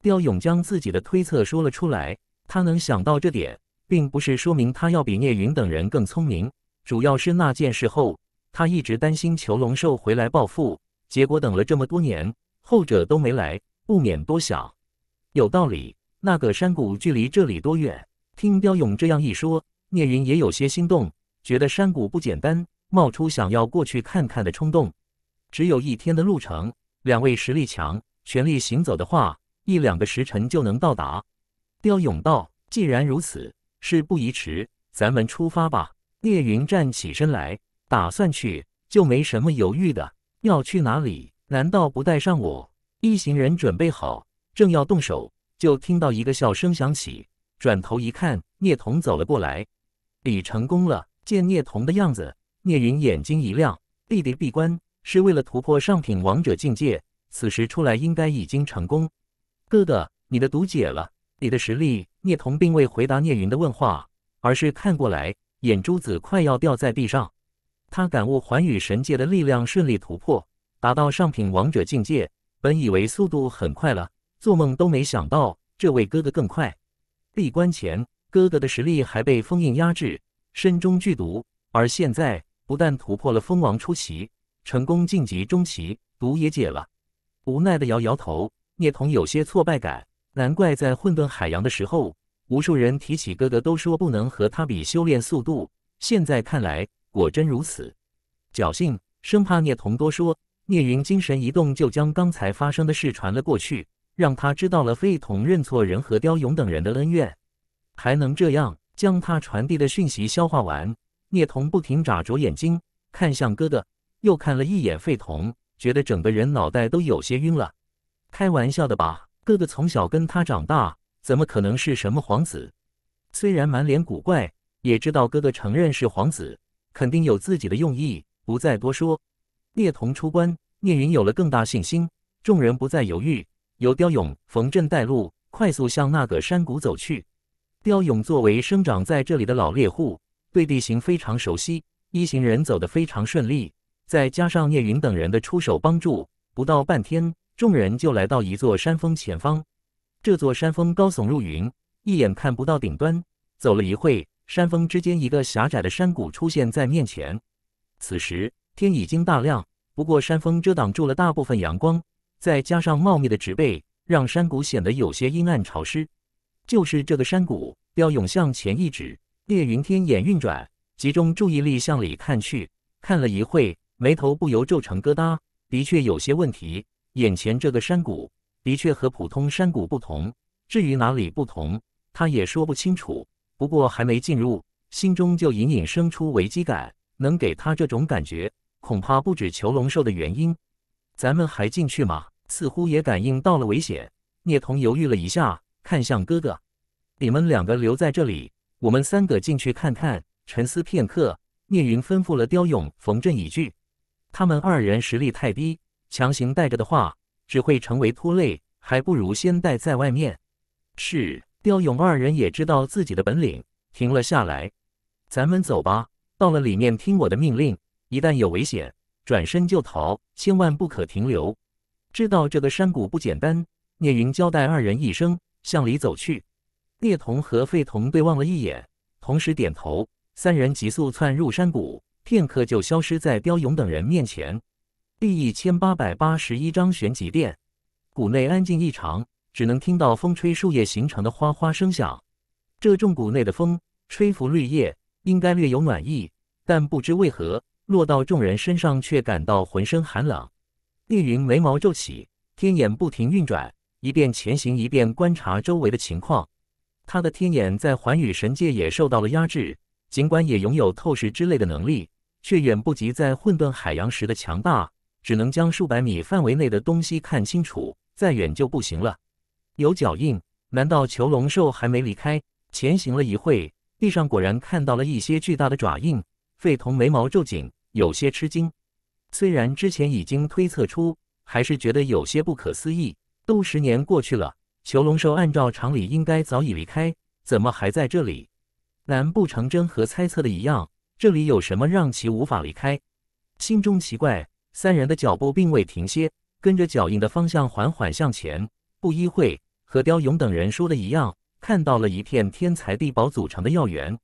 刁勇将自己的推测说了出来，他能想到这点，并不是说明他要比聂云等人更聪明，主要是那件事后，他一直担心囚龙兽回来报复，结果等了这么多年，后者都没来，不免多想。有道理，那个山谷距离这里多远？听刁勇这样一说，聂云也有些心动，觉得山谷不简单。冒出想要过去看看的冲动，只有一天的路程，两位实力强，全力行走的话，一两个时辰就能到达。刁勇道：“既然如此，事不宜迟，咱们出发吧。”聂云站起身来，打算去，就没什么犹豫的。要去哪里？难道不带上我？一行人准备好，正要动手，就听到一个笑声响起，转头一看，聂童走了过来。李成功了。见聂童的样子。聂云眼睛一亮，弟弟闭关是为了突破上品王者境界，此时出来应该已经成功。哥哥，你的毒解了，你的实力。聂童并未回答聂云的问话，而是看过来，眼珠子快要掉在地上。他感悟寰宇神界的力量，顺利突破，达到上品王者境界。本以为速度很快了，做梦都没想到这位哥哥更快。闭关前，哥哥的实力还被封印压制，身中剧毒，而现在。不但突破了封王出奇，成功晋级中期，毒也解了。无奈的摇摇头，聂童有些挫败感。难怪在混沌海洋的时候，无数人提起哥哥都说不能和他比修炼速度。现在看来，果真如此。侥幸，生怕聂童多说，聂云精神一动，就将刚才发生的事传了过去，让他知道了费童认错人和雕勇等人的恩怨。还能这样将他传递的讯息消化完？聂童不停眨着眼睛，看向哥哥，又看了一眼费童，觉得整个人脑袋都有些晕了。开玩笑的吧，哥哥从小跟他长大，怎么可能是什么皇子？虽然满脸古怪，也知道哥哥承认是皇子，肯定有自己的用意，不再多说。聂童出关，聂云有了更大信心，众人不再犹豫，由雕勇、冯震带路，快速向那个山谷走去。雕勇作为生长在这里的老猎户。对地形非常熟悉，一行人走得非常顺利。再加上聂云等人的出手帮助，不到半天，众人就来到一座山峰前方。这座山峰高耸入云，一眼看不到顶端。走了一会，山峰之间一个狭窄的山谷出现在面前。此时天已经大亮，不过山峰遮挡住了大部分阳光，再加上茂密的植被，让山谷显得有些阴暗潮湿。就是这个山谷，要勇向前一指。聂云天眼运转，集中注意力向里看去，看了一会，眉头不由皱成疙瘩。的确有些问题，眼前这个山谷的确和普通山谷不同。至于哪里不同，他也说不清楚。不过还没进入，心中就隐隐生出危机感。能给他这种感觉，恐怕不止囚龙兽的原因。咱们还进去吗？似乎也感应到了危险。聂童犹豫了一下，看向哥哥：“你们两个留在这里。”我们三个进去看看。沉思片刻，聂云吩咐了刁勇、冯震一句：“他们二人实力太低，强行带着的话，只会成为拖累，还不如先带在外面。”是，刁勇二人也知道自己的本领，停了下来。“咱们走吧，到了里面听我的命令。一旦有危险，转身就逃，千万不可停留。”知道这个山谷不简单，聂云交代二人一声，向里走去。聂童和费童对望了一眼，同时点头。三人急速窜入山谷，片刻就消失在雕勇等人面前。第一千八百八十一章玄极殿。谷内安静异常，只能听到风吹树叶形成的哗哗声响。这众谷内的风吹拂绿叶，应该略有暖意，但不知为何，落到众人身上却感到浑身寒冷。碧云眉毛皱起，天眼不停运转，一边前行，一边观察周围的情况。他的天眼在寰宇神界也受到了压制，尽管也拥有透视之类的能力，却远不及在混沌海洋时的强大，只能将数百米范围内的东西看清楚，再远就不行了。有脚印，难道囚龙兽还没离开？前行了一会，地上果然看到了一些巨大的爪印。费童眉毛皱紧，有些吃惊。虽然之前已经推测出，还是觉得有些不可思议。都十年过去了。囚龙兽按照常理应该早已离开，怎么还在这里？难不成真和猜测的一样，这里有什么让其无法离开？心中奇怪，三人的脚步并未停歇，跟着脚印的方向缓缓向前。不一会，和雕勇等人说的一样，看到了一片天材地宝组成的药园：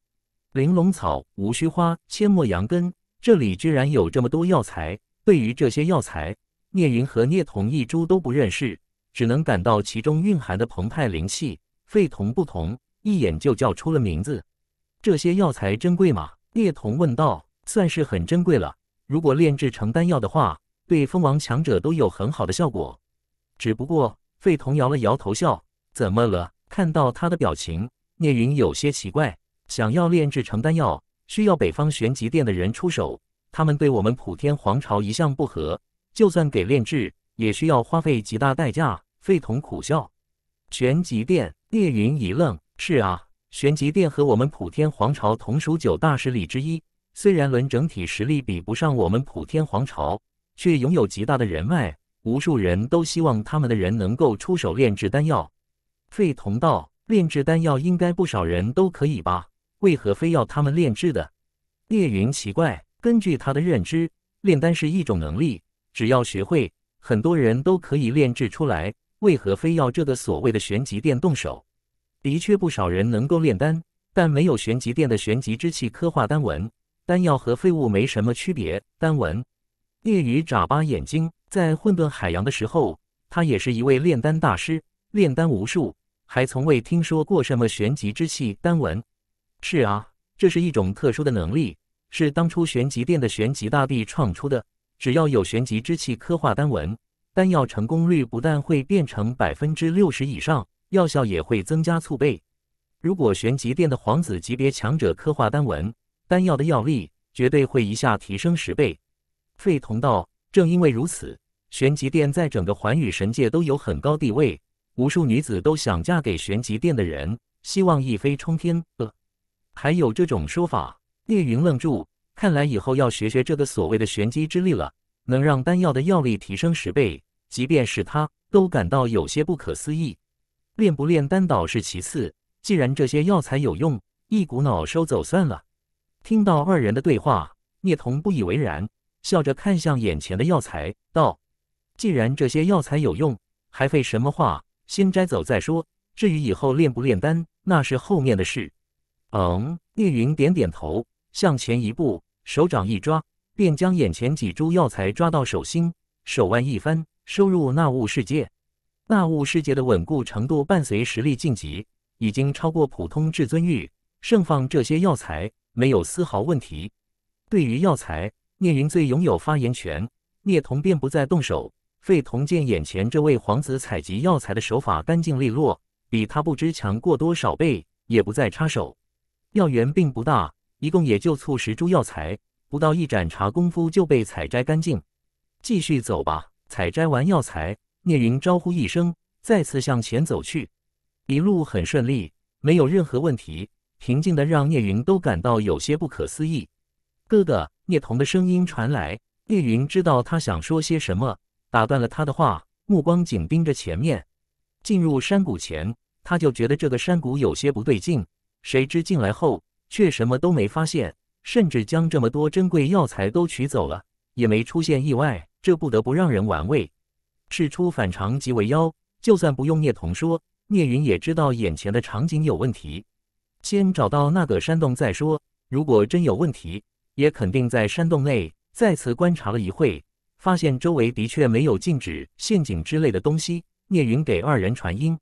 玲珑草、无须花、阡陌羊根。这里居然有这么多药材。对于这些药材，聂云和聂统一株都不认识。只能感到其中蕴含的澎湃灵气。费童不同，一眼就叫出了名字。这些药材珍贵吗？聂童问道。算是很珍贵了。如果炼制成丹药的话，对封王强者都有很好的效果。只不过，费童摇了摇头，笑。怎么了？看到他的表情，聂云有些奇怪。想要炼制成丹药，需要北方玄极殿的人出手。他们对我们普天皇朝一向不和，就算给炼制。也需要花费极大代价。费童苦笑，玄极殿。聂云一愣：“是啊，玄极殿和我们普天皇朝同属九大势力之一。虽然论整体实力比不上我们普天皇朝，却拥有极大的人脉，无数人都希望他们的人能够出手炼制丹药。”费童道：“炼制丹药应该不少人都可以吧？为何非要他们炼制的？”聂云奇怪，根据他的认知，炼丹是一种能力，只要学会。很多人都可以炼制出来，为何非要这个所谓的玄极殿动手？的确，不少人能够炼丹，但没有玄极殿的玄极之气刻画丹纹，丹药和废物没什么区别。丹纹，业余眨巴眼睛，在混沌海洋的时候，他也是一位炼丹大师，炼丹无数，还从未听说过什么玄极之气。丹纹是啊，这是一种特殊的能力，是当初玄极殿的玄极大帝创出的。只要有玄级之气刻画丹纹，丹药成功率不但会变成百分之六十以上，药效也会增加数倍。如果玄极殿的皇子级别强者刻画丹纹，丹药的药力绝对会一下提升十倍。费同道，正因为如此，玄极殿在整个寰宇神界都有很高地位，无数女子都想嫁给玄极殿的人，希望一飞冲天。呃，还有这种说法？聂云愣住。看来以后要学学这个所谓的玄机之力了，能让丹药的药力提升十倍，即便是他都感到有些不可思议。炼不炼丹倒是其次，既然这些药材有用，一股脑收走算了。听到二人的对话，聂童不以为然，笑着看向眼前的药材，道：“既然这些药材有用，还废什么话？先摘走再说。至于以后炼不炼丹，那是后面的事。”嗯，聂云点点头，向前一步。手掌一抓，便将眼前几株药材抓到手心，手腕一翻，收入纳物世界。纳物世界的稳固程度伴随实力晋级，已经超过普通至尊域。盛放这些药材没有丝毫问题。对于药材，聂云最拥有发言权，聂童便不再动手。费童见眼前这位皇子采集药材的手法干净利落，比他不知强过多少倍，也不再插手。药园并不大。一共也就促十株药材，不到一盏茶功夫就被采摘干净。继续走吧。采摘完药材，聂云招呼一声，再次向前走去。一路很顺利，没有任何问题，平静的让聂云都感到有些不可思议。哥哥，聂童的声音传来，聂云知道他想说些什么，打断了他的话，目光紧盯着前面。进入山谷前，他就觉得这个山谷有些不对劲，谁知进来后。却什么都没发现，甚至将这么多珍贵药材都取走了，也没出现意外，这不得不让人玩味。事出反常即为妖，就算不用聂童说，聂云也知道眼前的场景有问题。先找到那个山洞再说，如果真有问题，也肯定在山洞内。再次观察了一会，发现周围的确没有禁止陷阱之类的东西。聂云给二人传音：“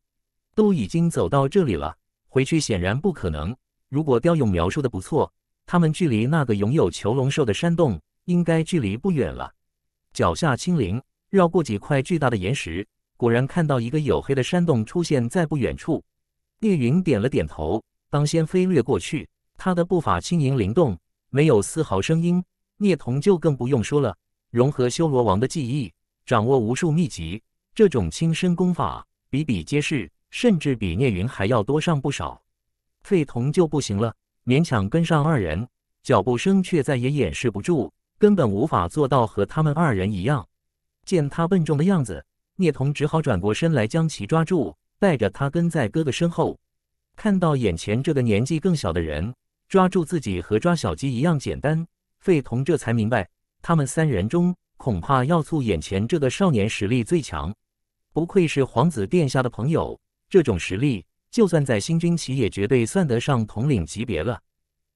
都已经走到这里了，回去显然不可能。”如果雕勇描述的不错，他们距离那个拥有囚龙兽的山洞应该距离不远了。脚下轻灵，绕过几块巨大的岩石，果然看到一个黝黑的山洞出现在不远处。聂云点了点头，当先飞掠过去。他的步法轻盈灵动，没有丝毫声音。聂童就更不用说了，融合修罗王的记忆，掌握无数秘籍，这种轻身功法比比皆是，甚至比聂云还要多上不少。费童就不行了，勉强跟上二人，脚步声却再也掩饰不住，根本无法做到和他们二人一样。见他笨重的样子，聂童只好转过身来将其抓住，带着他跟在哥哥身后。看到眼前这个年纪更小的人抓住自己和抓小鸡一样简单，费童这才明白，他们三人中恐怕要促眼前这个少年实力最强。不愧是皇子殿下的朋友，这种实力。就算在星军旗，也绝对算得上统领级别了。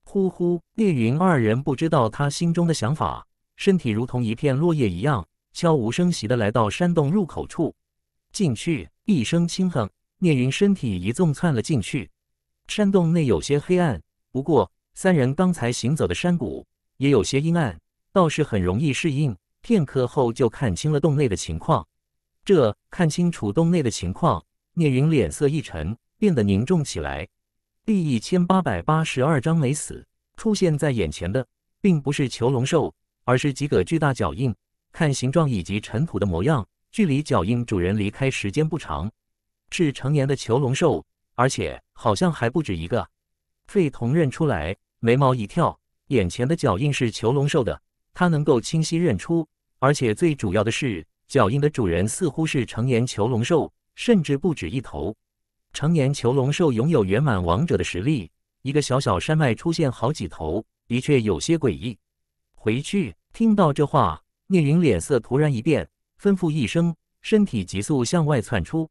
呼呼，聂云二人不知道他心中的想法，身体如同一片落叶一样，悄无声息地来到山洞入口处。进去，一声轻哼，聂云身体一纵窜了进去。山洞内有些黑暗，不过三人刚才行走的山谷也有些阴暗，倒是很容易适应。片刻后，就看清了洞内的情况。这看清楚洞内的情况，聂云脸色一沉。变得凝重起来。第一千八百八十二章没死。出现在眼前的并不是囚龙兽，而是几个巨大脚印。看形状以及尘土的模样，距离脚印主人离开时间不长，是成年的囚龙兽，而且好像还不止一个。费童认出来，眉毛一跳，眼前的脚印是囚龙兽的，他能够清晰认出，而且最主要的是，脚印的主人似乎是成年囚龙兽，甚至不止一头。成年囚龙兽拥有圆满王者的实力，一个小小山脉出现好几头，的确有些诡异。回去听到这话，聂云脸色突然一变，吩咐一声，身体急速向外窜出。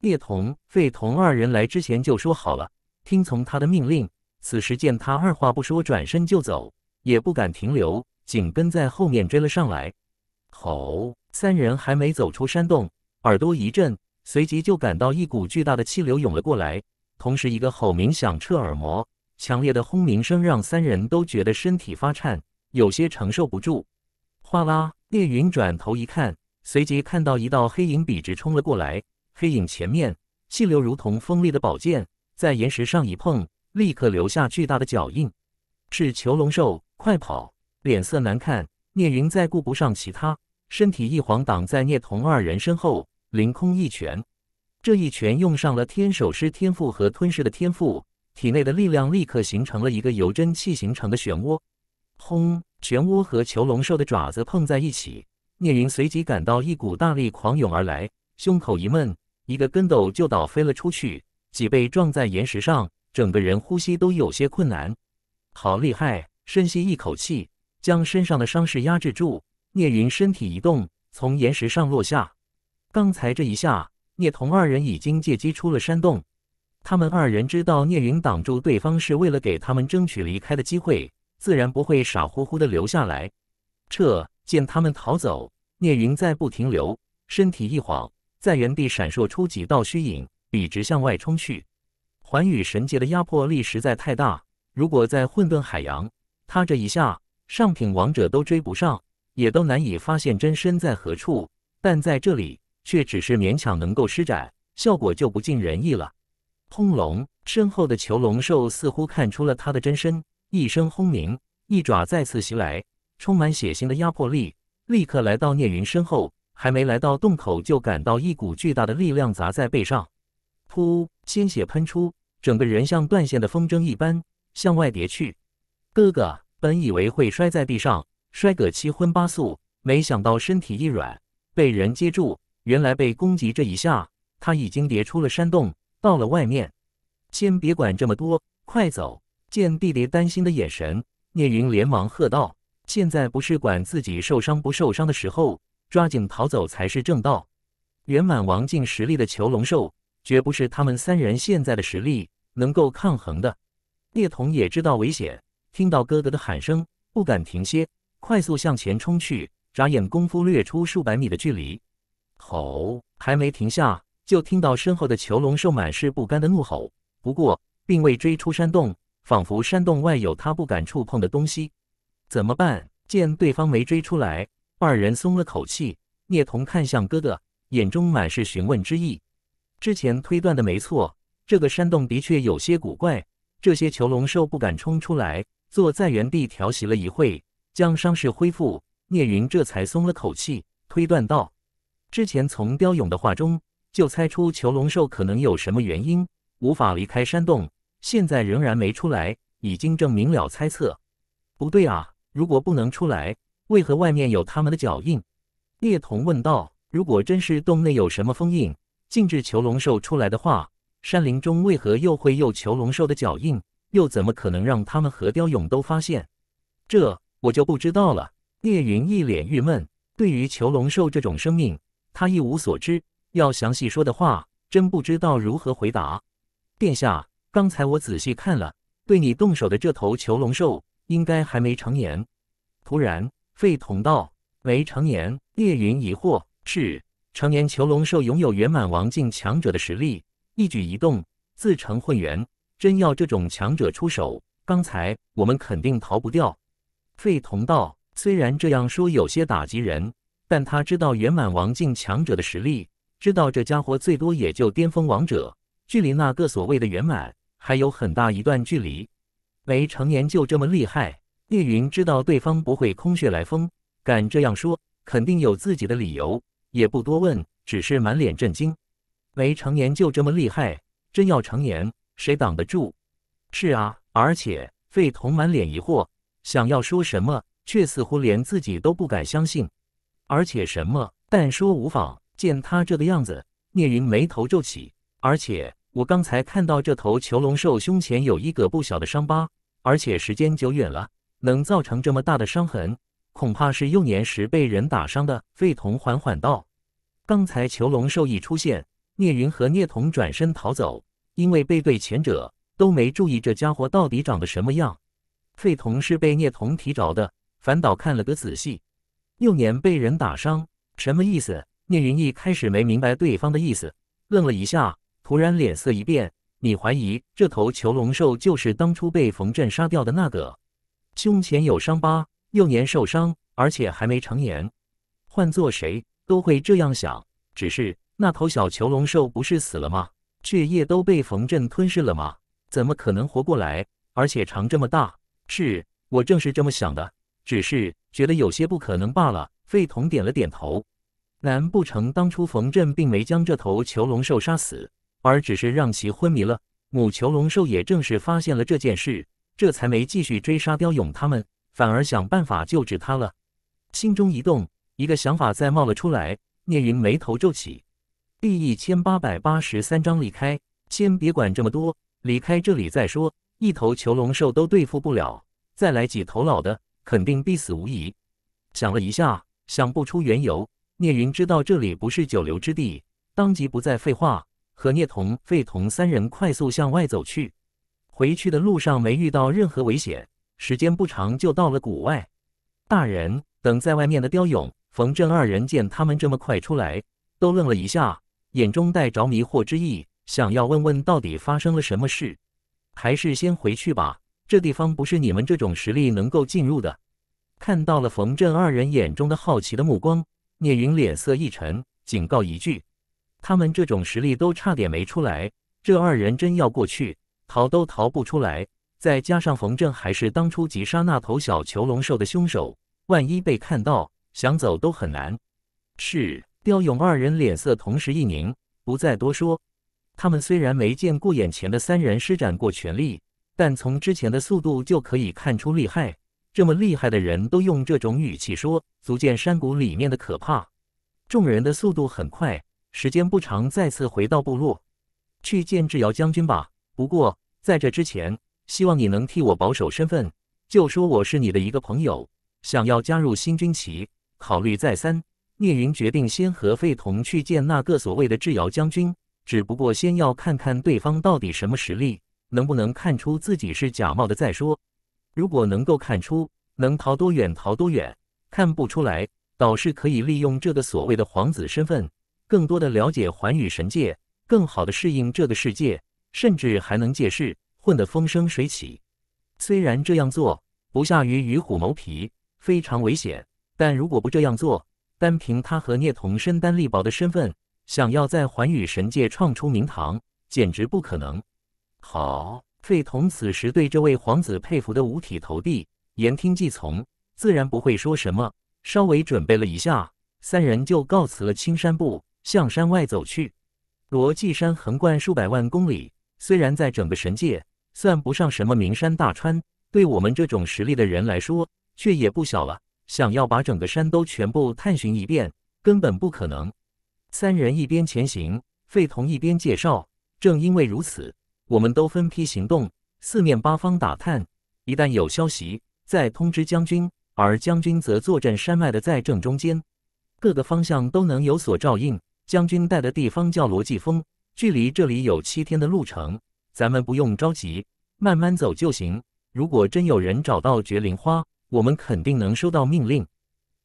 聂童、费童二人来之前就说好了，听从他的命令。此时见他二话不说，转身就走，也不敢停留，紧跟在后面追了上来。吼！三人还没走出山洞，耳朵一震。随即就感到一股巨大的气流涌了过来，同时一个吼鸣响彻耳膜，强烈的轰鸣声让三人都觉得身体发颤，有些承受不住。哗啦！聂云转头一看，随即看到一道黑影笔直冲了过来，黑影前面气流如同锋利的宝剑，在岩石上一碰，立刻留下巨大的脚印。是囚龙兽！快跑！脸色难看，聂云再顾不上其他，身体一晃，挡在聂童二人身后。凌空一拳，这一拳用上了天守师天赋和吞噬的天赋，体内的力量立刻形成了一个由真气形成的漩涡。轰！漩涡和囚龙兽的爪子碰在一起，聂云随即感到一股大力狂涌而来，胸口一闷，一个跟斗就倒飞了出去，脊背撞在岩石上，整个人呼吸都有些困难。好厉害！深吸一口气，将身上的伤势压制住。聂云身体一动，从岩石上落下。刚才这一下，聂童二人已经借机出了山洞。他们二人知道聂云挡住对方是为了给他们争取离开的机会，自然不会傻乎乎的留下来。撤！见他们逃走，聂云再不停留，身体一晃，在原地闪烁出几道虚影，笔直向外冲去。寰宇神界的压迫力实在太大，如果在混沌海洋，他这一下上品王者都追不上，也都难以发现真身在何处。但在这里，却只是勉强能够施展，效果就不尽人意了。轰隆！身后的囚龙兽似乎看出了他的真身，一声轰鸣，一爪再次袭来，充满血腥的压迫力，立刻来到聂云身后。还没来到洞口，就感到一股巨大的力量砸在背上，噗，鲜血喷出，整个人像断线的风筝一般向外跌去。哥哥本以为会摔在地上，摔个七荤八素，没想到身体一软，被人接住。原来被攻击这一下，他已经跌出了山洞，到了外面。先别管这么多，快走！见弟弟担心的眼神，聂云连忙喝道：“现在不是管自己受伤不受伤的时候，抓紧逃走才是正道。”圆满王境实力的囚龙兽，绝不是他们三人现在的实力能够抗衡的。聂童也知道危险，听到哥哥的喊声，不敢停歇，快速向前冲去。眨眼功夫，掠出数百米的距离。吼！还没停下，就听到身后的囚龙兽满是不甘的怒吼。不过，并未追出山洞，仿佛山洞外有他不敢触碰的东西。怎么办？见对方没追出来，二人松了口气。聂童看向哥哥，眼中满是询问之意。之前推断的没错，这个山洞的确有些古怪。这些囚龙兽不敢冲出来，坐在原地调息了一会，将伤势恢复。聂云这才松了口气，推断道。之前从雕勇的话中就猜出囚龙兽可能有什么原因无法离开山洞，现在仍然没出来，已经证明了猜测。不对啊！如果不能出来，为何外面有他们的脚印？叶童问道。如果真是洞内有什么封印，禁止囚龙兽出来的话，山林中为何又会有囚龙兽的脚印？又怎么可能让他们和雕勇都发现？这我就不知道了。叶云一脸郁闷，对于囚龙兽这种生命。他一无所知，要详细说的话，真不知道如何回答。殿下，刚才我仔细看了，对你动手的这头囚龙兽应该还没成年。突然，费同道没成年，叶云疑惑。是成年囚龙兽拥有圆满王境强者的实力，一举一动自成混元。真要这种强者出手，刚才我们肯定逃不掉。费同道虽然这样说，有些打击人。但他知道圆满王境强者的实力，知道这家伙最多也就巅峰王者，距离那个所谓的圆满还有很大一段距离。没成年就这么厉害？叶云知道对方不会空穴来风，敢这样说肯定有自己的理由，也不多问，只是满脸震惊。没成年就这么厉害？真要成年，谁挡得住？是啊，而且费童满脸疑惑，想要说什么，却似乎连自己都不敢相信。而且什么？但说无妨。见他这个样子，聂云眉头皱起。而且我刚才看到这头囚龙兽胸前有一个不小的伤疤，而且时间久远了，能造成这么大的伤痕，恐怕是幼年时被人打伤的。费童缓缓道：“刚才囚龙兽一出现，聂云和聂童转身逃走，因为背对前者，都没注意这家伙到底长得什么样。费童是被聂童提着的，反倒看了个仔细。”幼年被人打伤，什么意思？聂云一开始没明白对方的意思，愣了一下，突然脸色一变。你怀疑这头囚龙兽就是当初被冯震杀掉的那个？胸前有伤疤，幼年受伤，而且还没成年，换做谁都会这样想。只是那头小囚龙兽不是死了吗？血液都被冯震吞噬了吗？怎么可能活过来？而且长这么大？是我正是这么想的，只是。觉得有些不可能罢了。费童点了点头。难不成当初冯震并没将这头囚龙兽杀死，而只是让其昏迷了？母囚龙兽也正是发现了这件事，这才没继续追杀刁勇他们，反而想办法救治他了。心中一动，一个想法再冒了出来。聂云眉头皱起。第一千八百八十三章离开。先别管这么多，离开这里再说。一头囚龙兽都对付不了，再来几头老的。肯定必死无疑。想了一下，想不出缘由。聂云知道这里不是久留之地，当即不再废话，和聂童、费童三人快速向外走去。回去的路上没遇到任何危险，时间不长就到了谷外。大人等在外面的刁勇、冯震二人见他们这么快出来，都愣了一下，眼中带着迷惑之意，想要问问到底发生了什么事，还是先回去吧。这地方不是你们这种实力能够进入的。看到了冯震二人眼中的好奇的目光，聂云脸色一沉，警告一句：“他们这种实力都差点没出来，这二人真要过去，逃都逃不出来。再加上冯震还是当初击杀那头小囚龙兽的凶手，万一被看到，想走都很难。”是，刁勇二人脸色同时一凝，不再多说。他们虽然没见过眼前的三人施展过全力。但从之前的速度就可以看出厉害，这么厉害的人都用这种语气说，足见山谷里面的可怕。众人的速度很快，时间不长，再次回到部落，去见智瑶将军吧。不过在这之前，希望你能替我保守身份，就说我是你的一个朋友，想要加入新军旗。考虑再三，聂云决定先和费童去见那个所谓的智瑶将军，只不过先要看看对方到底什么实力。能不能看出自己是假冒的再说？如果能够看出，能逃多远逃多远；看不出来，倒是可以利用这个所谓的皇子身份，更多的了解环宇神界，更好的适应这个世界，甚至还能借势混得风生水起。虽然这样做不下于与虎谋皮，非常危险，但如果不这样做，单凭他和聂童身单力薄的身份，想要在环宇神界创出名堂，简直不可能。好，费童此时对这位皇子佩服的五体投地，言听计从，自然不会说什么。稍微准备了一下，三人就告辞了青山部，向山外走去。罗纪山横贯数百万公里，虽然在整个神界算不上什么名山大川，对我们这种实力的人来说，却也不小了。想要把整个山都全部探寻一遍，根本不可能。三人一边前行，费童一边介绍。正因为如此。我们都分批行动，四面八方打探，一旦有消息再通知将军，而将军则坐镇山脉的在正中间，各个方向都能有所照应。将军带的地方叫罗技峰，距离这里有七天的路程，咱们不用着急，慢慢走就行。如果真有人找到绝灵花，我们肯定能收到命令。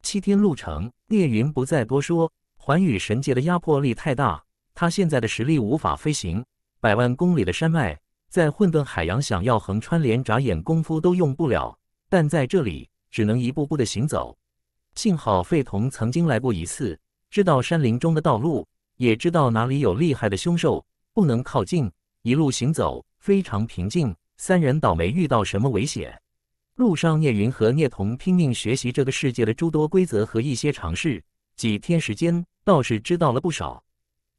七天路程，聂云不再多说，寰宇神界的压迫力太大，他现在的实力无法飞行。百万公里的山脉，在混沌海洋想要横穿，连眨眼功夫都用不了。但在这里，只能一步步的行走。幸好费童曾经来过一次，知道山林中的道路，也知道哪里有厉害的凶兽不能靠近。一路行走非常平静，三人倒没遇到什么危险。路上，聂云和聂童拼命学习这个世界的诸多规则和一些常识，几天时间倒是知道了不少。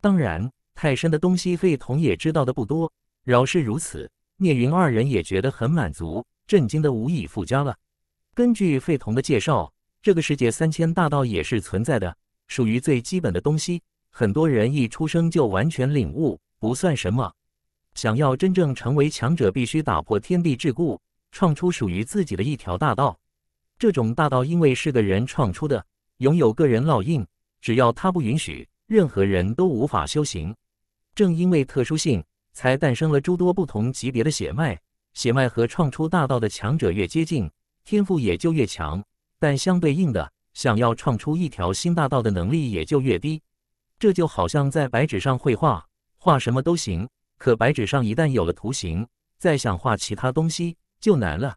当然。太深的东西，费童也知道的不多。饶是如此，聂云二人也觉得很满足，震惊的无以复加了。根据费童的介绍，这个世界三千大道也是存在的，属于最基本的东西。很多人一出生就完全领悟，不算什么。想要真正成为强者，必须打破天地桎梏，创出属于自己的一条大道。这种大道因为是个人创出的，拥有个人烙印，只要他不允许，任何人都无法修行。正因为特殊性，才诞生了诸多不同级别的血脉。血脉和创出大道的强者越接近，天赋也就越强，但相对应的，想要创出一条新大道的能力也就越低。这就好像在白纸上绘画，画什么都行；可白纸上一旦有了图形，再想画其他东西就难了。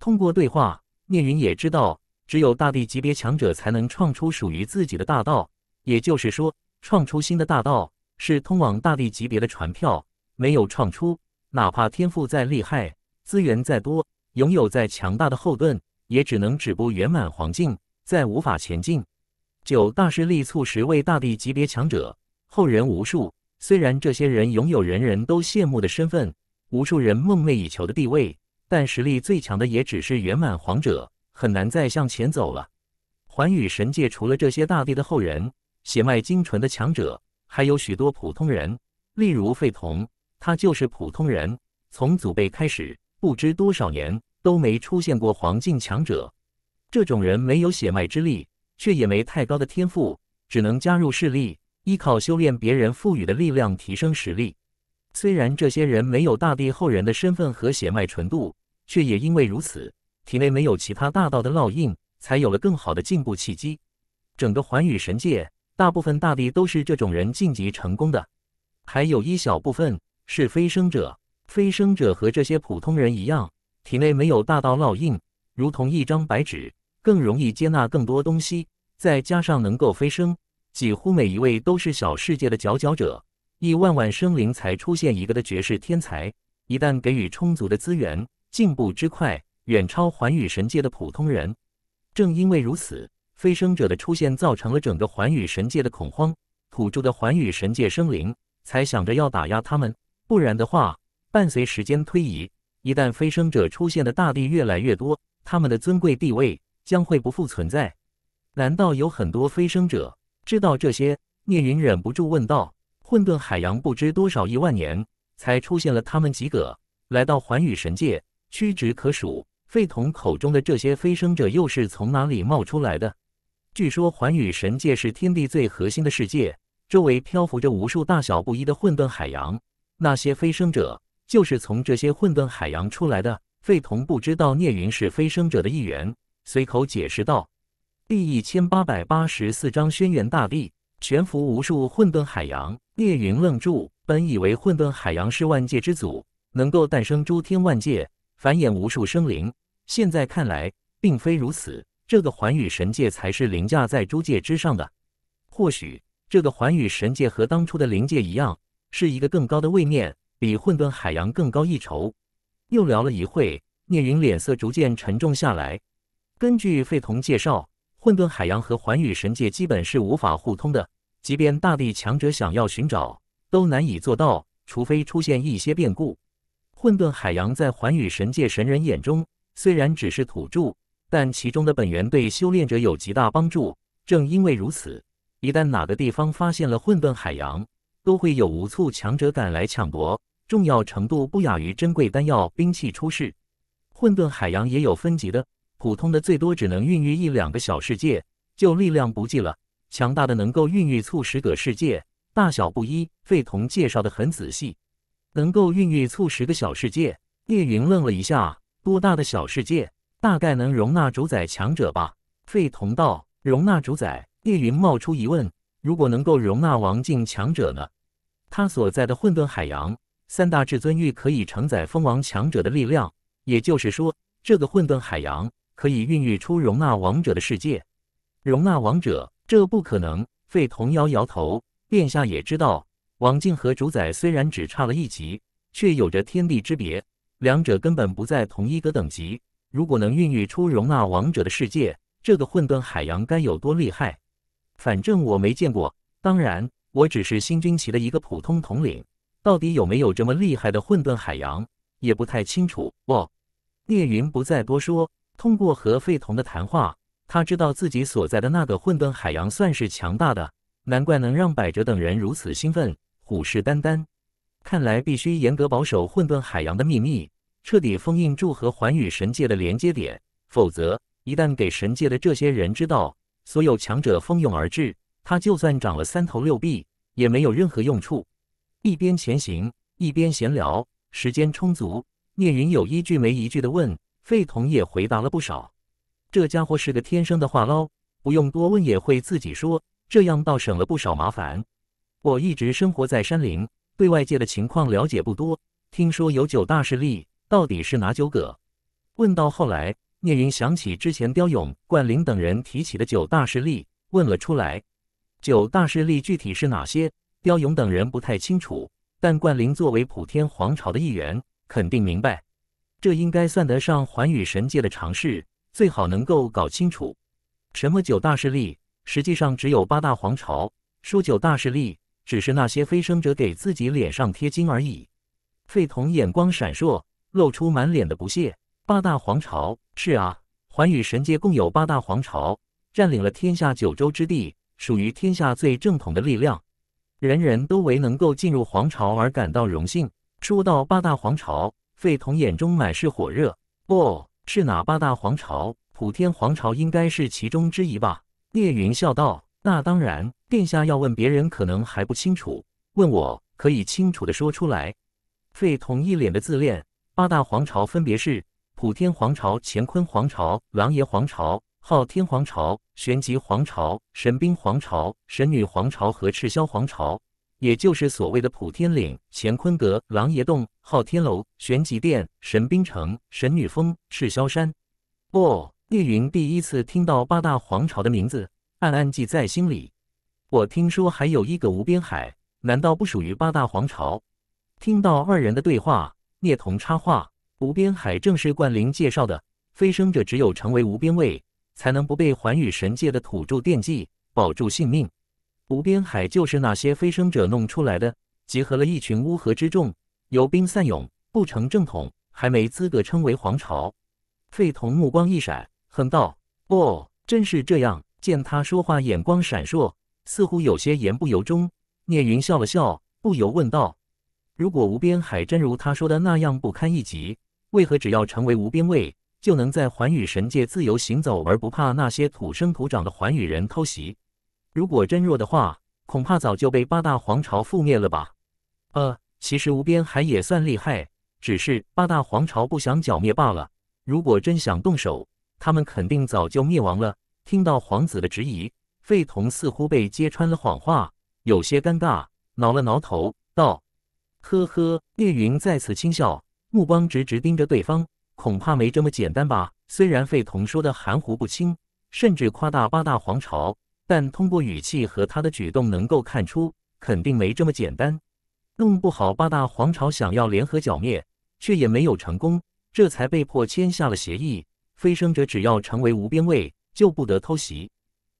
通过对话，聂云也知道，只有大地级别强者才能创出属于自己的大道，也就是说，创出新的大道。是通往大帝级别的船票，没有创出，哪怕天赋再厉害，资源再多，拥有再强大的后盾，也只能止步圆满黄境，再无法前进。九大势力促十位大帝级别强者，后人无数。虽然这些人拥有人人都羡慕的身份，无数人梦寐以求的地位，但实力最强的也只是圆满皇者，很难再向前走了。寰宇神界除了这些大帝的后人，血脉精纯的强者。还有许多普通人，例如费童，他就是普通人。从祖辈开始，不知多少年都没出现过黄境强者。这种人没有血脉之力，却也没太高的天赋，只能加入势力，依靠修炼别人赋予的力量提升实力。虽然这些人没有大地后人的身份和血脉纯度，却也因为如此，体内没有其他大道的烙印，才有了更好的进步契机。整个寰宇神界。大部分大帝都是这种人晋级成功的，还有一小部分是飞升者。飞升者和这些普通人一样，体内没有大道烙印，如同一张白纸，更容易接纳更多东西。再加上能够飞升，几乎每一位都是小世界的佼佼者，亿万万生灵才出现一个的绝世天才。一旦给予充足的资源，进步之快远超寰宇神界的普通人。正因为如此。飞升者的出现造成了整个寰宇神界的恐慌，土著的寰宇神界生灵才想着要打压他们，不然的话，伴随时间推移，一旦飞升者出现的大地越来越多，他们的尊贵地位将会不复存在。难道有很多飞升者知道这些？聂云忍不住问道。混沌海洋不知多少亿万年才出现了他们几个，来到寰宇神界屈指可数。费童口中的这些飞升者又是从哪里冒出来的？据说寰宇神界是天地最核心的世界，周围漂浮着无数大小不一的混沌海洋。那些飞升者就是从这些混沌海洋出来的。费童不知道聂云是飞升者的一员，随口解释道：“第一千八百八十四章轩辕大帝，悬浮无数混沌海洋。”聂云愣住，本以为混沌海洋是万界之祖，能够诞生诸天万界，繁衍无数生灵，现在看来并非如此。这个寰宇神界才是凌驾在诸界之上的。或许这个寰宇神界和当初的灵界一样，是一个更高的位面，比混沌海洋更高一筹。又聊了一会，聂云脸色逐渐沉重下来。根据费童介绍，混沌海洋和寰宇神界基本是无法互通的，即便大地强者想要寻找，都难以做到，除非出现一些变故。混沌海洋在寰宇神界神人眼中，虽然只是土著。但其中的本源对修炼者有极大帮助。正因为如此，一旦哪个地方发现了混沌海洋，都会有无数强者赶来抢夺，重要程度不亚于珍贵丹药、兵器出世。混沌海洋也有分级的，普通的最多只能孕育一两个小世界，就力量不济了；强大的能够孕育促十个世界，大小不一。费童介绍的很仔细，能够孕育促十个小世界。叶云愣了一下，多大的小世界？大概能容纳主宰强者吧？费同道，容纳主宰。叶云冒出疑问：如果能够容纳王境强者呢？他所在的混沌海洋，三大至尊域可以承载封王强者的力量，也就是说，这个混沌海洋可以孕育出容纳王者的世界。容纳王者？这不可能！费童摇摇头。殿下也知道，王境和主宰虽然只差了一级，却有着天地之别，两者根本不在同一个等级。如果能孕育出容纳王者的世界，这个混沌海洋该有多厉害！反正我没见过。当然，我只是新军旗的一个普通统领，到底有没有这么厉害的混沌海洋，也不太清楚哦。聂云不再多说。通过和费童的谈话，他知道自己所在的那个混沌海洋算是强大的，难怪能让百哲等人如此兴奋，虎视眈眈。看来必须严格保守混沌海洋的秘密。彻底封印住和寰宇神界的连接点，否则一旦给神界的这些人知道，所有强者蜂拥而至，他就算长了三头六臂也没有任何用处。一边前行，一边闲聊，时间充足，聂云有一句没一句的问，费童也回答了不少。这家伙是个天生的话唠，不用多问也会自己说，这样倒省了不少麻烦。我一直生活在山林，对外界的情况了解不多，听说有九大势力。到底是哪九个？问到后来，聂云想起之前刁勇、冠灵等人提起的九大势力，问了出来。九大势力具体是哪些？刁勇等人不太清楚，但冠灵作为普天皇朝的一员，肯定明白。这应该算得上寰宇神界的常试，最好能够搞清楚。什么九大势力？实际上只有八大皇朝。说九大势力，只是那些飞升者给自己脸上贴金而已。费童眼光闪烁。露出满脸的不屑。八大皇朝是啊，寰宇神界共有八大皇朝，占领了天下九州之地，属于天下最正统的力量，人人都为能够进入皇朝而感到荣幸。说到八大皇朝，费童眼中满是火热。哦，是哪八大皇朝？普天皇朝应该是其中之一吧？聂云笑道：“那当然，殿下要问别人可能还不清楚，问我可以清楚的说出来。”费童一脸的自恋。八大皇朝分别是普天皇朝、乾坤皇朝、狼爷皇朝、昊天皇朝、玄极皇朝、神兵皇朝、神女皇朝和赤霄皇朝，也就是所谓的普天岭、乾坤阁、狼爷洞、昊天楼、玄极殿、神兵城、神女峰、赤霄山。哦，叶云第一次听到八大皇朝的名字，暗暗记在心里。我听说还有一个无边海，难道不属于八大皇朝？听到二人的对话。聂童插话：“吴边海正是冠灵介绍的飞升者，只有成为无边位，才能不被寰宇神界的土著惦记，保住性命。吴边海就是那些飞升者弄出来的，集合了一群乌合之众，游兵散勇，不成正统，还没资格称为皇朝。”费童目光一闪，哼道：“哦，真是这样。”见他说话眼光闪烁，似乎有些言不由衷。聂云笑了笑，不由问道。如果无边海真如他说的那样不堪一击，为何只要成为无边卫就能在寰宇神界自由行走而不怕那些土生土长的寰宇人偷袭？如果真弱的话，恐怕早就被八大皇朝覆灭了吧？呃，其实无边海也算厉害，只是八大皇朝不想剿灭罢了。如果真想动手，他们肯定早就灭亡了。听到皇子的质疑，费童似乎被揭穿了谎话，有些尴尬，挠了挠头，道。呵呵，叶云再次轻笑，目光直直盯着对方，恐怕没这么简单吧？虽然费童说的含糊不清，甚至夸大八大皇朝，但通过语气和他的举动能够看出，肯定没这么简单。弄不好八大皇朝想要联合剿灭，却也没有成功，这才被迫签下了协议。飞升者只要成为无边卫，就不得偷袭。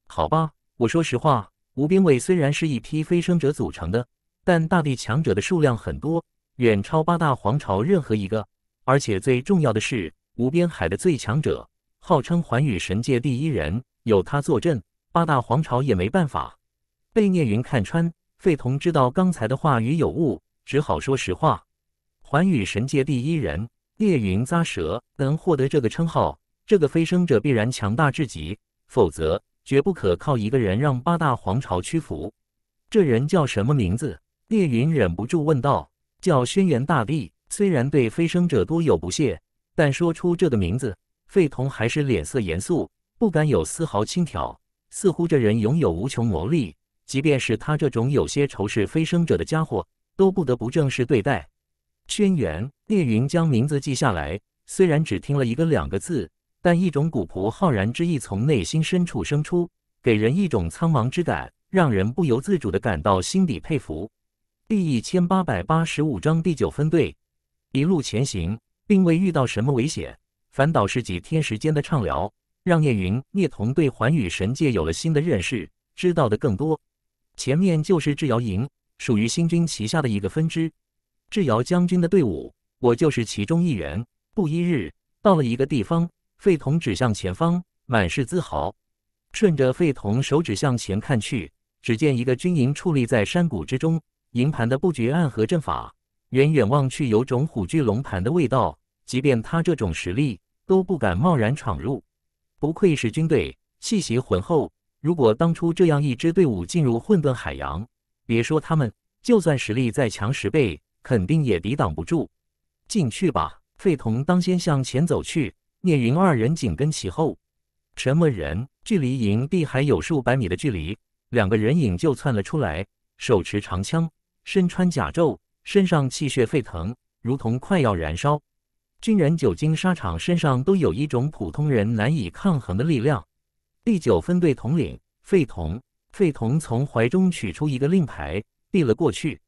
好吧，我说实话，无边卫虽然是一批飞升者组成的。但大地强者的数量很多，远超八大皇朝任何一个。而且最重要的是，无边海的最强者号称寰宇神界第一人，有他坐镇，八大皇朝也没办法。被聂云看穿，费童知道刚才的话语有误，只好说实话。寰宇神界第一人，聂云咂舌，能获得这个称号，这个飞升者必然强大至极，否则绝不可靠一个人让八大皇朝屈服。这人叫什么名字？列云忍不住问道：“叫轩辕大帝，虽然对飞升者多有不屑，但说出这个名字，费童还是脸色严肃，不敢有丝毫轻佻。似乎这人拥有无穷魔力，即便是他这种有些仇视飞升者的家伙，都不得不正式对待。”轩辕列云将名字记下来，虽然只听了一个两个字，但一种古朴浩然之意从内心深处生出，给人一种苍茫之感，让人不由自主地感到心底佩服。第一千八百八十五章第九分队一路前行，并未遇到什么危险，反倒是几天时间的畅聊，让聂云、聂童对寰宇神界有了新的认识，知道的更多。前面就是智瑶营，属于新军旗下的一个分支。智瑶将军的队伍，我就是其中一员。不一日，到了一个地方，费童指向前方，满是自豪。顺着费童手指向前看去，只见一个军营矗立在山谷之中。营盘的布局暗合阵法，远远望去有种虎踞龙盘的味道。即便他这种实力都不敢贸然闯入。不愧是军队，气息浑厚。如果当初这样一支队伍进入混沌海洋，别说他们，就算实力再强十倍，肯定也抵挡不住。进去吧！费童当先向前走去，聂云二人紧跟其后。什么人？距离营地还有数百米的距离，两个人影就窜了出来，手持长枪。身穿甲胄，身上气血沸腾，如同快要燃烧。军人久经沙场，身上都有一种普通人难以抗衡的力量。第九分队统领费童，费童从怀中取出一个令牌递了过去。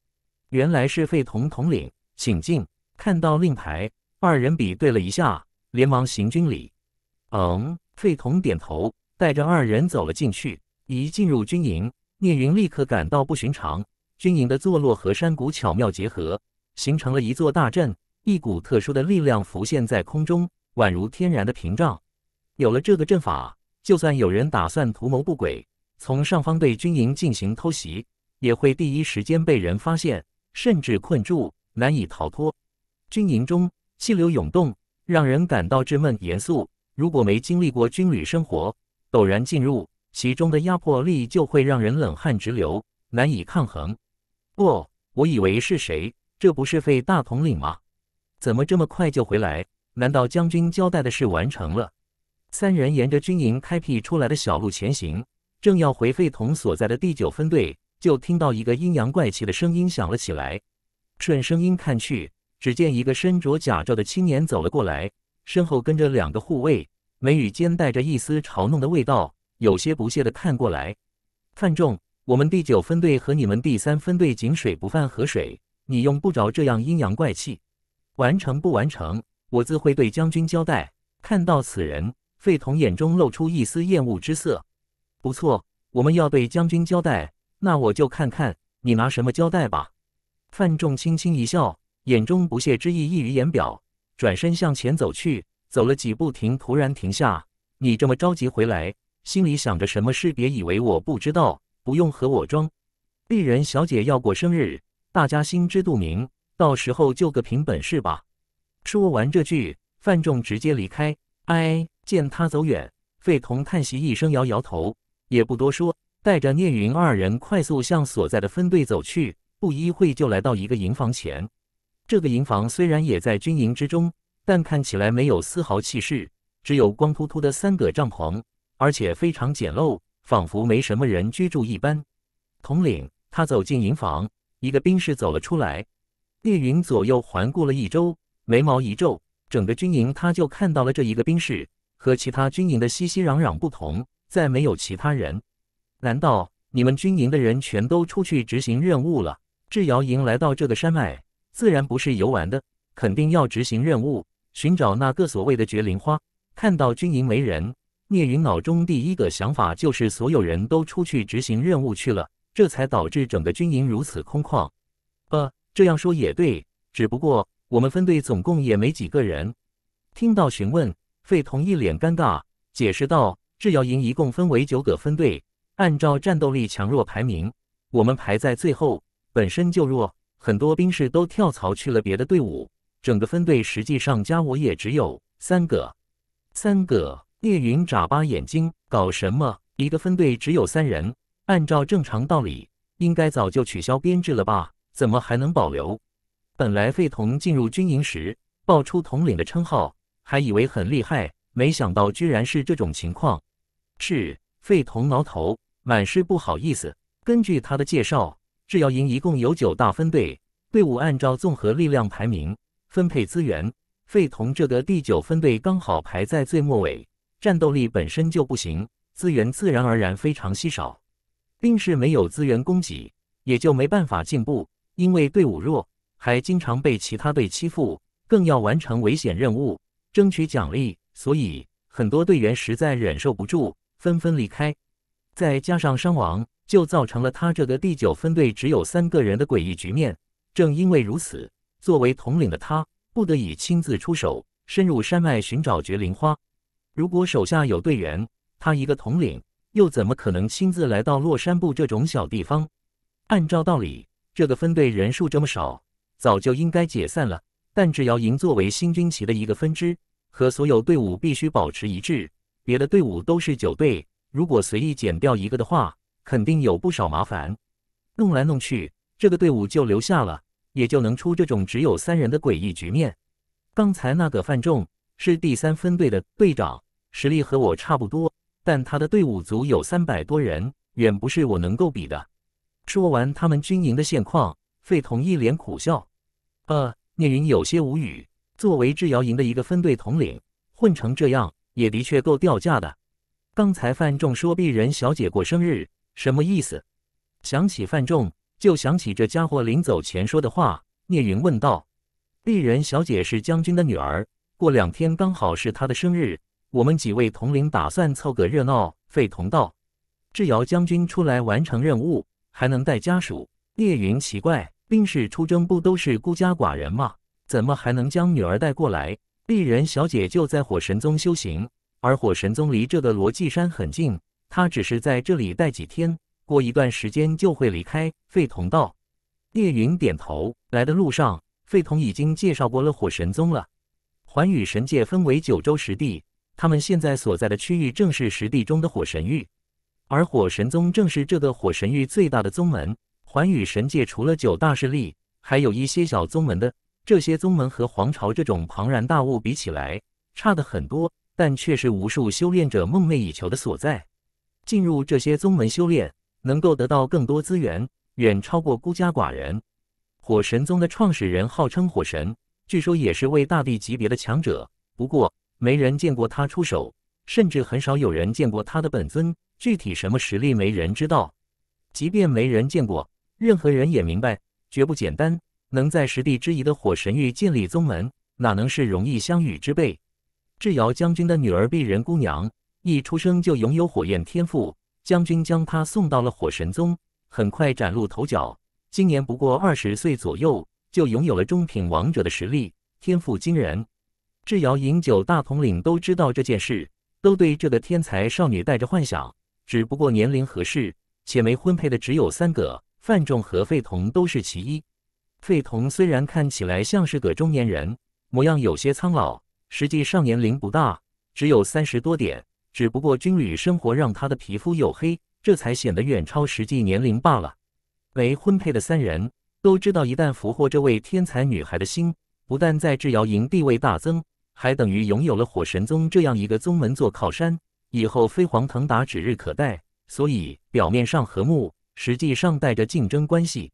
原来是费童统领，请进。看到令牌，二人比对了一下，连忙行军礼。嗯，费童点头，带着二人走了进去。一进入军营，聂云立刻感到不寻常。军营的坐落和山谷巧妙结合，形成了一座大阵。一股特殊的力量浮现在空中，宛如天然的屏障。有了这个阵法，就算有人打算图谋不轨，从上方对军营进行偷袭，也会第一时间被人发现，甚至困住，难以逃脱。军营中气流涌动，让人感到闷热、严肃。如果没经历过军旅生活，陡然进入其中的压迫力，就会让人冷汗直流，难以抗衡。不，我以为是谁？这不是费大统领吗？怎么这么快就回来？难道将军交代的事完成了？三人沿着军营开辟出来的小路前行，正要回费统所在的第九分队，就听到一个阴阳怪气的声音响了起来。顺声音看去，只见一个身着甲胄的青年走了过来，身后跟着两个护卫，眉宇间带着一丝嘲弄的味道，有些不屑的看过来，范仲，我们第九分队和你们第三分队井水不犯河水，你用不着这样阴阳怪气。完成不完成，我自会对将军交代。看到此人，费童眼中露出一丝厌恶之色。不错，我们要对将军交代，那我就看看你拿什么交代吧。范仲轻轻一笑，眼中不屑之意溢于言表，转身向前走去。走了几步，停，突然停下。你这么着急回来，心里想着什么事？别以为我不知道。不用和我装，丽人小姐要过生日，大家心知肚明，到时候就个凭本事吧。说完这句，范仲直接离开。哎，见他走远，费童叹息一声，摇摇头，也不多说，带着聂云二人快速向所在的分队走去。不一会就来到一个营房前。这个营房虽然也在军营之中，但看起来没有丝毫气势，只有光秃秃的三个帐篷，而且非常简陋。仿佛没什么人居住一般。统领，他走进营房，一个兵士走了出来。猎云左右环顾了一周，眉毛一皱。整个军营，他就看到了这一个兵士，和其他军营的熙熙攘攘不同，再没有其他人。难道你们军营的人全都出去执行任务了？制瑶营来到这个山脉，自然不是游玩的，肯定要执行任务，寻找那个所谓的绝灵花。看到军营没人。聂云脑中第一个想法就是所有人都出去执行任务去了，这才导致整个军营如此空旷。呃，这样说也对，只不过我们分队总共也没几个人。听到询问，费童一脸尴尬，解释道：“制药营一共分为九个分队，按照战斗力强弱排名，我们排在最后，本身就弱，很多兵士都跳槽去了别的队伍。整个分队实际上加我也只有三个，三个。”叶云眨巴眼睛，搞什么？一个分队只有三人，按照正常道理，应该早就取消编制了吧？怎么还能保留？本来费童进入军营时爆出统领的称号，还以为很厉害，没想到居然是这种情况。是费童挠头，满是不好意思。根据他的介绍，制药营一共有九大分队，队伍按照综合力量排名分配资源。费童这个第九分队刚好排在最末尾。战斗力本身就不行，资源自然而然非常稀少，兵是没有资源供给，也就没办法进步。因为队伍弱，还经常被其他队欺负，更要完成危险任务，争取奖励。所以很多队员实在忍受不住，纷纷离开。再加上伤亡，就造成了他这个第九分队只有三个人的诡异局面。正因为如此，作为统领的他不得已亲自出手，深入山脉寻找绝灵花。如果手下有队员，他一个统领又怎么可能亲自来到洛山部这种小地方？按照道理，这个分队人数这么少，早就应该解散了。但只要营作为新军旗的一个分支，和所有队伍必须保持一致。别的队伍都是九队，如果随意减掉一个的话，肯定有不少麻烦。弄来弄去，这个队伍就留下了，也就能出这种只有三人的诡异局面。刚才那个范仲。是第三分队的队长，实力和我差不多，但他的队伍足有三百多人，远不是我能够比的。说完他们军营的现况，费童一脸苦笑。呃，聂云有些无语。作为治瑶营的一个分队统领，混成这样也的确够掉价的。刚才范仲说丽人小姐过生日，什么意思？想起范仲，就想起这家伙临走前说的话。聂云问道：“丽人小姐是将军的女儿？”过两天刚好是他的生日，我们几位统领打算凑个热闹。费同道，智瑶将军出来完成任务，还能带家属？聂云奇怪，兵士出征不都是孤家寡人吗？怎么还能将女儿带过来？丽人小姐就在火神宗修行，而火神宗离这个罗纪山很近，她只是在这里待几天，过一段时间就会离开。费同道，聂云点头。来的路上，费同已经介绍过了火神宗了。寰宇神界分为九州十地，他们现在所在的区域正是十地中的火神域，而火神宗正是这个火神域最大的宗门。寰宇神界除了九大势力，还有一些小宗门的，这些宗门和皇朝这种庞然大物比起来差的很多，但却是无数修炼者梦寐以求的所在。进入这些宗门修炼，能够得到更多资源，远超过孤家寡人。火神宗的创始人号称火神。据说也是位大帝级别的强者，不过没人见过他出手，甚至很少有人见过他的本尊，具体什么实力没人知道。即便没人见过，任何人也明白，绝不简单。能在十地之一的火神域建立宗门，哪能是容易相遇之辈？智瑶将军的女儿碧人姑娘，一出生就拥有火焰天赋，将军将她送到了火神宗，很快崭露头角，今年不过二十岁左右。就拥有了中品王者的实力，天赋惊人。智瑶、饮酒大统领都知道这件事，都对这个天才少女带着幻想。只不过年龄合适且没婚配的只有三个，范仲和费童都是其一。费童虽然看起来像是个中年人，模样有些苍老，实际上年龄不大，只有三十多点。只不过军旅生活让他的皮肤黝黑，这才显得远超实际年龄罢了。没婚配的三人。都知道，一旦俘获这位天才女孩的心，不但在制瑶营地位大增，还等于拥有了火神宗这样一个宗门做靠山，以后飞黄腾达指日可待。所以表面上和睦，实际上带着竞争关系。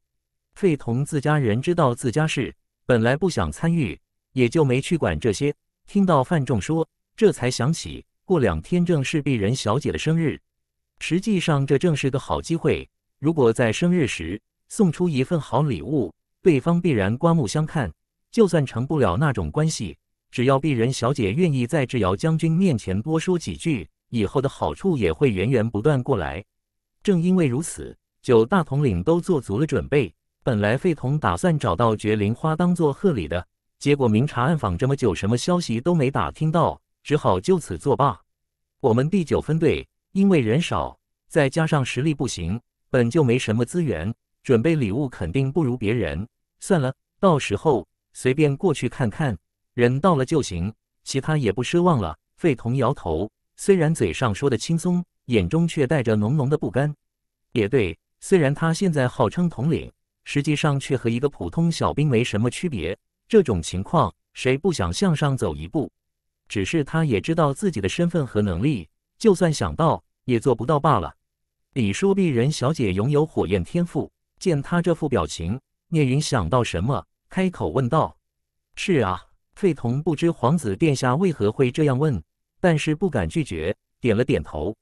费同自家人知道自家事，本来不想参与，也就没去管这些。听到范仲说，这才想起，过两天正是鄙人小姐的生日。实际上，这正是个好机会，如果在生日时。送出一份好礼物，对方必然刮目相看。就算成不了那种关系，只要鄙人小姐愿意在智瑶将军面前多说几句，以后的好处也会源源不断过来。正因为如此，九大统领都做足了准备。本来费童打算找到绝灵花当做贺礼的，结果明察暗访这么久，什么消息都没打听到，只好就此作罢。我们第九分队因为人少，再加上实力不行，本就没什么资源。准备礼物肯定不如别人，算了，到时候随便过去看看，人到了就行，其他也不奢望了。费童摇头，虽然嘴上说的轻松，眼中却带着浓浓的不甘。也对，虽然他现在号称统领，实际上却和一个普通小兵没什么区别。这种情况，谁不想向上走一步？只是他也知道自己的身份和能力，就算想到，也做不到罢了。李叔，鄙人小姐拥有火焰天赋。见他这副表情，聂云想到什么，开口问道：“是啊，费童，不知皇子殿下为何会这样问，但是不敢拒绝，点了点头。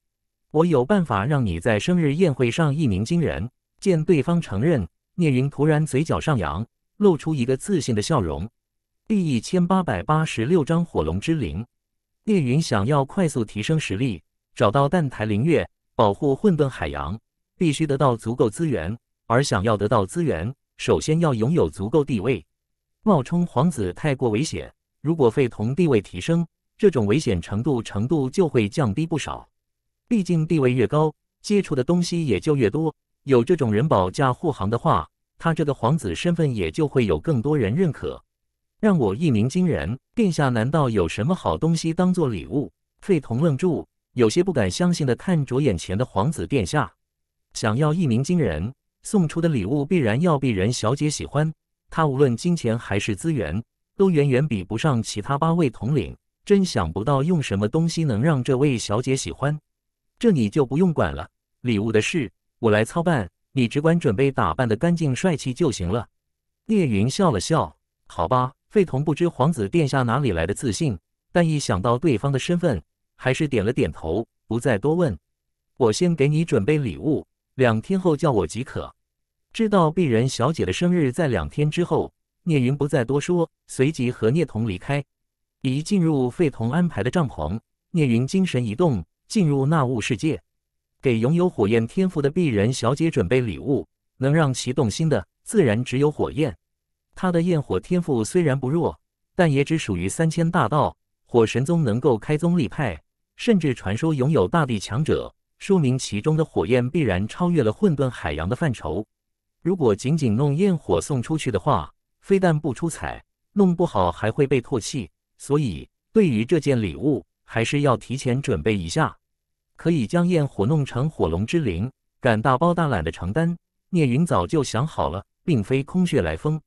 我有办法让你在生日宴会上一鸣惊人。”见对方承认，聂云突然嘴角上扬，露出一个自信的笑容。第一千八百八十六章火龙之灵。聂云想要快速提升实力，找到澹台灵月，保护混沌海洋，必须得到足够资源。而想要得到资源，首先要拥有足够地位。冒充皇子太过危险，如果费铜地位提升，这种危险程度程度就会降低不少。毕竟地位越高，接触的东西也就越多。有这种人保驾护航的话，他这个皇子身份也就会有更多人认可。让我一鸣惊人，殿下难道有什么好东西当做礼物？费铜愣住，有些不敢相信的看着眼前的皇子殿下，想要一鸣惊人。送出的礼物必然要被人小姐喜欢，她无论金钱还是资源，都远远比不上其他八位统领。真想不到用什么东西能让这位小姐喜欢，这你就不用管了。礼物的事我来操办，你只管准备打扮的干净帅气就行了。聂云笑了笑，好吧。费童不知皇子殿下哪里来的自信，但一想到对方的身份，还是点了点头，不再多问。我先给你准备礼物。两天后叫我即可。知道鄙人小姐的生日在两天之后，聂云不再多说，随即和聂童离开。一进入费童安排的帐篷，聂云精神一动，进入那物世界，给拥有火焰天赋的鄙人小姐准备礼物。能让其动心的，自然只有火焰。他的焰火天赋虽然不弱，但也只属于三千大道。火神宗能够开宗立派，甚至传说拥有大地强者。说明其中的火焰必然超越了混沌海洋的范畴。如果仅仅弄焰火送出去的话，非但不出彩，弄不好还会被唾弃。所以，对于这件礼物，还是要提前准备一下。可以将焰火弄成火龙之灵，敢大包大揽的承担。聂云早就想好了，并非空穴来风。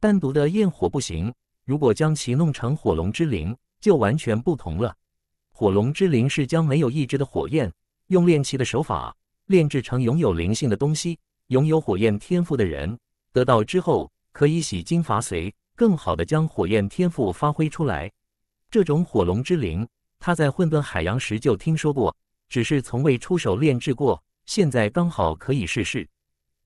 单独的焰火不行，如果将其弄成火龙之灵，就完全不同了。火龙之灵是将没有意志的火焰。用练气的手法炼制成拥有灵性的东西，拥有火焰天赋的人得到之后，可以洗金伐髓，更好的将火焰天赋发挥出来。这种火龙之灵，他在混沌海洋时就听说过，只是从未出手炼制过，现在刚好可以试试。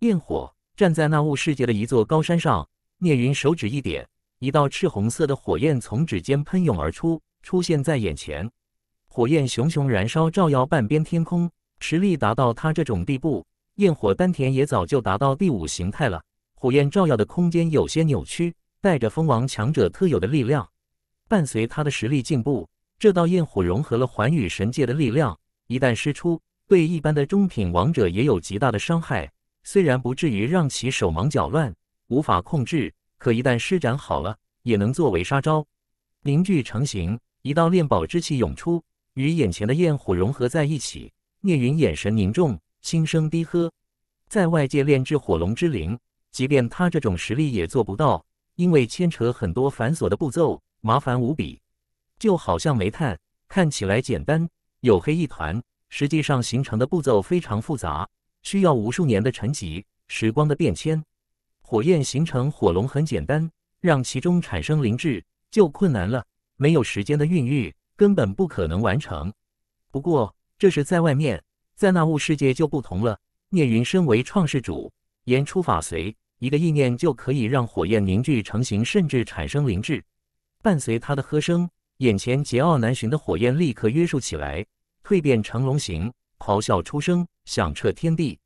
焰火站在那雾世界的一座高山上，聂云手指一点，一道赤红色的火焰从指尖喷涌而出，出现在眼前。火焰熊熊燃烧，照耀半边天空。实力达到他这种地步，焰火丹田也早就达到第五形态了。火焰照耀的空间有些扭曲，带着蜂王强者特有的力量。伴随他的实力进步，这道焰火融合了寰宇神界的力量。一旦施出，对一般的中品王者也有极大的伤害。虽然不至于让其手忙脚乱，无法控制，可一旦施展好了，也能作为杀招。凝聚成型，一道炼宝之气涌出。与眼前的焰火融合在一起，聂云眼神凝重，轻声低喝：“在外界炼制火龙之灵，即便他这种实力也做不到，因为牵扯很多繁琐的步骤，麻烦无比。就好像煤炭，看起来简单，黝黑一团，实际上形成的步骤非常复杂，需要无数年的沉积，时光的变迁。火焰形成火龙很简单，让其中产生灵智就困难了，没有时间的孕育。”根本不可能完成。不过这是在外面，在那物世界就不同了。聂云身为创世主，言出法随，一个意念就可以让火焰凝聚成形，甚至产生灵智。伴随他的喝声，眼前桀骜难寻的火焰立刻约束起来，蜕变成龙形，咆哮出声响彻天地。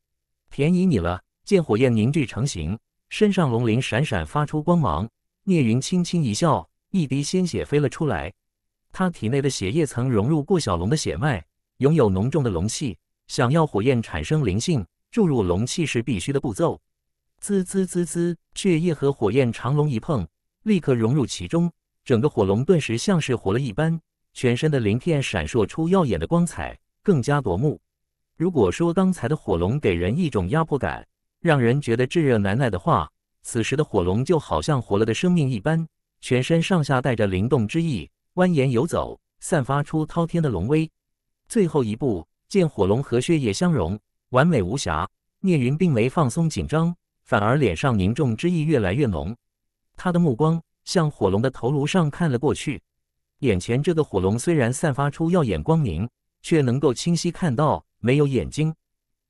便宜你了！见火焰凝聚成形，身上龙鳞闪闪发出光芒，聂云轻轻一笑，一滴鲜血飞了出来。他体内的血液曾融入过小龙的血脉，拥有浓重的龙气。想要火焰产生灵性，注入龙气是必须的步骤。滋滋滋滋，血液和火焰长龙一碰，立刻融入其中，整个火龙顿时像是活了一般，全身的鳞片闪烁出耀眼的光彩，更加夺目。如果说刚才的火龙给人一种压迫感，让人觉得炙热难耐的话，此时的火龙就好像活了的生命一般，全身上下带着灵动之意。蜿蜒游走，散发出滔天的龙威。最后一步，见火龙和血液相融，完美无瑕。聂云并没放松紧张，反而脸上凝重之意越来越浓。他的目光向火龙的头颅上看了过去。眼前这个火龙虽然散发出耀眼光明，却能够清晰看到没有眼睛。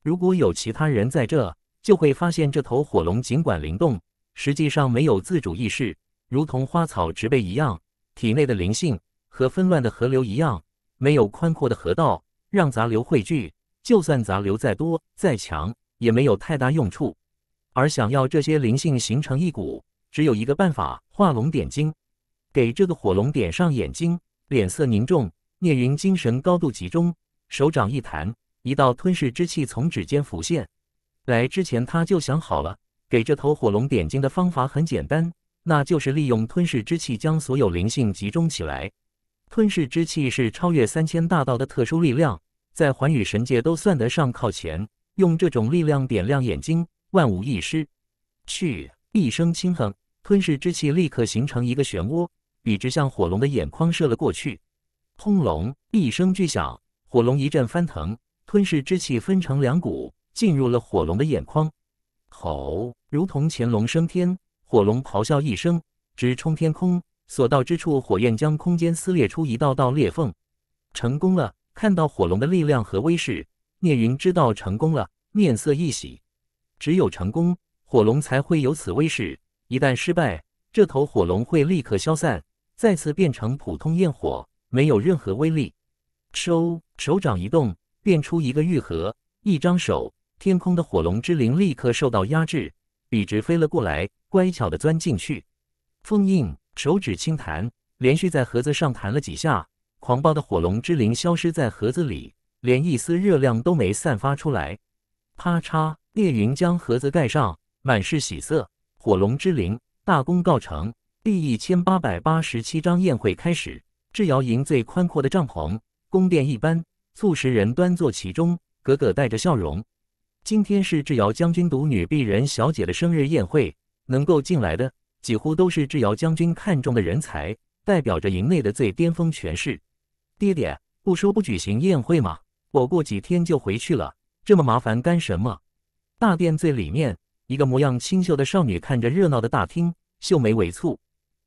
如果有其他人在这，就会发现这头火龙尽管灵动，实际上没有自主意识，如同花草植被一样。体内的灵性和纷乱的河流一样，没有宽阔的河道让杂流汇聚，就算杂流再多再强，也没有太大用处。而想要这些灵性形成一股，只有一个办法：画龙点睛，给这个火龙点上眼睛。脸色凝重，聂云精神高度集中，手掌一弹，一道吞噬之气从指尖浮现。来之前他就想好了，给这头火龙点睛的方法很简单。那就是利用吞噬之气将所有灵性集中起来。吞噬之气是超越三千大道的特殊力量，在寰宇神界都算得上靠前。用这种力量点亮眼睛，万无一失。去！一声轻哼，吞噬之气立刻形成一个漩涡，笔直向火龙的眼眶射了过去。轰隆！一声巨响，火龙一阵翻腾，吞噬之气分成两股，进入了火龙的眼眶。吼！如同潜龙升天。火龙咆哮一声，直冲天空，所到之处，火焰将空间撕裂出一道道裂缝。成功了！看到火龙的力量和威势，聂云知道成功了，面色一喜。只有成功，火龙才会有此威势。一旦失败，这头火龙会立刻消散，再次变成普通焰火，没有任何威力。收！手掌一动，变出一个玉盒。一张手，天空的火龙之灵立刻受到压制，笔直飞了过来。乖巧地钻进去，封印手指轻弹，连续在盒子上弹了几下，狂暴的火龙之灵消失在盒子里，连一丝热量都没散发出来。啪嚓！烈云将盒子盖上，满是喜色。火龙之灵大功告成。第一千八百八十七章宴会开始。智瑶营最宽阔的帐篷，宫殿一般，促使人端坐其中。格格带着笑容，今天是智瑶将军独女碧人小姐的生日宴会。能够进来的几乎都是智瑶将军看中的人才，代表着营内的最巅峰权势。爹爹，不说不举行宴会吗？我过几天就回去了，这么麻烦干什么？大殿最里面，一个模样清秀的少女看着热闹的大厅，秀眉微蹙。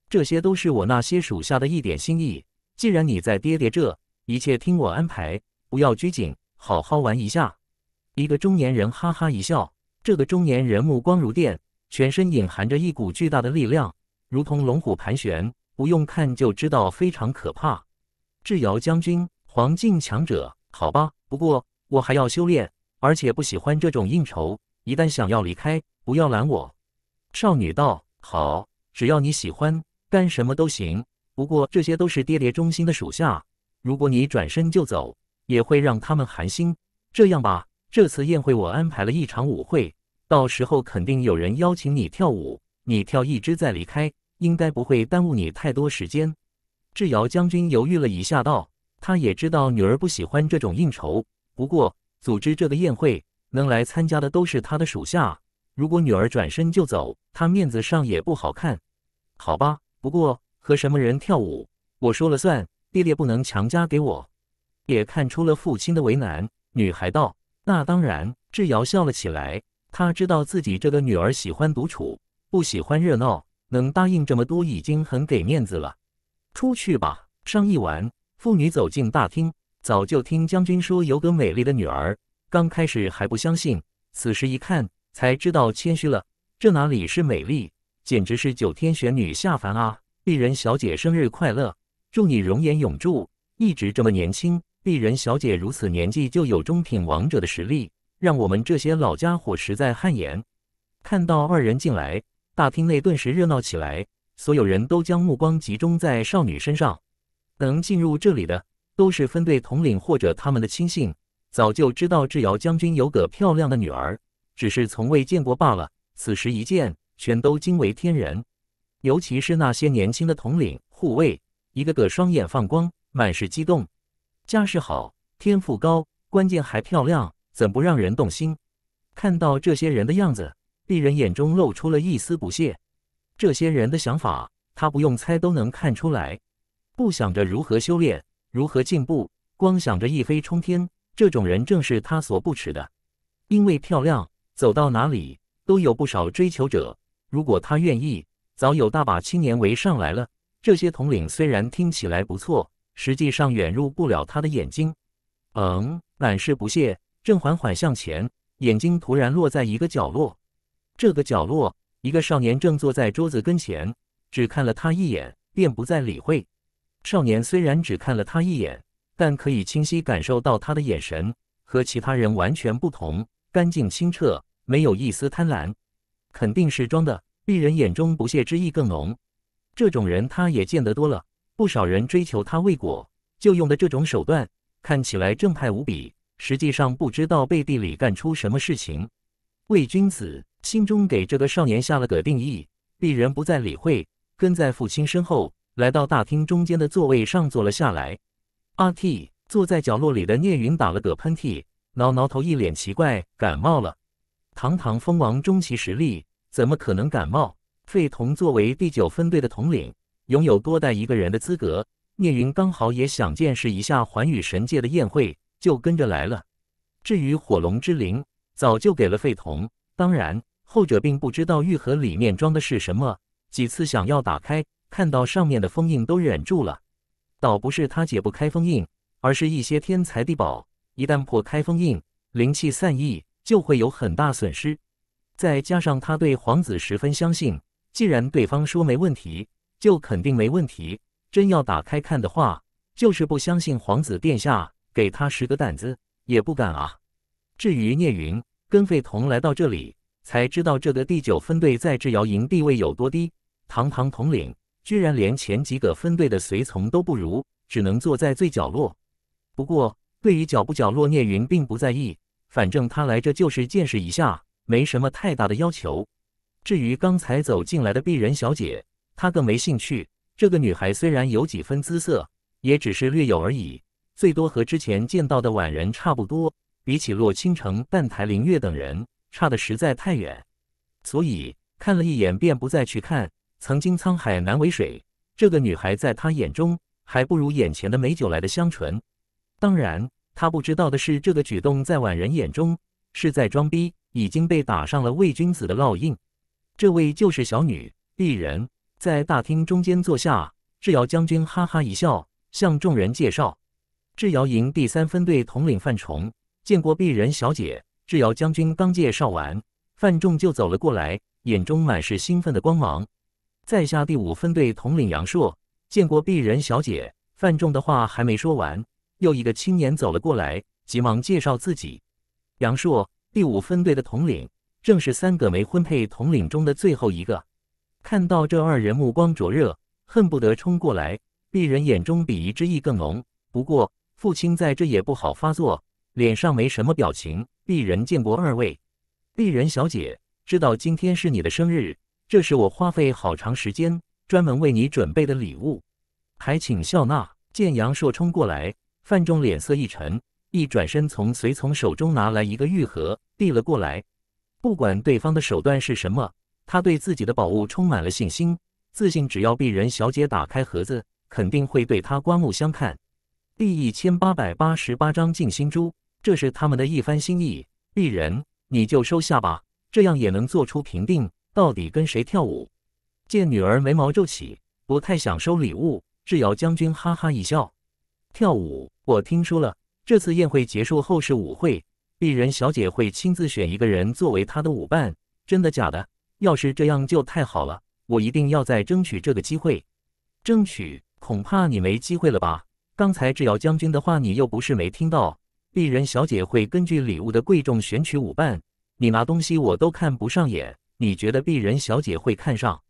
这些都是我那些属下的一点心意。既然你在爹爹这，一切听我安排，不要拘谨，好好玩一下。一个中年人哈哈一笑，这个中年人目光如电。全身隐含着一股巨大的力量，如同龙虎盘旋，不用看就知道非常可怕。智瑶将军，黄境强者，好吧。不过我还要修炼，而且不喜欢这种应酬。一旦想要离开，不要拦我。少女道：“好，只要你喜欢，干什么都行。不过这些都是爹爹忠心的属下，如果你转身就走，也会让他们寒心。这样吧，这次宴会我安排了一场舞会。”到时候肯定有人邀请你跳舞，你跳一支再离开，应该不会耽误你太多时间。智瑶将军犹豫了一下，道：“他也知道女儿不喜欢这种应酬，不过组织这个宴会，能来参加的都是他的属下。如果女儿转身就走，他面子上也不好看。好吧，不过和什么人跳舞，我说了算，爹爹不能强加给我。”也看出了父亲的为难，女孩道：“那当然。”智瑶笑了起来。他知道自己这个女儿喜欢独处，不喜欢热闹，能答应这么多已经很给面子了。出去吧，商议完，妇女走进大厅。早就听将军说有个美丽的女儿，刚开始还不相信，此时一看才知道谦虚了。这哪里是美丽，简直是九天玄女下凡啊！鄙人小姐生日快乐，祝你容颜永驻，一直这么年轻。鄙人小姐如此年纪就有中品王者的实力。让我们这些老家伙实在汗颜。看到二人进来，大厅内顿时热闹起来，所有人都将目光集中在少女身上。能进入这里的，都是分队统领或者他们的亲信。早就知道智瑶将军有个漂亮的女儿，只是从未见过罢了。此时一见，全都惊为天人。尤其是那些年轻的统领护卫，一个个双眼放光，满是激动。家世好，天赋高，关键还漂亮。怎不让人动心？看到这些人的样子，鄙人眼中露出了一丝不屑。这些人的想法，他不用猜都能看出来。不想着如何修炼，如何进步，光想着一飞冲天，这种人正是他所不耻的。因为漂亮，走到哪里都有不少追求者。如果他愿意，早有大把青年围上来了。这些统领虽然听起来不错，实际上远入不了他的眼睛。嗯，满是不屑。正缓缓向前，眼睛突然落在一个角落。这个角落，一个少年正坐在桌子跟前。只看了他一眼，便不再理会。少年虽然只看了他一眼，但可以清晰感受到他的眼神和其他人完全不同，干净清澈，没有一丝贪婪。肯定是装的。鄙人眼中不屑之意更浓。这种人他也见得多了，不少人追求他未果，就用的这种手段。看起来正派无比。实际上不知道背地里干出什么事情，魏君子心中给这个少年下了个定义，鄙人不再理会，跟在父亲身后，来到大厅中间的座位上坐了下来。阿 T 坐在角落里的聂云打了个喷嚏，挠挠头，一脸奇怪，感冒了。堂堂蜂王中期实力，怎么可能感冒？费童作为第九分队的统领，拥有多带一个人的资格。聂云刚好也想见识一下环宇神界的宴会。就跟着来了。至于火龙之灵，早就给了费童。当然，后者并不知道玉盒里面装的是什么，几次想要打开，看到上面的封印都忍住了。倒不是他解不开封印，而是一些天材地宝，一旦破开封印，灵气散逸就会有很大损失。再加上他对皇子十分相信，既然对方说没问题，就肯定没问题。真要打开看的话，就是不相信皇子殿下。给他十个胆子也不敢啊！至于聂云跟费童来到这里，才知道这个第九分队在制瑶营地位有多低。堂堂统领居然连前几个分队的随从都不如，只能坐在最角落。不过对于角不角落，聂云并不在意，反正他来这就是见识一下，没什么太大的要求。至于刚才走进来的鄙人小姐，他更没兴趣。这个女孩虽然有几分姿色，也只是略有而已。最多和之前见到的婉人差不多，比起洛倾城、澹台凌月等人差的实在太远，所以看了一眼便不再去看。曾经沧海难为水，这个女孩在他眼中还不如眼前的美酒来的香醇。当然，他不知道的是，这个举动在婉人眼中是在装逼，已经被打上了伪君子的烙印。这位就是小女丽人，在大厅中间坐下。智瑶将军哈哈一笑，向众人介绍。智瑶营第三分队统领范崇见过鄙人小姐，智瑶将军刚介绍完，范仲就走了过来，眼中满是兴奋的光芒。在下第五分队统领杨硕，见过鄙人小姐。范仲的话还没说完，又一个青年走了过来，急忙介绍自己。杨硕，第五分队的统领，正是三个没婚配统领中的最后一个。看到这二人目光灼热，恨不得冲过来，鄙人眼中鄙夷之意更浓。不过。父亲在这也不好发作，脸上没什么表情。鄙人见过二位，鄙人小姐知道今天是你的生日，这是我花费好长时间专门为你准备的礼物，还请笑纳。见杨硕冲过来，范仲脸色一沉，一转身从随从手中拿来一个玉盒，递了过来。不管对方的手段是什么，他对自己的宝物充满了信心，自信只要鄙人小姐打开盒子，肯定会对他刮目相看。第一千八百八十八章静心珠，这是他们的一番心意，丽人，你就收下吧，这样也能做出评定，到底跟谁跳舞？见女儿眉毛皱起，不太想收礼物。智瑶将军哈哈一笑，跳舞，我听说了，这次宴会结束后是舞会，丽人小姐会亲自选一个人作为她的舞伴，真的假的？要是这样就太好了，我一定要再争取这个机会。争取恐怕你没机会了吧？刚才志尧将军的话，你又不是没听到。鄙人小姐会根据礼物的贵重选取舞伴，你拿东西我都看不上眼，你觉得鄙人小姐会看上？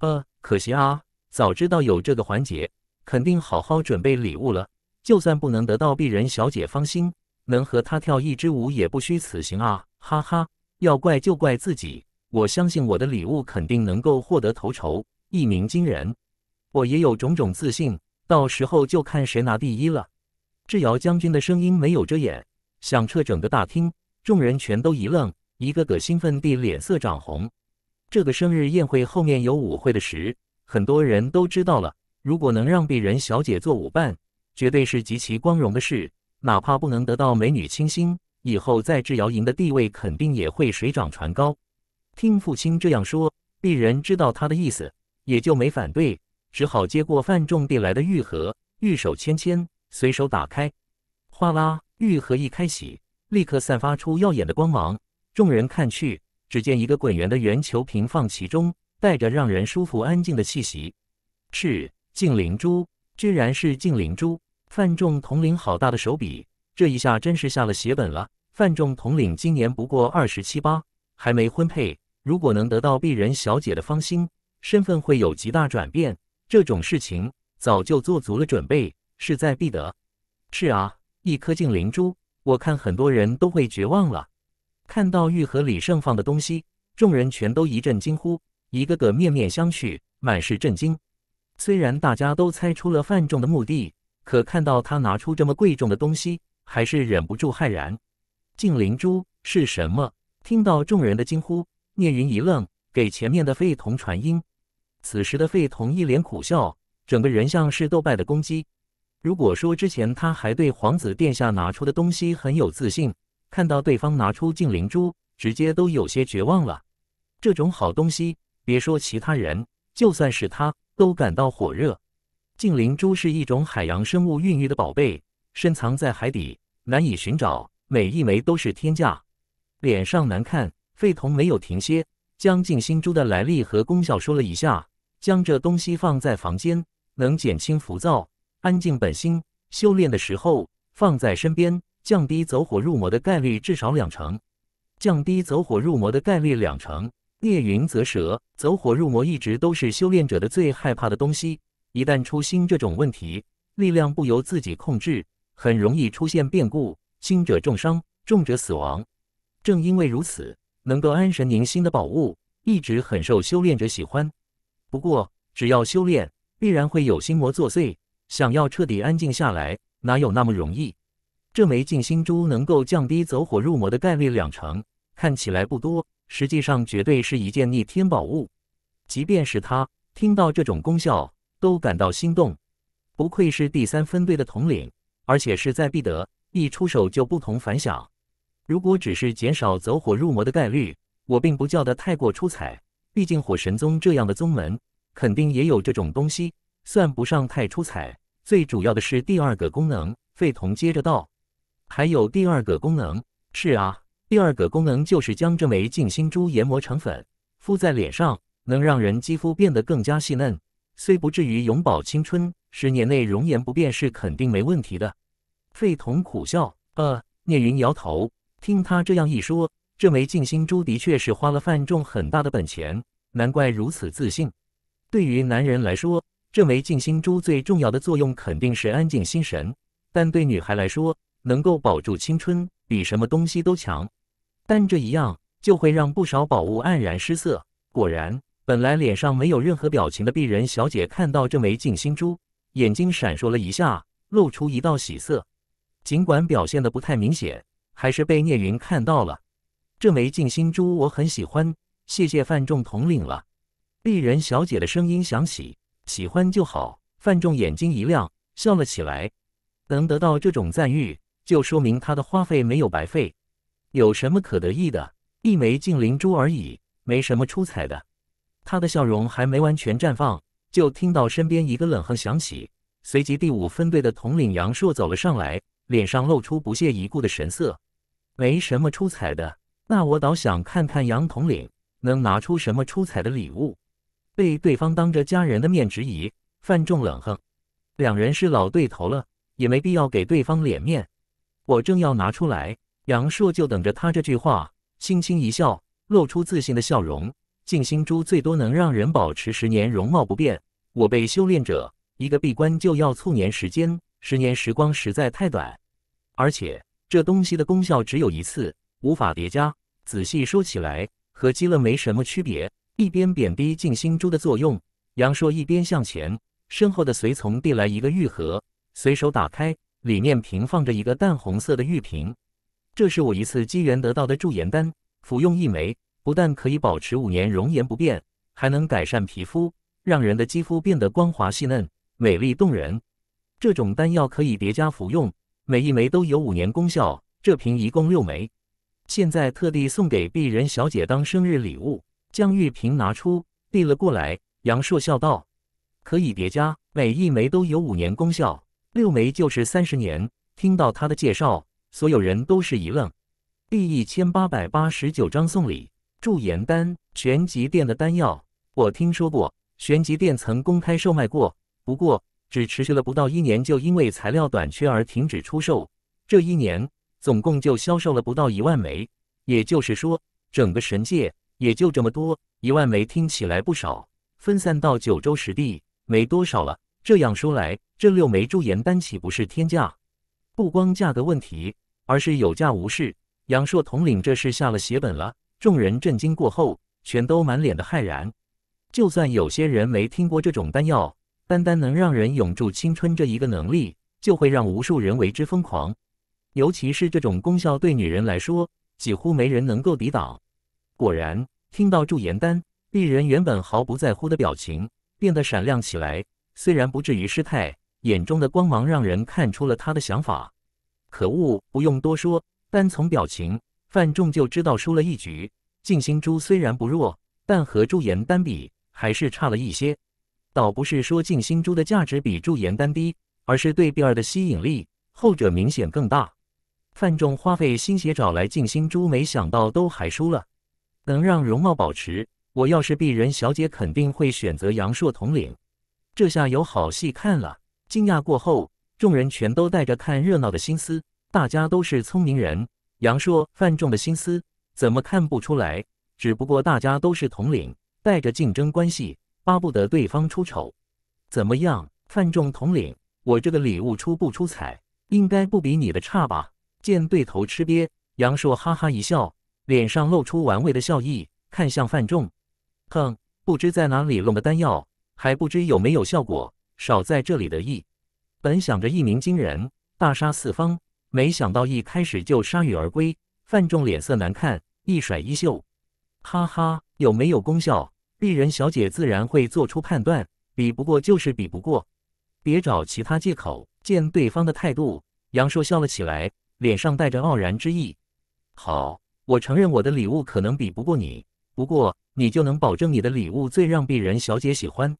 呃，可惜啊，早知道有这个环节，肯定好好准备礼物了。就算不能得到鄙人小姐芳心，能和她跳一支舞也不虚此行啊！哈哈，要怪就怪自己。我相信我的礼物肯定能够获得头筹，一鸣惊人。我也有种种自信。到时候就看谁拿第一了。智瑶将军的声音没有遮掩，响彻整个大厅，众人全都一愣，一个个兴奋地脸色涨红。这个生日宴会后面有舞会的时，很多人都知道了。如果能让鄙人小姐做舞伴，绝对是极其光荣的事。哪怕不能得到美女倾心，以后在智瑶营的地位肯定也会水涨船高。听父亲这样说，鄙人知道他的意思，也就没反对。只好接过范仲递来的玉盒，玉手芊芊，随手打开，哗啦，玉盒一开启，立刻散发出耀眼的光芒。众人看去，只见一个滚圆的圆球平放其中，带着让人舒服安静的气息。是净灵珠，居然是净灵珠！范仲统领好大的手笔，这一下真是下了血本了。范仲统领今年不过二十七八，还没婚配，如果能得到鄙人小姐的芳心，身份会有极大转变。这种事情早就做足了准备，势在必得。是啊，一颗净灵珠，我看很多人都会绝望了。看到玉盒里盛放的东西，众人全都一阵惊呼，一个个面面相觑，满是震惊。虽然大家都猜出了范仲的目的，可看到他拿出这么贵重的东西，还是忍不住骇然。净灵珠是什么？听到众人的惊呼，聂云一愣，给前面的费童传音。此时的费童一脸苦笑，整个人像是斗败的公鸡。如果说之前他还对皇子殿下拿出的东西很有自信，看到对方拿出净灵珠，直接都有些绝望了。这种好东西，别说其他人，就算是他都感到火热。净灵珠是一种海洋生物孕育的宝贝，深藏在海底，难以寻找，每一枚都是天价。脸上难看，费童没有停歇，将静心珠的来历和功效说了一下。将这东西放在房间，能减轻浮躁，安静本心。修炼的时候放在身边，降低走火入魔的概率至少两成。降低走火入魔的概率两成。聂云则蛇，走火入魔一直都是修炼者的最害怕的东西。一旦出心这种问题，力量不由自己控制，很容易出现变故，轻者重伤，重者死亡。正因为如此，能够安神宁心的宝物一直很受修炼者喜欢。不过，只要修炼，必然会有心魔作祟。想要彻底安静下来，哪有那么容易？这枚静心珠能够降低走火入魔的概率两成，看起来不多，实际上绝对是一件逆天宝物。即便是他听到这种功效，都感到心动。不愧是第三分队的统领，而且势在必得，一出手就不同凡响。如果只是减少走火入魔的概率，我并不叫得太过出彩。毕竟火神宗这样的宗门，肯定也有这种东西，算不上太出彩。最主要的是第二个功能。费童接着道：“还有第二个功能。”“是啊，第二个功能就是将这枚静心珠研磨成粉，敷在脸上，能让人肌肤变得更加细嫩。虽不至于永葆青春，十年内容颜不变是肯定没问题的。”费童苦笑。呃，聂云摇头。听他这样一说。这枚静心珠的确是花了范仲很大的本钱，难怪如此自信。对于男人来说，这枚静心珠最重要的作用肯定是安静心神；但对女孩来说，能够保住青春比什么东西都强。但这一样就会让不少宝物黯然失色。果然，本来脸上没有任何表情的鄙人小姐看到这枚静心珠，眼睛闪烁了一下，露出一道喜色。尽管表现的不太明显，还是被聂云看到了。这枚静心珠我很喜欢，谢谢范仲统领了。丽人小姐的声音响起，喜欢就好。范仲眼睛一亮，笑了起来。能得到这种赞誉，就说明他的花费没有白费。有什么可得意的？一枚静灵珠而已，没什么出彩的。他的笑容还没完全绽放，就听到身边一个冷哼响起。随即，第五分队的统领杨硕走了上来，脸上露出不屑一顾的神色。没什么出彩的。那我倒想看看杨统领能拿出什么出彩的礼物，被对方当着家人的面质疑。范仲冷哼，两人是老对头了，也没必要给对方脸面。我正要拿出来，杨硕就等着他这句话，轻轻一笑，露出自信的笑容。静心珠最多能让人保持十年容貌不变，我辈修炼者一个闭关就要促年时间，十年时光实在太短，而且这东西的功效只有一次。无法叠加。仔细说起来，和积了没什么区别。一边贬低静心珠的作用，杨硕一边向前，身后的随从递来一个玉盒，随手打开，里面平放着一个淡红色的玉瓶。这是我一次机缘得到的驻颜丹，服用一枚，不但可以保持五年容颜不变，还能改善皮肤，让人的肌肤变得光滑细嫩、美丽动人。这种丹药可以叠加服用，每一枚都有五年功效。这瓶一共六枚。现在特地送给鄙人小姐当生日礼物，江玉瓶拿出递了过来。杨硕笑道：“可以叠加，每一枚都有五年功效，六枚就是三十年。”听到他的介绍，所有人都是一愣。第一千八百八十九章送礼，驻颜丹，玄极殿的丹药，我听说过，玄极殿曾公开售卖过，不过只持续了不到一年，就因为材料短缺而停止出售。这一年。总共就销售了不到一万枚，也就是说，整个神界也就这么多。一万枚听起来不少，分散到九州十地，没多少了。这样说来，这六枚驻颜丹岂不是天价？不光价格问题，而是有价无市。杨硕统领这是下了血本了。众人震惊过后，全都满脸的骇然。就算有些人没听过这种丹药，单单能让人永驻青春这一个能力，就会让无数人为之疯狂。尤其是这种功效对女人来说，几乎没人能够抵挡。果然，听到驻颜丹，丽人原本毫不在乎的表情变得闪亮起来。虽然不至于失态，眼中的光芒让人看出了她的想法。可恶，不用多说，单从表情，范仲就知道输了一局。静心珠虽然不弱，但和驻颜丹比还是差了一些。倒不是说静心珠的价值比驻颜丹低，而是对碧儿的吸引力，后者明显更大。范仲花费心血找来静心珠，没想到都还输了。能让容貌保持，我要是鄙人小姐，肯定会选择杨硕统领。这下有好戏看了。惊讶过后，众人全都带着看热闹的心思。大家都是聪明人，杨硕范仲的心思怎么看不出来？只不过大家都是统领，带着竞争关系，巴不得对方出丑。怎么样，范仲统领，我这个礼物出不出彩？应该不比你的差吧？见对头吃瘪，杨硕哈哈一笑，脸上露出玩味的笑意，看向范仲：“哼，不知在哪里弄的丹药，还不知有没有效果。少在这里得意，本想着一鸣惊人，大杀四方，没想到一开始就铩羽而归。”范仲脸色难看，一甩衣袖：“哈哈，有没有功效，丽人小姐自然会做出判断。比不过就是比不过，别找其他借口。”见对方的态度，杨硕笑了起来。脸上带着傲然之意。好，我承认我的礼物可能比不过你，不过你就能保证你的礼物最让鄙人小姐喜欢？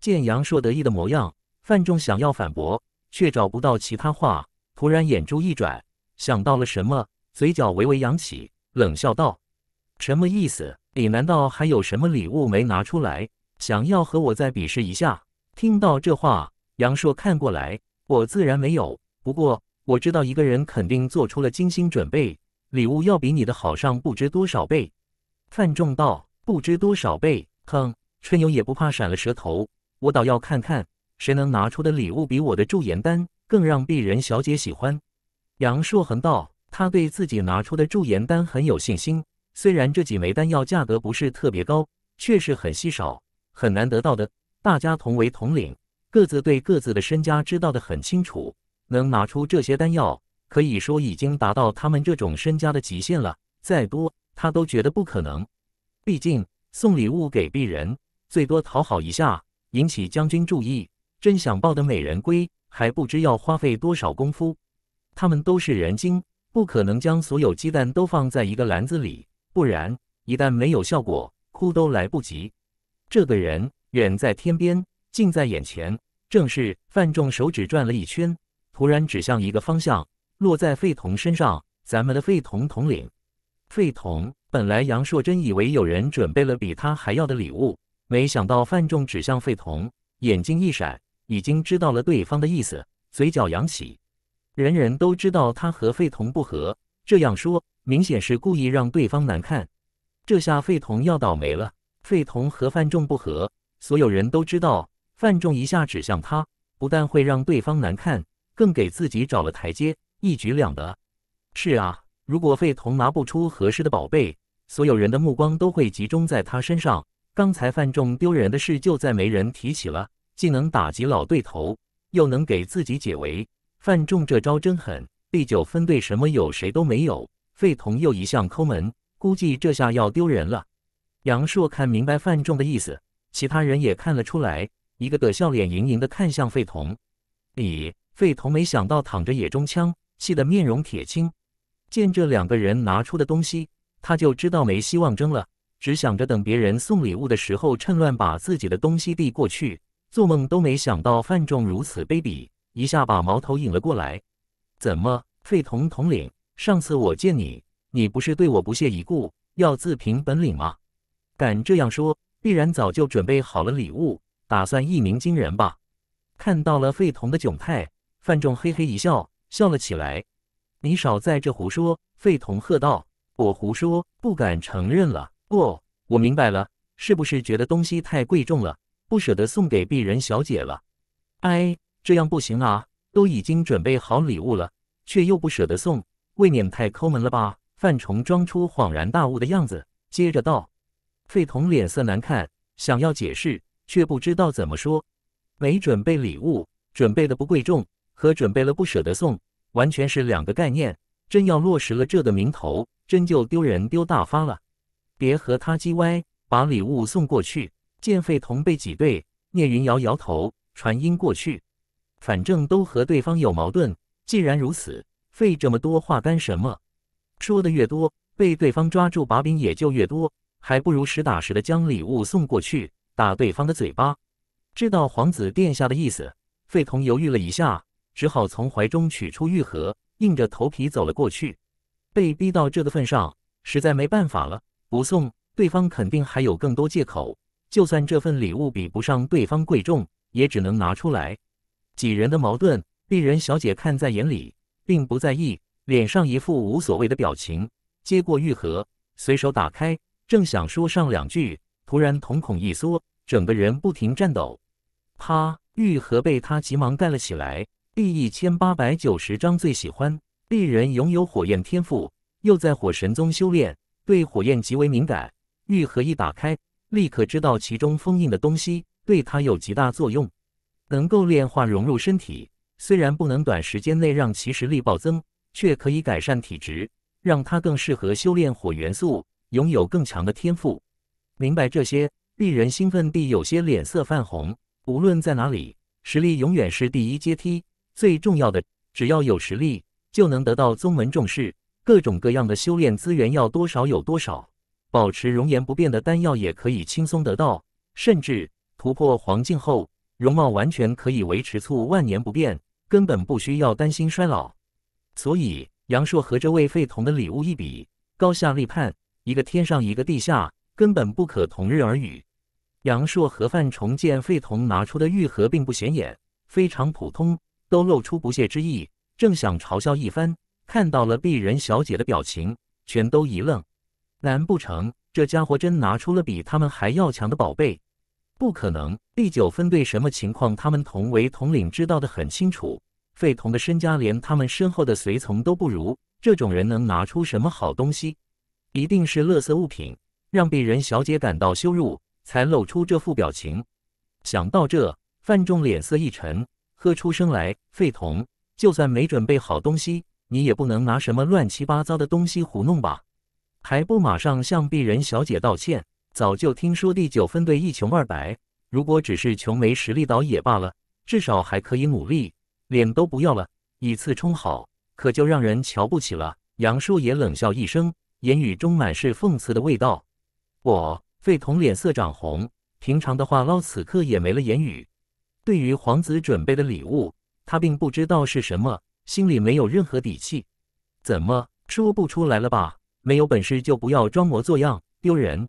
见杨硕得意的模样，范仲想要反驳，却找不到其他话。突然眼珠一转，想到了什么，嘴角微微扬起，冷笑道：“什么意思？你难道还有什么礼物没拿出来，想要和我再比试一下？”听到这话，杨硕看过来，我自然没有，不过。我知道一个人肯定做出了精心准备，礼物要比你的好上不知多少倍。范仲道不知多少倍，哼，春游也不怕闪了舌头。我倒要看看谁能拿出的礼物比我的驻颜丹更让鄙人小姐喜欢。杨硕恒道，他对自己拿出的驻颜丹很有信心，虽然这几枚丹药价格不是特别高，确实很稀少，很难得到的。大家同为统领，各自对各自的身家知道的很清楚。能拿出这些丹药，可以说已经达到他们这种身家的极限了。再多，他都觉得不可能。毕竟送礼物给鄙人，最多讨好一下，引起将军注意。真想抱得美人归，还不知要花费多少功夫。他们都是人精，不可能将所有鸡蛋都放在一个篮子里，不然一旦没有效果，哭都来不及。这个人远在天边，近在眼前，正是范仲。手指转了一圈。突然指向一个方向，落在费童身上。咱们的费童统领，费童。本来杨硕真以为有人准备了比他还要的礼物，没想到范仲指向费童，眼睛一闪，已经知道了对方的意思，嘴角扬起。人人都知道他和费童不和，这样说明显是故意让对方难看。这下费童要倒霉了。费童和范仲不和，所有人都知道。范仲一下指向他，不但会让对方难看。更给自己找了台阶，一举两得。是啊，如果费童拿不出合适的宝贝，所有人的目光都会集中在他身上。刚才范仲丢人的事，就再没人提起了。既能打击老对头，又能给自己解围。范仲这招真狠。第九分队什么有谁都没有，费童又一向抠门，估计这下要丢人了。杨硕看明白范仲的意思，其他人也看了出来，一个个笑脸盈盈的看向费童。你费童没想到躺着也中枪，气得面容铁青。见这两个人拿出的东西，他就知道没希望争了，只想着等别人送礼物的时候趁乱把自己的东西递过去。做梦都没想到范仲如此卑鄙，一下把矛头引了过来。怎么，费童统领？上次我见你，你不是对我不屑一顾，要自凭本领吗？敢这样说，必然早就准备好了礼物，打算一鸣惊人吧？看到了费童的窘态。范仲嘿嘿一笑，笑了起来。你少在这胡说！费童喝道：“我胡说，不敢承认了。哦，我明白了，是不是觉得东西太贵重了，不舍得送给鄙人小姐了？哎，这样不行啊！都已经准备好礼物了，却又不舍得送，未免太抠门了吧？”范崇装出恍然大悟的样子，接着道。费童脸色难看，想要解释，却不知道怎么说。没准备礼物，准备的不贵重。和准备了不舍得送，完全是两个概念。真要落实了这个名头，真就丢人丢大发了。别和他叽歪，把礼物送过去。见费童被挤兑，聂云摇摇头，传音过去：“反正都和对方有矛盾，既然如此，费这么多话干什么？说的越多，被对方抓住把柄也就越多，还不如实打实的将礼物送过去，打对方的嘴巴。”知道皇子殿下的意思，费童犹豫了一下。只好从怀中取出玉盒，硬着头皮走了过去。被逼到这个份上，实在没办法了。不送，对方肯定还有更多借口。就算这份礼物比不上对方贵重，也只能拿出来。几人的矛盾，丽人小姐看在眼里，并不在意，脸上一副无所谓的表情，接过玉盒，随手打开，正想说上两句，突然瞳孔一缩，整个人不停颤抖。啪！玉盒被他急忙盖了起来。第一千八百九十章，最喜欢丽人拥有火焰天赋，又在火神宗修炼，对火焰极为敏感。玉盒一打开，立刻知道其中封印的东西对他有极大作用，能够炼化融入身体。虽然不能短时间内让其实力暴增，却可以改善体质，让他更适合修炼火元素，拥有更强的天赋。明白这些，丽人兴奋地有些脸色泛红。无论在哪里，实力永远是第一阶梯。最重要的，只要有实力，就能得到宗门重视，各种各样的修炼资源要多少有多少。保持容颜不变的丹药也可以轻松得到，甚至突破黄境后，容貌完全可以维持促万年不变，根本不需要担心衰老。所以，杨硕和这位废童的礼物一比，高下立判，一个天上，一个地下，根本不可同日而语。杨硕和范重建废童拿出的玉盒并不显眼，非常普通。都露出不屑之意，正想嘲笑一番，看到了鄙人小姐的表情，全都一愣。难不成这家伙真拿出了比他们还要强的宝贝？不可能！第九分队什么情况？他们同为统领，知道的很清楚。费同的身家连他们身后的随从都不如，这种人能拿出什么好东西？一定是垃圾物品，让鄙人小姐感到羞辱，才露出这副表情。想到这，范仲脸色一沉。喝出声来，费童，就算没准备好东西，你也不能拿什么乱七八糟的东西糊弄吧？还不马上向鄙人小姐道歉！早就听说第九分队一穷二白，如果只是穷没实力倒也罢了，至少还可以努力，脸都不要了，以次充好，可就让人瞧不起了。杨树也冷笑一声，言语中满是讽刺的味道。我，费童脸色涨红，平常的话唠此刻也没了言语。对于皇子准备的礼物，他并不知道是什么，心里没有任何底气，怎么说不出来了吧？没有本事就不要装模作样，丢人。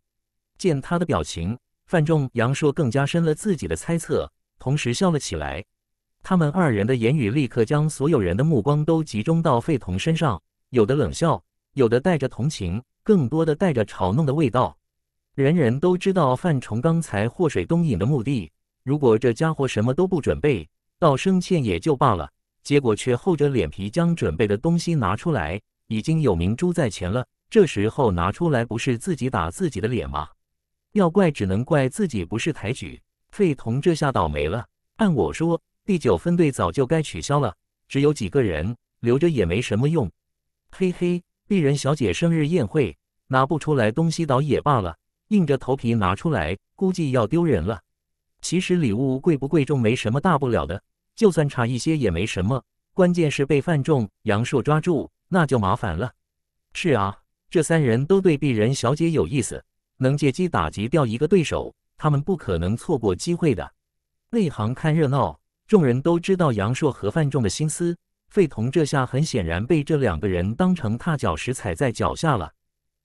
见他的表情，范仲阳硕更加深了自己的猜测，同时笑了起来。他们二人的言语立刻将所有人的目光都集中到费童身上，有的冷笑，有的带着同情，更多的带着嘲弄的味道。人人都知道范崇刚才祸水东引的目的。如果这家伙什么都不准备，道声歉也就罢了。结果却厚着脸皮将准备的东西拿出来，已经有明珠在前了，这时候拿出来不是自己打自己的脸吗？要怪只能怪自己不识抬举。费童这下倒霉了。按我说，第九分队早就该取消了，只有几个人，留着也没什么用。嘿嘿，鄙人小姐生日宴会拿不出来东西倒也罢了，硬着头皮拿出来，估计要丢人了。其实礼物贵不贵重没什么大不了的，就算差一些也没什么。关键是被范仲、杨硕抓住，那就麻烦了。是啊，这三人都对鄙人小姐有意思，能借机打击掉一个对手，他们不可能错过机会的。内行看热闹，众人都知道杨硕和范仲的心思。费童这下很显然被这两个人当成踏脚石踩在脚下了。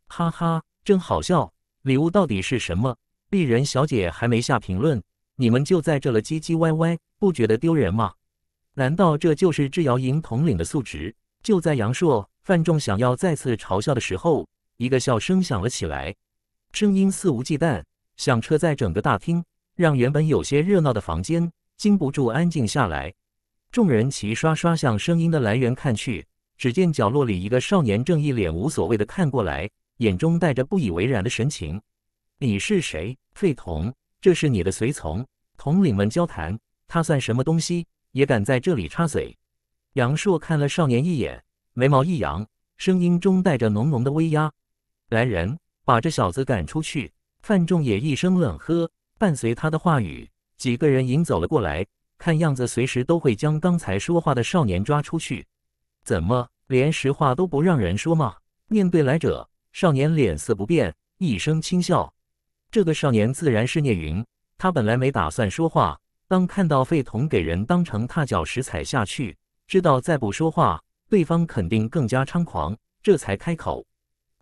哈哈，真好笑！礼物到底是什么？鄙人小姐还没下评论。你们就在这了，唧唧歪歪，不觉得丢人吗？难道这就是智瑶营统领的素质？就在杨硕、范仲想要再次嘲笑的时候，一个笑声响了起来，声音肆无忌惮，响彻在整个大厅，让原本有些热闹的房间禁不住安静下来。众人齐刷刷向声音的来源看去，只见角落里一个少年正一脸无所谓的看过来，眼中带着不以为然的神情。你是谁？费童。这是你的随从，统领们交谈，他算什么东西，也敢在这里插嘴？杨硕看了少年一眼，眉毛一扬，声音中带着浓浓的威压：“来人，把这小子赶出去！”范仲也一声冷喝，伴随他的话语，几个人迎走了过来，看样子随时都会将刚才说话的少年抓出去。怎么，连实话都不让人说吗？面对来者，少年脸色不变，一声轻笑。这个少年自然是聂云，他本来没打算说话，当看到费童给人当成踏脚石踩下去，知道再不说话，对方肯定更加猖狂，这才开口。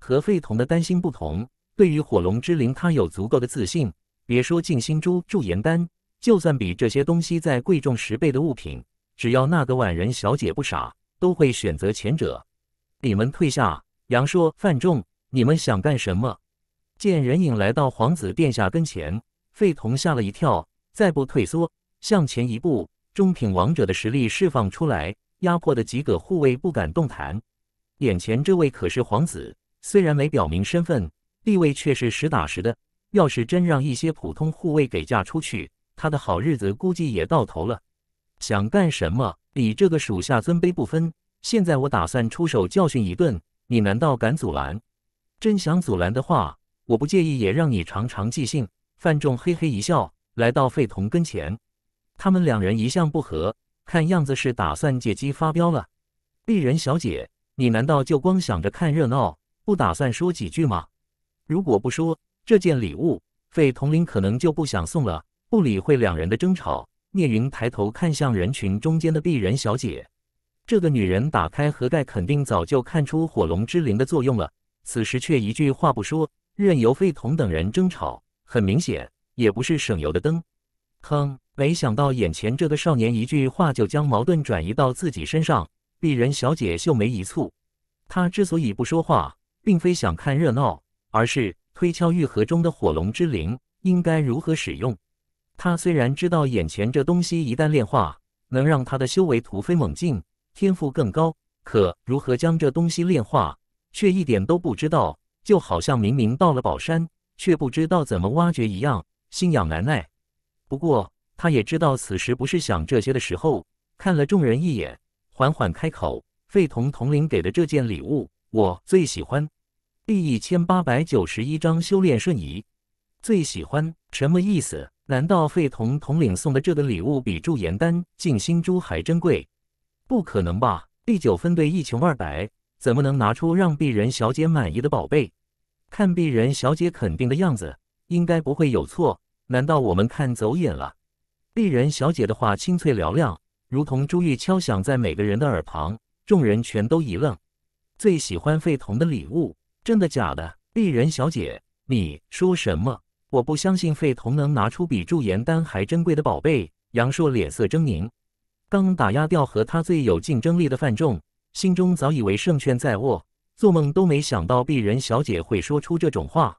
和费童的担心不同，对于火龙之灵，他有足够的自信，别说静心珠、驻颜丹，就算比这些东西再贵重十倍的物品，只要那个宛人小姐不傻，都会选择前者。你们退下。杨说：“范仲，你们想干什么？”见人影来到皇子殿下跟前，费童吓了一跳，再不退缩，向前一步，中品王者的实力释放出来，压迫的几个护卫不敢动弹。眼前这位可是皇子，虽然没表明身份，地位却是实打实的。要是真让一些普通护卫给嫁出去，他的好日子估计也到头了。想干什么？你这个属下尊卑不分。现在我打算出手教训一顿，你难道敢阻拦？真想阻拦的话。我不介意，也让你常常记性。范仲嘿嘿一笑，来到费童跟前。他们两人一向不和，看样子是打算借机发飙了。丽人小姐，你难道就光想着看热闹，不打算说几句吗？如果不说，这件礼物费童领可能就不想送了。不理会两人的争吵，聂云抬头看向人群中间的丽人小姐。这个女人打开盒盖，肯定早就看出火龙之灵的作用了，此时却一句话不说。任由费童等人争吵，很明显也不是省油的灯。哼，没想到眼前这个少年一句话就将矛盾转移到自己身上。鄙人小姐秀眉一蹙，她之所以不说话，并非想看热闹，而是推敲玉盒中的火龙之灵应该如何使用。她虽然知道眼前这东西一旦炼化，能让她的修为突飞猛进，天赋更高，可如何将这东西炼化，却一点都不知道。就好像明明到了宝山，却不知道怎么挖掘一样，心痒难耐。不过他也知道此时不是想这些的时候，看了众人一眼，缓缓开口：“费童统领给的这件礼物，我最喜欢。第一千八百九十一章修炼瞬移，最喜欢什么意思？难道费童统领送的这个礼物比驻颜丹、静心珠还珍贵？不可能吧！第九分队一穷二白。”怎么能拿出让鄙人小姐满意的宝贝？看鄙人小姐肯定的样子，应该不会有错。难道我们看走眼了？鄙人小姐的话清脆嘹亮，如同珠玉敲响在每个人的耳旁，众人全都一愣。最喜欢费童的礼物，真的假的？鄙人小姐，你说什么？我不相信费童能拿出比驻颜丹还珍贵的宝贝。杨硕脸色狰狞，刚打压掉和他最有竞争力的范仲。心中早以为胜券在握，做梦都没想到鄙人小姐会说出这种话。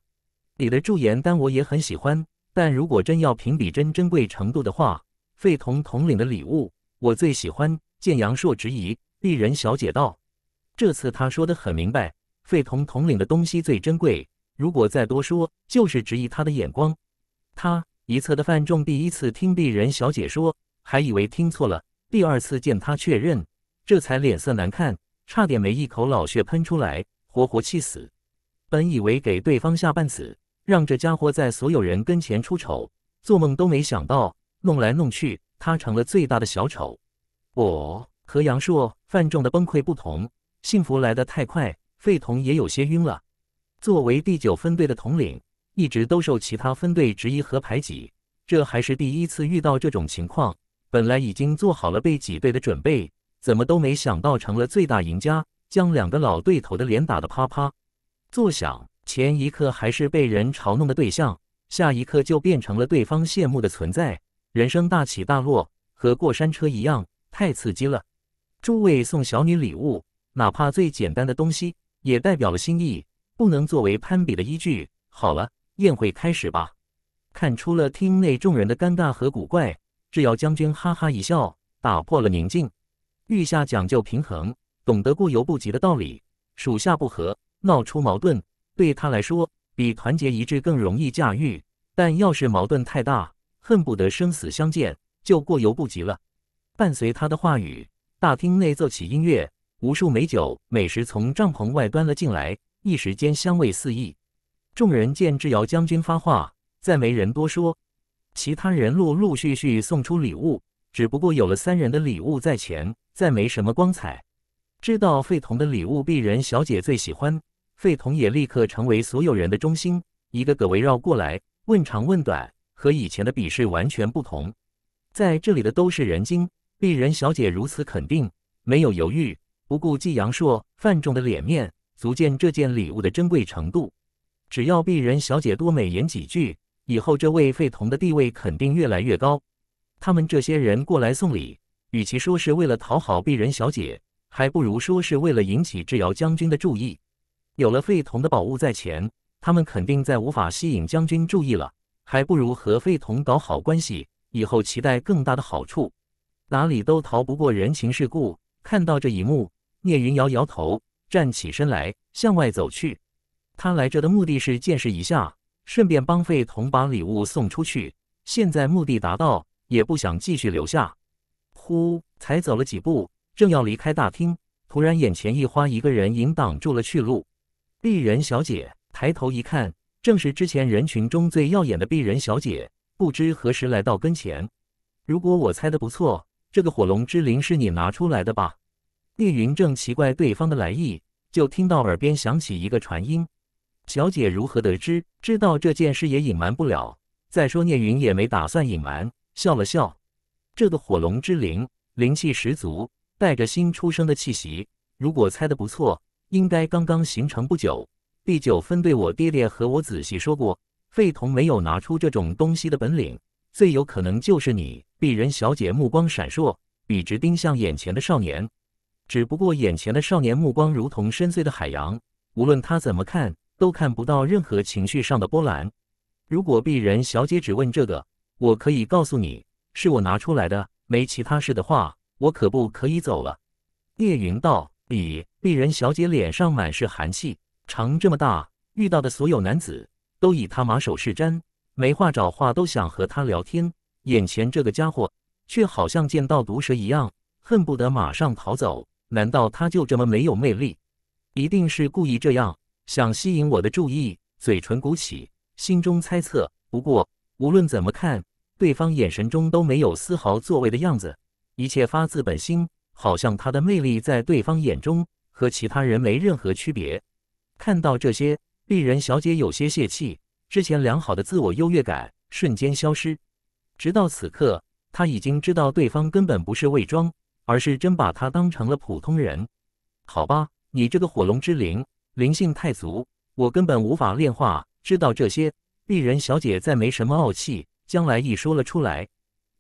你的驻颜丹我也很喜欢，但如果真要评比真珍贵程度的话，费童统领的礼物我最喜欢。见杨硕质疑，鄙人小姐道：“这次他说得很明白，费童统领的东西最珍贵。如果再多说，就是质疑他的眼光。”他一侧的范仲第一次听鄙人小姐说，还以为听错了；第二次见他确认。这才脸色难看，差点没一口老血喷出来，活活气死。本以为给对方下半死，让这家伙在所有人跟前出丑，做梦都没想到，弄来弄去，他成了最大的小丑。我和杨硕、范仲的崩溃不同，幸福来得太快，费童也有些晕了。作为第九分队的统领，一直都受其他分队质疑和排挤，这还是第一次遇到这种情况。本来已经做好了被挤兑的准备。怎么都没想到成了最大赢家，将两个老对头的脸打得啪啪作响。前一刻还是被人嘲弄的对象，下一刻就变成了对方羡慕的存在。人生大起大落，和过山车一样，太刺激了。诸位送小女礼物，哪怕最简单的东西，也代表了心意，不能作为攀比的依据。好了，宴会开始吧。看出了厅内众人的尴尬和古怪，智瑶将军哈哈一笑，打破了宁静。御下讲究平衡，懂得过犹不及的道理。属下不和，闹出矛盾，对他来说比团结一致更容易驾驭。但要是矛盾太大，恨不得生死相见，就过犹不及了。伴随他的话语，大厅内奏起音乐，无数美酒美食从帐篷外端了进来，一时间香味四溢。众人见智瑶将军发话，再没人多说。其他人陆陆续续送出礼物，只不过有了三人的礼物在前。再没什么光彩。知道费童的礼物，鄙人小姐最喜欢，费童也立刻成为所有人的中心，一个个围绕过来，问长问短，和以前的比试完全不同。在这里的都是人精，鄙人小姐如此肯定，没有犹豫，不顾季杨硕、范仲的脸面，足见这件礼物的珍贵程度。只要鄙人小姐多美言几句，以后这位费童的地位肯定越来越高。他们这些人过来送礼。与其说是为了讨好鄙人小姐，还不如说是为了引起智瑶将军的注意。有了费童的宝物在前，他们肯定再无法吸引将军注意了。还不如和费童搞好关系，以后期待更大的好处。哪里都逃不过人情世故。看到这一幕，聂云摇摇头，站起身来，向外走去。他来这的目的是见识一下，顺便帮费童把礼物送出去。现在目的达到，也不想继续留下。忽，才走了几步，正要离开大厅，突然眼前一花，一个人影挡住了去路。鄙人小姐抬头一看，正是之前人群中最耀眼的鄙人小姐，不知何时来到跟前。如果我猜的不错，这个火龙之灵是你拿出来的吧？聂云正奇怪对方的来意，就听到耳边响起一个传音：“小姐如何得知？知道这件事也隐瞒不了。再说聂云也没打算隐瞒。”笑了笑。这个火龙之灵，灵气十足，带着新出生的气息。如果猜的不错，应该刚刚形成不久。第九分队，我爹爹和我仔细说过，费童没有拿出这种东西的本领，最有可能就是你。鄙人小姐目光闪烁，笔直盯向眼前的少年。只不过眼前的少年目光如同深邃的海洋，无论他怎么看，都看不到任何情绪上的波澜。如果鄙人小姐只问这个，我可以告诉你。是我拿出来的。没其他事的话，我可不可以走了？叶云道：“碧鄙人小姐脸上满是寒气，长这么大遇到的所有男子都以她马首是瞻，没话找话都想和她聊天。眼前这个家伙却好像见到毒蛇一样，恨不得马上逃走。难道他就这么没有魅力？一定是故意这样，想吸引我的注意。”嘴唇鼓起，心中猜测。不过，无论怎么看。对方眼神中都没有丝毫作为的样子，一切发自本心，好像他的魅力在对方眼中和其他人没任何区别。看到这些，丽人小姐有些泄气，之前良好的自我优越感瞬间消失。直到此刻，她已经知道对方根本不是伪装，而是真把她当成了普通人。好吧，你这个火龙之灵，灵性太足，我根本无法炼化。知道这些，丽人小姐再没什么傲气。将来已说了出来，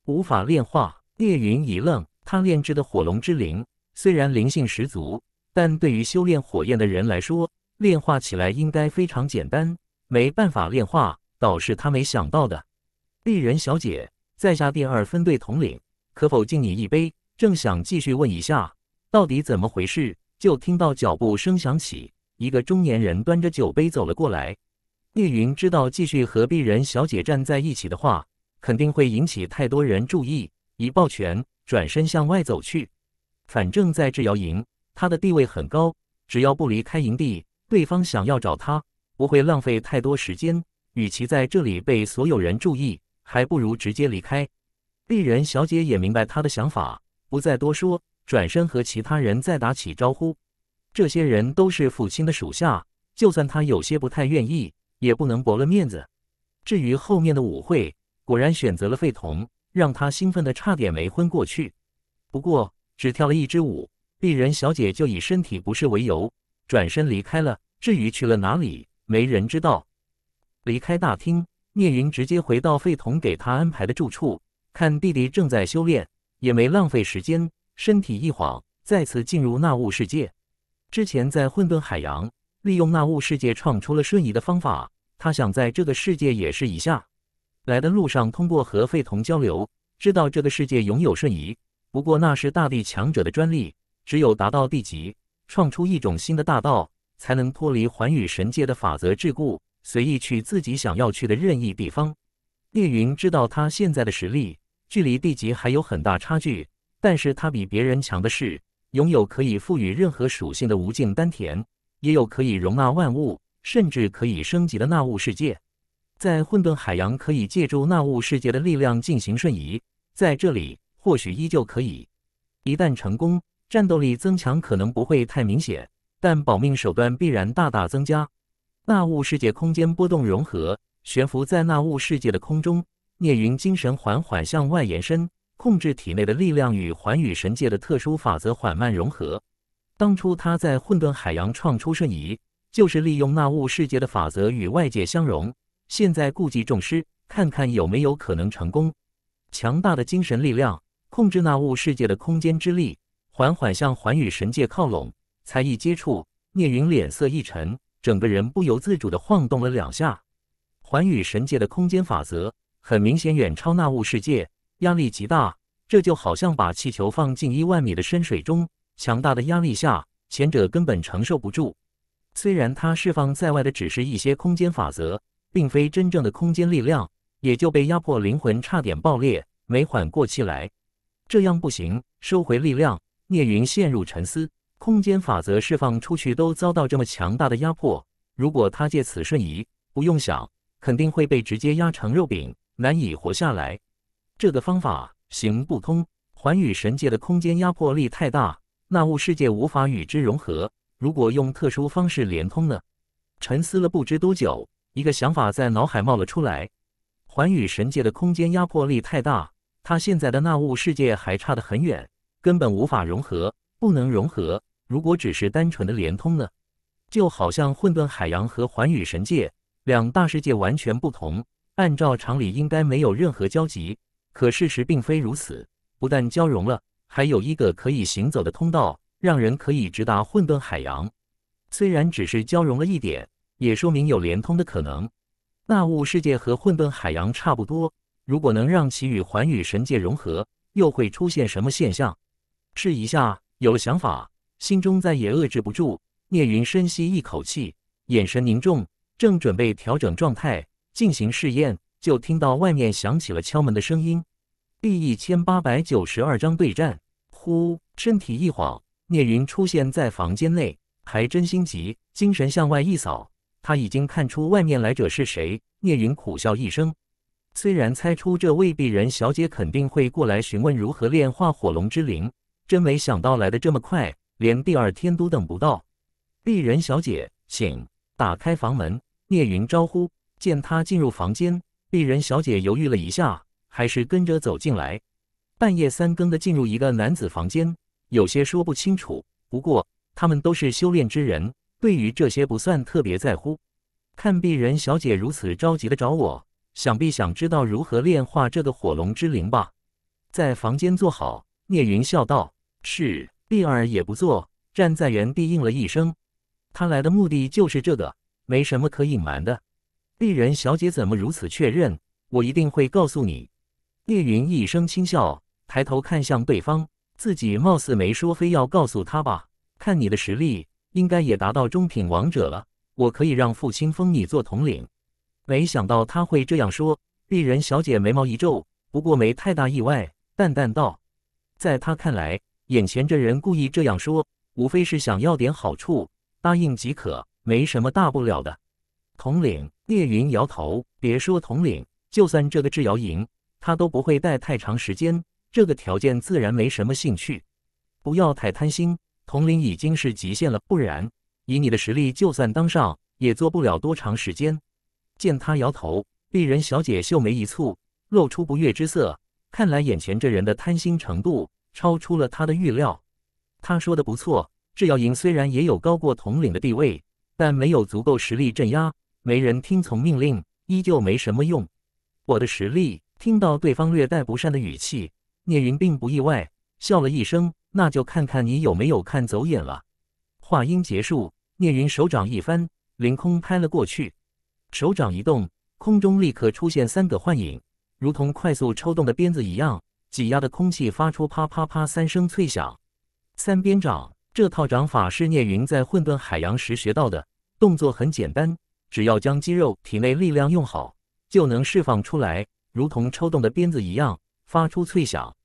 无法炼化。聂云一愣，他炼制的火龙之灵虽然灵性十足，但对于修炼火焰的人来说，炼化起来应该非常简单。没办法炼化，倒是他没想到的。丽人小姐，在下第二分队统领，可否敬你一杯？正想继续问一下到底怎么回事，就听到脚步声响起，一个中年人端着酒杯走了过来。聂云知道，继续和碧人小姐站在一起的话，肯定会引起太多人注意。一抱拳，转身向外走去。反正，在制瑶营，他的地位很高，只要不离开营地，对方想要找他不会浪费太多时间。与其在这里被所有人注意，还不如直接离开。丽人小姐也明白他的想法，不再多说，转身和其他人再打起招呼。这些人都是父亲的属下，就算他有些不太愿意。也不能驳了面子。至于后面的舞会，果然选择了费童，让他兴奋的差点没昏过去。不过只跳了一支舞，丽人小姐就以身体不适为由，转身离开了。至于去了哪里，没人知道。离开大厅，聂云直接回到费童给他安排的住处，看弟弟正在修炼，也没浪费时间，身体一晃，再次进入那物世界。之前在混沌海洋。利用那物世界创出了瞬移的方法，他想在这个世界也试一下。来的路上，通过和费童交流，知道这个世界拥有瞬移，不过那是大地强者的专利，只有达到地级，创出一种新的大道，才能脱离寰宇神界的法则桎梏，随意去自己想要去的任意地方。聂云知道他现在的实力距离地级还有很大差距，但是他比别人强的是拥有可以赋予任何属性的无尽丹田。也有可以容纳万物，甚至可以升级的纳物世界，在混沌海洋可以借助纳物世界的力量进行瞬移，在这里或许依旧可以。一旦成功，战斗力增强可能不会太明显，但保命手段必然大大增加。纳物世界空间波动融合，悬浮在纳物世界的空中，聂云精神缓缓向外延伸，控制体内的力量与寰宇神界的特殊法则缓慢融合。当初他在混沌海洋创出瞬移，就是利用那物世界的法则与外界相融。现在顾及众师，看看有没有可能成功。强大的精神力量控制那物世界的空间之力，缓缓向寰宇神界靠拢。才一接触，聂云脸色一沉，整个人不由自主地晃动了两下。寰宇神界的空间法则很明显远超那物世界，压力极大。这就好像把气球放进一万米的深水中。强大的压力下，前者根本承受不住。虽然他释放在外的只是一些空间法则，并非真正的空间力量，也就被压迫灵魂差点爆裂，没缓过气来。这样不行，收回力量。聂云陷入沉思：空间法则释放出去都遭到这么强大的压迫，如果他借此瞬移，不用想，肯定会被直接压成肉饼，难以活下来。这个方法行不通。寰宇神界的空间压迫力太大。那物世界无法与之融合。如果用特殊方式连通呢？沉思了不知多久，一个想法在脑海冒了出来。环宇神界的空间压迫力太大，他现在的那物世界还差得很远，根本无法融合。不能融合。如果只是单纯的连通呢？就好像混沌海洋和环宇神界两大世界完全不同，按照常理应该没有任何交集。可事实并非如此，不但交融了。还有一个可以行走的通道，让人可以直达混沌海洋。虽然只是交融了一点，也说明有连通的可能。那物世界和混沌海洋差不多，如果能让其与环宇神界融合，又会出现什么现象？试一下，有想法，心中再也遏制不住。聂云深吸一口气，眼神凝重，正准备调整状态进行试验，就听到外面响起了敲门的声音。第一千八百九十二章对战。呼，身体一晃，聂云出现在房间内，还真心急，精神向外一扫，他已经看出外面来者是谁。聂云苦笑一声，虽然猜出这未必人小姐肯定会过来询问如何炼化火龙之灵，真没想到来的这么快，连第二天都等不到。鄙人小姐，请打开房门，聂云招呼。见他进入房间，鄙人小姐犹豫了一下，还是跟着走进来。半夜三更的进入一个男子房间，有些说不清楚。不过他们都是修炼之人，对于这些不算特别在乎。看碧人小姐如此着急的找我，想必想知道如何炼化这个火龙之灵吧？在房间坐好，聂云笑道：“是。”碧儿也不坐，站在原地应了一声。他来的目的就是这个，没什么可隐瞒的。鄙人小姐怎么如此确认？我一定会告诉你。聂云一声轻笑。抬头看向对方，自己貌似没说非要告诉他吧。看你的实力，应该也达到中品王者了。我可以让父亲封你做统领。没想到他会这样说，丽人小姐眉毛一皱，不过没太大意外，淡淡道：“在他看来，眼前这人故意这样说，无非是想要点好处，答应即可，没什么大不了的。”统领聂云摇头，别说统领，就算这个智瑶营，他都不会待太长时间。这个条件自然没什么兴趣，不要太贪心，统领已经是极限了。不然以你的实力，就算当上也做不了多长时间。见他摇头，丽人小姐秀眉一蹙，露出不悦之色。看来眼前这人的贪心程度超出了她的预料。他说的不错，制药营虽然也有高过统领的地位，但没有足够实力镇压，没人听从命令，依旧没什么用。我的实力，听到对方略带不善的语气。聂云并不意外，笑了一声：“那就看看你有没有看走眼了。”话音结束，聂云手掌一翻，凌空拍了过去。手掌一动，空中立刻出现三个幻影，如同快速抽动的鞭子一样，挤压的空气发出啪啪啪三声脆响。三鞭掌这套掌法是聂云在混沌海洋时学到的，动作很简单，只要将肌肉体内力量用好，就能释放出来，如同抽动的鞭子一样。发出脆响，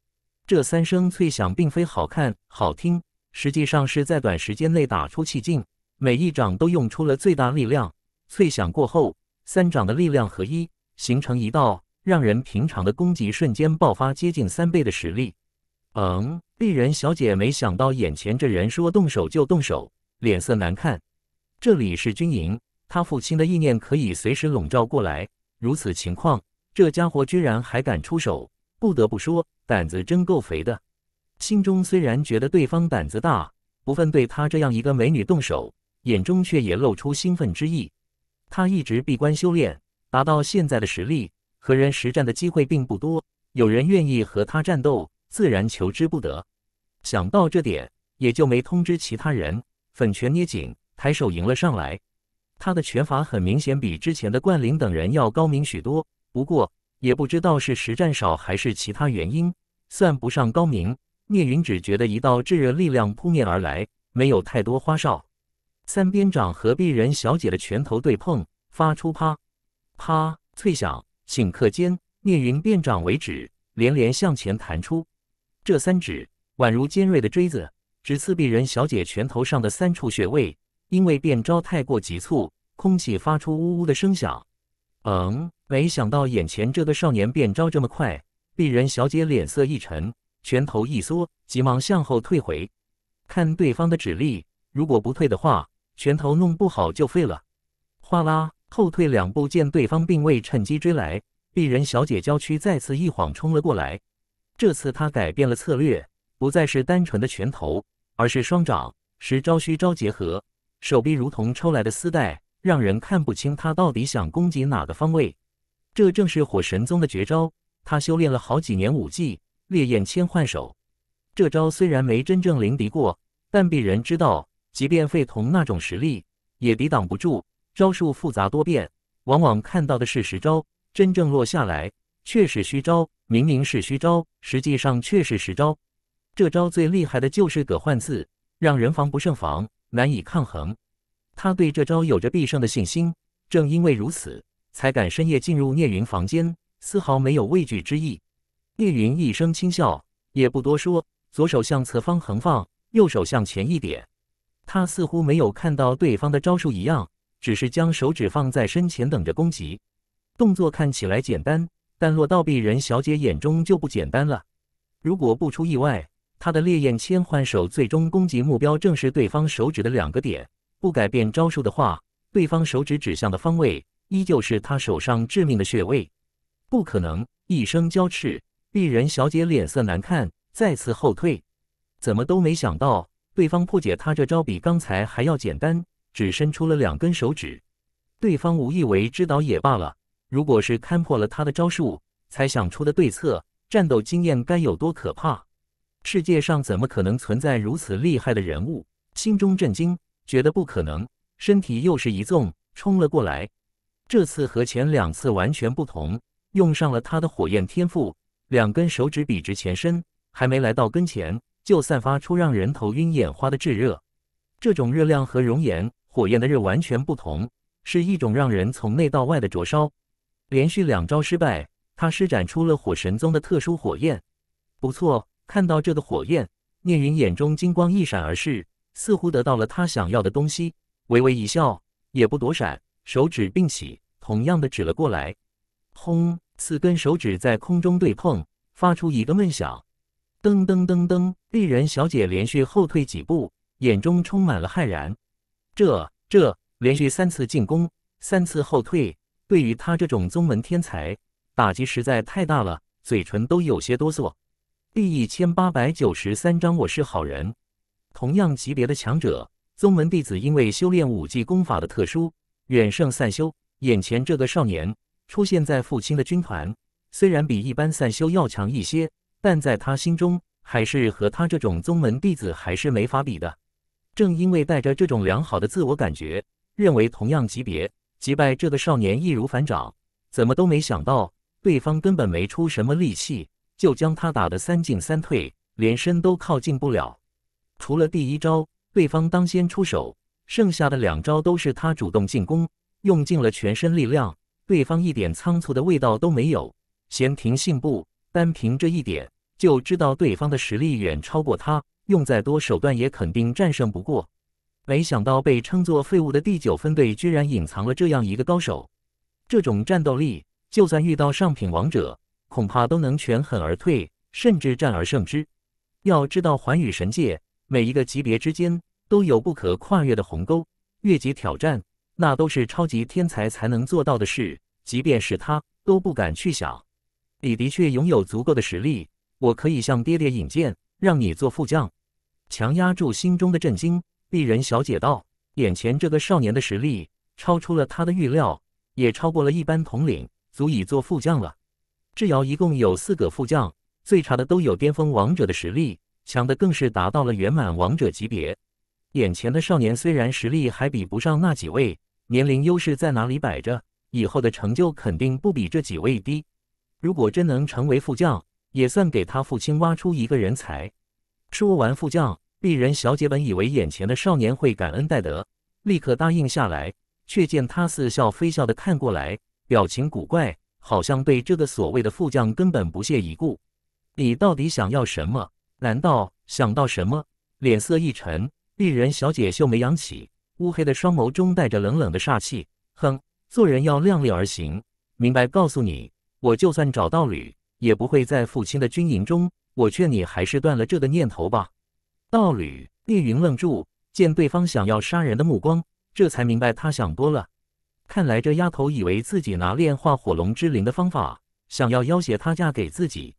这三声脆响并非好看好听，实际上是在短时间内打出气劲，每一掌都用出了最大力量。脆响过后，三掌的力量合一，形成一道让人平常的攻击瞬间爆发接近三倍的实力。嗯，丽人小姐没想到眼前这人说动手就动手，脸色难看。这里是军营，他父亲的意念可以随时笼罩过来。如此情况，这家伙居然还敢出手！不得不说，胆子真够肥的。心中虽然觉得对方胆子大，不忿对他这样一个美女动手，眼中却也露出兴奋之意。他一直闭关修炼，达到现在的实力，和人实战的机会并不多。有人愿意和他战斗，自然求之不得。想到这点，也就没通知其他人。粉拳捏紧，抬手迎了上来。他的拳法很明显比之前的冠灵等人要高明许多，不过。也不知道是实战少还是其他原因，算不上高明。聂云只觉得一道炙热力量扑面而来，没有太多花哨。三鞭掌和璧人小姐的拳头对碰，发出啪啪脆响。顷刻间，聂云变掌为止，连连向前弹出。这三指宛如尖锐的锥子，直刺璧人小姐拳头上的三处穴位。因为变招太过急促，空气发出呜呜的声响。嗯。没想到眼前这个少年变招这么快，鄙人小姐脸色一沉，拳头一缩，急忙向后退回。看对方的指力，如果不退的话，拳头弄不好就废了。哗啦，后退两步，见对方并未趁机追来，鄙人小姐娇躯再次一晃冲了过来。这次她改变了策略，不再是单纯的拳头，而是双掌，十招虚招结合，手臂如同抽来的丝带，让人看不清她到底想攻击哪个方位。这正是火神宗的绝招。他修炼了好几年武技，烈焰千幻手。这招虽然没真正凌敌过，但鄙人知道，即便费同那种实力也抵挡不住。招数复杂多变，往往看到的是实招，真正落下来却是虚招。明明是虚招，实际上却是实招。这招最厉害的就是个幻字，让人防不胜防，难以抗衡。他对这招有着必胜的信心。正因为如此。才敢深夜进入聂云房间，丝毫没有畏惧之意。聂云一声轻笑，也不多说，左手向侧方横放，右手向前一点。他似乎没有看到对方的招数一样，只是将手指放在身前，等着攻击。动作看起来简单，但落到鄙人小姐眼中就不简单了。如果不出意外，他的烈焰千换手最终攻击目标正是对方手指的两个点。不改变招数的话，对方手指指向的方位。依旧是他手上致命的穴位，不可能！一声娇斥，鄙人小姐脸色难看，再次后退。怎么都没想到，对方破解他这招比刚才还要简单，只伸出了两根手指。对方无意为知倒也罢了，如果是看破了他的招数才想出的对策，战斗经验该有多可怕？世界上怎么可能存在如此厉害的人物？心中震惊，觉得不可能，身体又是一纵，冲了过来。这次和前两次完全不同，用上了他的火焰天赋，两根手指笔直前伸，还没来到跟前，就散发出让人头晕眼花的炙热。这种热量和熔岩火焰的热完全不同，是一种让人从内到外的灼烧。连续两招失败，他施展出了火神宗的特殊火焰。不错，看到这个火焰，聂云眼中金光一闪而逝，似乎得到了他想要的东西，微微一笑，也不躲闪。手指并起，同样的指了过来，轰！四根手指在空中对碰，发出一个闷响。噔噔噔噔，丽人小姐连续后退几步，眼中充满了骇然。这这，连续三次进攻，三次后退，对于她这种宗门天才，打击实在太大了，嘴唇都有些哆嗦。第一千八百九十三章我是好人。同样级别的强者，宗门弟子因为修炼武技功法的特殊。远胜散修，眼前这个少年出现在父亲的军团，虽然比一般散修要强一些，但在他心中还是和他这种宗门弟子还是没法比的。正因为带着这种良好的自我感觉，认为同样级别击败这个少年易如反掌，怎么都没想到对方根本没出什么力气，就将他打得三进三退，连身都靠近不了。除了第一招，对方当先出手。剩下的两招都是他主动进攻，用尽了全身力量，对方一点仓促的味道都没有，闲庭信步。单凭这一点，就知道对方的实力远超过他，用再多手段也肯定战胜不过。没想到被称作废物的第九分队居然隐藏了这样一个高手，这种战斗力，就算遇到上品王者，恐怕都能全衡而退，甚至战而胜之。要知道，寰宇神界每一个级别之间。都有不可跨越的鸿沟，越级挑战那都是超级天才才能做到的事，即便是他都不敢去想。你的确拥有足够的实力，我可以向爹爹引荐，让你做副将。强压住心中的震惊，丽人小姐道：“眼前这个少年的实力超出了他的预料，也超过了一般统领，足以做副将了。”智瑶一共有四个副将，最差的都有巅峰王者的实力，强的更是达到了圆满王者级别。眼前的少年虽然实力还比不上那几位，年龄优势在哪里摆着？以后的成就肯定不比这几位低。如果真能成为副将，也算给他父亲挖出一个人才。说完副将，鄙人小姐本以为眼前的少年会感恩戴德，立刻答应下来，却见他似笑非笑的看过来，表情古怪，好像对这个所谓的副将根本不屑一顾。你到底想要什么？难道想到什么，脸色一沉。丽人小姐秀眉扬起，乌黑的双眸中带着冷冷的煞气。哼，做人要量力而行。明白？告诉你，我就算找到吕，也不会在父亲的军营中。我劝你还是断了这个念头吧。道吕丽云愣住，见对方想要杀人的目光，这才明白他想多了。看来这丫头以为自己拿炼化火龙之灵的方法，想要要挟她嫁给自己，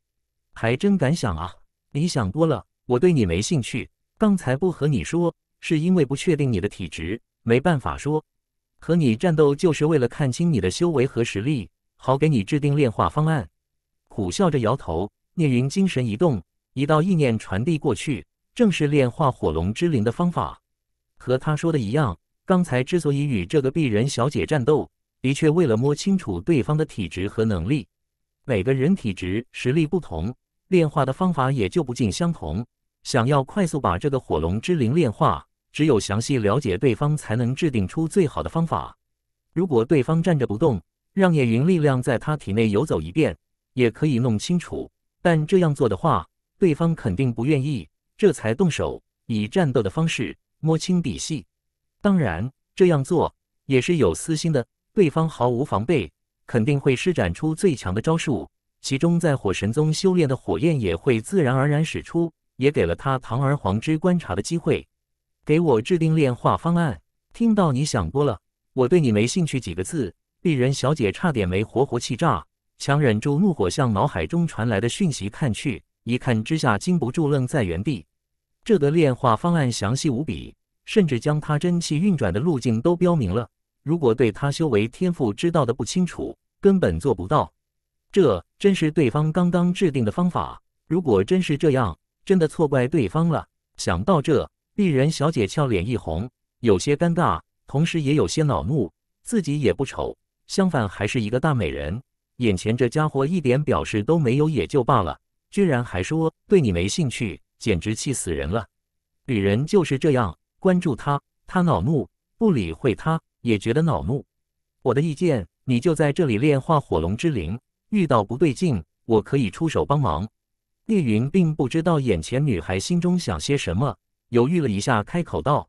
还真敢想啊！你想多了，我对你没兴趣。刚才不和你说，是因为不确定你的体质，没办法说。和你战斗就是为了看清你的修为和实力，好给你制定炼化方案。苦笑着摇头，聂云精神一动，一道意念传递过去，正是炼化火龙之灵的方法。和他说的一样，刚才之所以与这个鄙人小姐战斗，的确为了摸清楚对方的体质和能力。每个人体质实力不同，炼化的方法也就不尽相同。想要快速把这个火龙之灵炼化，只有详细了解对方，才能制定出最好的方法。如果对方站着不动，让野云力量在他体内游走一遍，也可以弄清楚。但这样做的话，对方肯定不愿意。这才动手，以战斗的方式摸清底细。当然，这样做也是有私心的。对方毫无防备，肯定会施展出最强的招数，其中在火神宗修炼的火焰也会自然而然使出。也给了他堂而皇之观察的机会，给我制定炼化方案。听到你想多了，我对你没兴趣几个字，鄙人小姐差点没活活气炸，强忍住怒火，向脑海中传来的讯息看去。一看之下，禁不住愣在原地。这个炼化方案详细无比，甚至将他真气运转的路径都标明了。如果对他修为天赋知道的不清楚，根本做不到。这真是对方刚刚制定的方法。如果真是这样。真的错怪对方了。想到这，丽人小姐俏脸一红，有些尴尬，同时也有些恼怒。自己也不丑，相反还是一个大美人。眼前这家伙一点表示都没有也就罢了，居然还说对你没兴趣，简直气死人了。女人就是这样，关注他，他恼怒；不理会他，也觉得恼怒。我的意见，你就在这里炼化火龙之灵。遇到不对劲，我可以出手帮忙。叶云并不知道眼前女孩心中想些什么，犹豫了一下，开口道：“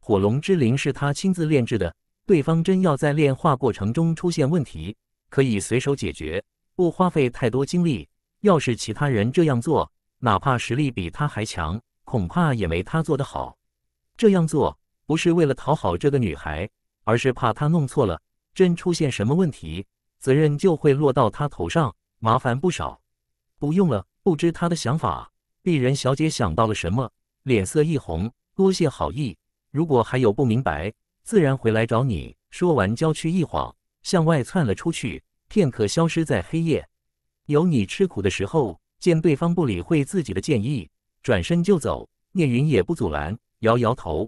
火龙之灵是他亲自炼制的，对方真要在炼化过程中出现问题，可以随手解决，不花费太多精力。要是其他人这样做，哪怕实力比他还强，恐怕也没他做得好。这样做不是为了讨好这个女孩，而是怕她弄错了，真出现什么问题，责任就会落到他头上，麻烦不少。不用了。”不知他的想法，丽人小姐想到了什么，脸色一红。多谢好意，如果还有不明白，自然会来找你。说完，娇躯一晃，向外窜了出去，片刻消失在黑夜。有你吃苦的时候。见对方不理会自己的建议，转身就走。聂云也不阻拦，摇摇头。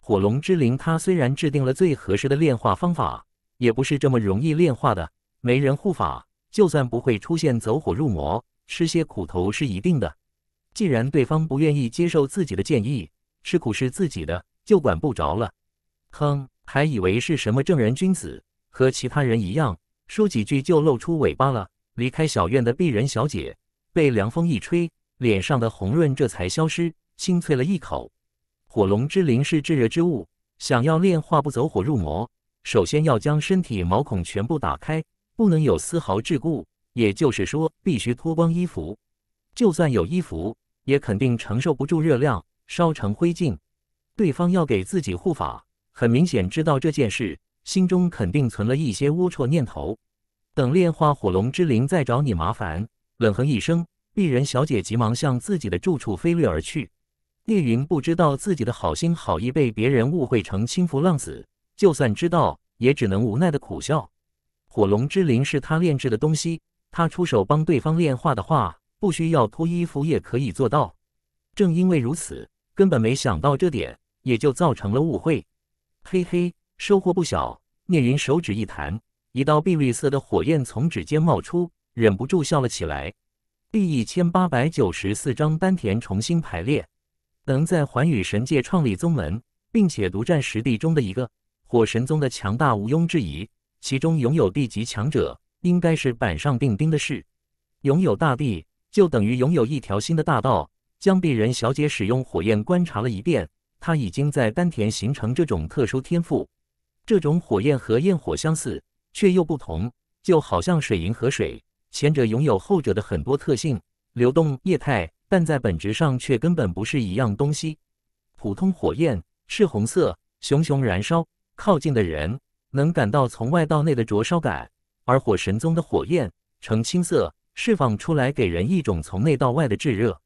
火龙之灵，他虽然制定了最合适的炼化方法，也不是这么容易炼化的。没人护法，就算不会出现走火入魔。吃些苦头是一定的。既然对方不愿意接受自己的建议，吃苦是自己的，就管不着了。哼，还以为是什么正人君子，和其他人一样，说几句就露出尾巴了。离开小院的鄙人小姐，被凉风一吹，脸上的红润这才消失。清脆了一口。火龙之灵是炙热之物，想要炼化不走火入魔，首先要将身体毛孔全部打开，不能有丝毫桎梏。也就是说，必须脱光衣服，就算有衣服，也肯定承受不住热量，烧成灰烬。对方要给自己护法，很明显知道这件事，心中肯定存了一些龌龊念头。等炼化火龙之灵，再找你麻烦。冷哼一声，鄙人小姐急忙向自己的住处飞掠而去。叶云不知道自己的好心好意被别人误会成轻浮浪子，就算知道，也只能无奈的苦笑。火龙之灵是他炼制的东西。他出手帮对方炼化的话，不需要脱衣服也可以做到。正因为如此，根本没想到这点，也就造成了误会。嘿嘿，收获不小。聂云手指一弹，一道碧绿色的火焰从指尖冒出，忍不住笑了起来。第一千八百九十四章丹田重新排列，能在寰宇神界创立宗门，并且独占实地中的一个火神宗的强大毋庸置疑，其中拥有地级强者。应该是板上钉钉的事。拥有大地，就等于拥有一条新的大道。江比人小姐使用火焰观察了一遍，她已经在丹田形成这种特殊天赋。这种火焰和焰火相似，却又不同，就好像水银和水，前者拥有后者的很多特性，流动、液态，但在本质上却根本不是一样东西。普通火焰是红色，熊熊燃烧，靠近的人能感到从外到内的灼烧感。而火神宗的火焰呈青色，释放出来给人一种从内到外的炙热。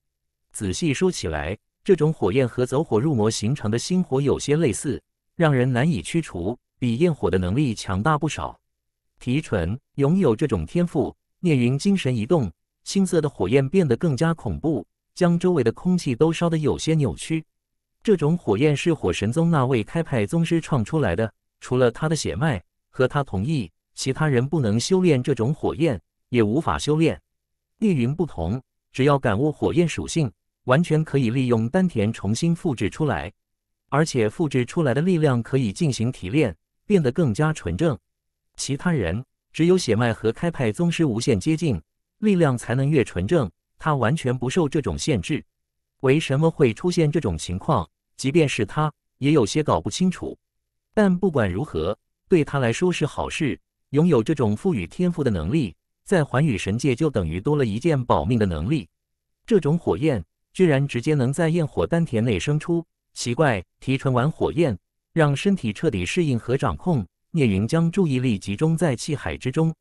仔细说起来，这种火焰和走火入魔形成的星火有些类似，让人难以驱除，比焰火的能力强大不少。提纯拥有这种天赋，聂云精神一动，青色的火焰变得更加恐怖，将周围的空气都烧得有些扭曲。这种火焰是火神宗那位开派宗师创出来的，除了他的血脉和他同意。其他人不能修炼这种火焰，也无法修炼。地云不同，只要感悟火焰属性，完全可以利用丹田重新复制出来，而且复制出来的力量可以进行提炼，变得更加纯正。其他人只有血脉和开派宗师无限接近，力量才能越纯正。他完全不受这种限制。为什么会出现这种情况？即便是他，也有些搞不清楚。但不管如何，对他来说是好事。拥有这种赋予天赋的能力，在寰宇神界就等于多了一件保命的能力。这种火焰居然直接能在焰火丹田内生出，奇怪！提纯完火焰，让身体彻底适应和掌控。聂云将注意力集中在气海之中，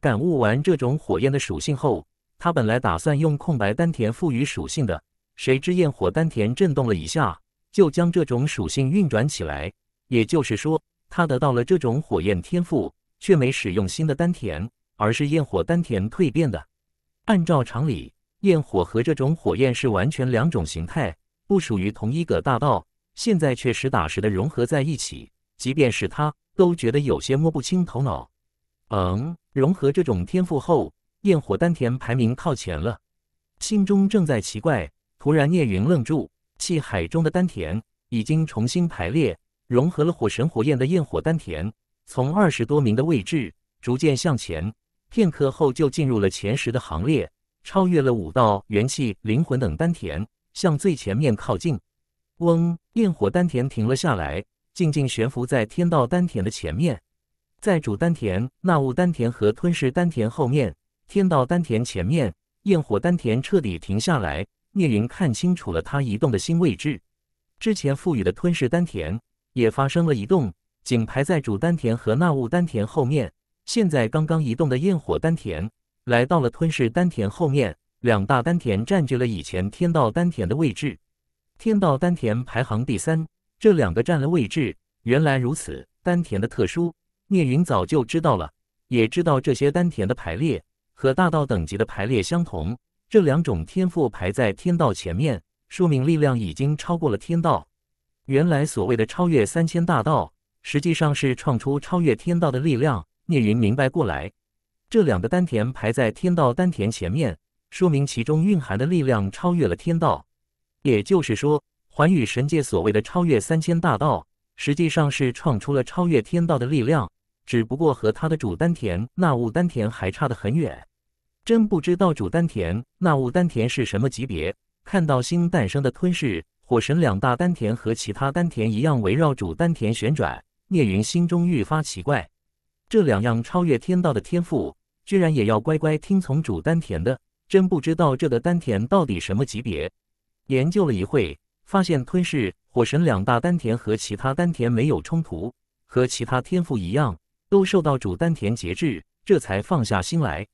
感悟完这种火焰的属性后，他本来打算用空白丹田赋予属性的，谁知焰火丹田震动了一下，就将这种属性运转起来。也就是说，他得到了这种火焰天赋。却没使用新的丹田，而是焰火丹田蜕变的。按照常理，焰火和这种火焰是完全两种形态，不属于同一个大道。现在却实打实的融合在一起，即便是他都觉得有些摸不清头脑。嗯，融合这种天赋后，焰火丹田排名靠前了。心中正在奇怪，突然聂云愣住，气海中的丹田已经重新排列，融合了火神火焰的焰火丹田。从二十多名的位置逐渐向前，片刻后就进入了前十的行列，超越了五道元气、灵魂等丹田，向最前面靠近。嗡，焰火丹田停了下来，静静悬浮在天道丹田的前面，在主丹田、纳物丹田和吞噬丹田后面，天道丹田前面，焰火丹田彻底停下来。聂云看清楚了他移动的新位置，之前赋予的吞噬丹田也发生了移动。仅排在主丹田和纳物丹田后面。现在刚刚移动的焰火丹田来到了吞噬丹田后面，两大丹田占据了以前天道丹田的位置。天道丹田排行第三，这两个占了位置。原来如此，丹田的特殊，聂云早就知道了，也知道这些丹田的排列和大道等级的排列相同。这两种天赋排在天道前面，说明力量已经超过了天道。原来所谓的超越三千大道。实际上是创出超越天道的力量。聂云明白过来，这两个丹田排在天道丹田前面，说明其中蕴含的力量超越了天道。也就是说，寰宇神界所谓的超越三千大道，实际上是创出了超越天道的力量，只不过和他的主丹田那物丹田还差得很远。真不知道主丹田那物丹田是什么级别。看到星诞生的吞噬火神两大丹田和其他丹田一样，围绕主丹田旋转。聂云心中愈发奇怪，这两样超越天道的天赋，居然也要乖乖听从主丹田的，真不知道这个丹田到底什么级别。研究了一会，发现吞噬火神两大丹田和其他丹田没有冲突，和其他天赋一样，都受到主丹田节制，这才放下心来。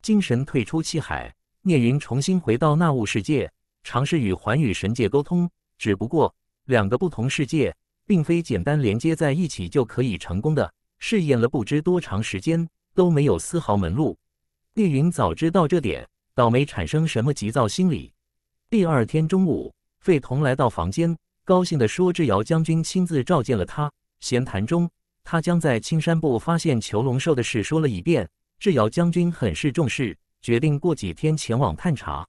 精神退出气海，聂云重新回到那物世界，尝试与寰宇神界沟通，只不过两个不同世界。并非简单连接在一起就可以成功的试验了不知多长时间都没有丝毫门路。聂云早知道这点，倒没产生什么急躁心理。第二天中午，费童来到房间，高兴地说：“智瑶将军亲自召见了他。”闲谈中，他将在青山部发现囚龙兽的事说了一遍。智瑶将军很是重视，决定过几天前往探查。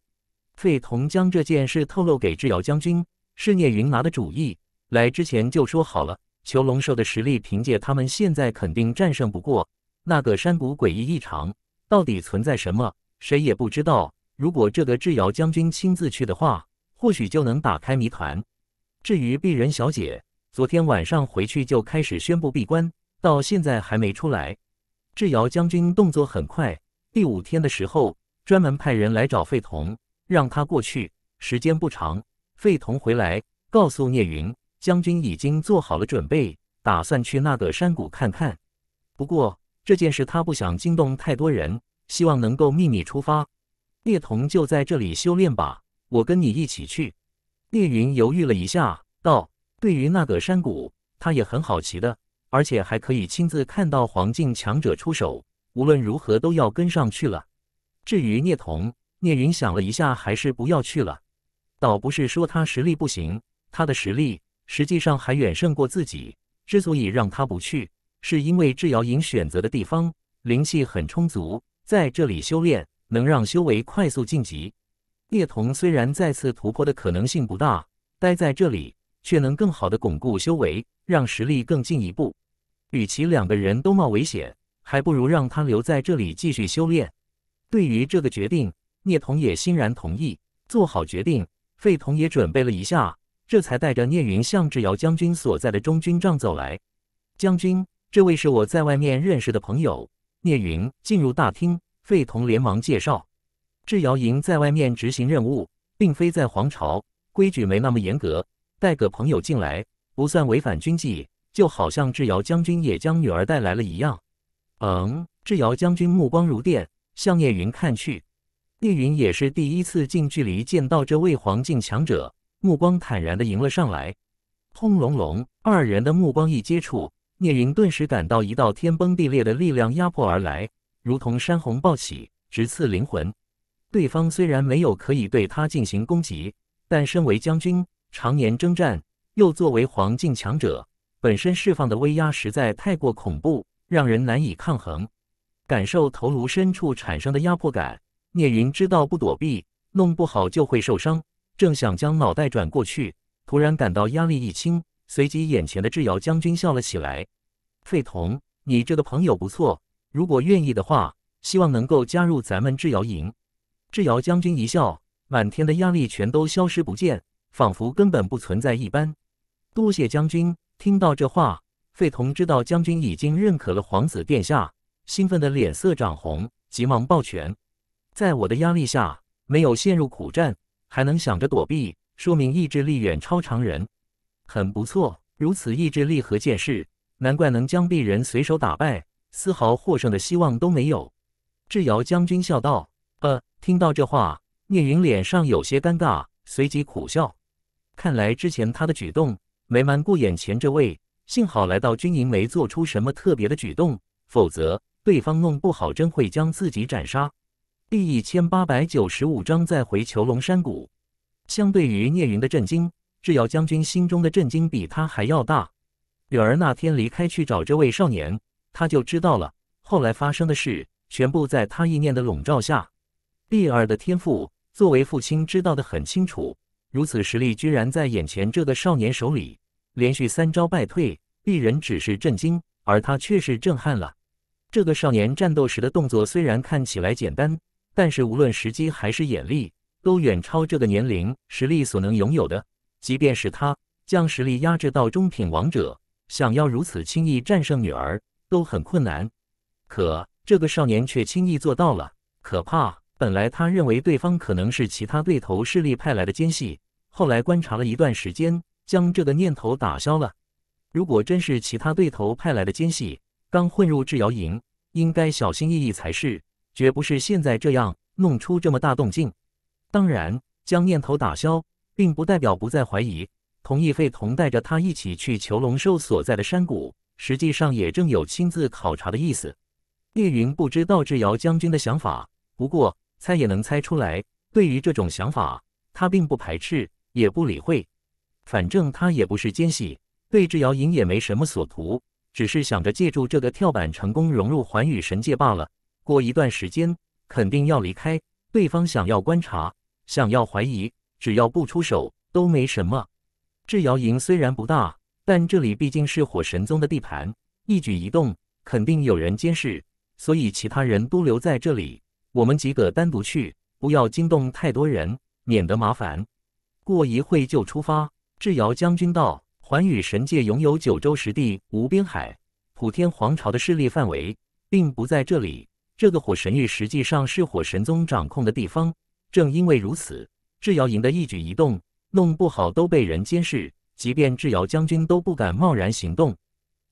费童将这件事透露给智瑶将军，是聂云拿的主意。来之前就说好了，囚龙兽的实力，凭借他们现在肯定战胜不过。那个山谷诡异异常，到底存在什么，谁也不知道。如果这个智瑶将军亲自去的话，或许就能打开谜团。至于碧人小姐，昨天晚上回去就开始宣布闭关，到现在还没出来。智瑶将军动作很快，第五天的时候专门派人来找费童，让他过去。时间不长，费童回来告诉聂云。将军已经做好了准备，打算去那个山谷看看。不过这件事他不想惊动太多人，希望能够秘密出发。聂童就在这里修炼吧，我跟你一起去。聂云犹豫了一下，道：“对于那个山谷，他也很好奇的，而且还可以亲自看到黄境强者出手。无论如何，都要跟上去了。”至于聂童，聂云想了一下，还是不要去了。倒不是说他实力不行，他的实力。实际上还远胜过自己。之所以让他不去，是因为智瑶营选择的地方灵气很充足，在这里修炼能让修为快速晋级。叶童虽然再次突破的可能性不大，待在这里却能更好的巩固修为，让实力更进一步。与其两个人都冒危险，还不如让他留在这里继续修炼。对于这个决定，聂童也欣然同意。做好决定，费童也准备了一下。这才带着聂云向智瑶将军所在的中军帐走来。将军，这位是我在外面认识的朋友聂云。进入大厅，费童连忙介绍。智瑶营在外面执行任务，并非在皇朝，规矩没那么严格，带个朋友进来不算违反军纪，就好像智瑶将军也将女儿带来了一样。嗯，智瑶将军目光如电，向聂云看去。聂云也是第一次近距离见到这位黄境强者。目光坦然地迎了上来，轰隆隆，二人的目光一接触，聂云顿时感到一道天崩地裂的力量压迫而来，如同山洪暴起，直刺灵魂。对方虽然没有可以对他进行攻击，但身为将军，常年征战，又作为黄境强者，本身释放的威压实在太过恐怖，让人难以抗衡。感受头颅深处产生的压迫感，聂云知道不躲避，弄不好就会受伤。正想将脑袋转过去，突然感到压力一轻，随即眼前的智瑶将军笑了起来。费童，你这个朋友不错，如果愿意的话，希望能够加入咱们智瑶营。智瑶将军一笑，满天的压力全都消失不见，仿佛根本不存在一般。多谢将军！听到这话，费童知道将军已经认可了皇子殿下，兴奋的脸色涨红，急忙抱拳。在我的压力下，没有陷入苦战。还能想着躲避，说明意志力远超常人，很不错。如此意志力和见识，难怪能将鄙人随手打败，丝毫获胜的希望都没有。智瑶将军笑道：“呃。”听到这话，聂云脸上有些尴尬，随即苦笑。看来之前他的举动没瞒过眼前这位，幸好来到军营没做出什么特别的举动，否则对方弄不好真会将自己斩杀。第一千八百九十五章再回囚龙山谷。相对于聂云的震惊，智瑶将军心中的震惊比他还要大。柳儿那天离开去找这位少年，他就知道了后来发生的事，全部在他意念的笼罩下。碧儿的天赋，作为父亲知道的很清楚。如此实力，居然在眼前这个少年手里连续三招败退，鄙人只是震惊，而他却是震撼了。这个少年战斗时的动作虽然看起来简单。但是无论时机还是眼力，都远超这个年龄实力所能拥有的。即便是他将实力压制到中品王者，想要如此轻易战胜女儿都很困难。可这个少年却轻易做到了，可怕！本来他认为对方可能是其他对头势力派来的奸细，后来观察了一段时间，将这个念头打消了。如果真是其他对头派来的奸细，刚混入制瑶营，应该小心翼翼才是。绝不是现在这样弄出这么大动静。当然，将念头打消，并不代表不再怀疑。同意费童带着他一起去囚龙兽所在的山谷，实际上也正有亲自考察的意思。叶云不知道智瑶将军的想法，不过猜也能猜出来。对于这种想法，他并不排斥，也不理会。反正他也不是奸细，对智瑶营也没什么所图，只是想着借助这个跳板，成功融入寰宇神界罢了。过一段时间肯定要离开，对方想要观察，想要怀疑，只要不出手都没什么。智瑶营虽然不大，但这里毕竟是火神宗的地盘，一举一动肯定有人监视，所以其他人都留在这里，我们几个单独去，不要惊动太多人，免得麻烦。过一会就出发。智瑶将军道：“寰宇神界拥有九州十地、无边海，普天皇朝的势力范围并不在这里。”这个火神域实际上是火神宗掌控的地方。正因为如此，智瑶营的一举一动弄不好都被人监视，即便智瑶将军都不敢贸然行动。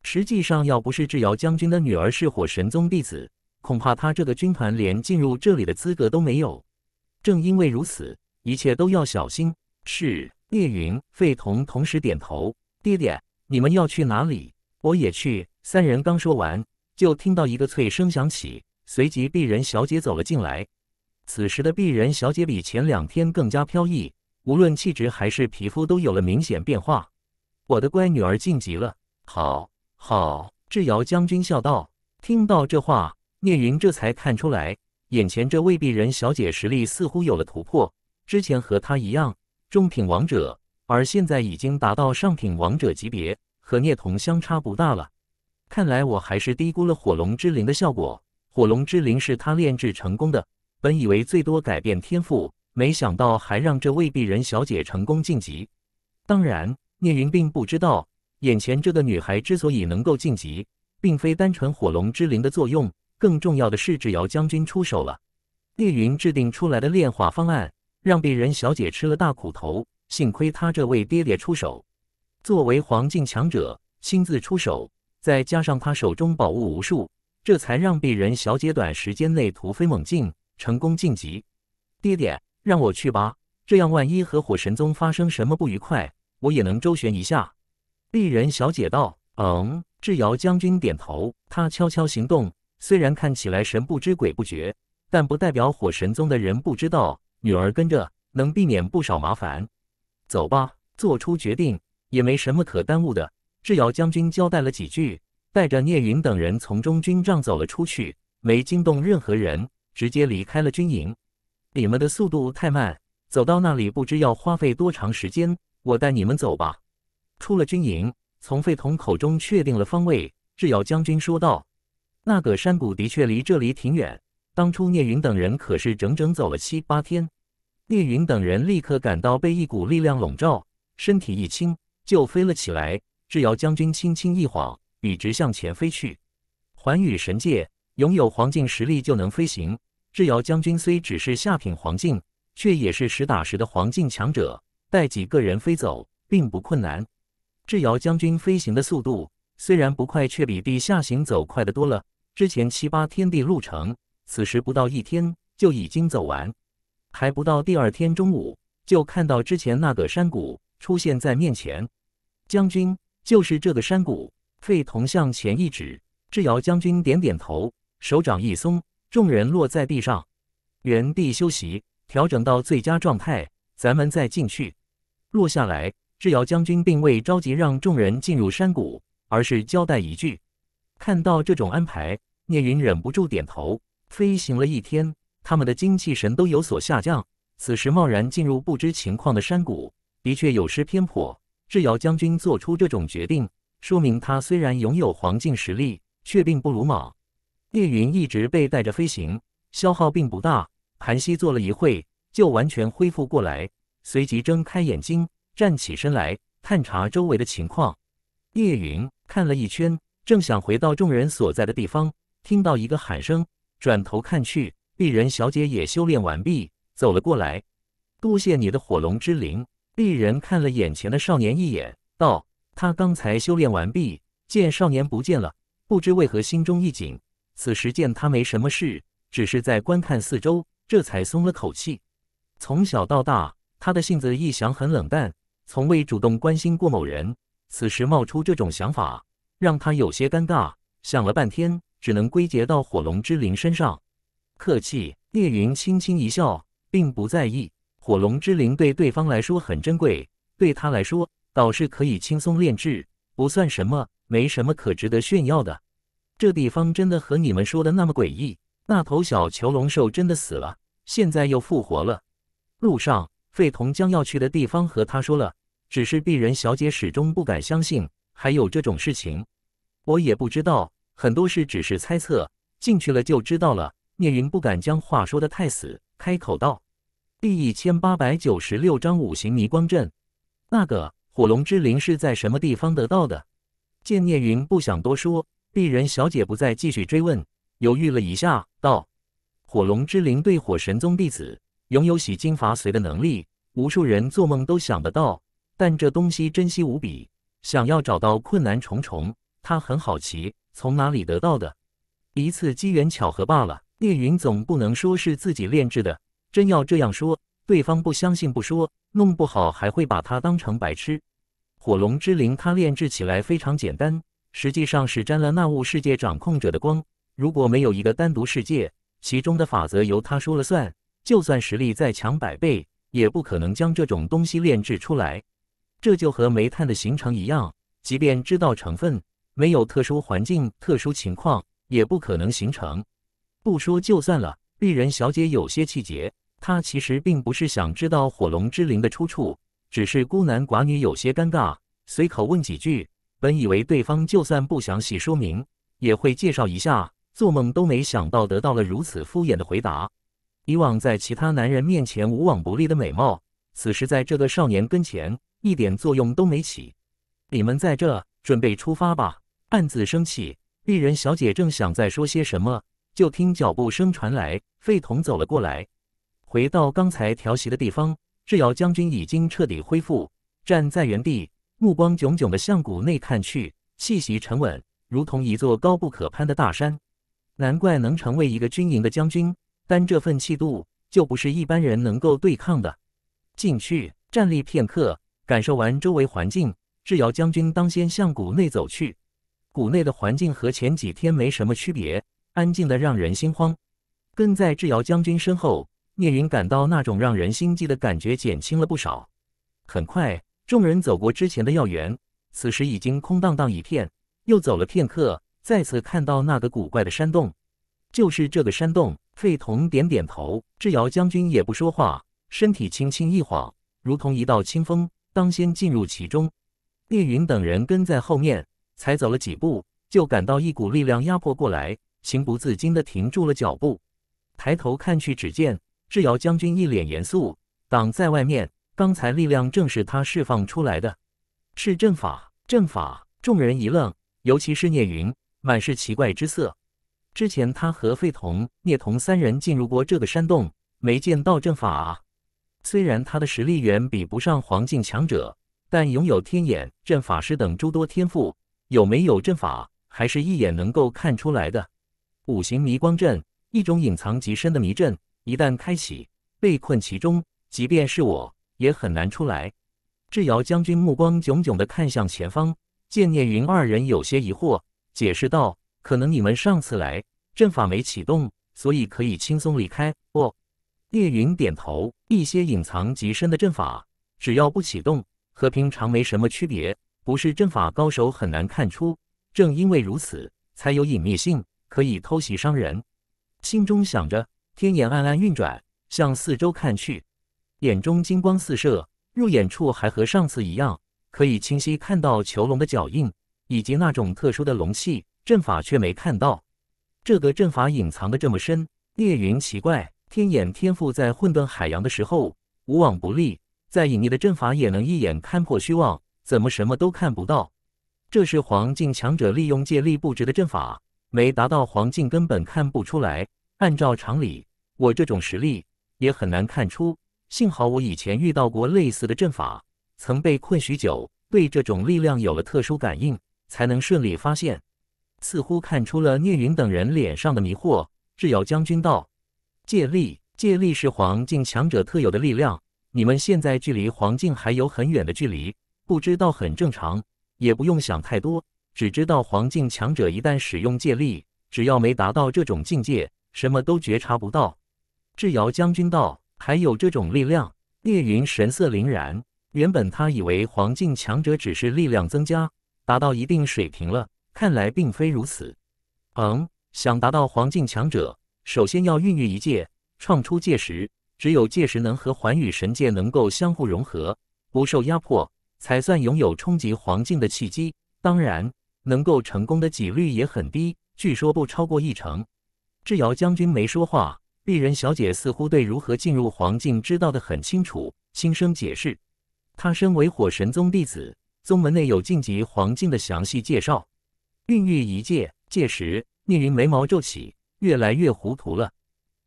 实际上，要不是智瑶将军的女儿是火神宗弟子，恐怕他这个军团连进入这里的资格都没有。正因为如此，一切都要小心。是，聂云、费彤同时点头。爹爹，你们要去哪里？我也去。三人刚说完，就听到一个脆声响起。随即，鄙人小姐走了进来。此时的鄙人小姐比前两天更加飘逸，无论气质还是皮肤都有了明显变化。我的乖女儿晋级了，好，好！智瑶将军笑道。听到这话，聂云这才看出来，眼前这位鄙人小姐实力似乎有了突破。之前和她一样，中品王者，而现在已经达到上品王者级别，和聂童相差不大了。看来我还是低估了火龙之灵的效果。火龙之灵是他炼制成功的，本以为最多改变天赋，没想到还让这位鄙人小姐成功晋级。当然，聂云并不知道，眼前这个女孩之所以能够晋级，并非单纯火龙之灵的作用，更重要的是智瑶将军出手了。聂云制定出来的炼化方案，让鄙人小姐吃了大苦头，幸亏他这位爹爹出手。作为黄境强者，亲自出手，再加上他手中宝物无数。这才让鄙人小姐短时间内突飞猛进，成功晋级。爹爹，让我去吧，这样万一和火神宗发生什么不愉快，我也能周旋一下。鄙人小姐道：“嗯。”智瑶将军点头。他悄悄行动，虽然看起来神不知鬼不觉，但不代表火神宗的人不知道。女儿跟着，能避免不少麻烦。走吧，做出决定也没什么可耽误的。智瑶将军交代了几句。带着聂云等人从中军帐走了出去，没惊动任何人，直接离开了军营。你们的速度太慢，走到那里不知要花费多长时间。我带你们走吧。出了军营，从废铜口中确定了方位，智瑶将军说道：“那个山谷的确离这里挺远，当初聂云等人可是整整走了七八天。”聂云等人立刻感到被一股力量笼罩，身体一轻就飞了起来。智瑶将军轻轻一晃。笔直向前飞去，寰宇神界拥有黄境实力就能飞行。智瑶将军虽只是下品黄境，却也是实打实的黄境强者，带几个人飞走并不困难。智瑶将军飞行的速度虽然不快，却比地下行走快得多了。之前七八天地路程，此时不到一天就已经走完，还不到第二天中午，就看到之前那个山谷出现在面前。将军，就是这个山谷。费同向前一指，智瑶将军点点头，手掌一松，众人落在地上，原地休息，调整到最佳状态。咱们再进去。落下来，智瑶将军并未着急让众人进入山谷，而是交代一句。看到这种安排，聂云忍不住点头。飞行了一天，他们的精气神都有所下降，此时贸然进入不知情况的山谷，的确有失偏颇。智瑶将军做出这种决定。说明他虽然拥有黄金实力，却并不鲁莽。叶云一直被带着飞行，消耗并不大，盘膝坐了一会就完全恢复过来，随即睁开眼睛，站起身来探查周围的情况。叶云看了一圈，正想回到众人所在的地方，听到一个喊声，转头看去，鄙人小姐也修炼完毕，走了过来。多谢你的火龙之灵。鄙人看了眼前的少年一眼，道。他刚才修炼完毕，见少年不见了，不知为何心中一紧。此时见他没什么事，只是在观看四周，这才松了口气。从小到大，他的性子一向很冷淡，从未主动关心过某人。此时冒出这种想法，让他有些尴尬。想了半天，只能归结到火龙之灵身上。客气，聂云轻轻一笑，并不在意。火龙之灵对对方来说很珍贵，对他来说。倒是可以轻松炼制，不算什么，没什么可值得炫耀的。这地方真的和你们说的那么诡异？那头小囚龙兽真的死了，现在又复活了。路上，费童将要去的地方和他说了，只是鄙人小姐始终不敢相信还有这种事情。我也不知道，很多事只是猜测，进去了就知道了。聂云不敢将话说得太死，开口道：“第一千八百九十六章五行迷光阵，那个。”火龙之灵是在什么地方得到的？见聂云不想多说，鄙人小姐不再继续追问。犹豫了一下，道：“火龙之灵对火神宗弟子拥有洗金伐髓的能力，无数人做梦都想得到，但这东西珍惜无比，想要找到困难重重。他很好奇，从哪里得到的？一次机缘巧合罢了。聂云总不能说是自己炼制的，真要这样说。”对方不相信不说，弄不好还会把他当成白痴。火龙之灵，它炼制起来非常简单，实际上是沾了纳物世界掌控者的光。如果没有一个单独世界，其中的法则由他说了算，就算实力再强百倍，也不可能将这种东西炼制出来。这就和煤炭的形成一样，即便知道成分，没有特殊环境、特殊情况，也不可能形成。不说就算了，丽人小姐有些气节，他其实并不是想知道火龙之灵的出处，只是孤男寡女有些尴尬，随口问几句。本以为对方就算不详细说明，也会介绍一下，做梦都没想到得到了如此敷衍的回答。以往在其他男人面前无往不利的美貌，此时在这个少年跟前一点作用都没起。你们在这准备出发吧。暗自生气，丽人小姐正想再说些什么，就听脚步声传来，费童走了过来。回到刚才调息的地方，智瑶将军已经彻底恢复，站在原地，目光炯炯地向谷内看去，气息沉稳，如同一座高不可攀的大山。难怪能成为一个军营的将军，但这份气度就不是一般人能够对抗的。进去站立片刻，感受完周围环境，智瑶将军当先向谷内走去。谷内的环境和前几天没什么区别，安静的让人心慌。跟在智瑶将军身后。聂云感到那种让人心悸的感觉减轻了不少。很快，众人走过之前的药园，此时已经空荡荡一片。又走了片刻，再次看到那个古怪的山洞，就是这个山洞。费童点点头，智瑶将军也不说话，身体轻轻一晃，如同一道清风，当先进入其中。聂云等人跟在后面，才走了几步，就感到一股力量压迫过来，情不自禁地停住了脚步，抬头看去，只见。智瑶将军一脸严肃，挡在外面，刚才力量正是他释放出来的，是阵法！阵法！众人一愣，尤其是聂云，满是奇怪之色。之前他和费童、聂童三人进入过这个山洞，没见到阵法啊。虽然他的实力远比不上黄境强者，但拥有天眼、阵法师等诸多天赋，有没有阵法，还是一眼能够看出来的。五行迷光阵，一种隐藏极深的迷阵。一旦开启，被困其中，即便是我，也很难出来。智瑶将军目光炯炯地看向前方，见聂云二人有些疑惑，解释道：“可能你们上次来，阵法没启动，所以可以轻松离开。”哦，聂云点头。一些隐藏极深的阵法，只要不启动，和平常没什么区别，不是阵法高手很难看出。正因为如此，才有隐秘性，可以偷袭伤人。心中想着。天眼暗暗运转，向四周看去，眼中金光四射。入眼处还和上次一样，可以清晰看到囚龙的脚印，以及那种特殊的龙气阵法，却没看到。这个阵法隐藏的这么深，聂云奇怪：天眼天赋在混沌海洋的时候无往不利，在隐匿的阵法也能一眼看破虚妄，怎么什么都看不到？这是黄境强者利用借力布置的阵法，没达到黄境根本看不出来。按照常理，我这种实力也很难看出。幸好我以前遇到过类似的阵法，曾被困许久，对这种力量有了特殊感应，才能顺利发现。似乎看出了聂云等人脸上的迷惑，智瑶将军道：“借力，借力是黄境强者特有的力量。你们现在距离黄境还有很远的距离，不知道很正常，也不用想太多。只知道黄境强者一旦使用借力，只要没达到这种境界。”什么都觉察不到。智瑶将军道：“还有这种力量？”聂云神色凛然。原本他以为黄境强者只是力量增加，达到一定水平了。看来并非如此。嗯，想达到黄境强者，首先要孕育一界，创出界石。只有界石能和寰宇神界能够相互融合，不受压迫，才算拥有冲击黄境的契机。当然，能够成功的几率也很低，据说不超过一成。智瑶将军没说话，丽人小姐似乎对如何进入黄境知道的很清楚，轻声解释。她身为火神宗弟子，宗门内有晋级黄境的详细介绍。孕育一界，届时，聂云眉毛皱起，越来越糊涂了。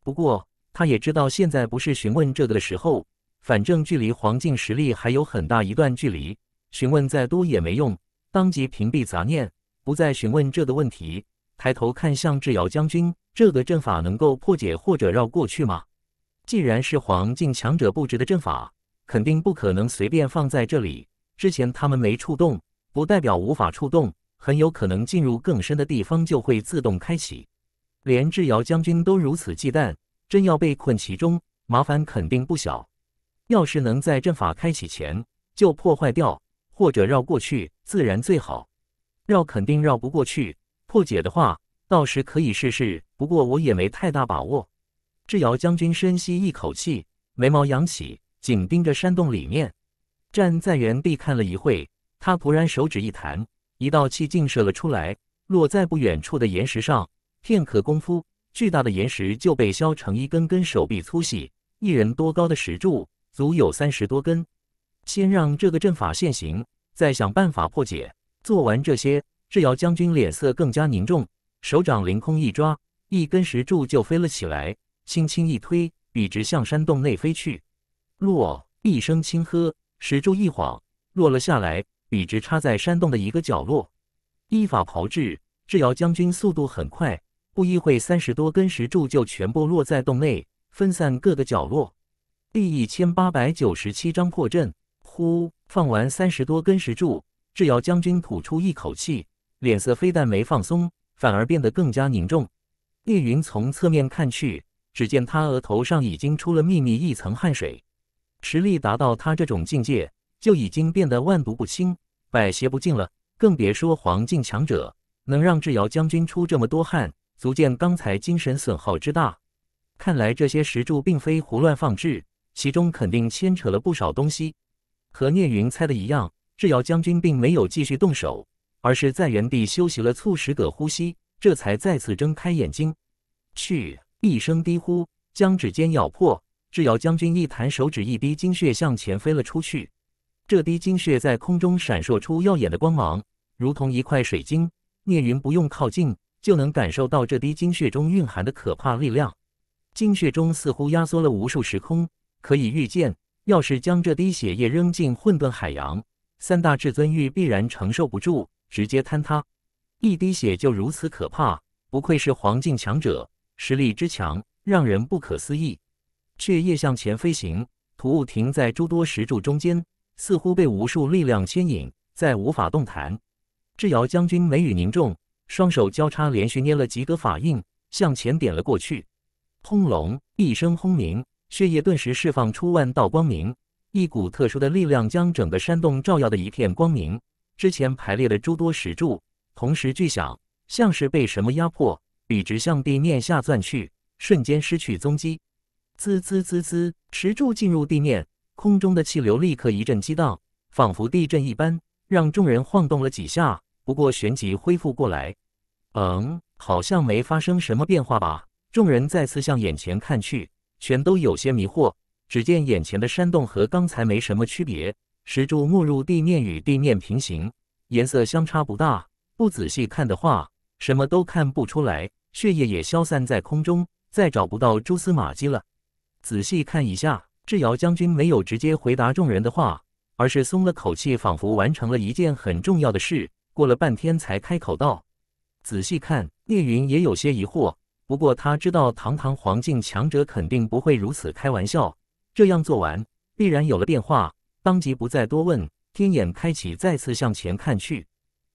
不过，他也知道现在不是询问这个的时候，反正距离黄境实力还有很大一段距离，询问再多也没用。当即屏蔽杂念，不再询问这个问题。抬头看向智瑶将军，这个阵法能够破解或者绕过去吗？既然是黄境强者布置的阵法，肯定不可能随便放在这里。之前他们没触动，不代表无法触动，很有可能进入更深的地方就会自动开启。连智瑶将军都如此忌惮，真要被困其中，麻烦肯定不小。要是能在阵法开启前就破坏掉或者绕过去，自然最好。绕肯定绕不过去。破解的话，到时可以试试。不过我也没太大把握。智瑶将军深吸一口气，眉毛扬起，紧盯着山洞里面，站在原地看了一会。他突然手指一弹，一道气劲射了出来，落在不远处的岩石上。片刻功夫，巨大的岩石就被削成一根根手臂粗细、一人多高的石柱，足有三十多根。先让这个阵法现形，再想办法破解。做完这些。智瑶将军脸色更加凝重，手掌凌空一抓，一根石柱就飞了起来，轻轻一推，笔直向山洞内飞去。落一声轻喝，石柱一晃落了下来，笔直插在山洞的一个角落。依法炮制，智瑶将军速度很快，不一会，三十多根石柱就全部落在洞内，分散各个角落。第一千八百九十七章破阵。呼，放完三十多根石柱，智瑶将军吐出一口气。脸色非但没放松，反而变得更加凝重。聂云从侧面看去，只见他额头上已经出了密密一层汗水。实力达到他这种境界，就已经变得万毒不侵、百邪不敬了，更别说黄境强者，能让智瑶将军出这么多汗，足见刚才精神损耗之大。看来这些石柱并非胡乱放置，其中肯定牵扯了不少东西。和聂云猜的一样，智瑶将军并没有继续动手。而是在原地休息了数十个呼吸，这才再次睁开眼睛，去一声低呼，将指尖咬破，智瑶将军一弹手指，一滴精血向前飞了出去。这滴精血在空中闪烁出耀眼的光芒，如同一块水晶。聂云不用靠近，就能感受到这滴精血中蕴含的可怕力量。精血中似乎压缩了无数时空，可以预见，要是将这滴血液扔进混沌海洋，三大至尊域必然承受不住。直接坍塌，一滴血就如此可怕，不愧是黄境强者，实力之强让人不可思议。血液向前飞行，突兀停在诸多石柱中间，似乎被无数力量牵引，再无法动弹。智瑶将军眉宇凝重，双手交叉，连续捏了几个法印，向前点了过去。轰隆一声轰鸣，血液顿时释放出万道光明，一股特殊的力量将整个山洞照耀的一片光明。之前排列的诸多石柱，同时巨响，像是被什么压迫，笔直向地面下钻去，瞬间失去踪迹。滋滋滋滋，石柱进入地面，空中的气流立刻一阵激荡，仿佛地震一般，让众人晃动了几下。不过旋即恢复过来。嗯，好像没发生什么变化吧？众人再次向眼前看去，全都有些迷惑。只见眼前的山洞和刚才没什么区别。石柱没入地面，与地面平行，颜色相差不大，不仔细看的话，什么都看不出来。血液也消散在空中，再找不到蛛丝马迹了。仔细看一下，智瑶将军没有直接回答众人的话，而是松了口气，仿佛完成了一件很重要的事。过了半天，才开口道：“仔细看。”聂云也有些疑惑，不过他知道堂堂黄境强者肯定不会如此开玩笑，这样做完必然有了变化。当即不再多问，天眼开启，再次向前看去。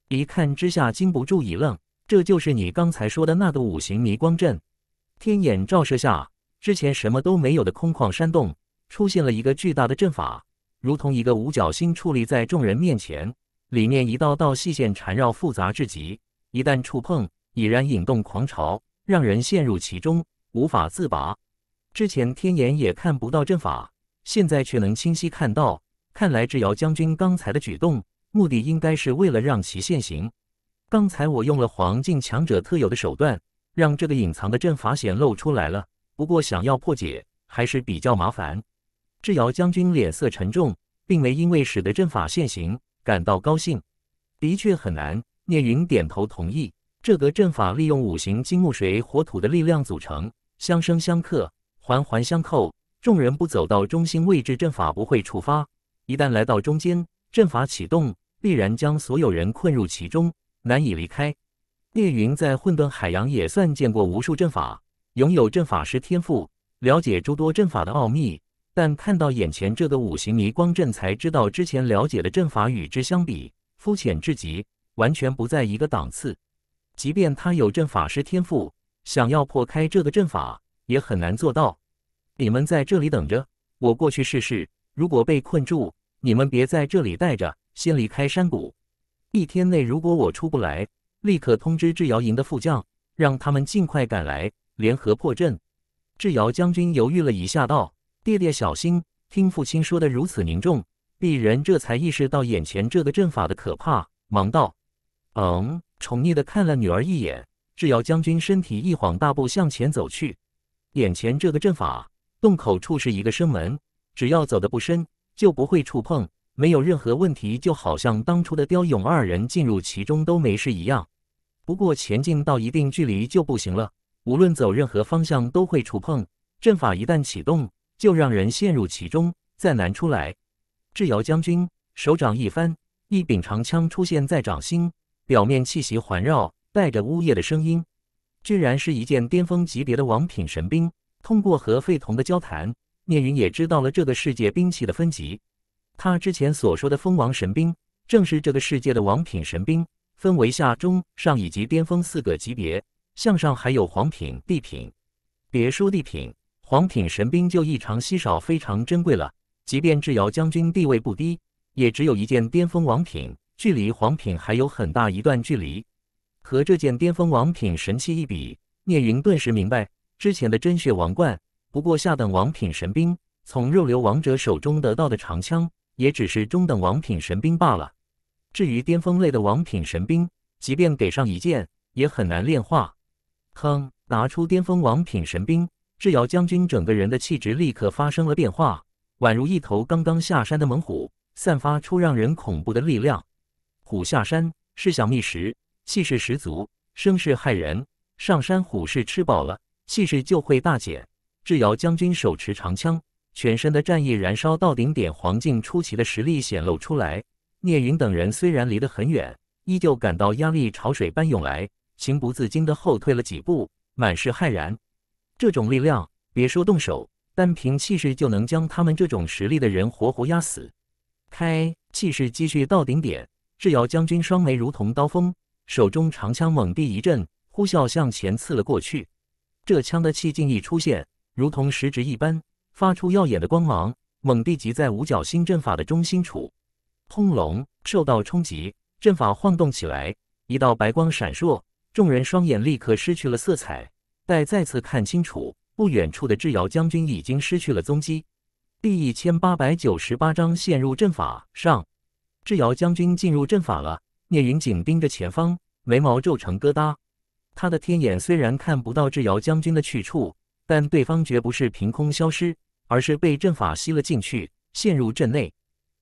一看之下，禁不住一愣：这就是你刚才说的那个五行迷光阵。天眼照射下，之前什么都没有的空旷山洞，出现了一个巨大的阵法，如同一个五角星矗立在众人面前。里面一道道细线缠绕，复杂至极，一旦触碰，已然引动狂潮，让人陷入其中，无法自拔。之前天眼也看不到阵法，现在却能清晰看到。看来智瑶将军刚才的举动，目的应该是为了让其现形。刚才我用了黄境强者特有的手段，让这个隐藏的阵法显露出来了。不过想要破解还是比较麻烦。智瑶将军脸色沉重，并没因为使得阵法现形感到高兴。的确很难。聂云点头同意。这个阵法利用五行金木水火土的力量组成，相生相克，环环相扣。众人不走到中心位置，阵法不会触发。一旦来到中间，阵法启动，必然将所有人困入其中，难以离开。聂云在混沌海洋也算见过无数阵法，拥有阵法师天赋，了解诸多阵法的奥秘。但看到眼前这个五行迷光阵，才知道之前了解的阵法与之相比，肤浅至极，完全不在一个档次。即便他有阵法师天赋，想要破开这个阵法，也很难做到。你们在这里等着，我过去试试。如果被困住，你们别在这里待着，先离开山谷。一天内，如果我出不来，立刻通知智瑶营的副将，让他们尽快赶来联合破阵。智瑶将军犹豫了一下，道：“爹爹，小心！”听父亲说的如此凝重，鄙人这才意识到眼前这个阵法的可怕，忙道：“嗯。”宠溺地看了女儿一眼，智瑶将军身体一晃，大步向前走去。眼前这个阵法，洞口处是一个生门。只要走得不深，就不会触碰，没有任何问题，就好像当初的雕勇二人进入其中都没事一样。不过前进到一定距离就不行了，无论走任何方向都会触碰。阵法一旦启动，就让人陷入其中，再难出来。智瑶将军手掌一翻，一柄长枪出现在掌心，表面气息环绕，带着呜咽的声音，居然是一件巅峰级别的王品神兵。通过和费童的交谈。聂云也知道了这个世界兵器的分级，他之前所说的封王神兵，正是这个世界的王品神兵，分为下、中、上以及巅峰四个级别，向上还有黄品、地品。别说地品，黄品神兵就异常稀少，非常珍贵了。即便智瑶将军地位不低，也只有一件巅峰王品，距离黄品还有很大一段距离。和这件巅峰王品神器一比，聂云顿时明白之前的真血王冠。不过下等王品神兵，从肉瘤王者手中得到的长枪，也只是中等王品神兵罢了。至于巅峰类的王品神兵，即便给上一件，也很难炼化。哼，拿出巅峰王品神兵，智瑶将军整个人的气质立刻发生了变化，宛如一头刚刚下山的猛虎，散发出让人恐怖的力量。虎下山是想觅食，气势十足，声势骇人；上山虎是吃饱了，气势就会大减。智瑶将军手持长枪，全身的战意燃烧到顶点，黄境出奇的实力显露出来。聂云等人虽然离得很远，依旧感到压力潮水般涌来，情不自禁地后退了几步，满是骇然。这种力量，别说动手，单凭气势就能将他们这种实力的人活活压死。开，气势积蓄到顶点，智瑶将军双眉如同刀锋，手中长枪猛地一震，呼啸向前刺了过去。这枪的气劲一出现。如同石质一般，发出耀眼的光芒，猛地击在五角星阵法的中心处。轰隆！受到冲击，阵法晃动起来，一道白光闪烁，众人双眼立刻失去了色彩。待再次看清楚，不远处的智瑶将军已经失去了踪迹。第一千八百九十八章陷入阵法上，智瑶将军进入阵法了。聂云紧盯着前方，眉毛皱成疙瘩。他的天眼虽然看不到智瑶将军的去处。但对方绝不是凭空消失，而是被阵法吸了进去，陷入阵内。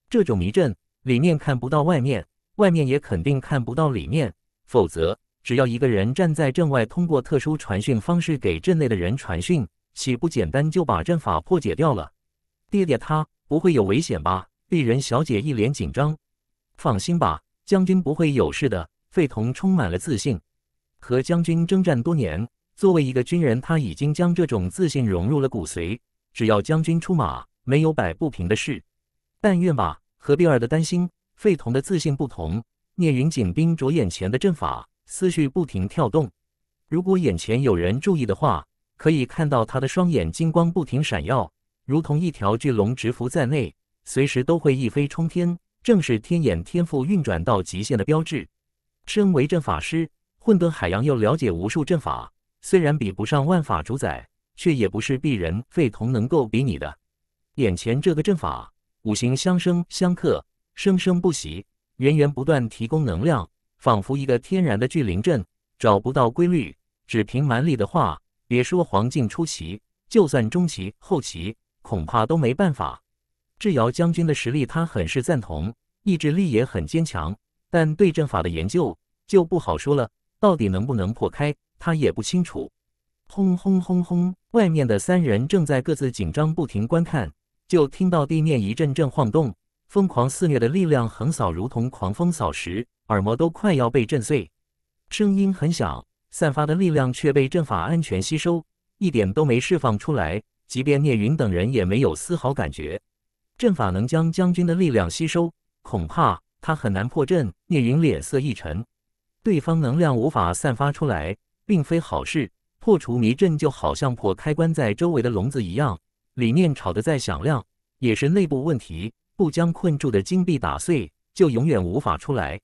这种迷阵里面看不到外面，外面也肯定看不到里面。否则，只要一个人站在阵外，通过特殊传讯方式给阵内的人传讯，岂不简单就把阵法破解掉了？爹爹他不会有危险吧？丽人小姐一脸紧张。放心吧，将军不会有事的。费童充满了自信，和将军征战多年。作为一个军人，他已经将这种自信融入了骨髓。只要将军出马，没有摆不平的事。但愿吧。何必尔的担心，费童的自信不同。聂云锦盯着眼前的阵法，思绪不停跳动。如果眼前有人注意的话，可以看到他的双眼金光不停闪耀，如同一条巨龙直伏在内，随时都会一飞冲天。正是天眼天赋运转到极限的标志。身为阵法师，混沌海洋又了解无数阵法。虽然比不上万法主宰，却也不是鄙人费童能够比拟的。眼前这个阵法，五行相生相克，生生不息，源源不断提供能量，仿佛一个天然的聚灵阵。找不到规律，只凭蛮力的话，别说黄境初期，就算中期、后期，恐怕都没办法。智瑶将军的实力，他很是赞同，意志力也很坚强，但对阵法的研究就不好说了，到底能不能破开？他也不清楚。轰轰轰轰！外面的三人正在各自紧张，不停观看，就听到地面一阵阵晃动，疯狂肆虐的力量横扫，如同狂风扫石，耳膜都快要被震碎。声音很小，散发的力量却被阵法安全吸收，一点都没释放出来。即便聂云等人也没有丝毫感觉。阵法能将将军的力量吸收，恐怕他很难破阵。聂云脸色一沉，对方能量无法散发出来。并非好事。破除迷阵就好像破开关在周围的笼子一样，里面吵得再响亮，也是内部问题。不将困住的金币打碎，就永远无法出来。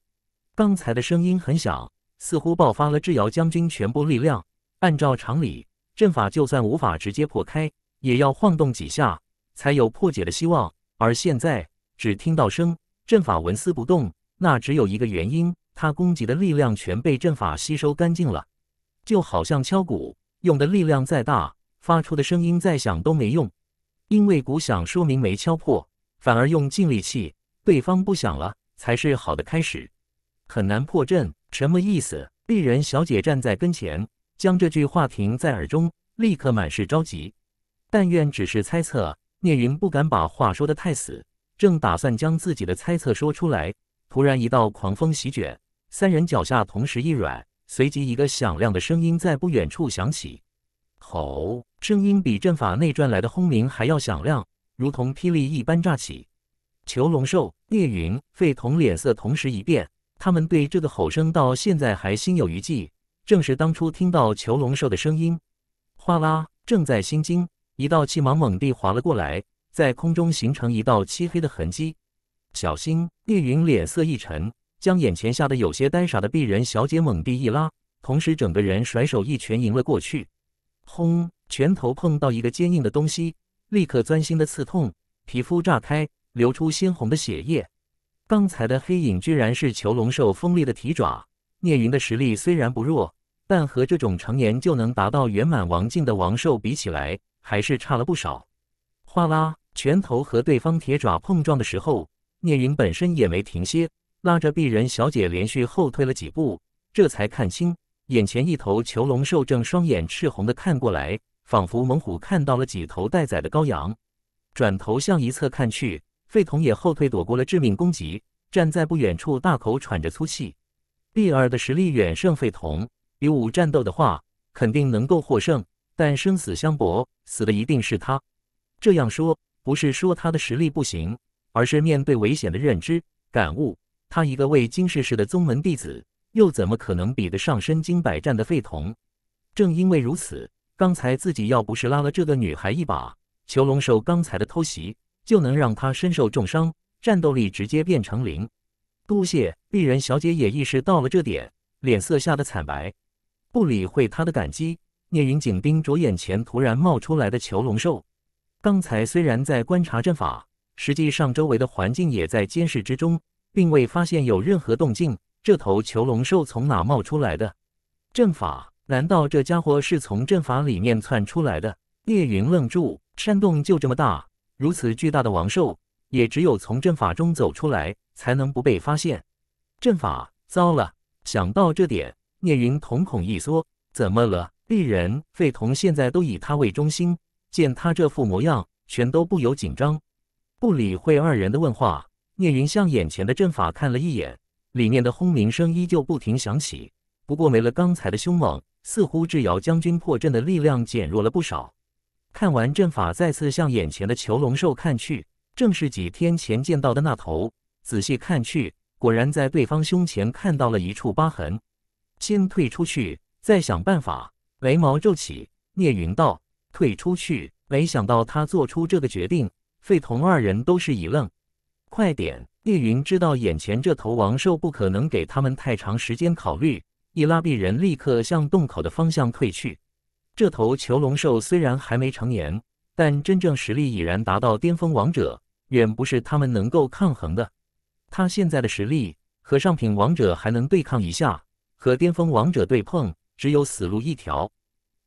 刚才的声音很响，似乎爆发了智瑶将军全部力量。按照常理，阵法就算无法直接破开，也要晃动几下才有破解的希望。而现在只听到声，阵法纹丝不动，那只有一个原因：他攻击的力量全被阵法吸收干净了。就好像敲鼓用的力量再大，发出的声音再响都没用，因为鼓响说明没敲破，反而用尽力气，对方不响了才是好的开始。很难破阵，什么意思？丽人小姐站在跟前，将这句话停在耳中，立刻满是着急。但愿只是猜测，聂云不敢把话说的太死，正打算将自己的猜测说出来，突然一道狂风席卷，三人脚下同时一软。随即，一个响亮的声音在不远处响起，吼！声音比阵法内传来的轰鸣还要响亮，如同霹雳一般炸起。囚龙兽、聂云、费童脸色同时一变，他们对这个吼声到现在还心有余悸。正是当初听到囚龙兽的声音，哗啦！正在心惊，一道气芒猛地划了过来，在空中形成一道漆黑的痕迹。小心！聂云脸色一沉。将眼前吓得有些呆傻的鄙人小姐猛地一拉，同时整个人甩手一拳迎了过去。轰！拳头碰到一个坚硬的东西，立刻钻心的刺痛，皮肤炸开，流出鲜红的血液。刚才的黑影居然是囚龙兽锋利的蹄爪。聂云的实力虽然不弱，但和这种成年就能达到圆满王境的王兽比起来，还是差了不少。哗啦！拳头和对方铁爪碰撞的时候，聂云本身也没停歇。拉着鄙人小姐连续后退了几步，这才看清眼前一头囚龙兽正双眼赤红的看过来，仿佛猛虎看到了几头待宰的羔羊。转头向一侧看去，费童也后退躲过了致命攻击，站在不远处大口喘着粗气。碧儿的实力远胜费童，比武战斗的话肯定能够获胜，但生死相搏，死的一定是他。这样说不是说他的实力不行，而是面对危险的认知感悟。他一个未经世事的宗门弟子，又怎么可能比得上身经百战的费童？正因为如此，刚才自己要不是拉了这个女孩一把，囚龙兽刚才的偷袭就能让他身受重伤，战斗力直接变成零。多谢，丽人小姐也意识到了这点，脸色吓得惨白。不理会他的感激，聂云紧盯着眼前突然冒出来的囚龙兽。刚才虽然在观察阵法，实际上周围的环境也在监视之中。并未发现有任何动静，这头囚龙兽从哪冒出来的？阵法？难道这家伙是从阵法里面窜出来的？聂云愣住，山洞就这么大，如此巨大的王兽，也只有从阵法中走出来，才能不被发现。阵法，糟了！想到这点，聂云瞳孔一缩。怎么了？丽人、费童现在都以他为中心，见他这副模样，全都不由紧张，不理会二人的问话。聂云向眼前的阵法看了一眼，里面的轰鸣声依旧不停响起，不过没了刚才的凶猛，似乎智瑶将军破阵的力量减弱了不少。看完阵法，再次向眼前的囚龙兽看去，正是几天前见到的那头。仔细看去，果然在对方胸前看到了一处疤痕。先退出去，再想办法。眉毛皱起，聂云道：“退出去。”没想到他做出这个决定，费同二人都是一愣。快点！聂云知道眼前这头王兽不可能给他们太长时间考虑，一拉臂人立刻向洞口的方向退去。这头囚龙兽虽然还没成年，但真正实力已然达到巅峰王者，远不是他们能够抗衡的。他现在的实力和上品王者还能对抗一下，和巅峰王者对碰，只有死路一条。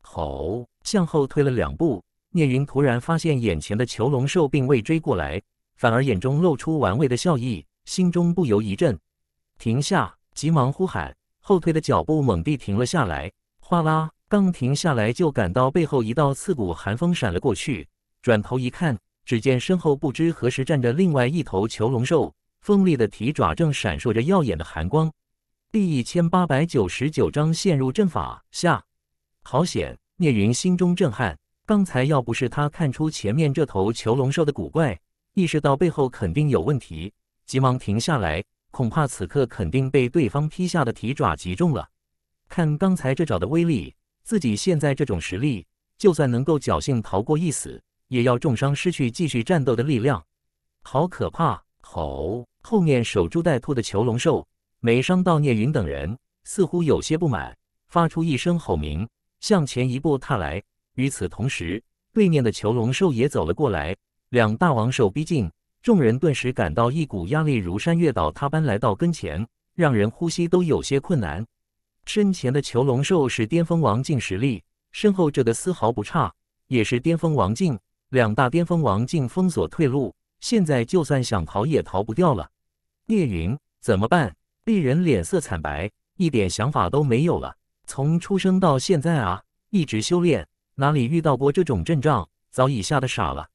吼！向后退了两步，聂云突然发现眼前的囚龙兽并未追过来。反而眼中露出玩味的笑意，心中不由一震，停下，急忙呼喊，后退的脚步猛地停了下来。哗啦，刚停下来就感到背后一道刺骨寒风闪了过去。转头一看，只见身后不知何时站着另外一头囚龙兽，锋利的蹄爪正闪烁着耀眼的寒光。第一千八百九十九章陷入阵法下，好险！聂云心中震撼，刚才要不是他看出前面这头囚龙兽的古怪。意识到背后肯定有问题，急忙停下来。恐怕此刻肯定被对方劈下的蹄爪击中了。看刚才这爪的威力，自己现在这种实力，就算能够侥幸逃过一死，也要重伤，失去继续战斗的力量。好可怕！吼！后面守株待兔的囚龙兽没伤到聂云等人，似乎有些不满，发出一声吼鸣，向前一步踏来。与此同时，对面的囚龙兽也走了过来。两大王兽逼近，众人顿时感到一股压力如山岳倒塌般来到跟前，让人呼吸都有些困难。身前的囚龙兽是巅峰王境实力，身后这个丝毫不差，也是巅峰王境。两大巅峰王境封锁退路，现在就算想逃也逃不掉了。聂云，怎么办？丽人脸色惨白，一点想法都没有了。从出生到现在啊，一直修炼，哪里遇到过这种阵仗？早已吓得傻了。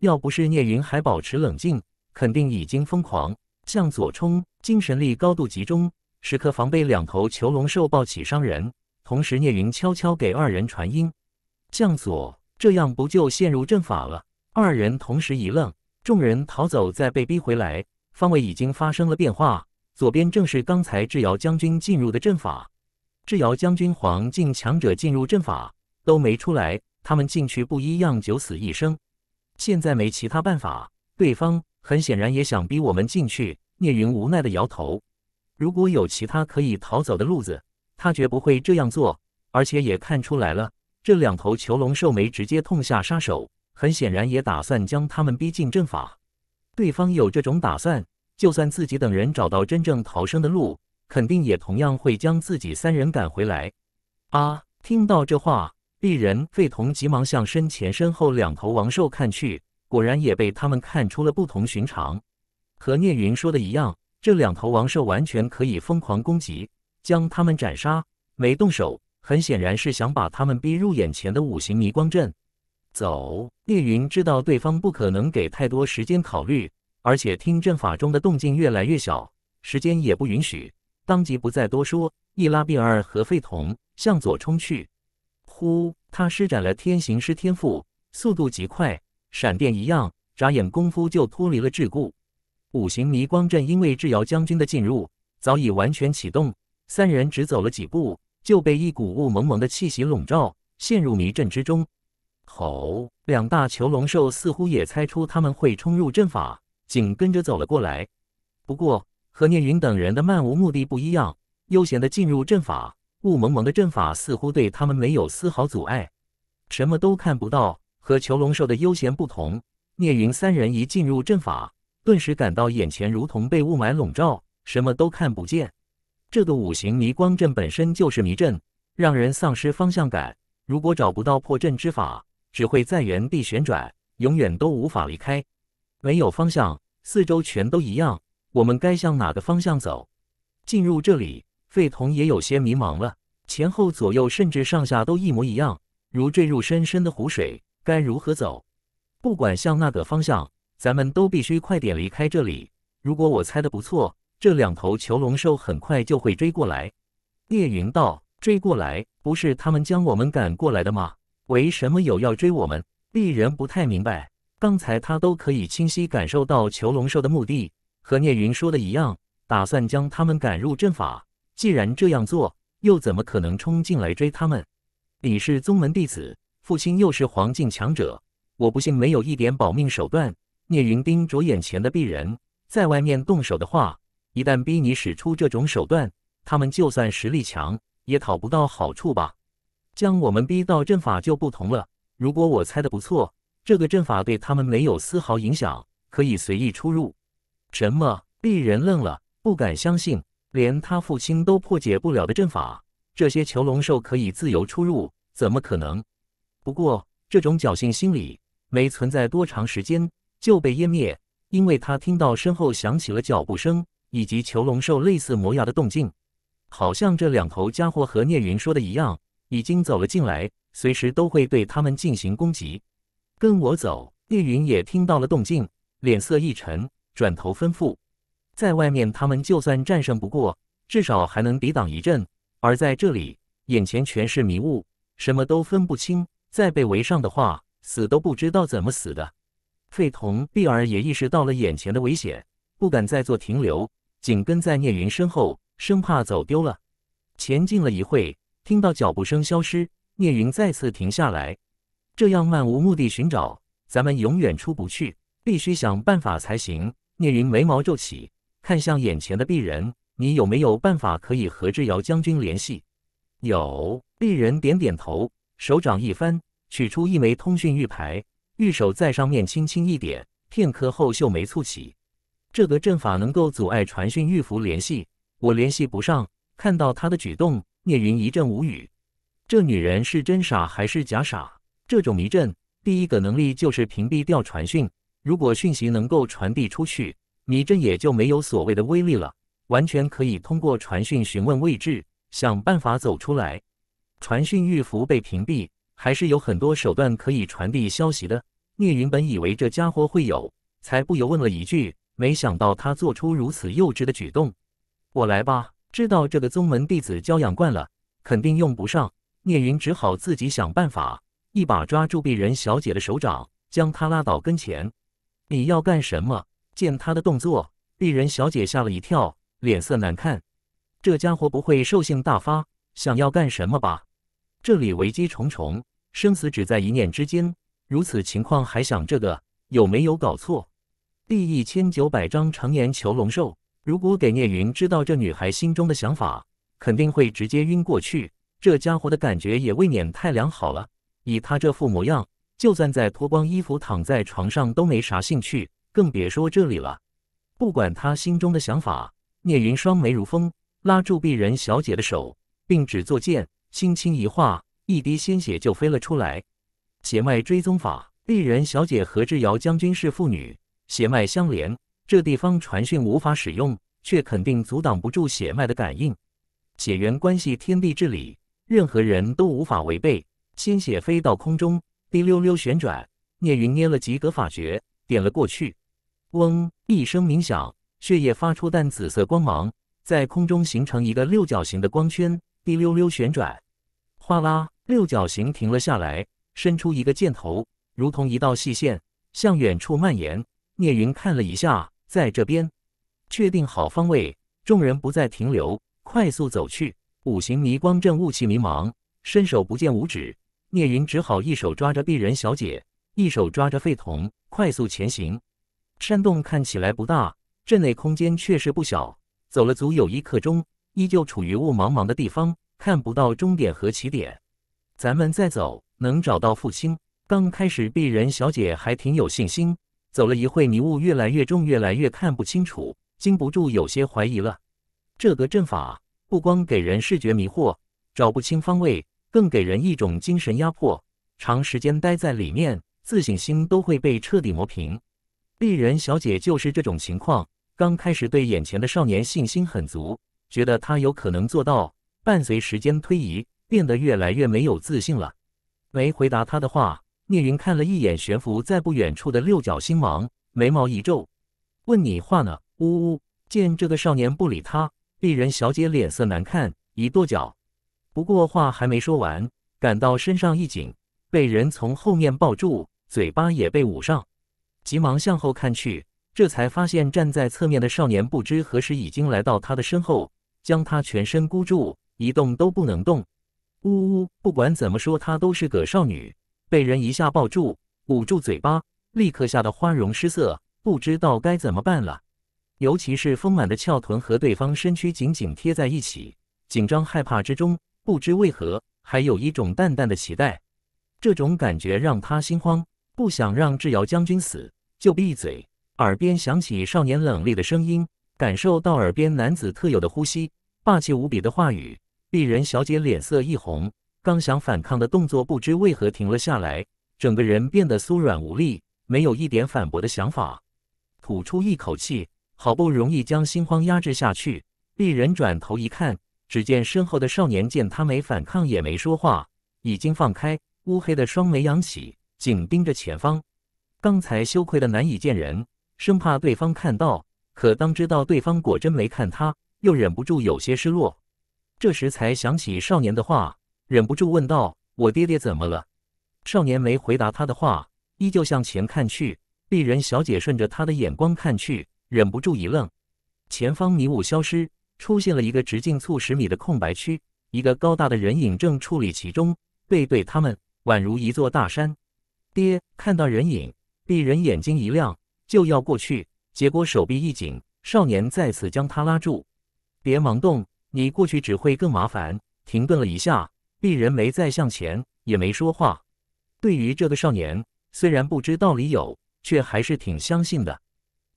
要不是聂云还保持冷静，肯定已经疯狂向左冲。精神力高度集中，时刻防备两头囚龙兽暴起伤人。同时，聂云悄悄给二人传音：“向左，这样不就陷入阵法了？”二人同时一愣。众人逃走，再被逼回来，方位已经发生了变化。左边正是刚才智瑶将军进入的阵法。智瑶将军，黄进强者进入阵法都没出来，他们进去不一样，九死一生。现在没其他办法，对方很显然也想逼我们进去。聂云无奈的摇头。如果有其他可以逃走的路子，他绝不会这样做。而且也看出来了，这两头囚龙兽没直接痛下杀手，很显然也打算将他们逼进阵法。对方有这种打算，就算自己等人找到真正逃生的路，肯定也同样会将自己三人赶回来。啊，听到这话。鄙人费童急忙向身前身后两头王兽看去，果然也被他们看出了不同寻常，和聂云说的一样，这两头王兽完全可以疯狂攻击，将他们斩杀。没动手，很显然是想把他们逼入眼前的五行迷光阵。走！聂云知道对方不可能给太多时间考虑，而且听阵法中的动静越来越小，时间也不允许，当即不再多说，一拉碧儿和费童向左冲去。呼！他施展了天行师天赋，速度极快，闪电一样，眨眼功夫就脱离了桎梏。五行迷光阵因为智瑶将军的进入，早已完全启动。三人只走了几步，就被一股雾蒙蒙的气息笼罩，陷入迷阵之中。吼！两大囚龙兽似乎也猜出他们会冲入阵法，紧跟着走了过来。不过和聂云等人的漫无目的不一样，悠闲地进入阵法。雾蒙蒙的阵法似乎对他们没有丝毫阻碍，什么都看不到。和囚龙兽的悠闲不同，聂云三人一进入阵法，顿时感到眼前如同被雾霾笼罩，什么都看不见。这个五行迷光阵本身就是迷阵，让人丧失方向感。如果找不到破阵之法，只会在原地旋转，永远都无法离开。没有方向，四周全都一样。我们该向哪个方向走？进入这里。费童也有些迷茫了，前后左右甚至上下都一模一样，如坠入深深的湖水，该如何走？不管向哪个方向，咱们都必须快点离开这里。如果我猜的不错，这两头囚龙兽很快就会追过来。聂云道：“追过来？不是他们将我们赶过来的吗？为什么有要追我们？”丽人不太明白，刚才他都可以清晰感受到囚龙兽的目的和聂云说的一样，打算将他们赶入阵法。既然这样做，又怎么可能冲进来追他们？你是宗门弟子，父亲又是黄境强者，我不信没有一点保命手段。聂云冰，着眼前的鄙人，在外面动手的话，一旦逼你使出这种手段，他们就算实力强，也讨不到好处吧。将我们逼到阵法就不同了。如果我猜的不错，这个阵法对他们没有丝毫影响，可以随意出入。什么？鄙人愣了，不敢相信。连他父亲都破解不了的阵法，这些囚龙兽可以自由出入，怎么可能？不过这种侥幸心理没存在多长时间就被湮灭，因为他听到身后响起了脚步声，以及囚龙兽类似磨牙的动静，好像这两头家伙和聂云说的一样，已经走了进来，随时都会对他们进行攻击。跟我走！聂云也听到了动静，脸色一沉，转头吩咐。在外面，他们就算战胜不过，至少还能抵挡一阵；而在这里，眼前全是迷雾，什么都分不清。再被围上的话，死都不知道怎么死的。费童、碧儿也意识到了眼前的危险，不敢再做停留，紧跟在聂云身后，生怕走丢了。前进了一会，听到脚步声消失，聂云再次停下来。这样漫无目的寻找，咱们永远出不去，必须想办法才行。聂云眉毛皱起。看向眼前的鄙人，你有没有办法可以和智瑶将军联系？有，鄙人点点头，手掌一翻，取出一枚通讯玉牌，玉手在上面轻轻一点，片刻后秀眉蹙起。这个阵法能够阻碍传讯玉符联系，我联系不上。看到她的举动，聂云一阵无语，这女人是真傻还是假傻？这种迷阵第一个能力就是屏蔽掉传讯，如果讯息能够传递出去。你这也就没有所谓的威力了，完全可以通过传讯询问位置，想办法走出来。传讯玉符被屏蔽，还是有很多手段可以传递消息的。聂云本以为这家伙会有，才不由问了一句，没想到他做出如此幼稚的举动。我来吧，知道这个宗门弟子娇养惯了，肯定用不上。聂云只好自己想办法，一把抓住鄙人小姐的手掌，将她拉到跟前。你要干什么？见他的动作，丽人小姐吓了一跳，脸色难看。这家伙不会兽性大发，想要干什么吧？这里危机重重，生死只在一念之间。如此情况还想这个，有没有搞错？第一千九百章常年囚笼兽。如果给聂云知道这女孩心中的想法，肯定会直接晕过去。这家伙的感觉也未免太良好了。以他这副模样，就算在脱光衣服躺在床上都没啥兴趣。更别说这里了。不管他心中的想法，聂云双眉如风，拉住鄙人小姐的手，并指作剑，轻轻一划，一滴鲜血就飞了出来。血脉追踪法，鄙人小姐和志尧将军是父女，血脉相连。这地方传讯无法使用，却肯定阻挡不住血脉的感应。血缘关系天地之理，任何人都无法违背。鲜血飞到空中，滴溜溜旋转。聂云捏了几格法诀，点了过去。嗡一声鸣响，血液发出淡紫色光芒，在空中形成一个六角形的光圈，滴溜溜旋转。哗啦，六角形停了下来，伸出一个箭头，如同一道细线向远处蔓延。聂云看了一下，在这边，确定好方位，众人不再停留，快速走去。五行迷光阵雾气迷茫，伸手不见五指，聂云只好一手抓着碧人小姐，一手抓着费童，快速前行。山洞看起来不大，阵内空间确实不小。走了足有一刻钟，依旧处于雾茫茫的地方，看不到终点和起点。咱们再走，能找到复兴。刚开始，鄙人小姐还挺有信心。走了一会，迷雾越来越重，越来越看不清楚，禁不住有些怀疑了。这个阵法不光给人视觉迷惑，找不清方位，更给人一种精神压迫。长时间待在里面，自信心都会被彻底磨平。丽人小姐就是这种情况，刚开始对眼前的少年信心很足，觉得他有可能做到。伴随时间推移，变得越来越没有自信了。没回答他的话，聂云看了一眼悬浮在不远处的六角星芒，眉毛一皱，问你话呢？呜呜！见这个少年不理他，丽人小姐脸色难看，一跺脚。不过话还没说完，感到身上一紧，被人从后面抱住，嘴巴也被捂上。急忙向后看去，这才发现站在侧面的少年不知何时已经来到他的身后，将他全身箍住，一动都不能动。呜呜，不管怎么说，她都是个少女，被人一下抱住，捂住嘴巴，立刻吓得花容失色，不知道该怎么办了。尤其是丰满的翘臀和对方身躯紧紧贴在一起，紧张害怕之中，不知为何还有一种淡淡的期待，这种感觉让他心慌，不想让智瑶将军死。就闭嘴！耳边响起少年冷厉的声音，感受到耳边男子特有的呼吸，霸气无比的话语。丽人小姐脸色一红，刚想反抗的动作不知为何停了下来，整个人变得酥软无力，没有一点反驳的想法。吐出一口气，好不容易将心慌压制下去。丽人转头一看，只见身后的少年见她没反抗也没说话，已经放开。乌黑的双眉扬起，紧盯着前方。刚才羞愧的难以见人，生怕对方看到。可当知道对方果真没看他，又忍不住有些失落。这时才想起少年的话，忍不住问道：“我爹爹怎么了？”少年没回答他的话，依旧向前看去。丽人小姐顺着他的眼光看去，忍不住一愣。前方迷雾消失，出现了一个直径数十米的空白区，一个高大的人影正矗立其中，背对他们，宛如一座大山。爹，看到人影。鄙人眼睛一亮，就要过去，结果手臂一紧，少年再次将他拉住：“别忙动，你过去只会更麻烦。”停顿了一下，鄙人没再向前，也没说话。对于这个少年，虽然不知道理有，却还是挺相信的。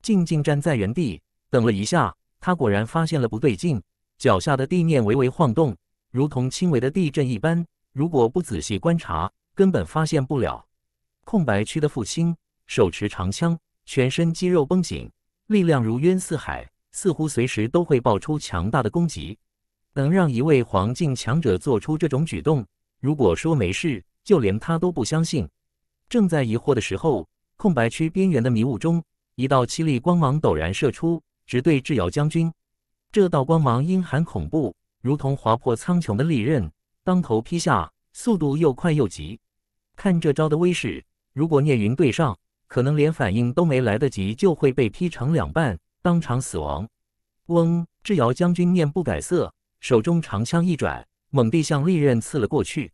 静静站在原地等了一下，他果然发现了不对劲，脚下的地面微微晃动，如同轻微的地震一般。如果不仔细观察，根本发现不了空白区的复兴。手持长枪，全身肌肉绷紧，力量如渊似海，似乎随时都会爆出强大的攻击，能让一位黄境强者做出这种举动。如果说没事，就连他都不相信。正在疑惑的时候，空白区边缘的迷雾中，一道凄厉光芒陡然射出，直对智瑶将军。这道光芒阴寒恐怖，如同划破苍穹的利刃，当头劈下，速度又快又急。看这招的威势，如果聂云对上。可能连反应都没来得及，就会被劈成两半，当场死亡。嗡！智瑶将军面不改色，手中长枪一转，猛地向利刃刺了过去。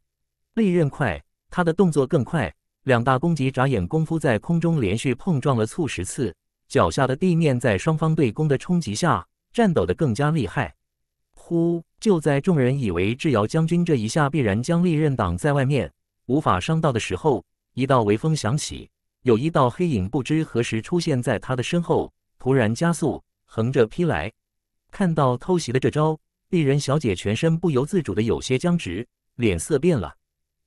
利刃快，他的动作更快。两大攻击眨眼功夫在空中连续碰撞了数十次，脚下的地面在双方对攻的冲击下颤抖得更加厉害。呼！就在众人以为智瑶将军这一下必然将利刃挡在外面，无法伤到的时候，一道微风响起。有一道黑影不知何时出现在他的身后，突然加速，横着劈来。看到偷袭的这招，丽人小姐全身不由自主的有些僵直，脸色变了。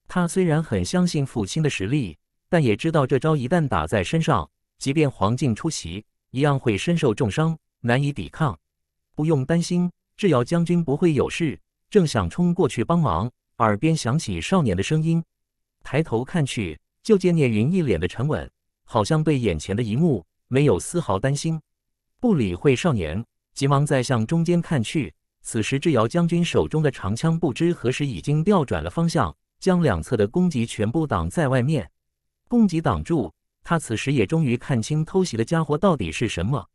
她虽然很相信父亲的实力，但也知道这招一旦打在身上，即便黄静出席，一样会身受重伤，难以抵抗。不用担心，智瑶将军不会有事。正想冲过去帮忙，耳边响起少年的声音，抬头看去。就见聂云一脸的沉稳，好像对眼前的一幕没有丝毫担心，不理会少年，急忙再向中间看去。此时智瑶将军手中的长枪不知何时已经调转了方向，将两侧的攻击全部挡在外面。攻击挡住，他此时也终于看清偷袭的家伙到底是什么，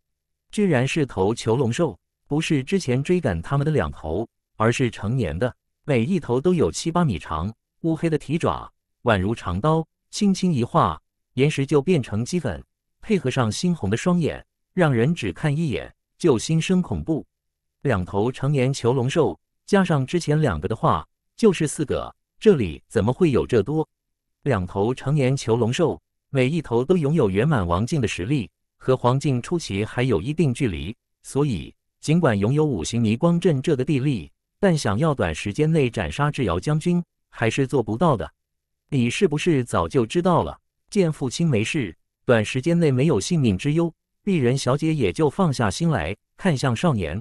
居然是头囚龙兽，不是之前追赶他们的两头，而是成年的，每一头都有七八米长，乌黑的蹄爪宛如长刀。轻轻一画，岩石就变成齑粉，配合上猩红的双眼，让人只看一眼就心生恐怖。两头成年囚龙兽加上之前两个的话，就是四个。这里怎么会有这多？两头成年囚龙兽，每一头都拥有圆满王境的实力，和黄境初期还有一定距离。所以，尽管拥有五行迷光阵这个地利，但想要短时间内斩杀智瑶将军，还是做不到的。你是不是早就知道了？见父亲没事，短时间内没有性命之忧，丽人小姐也就放下心来，看向少年。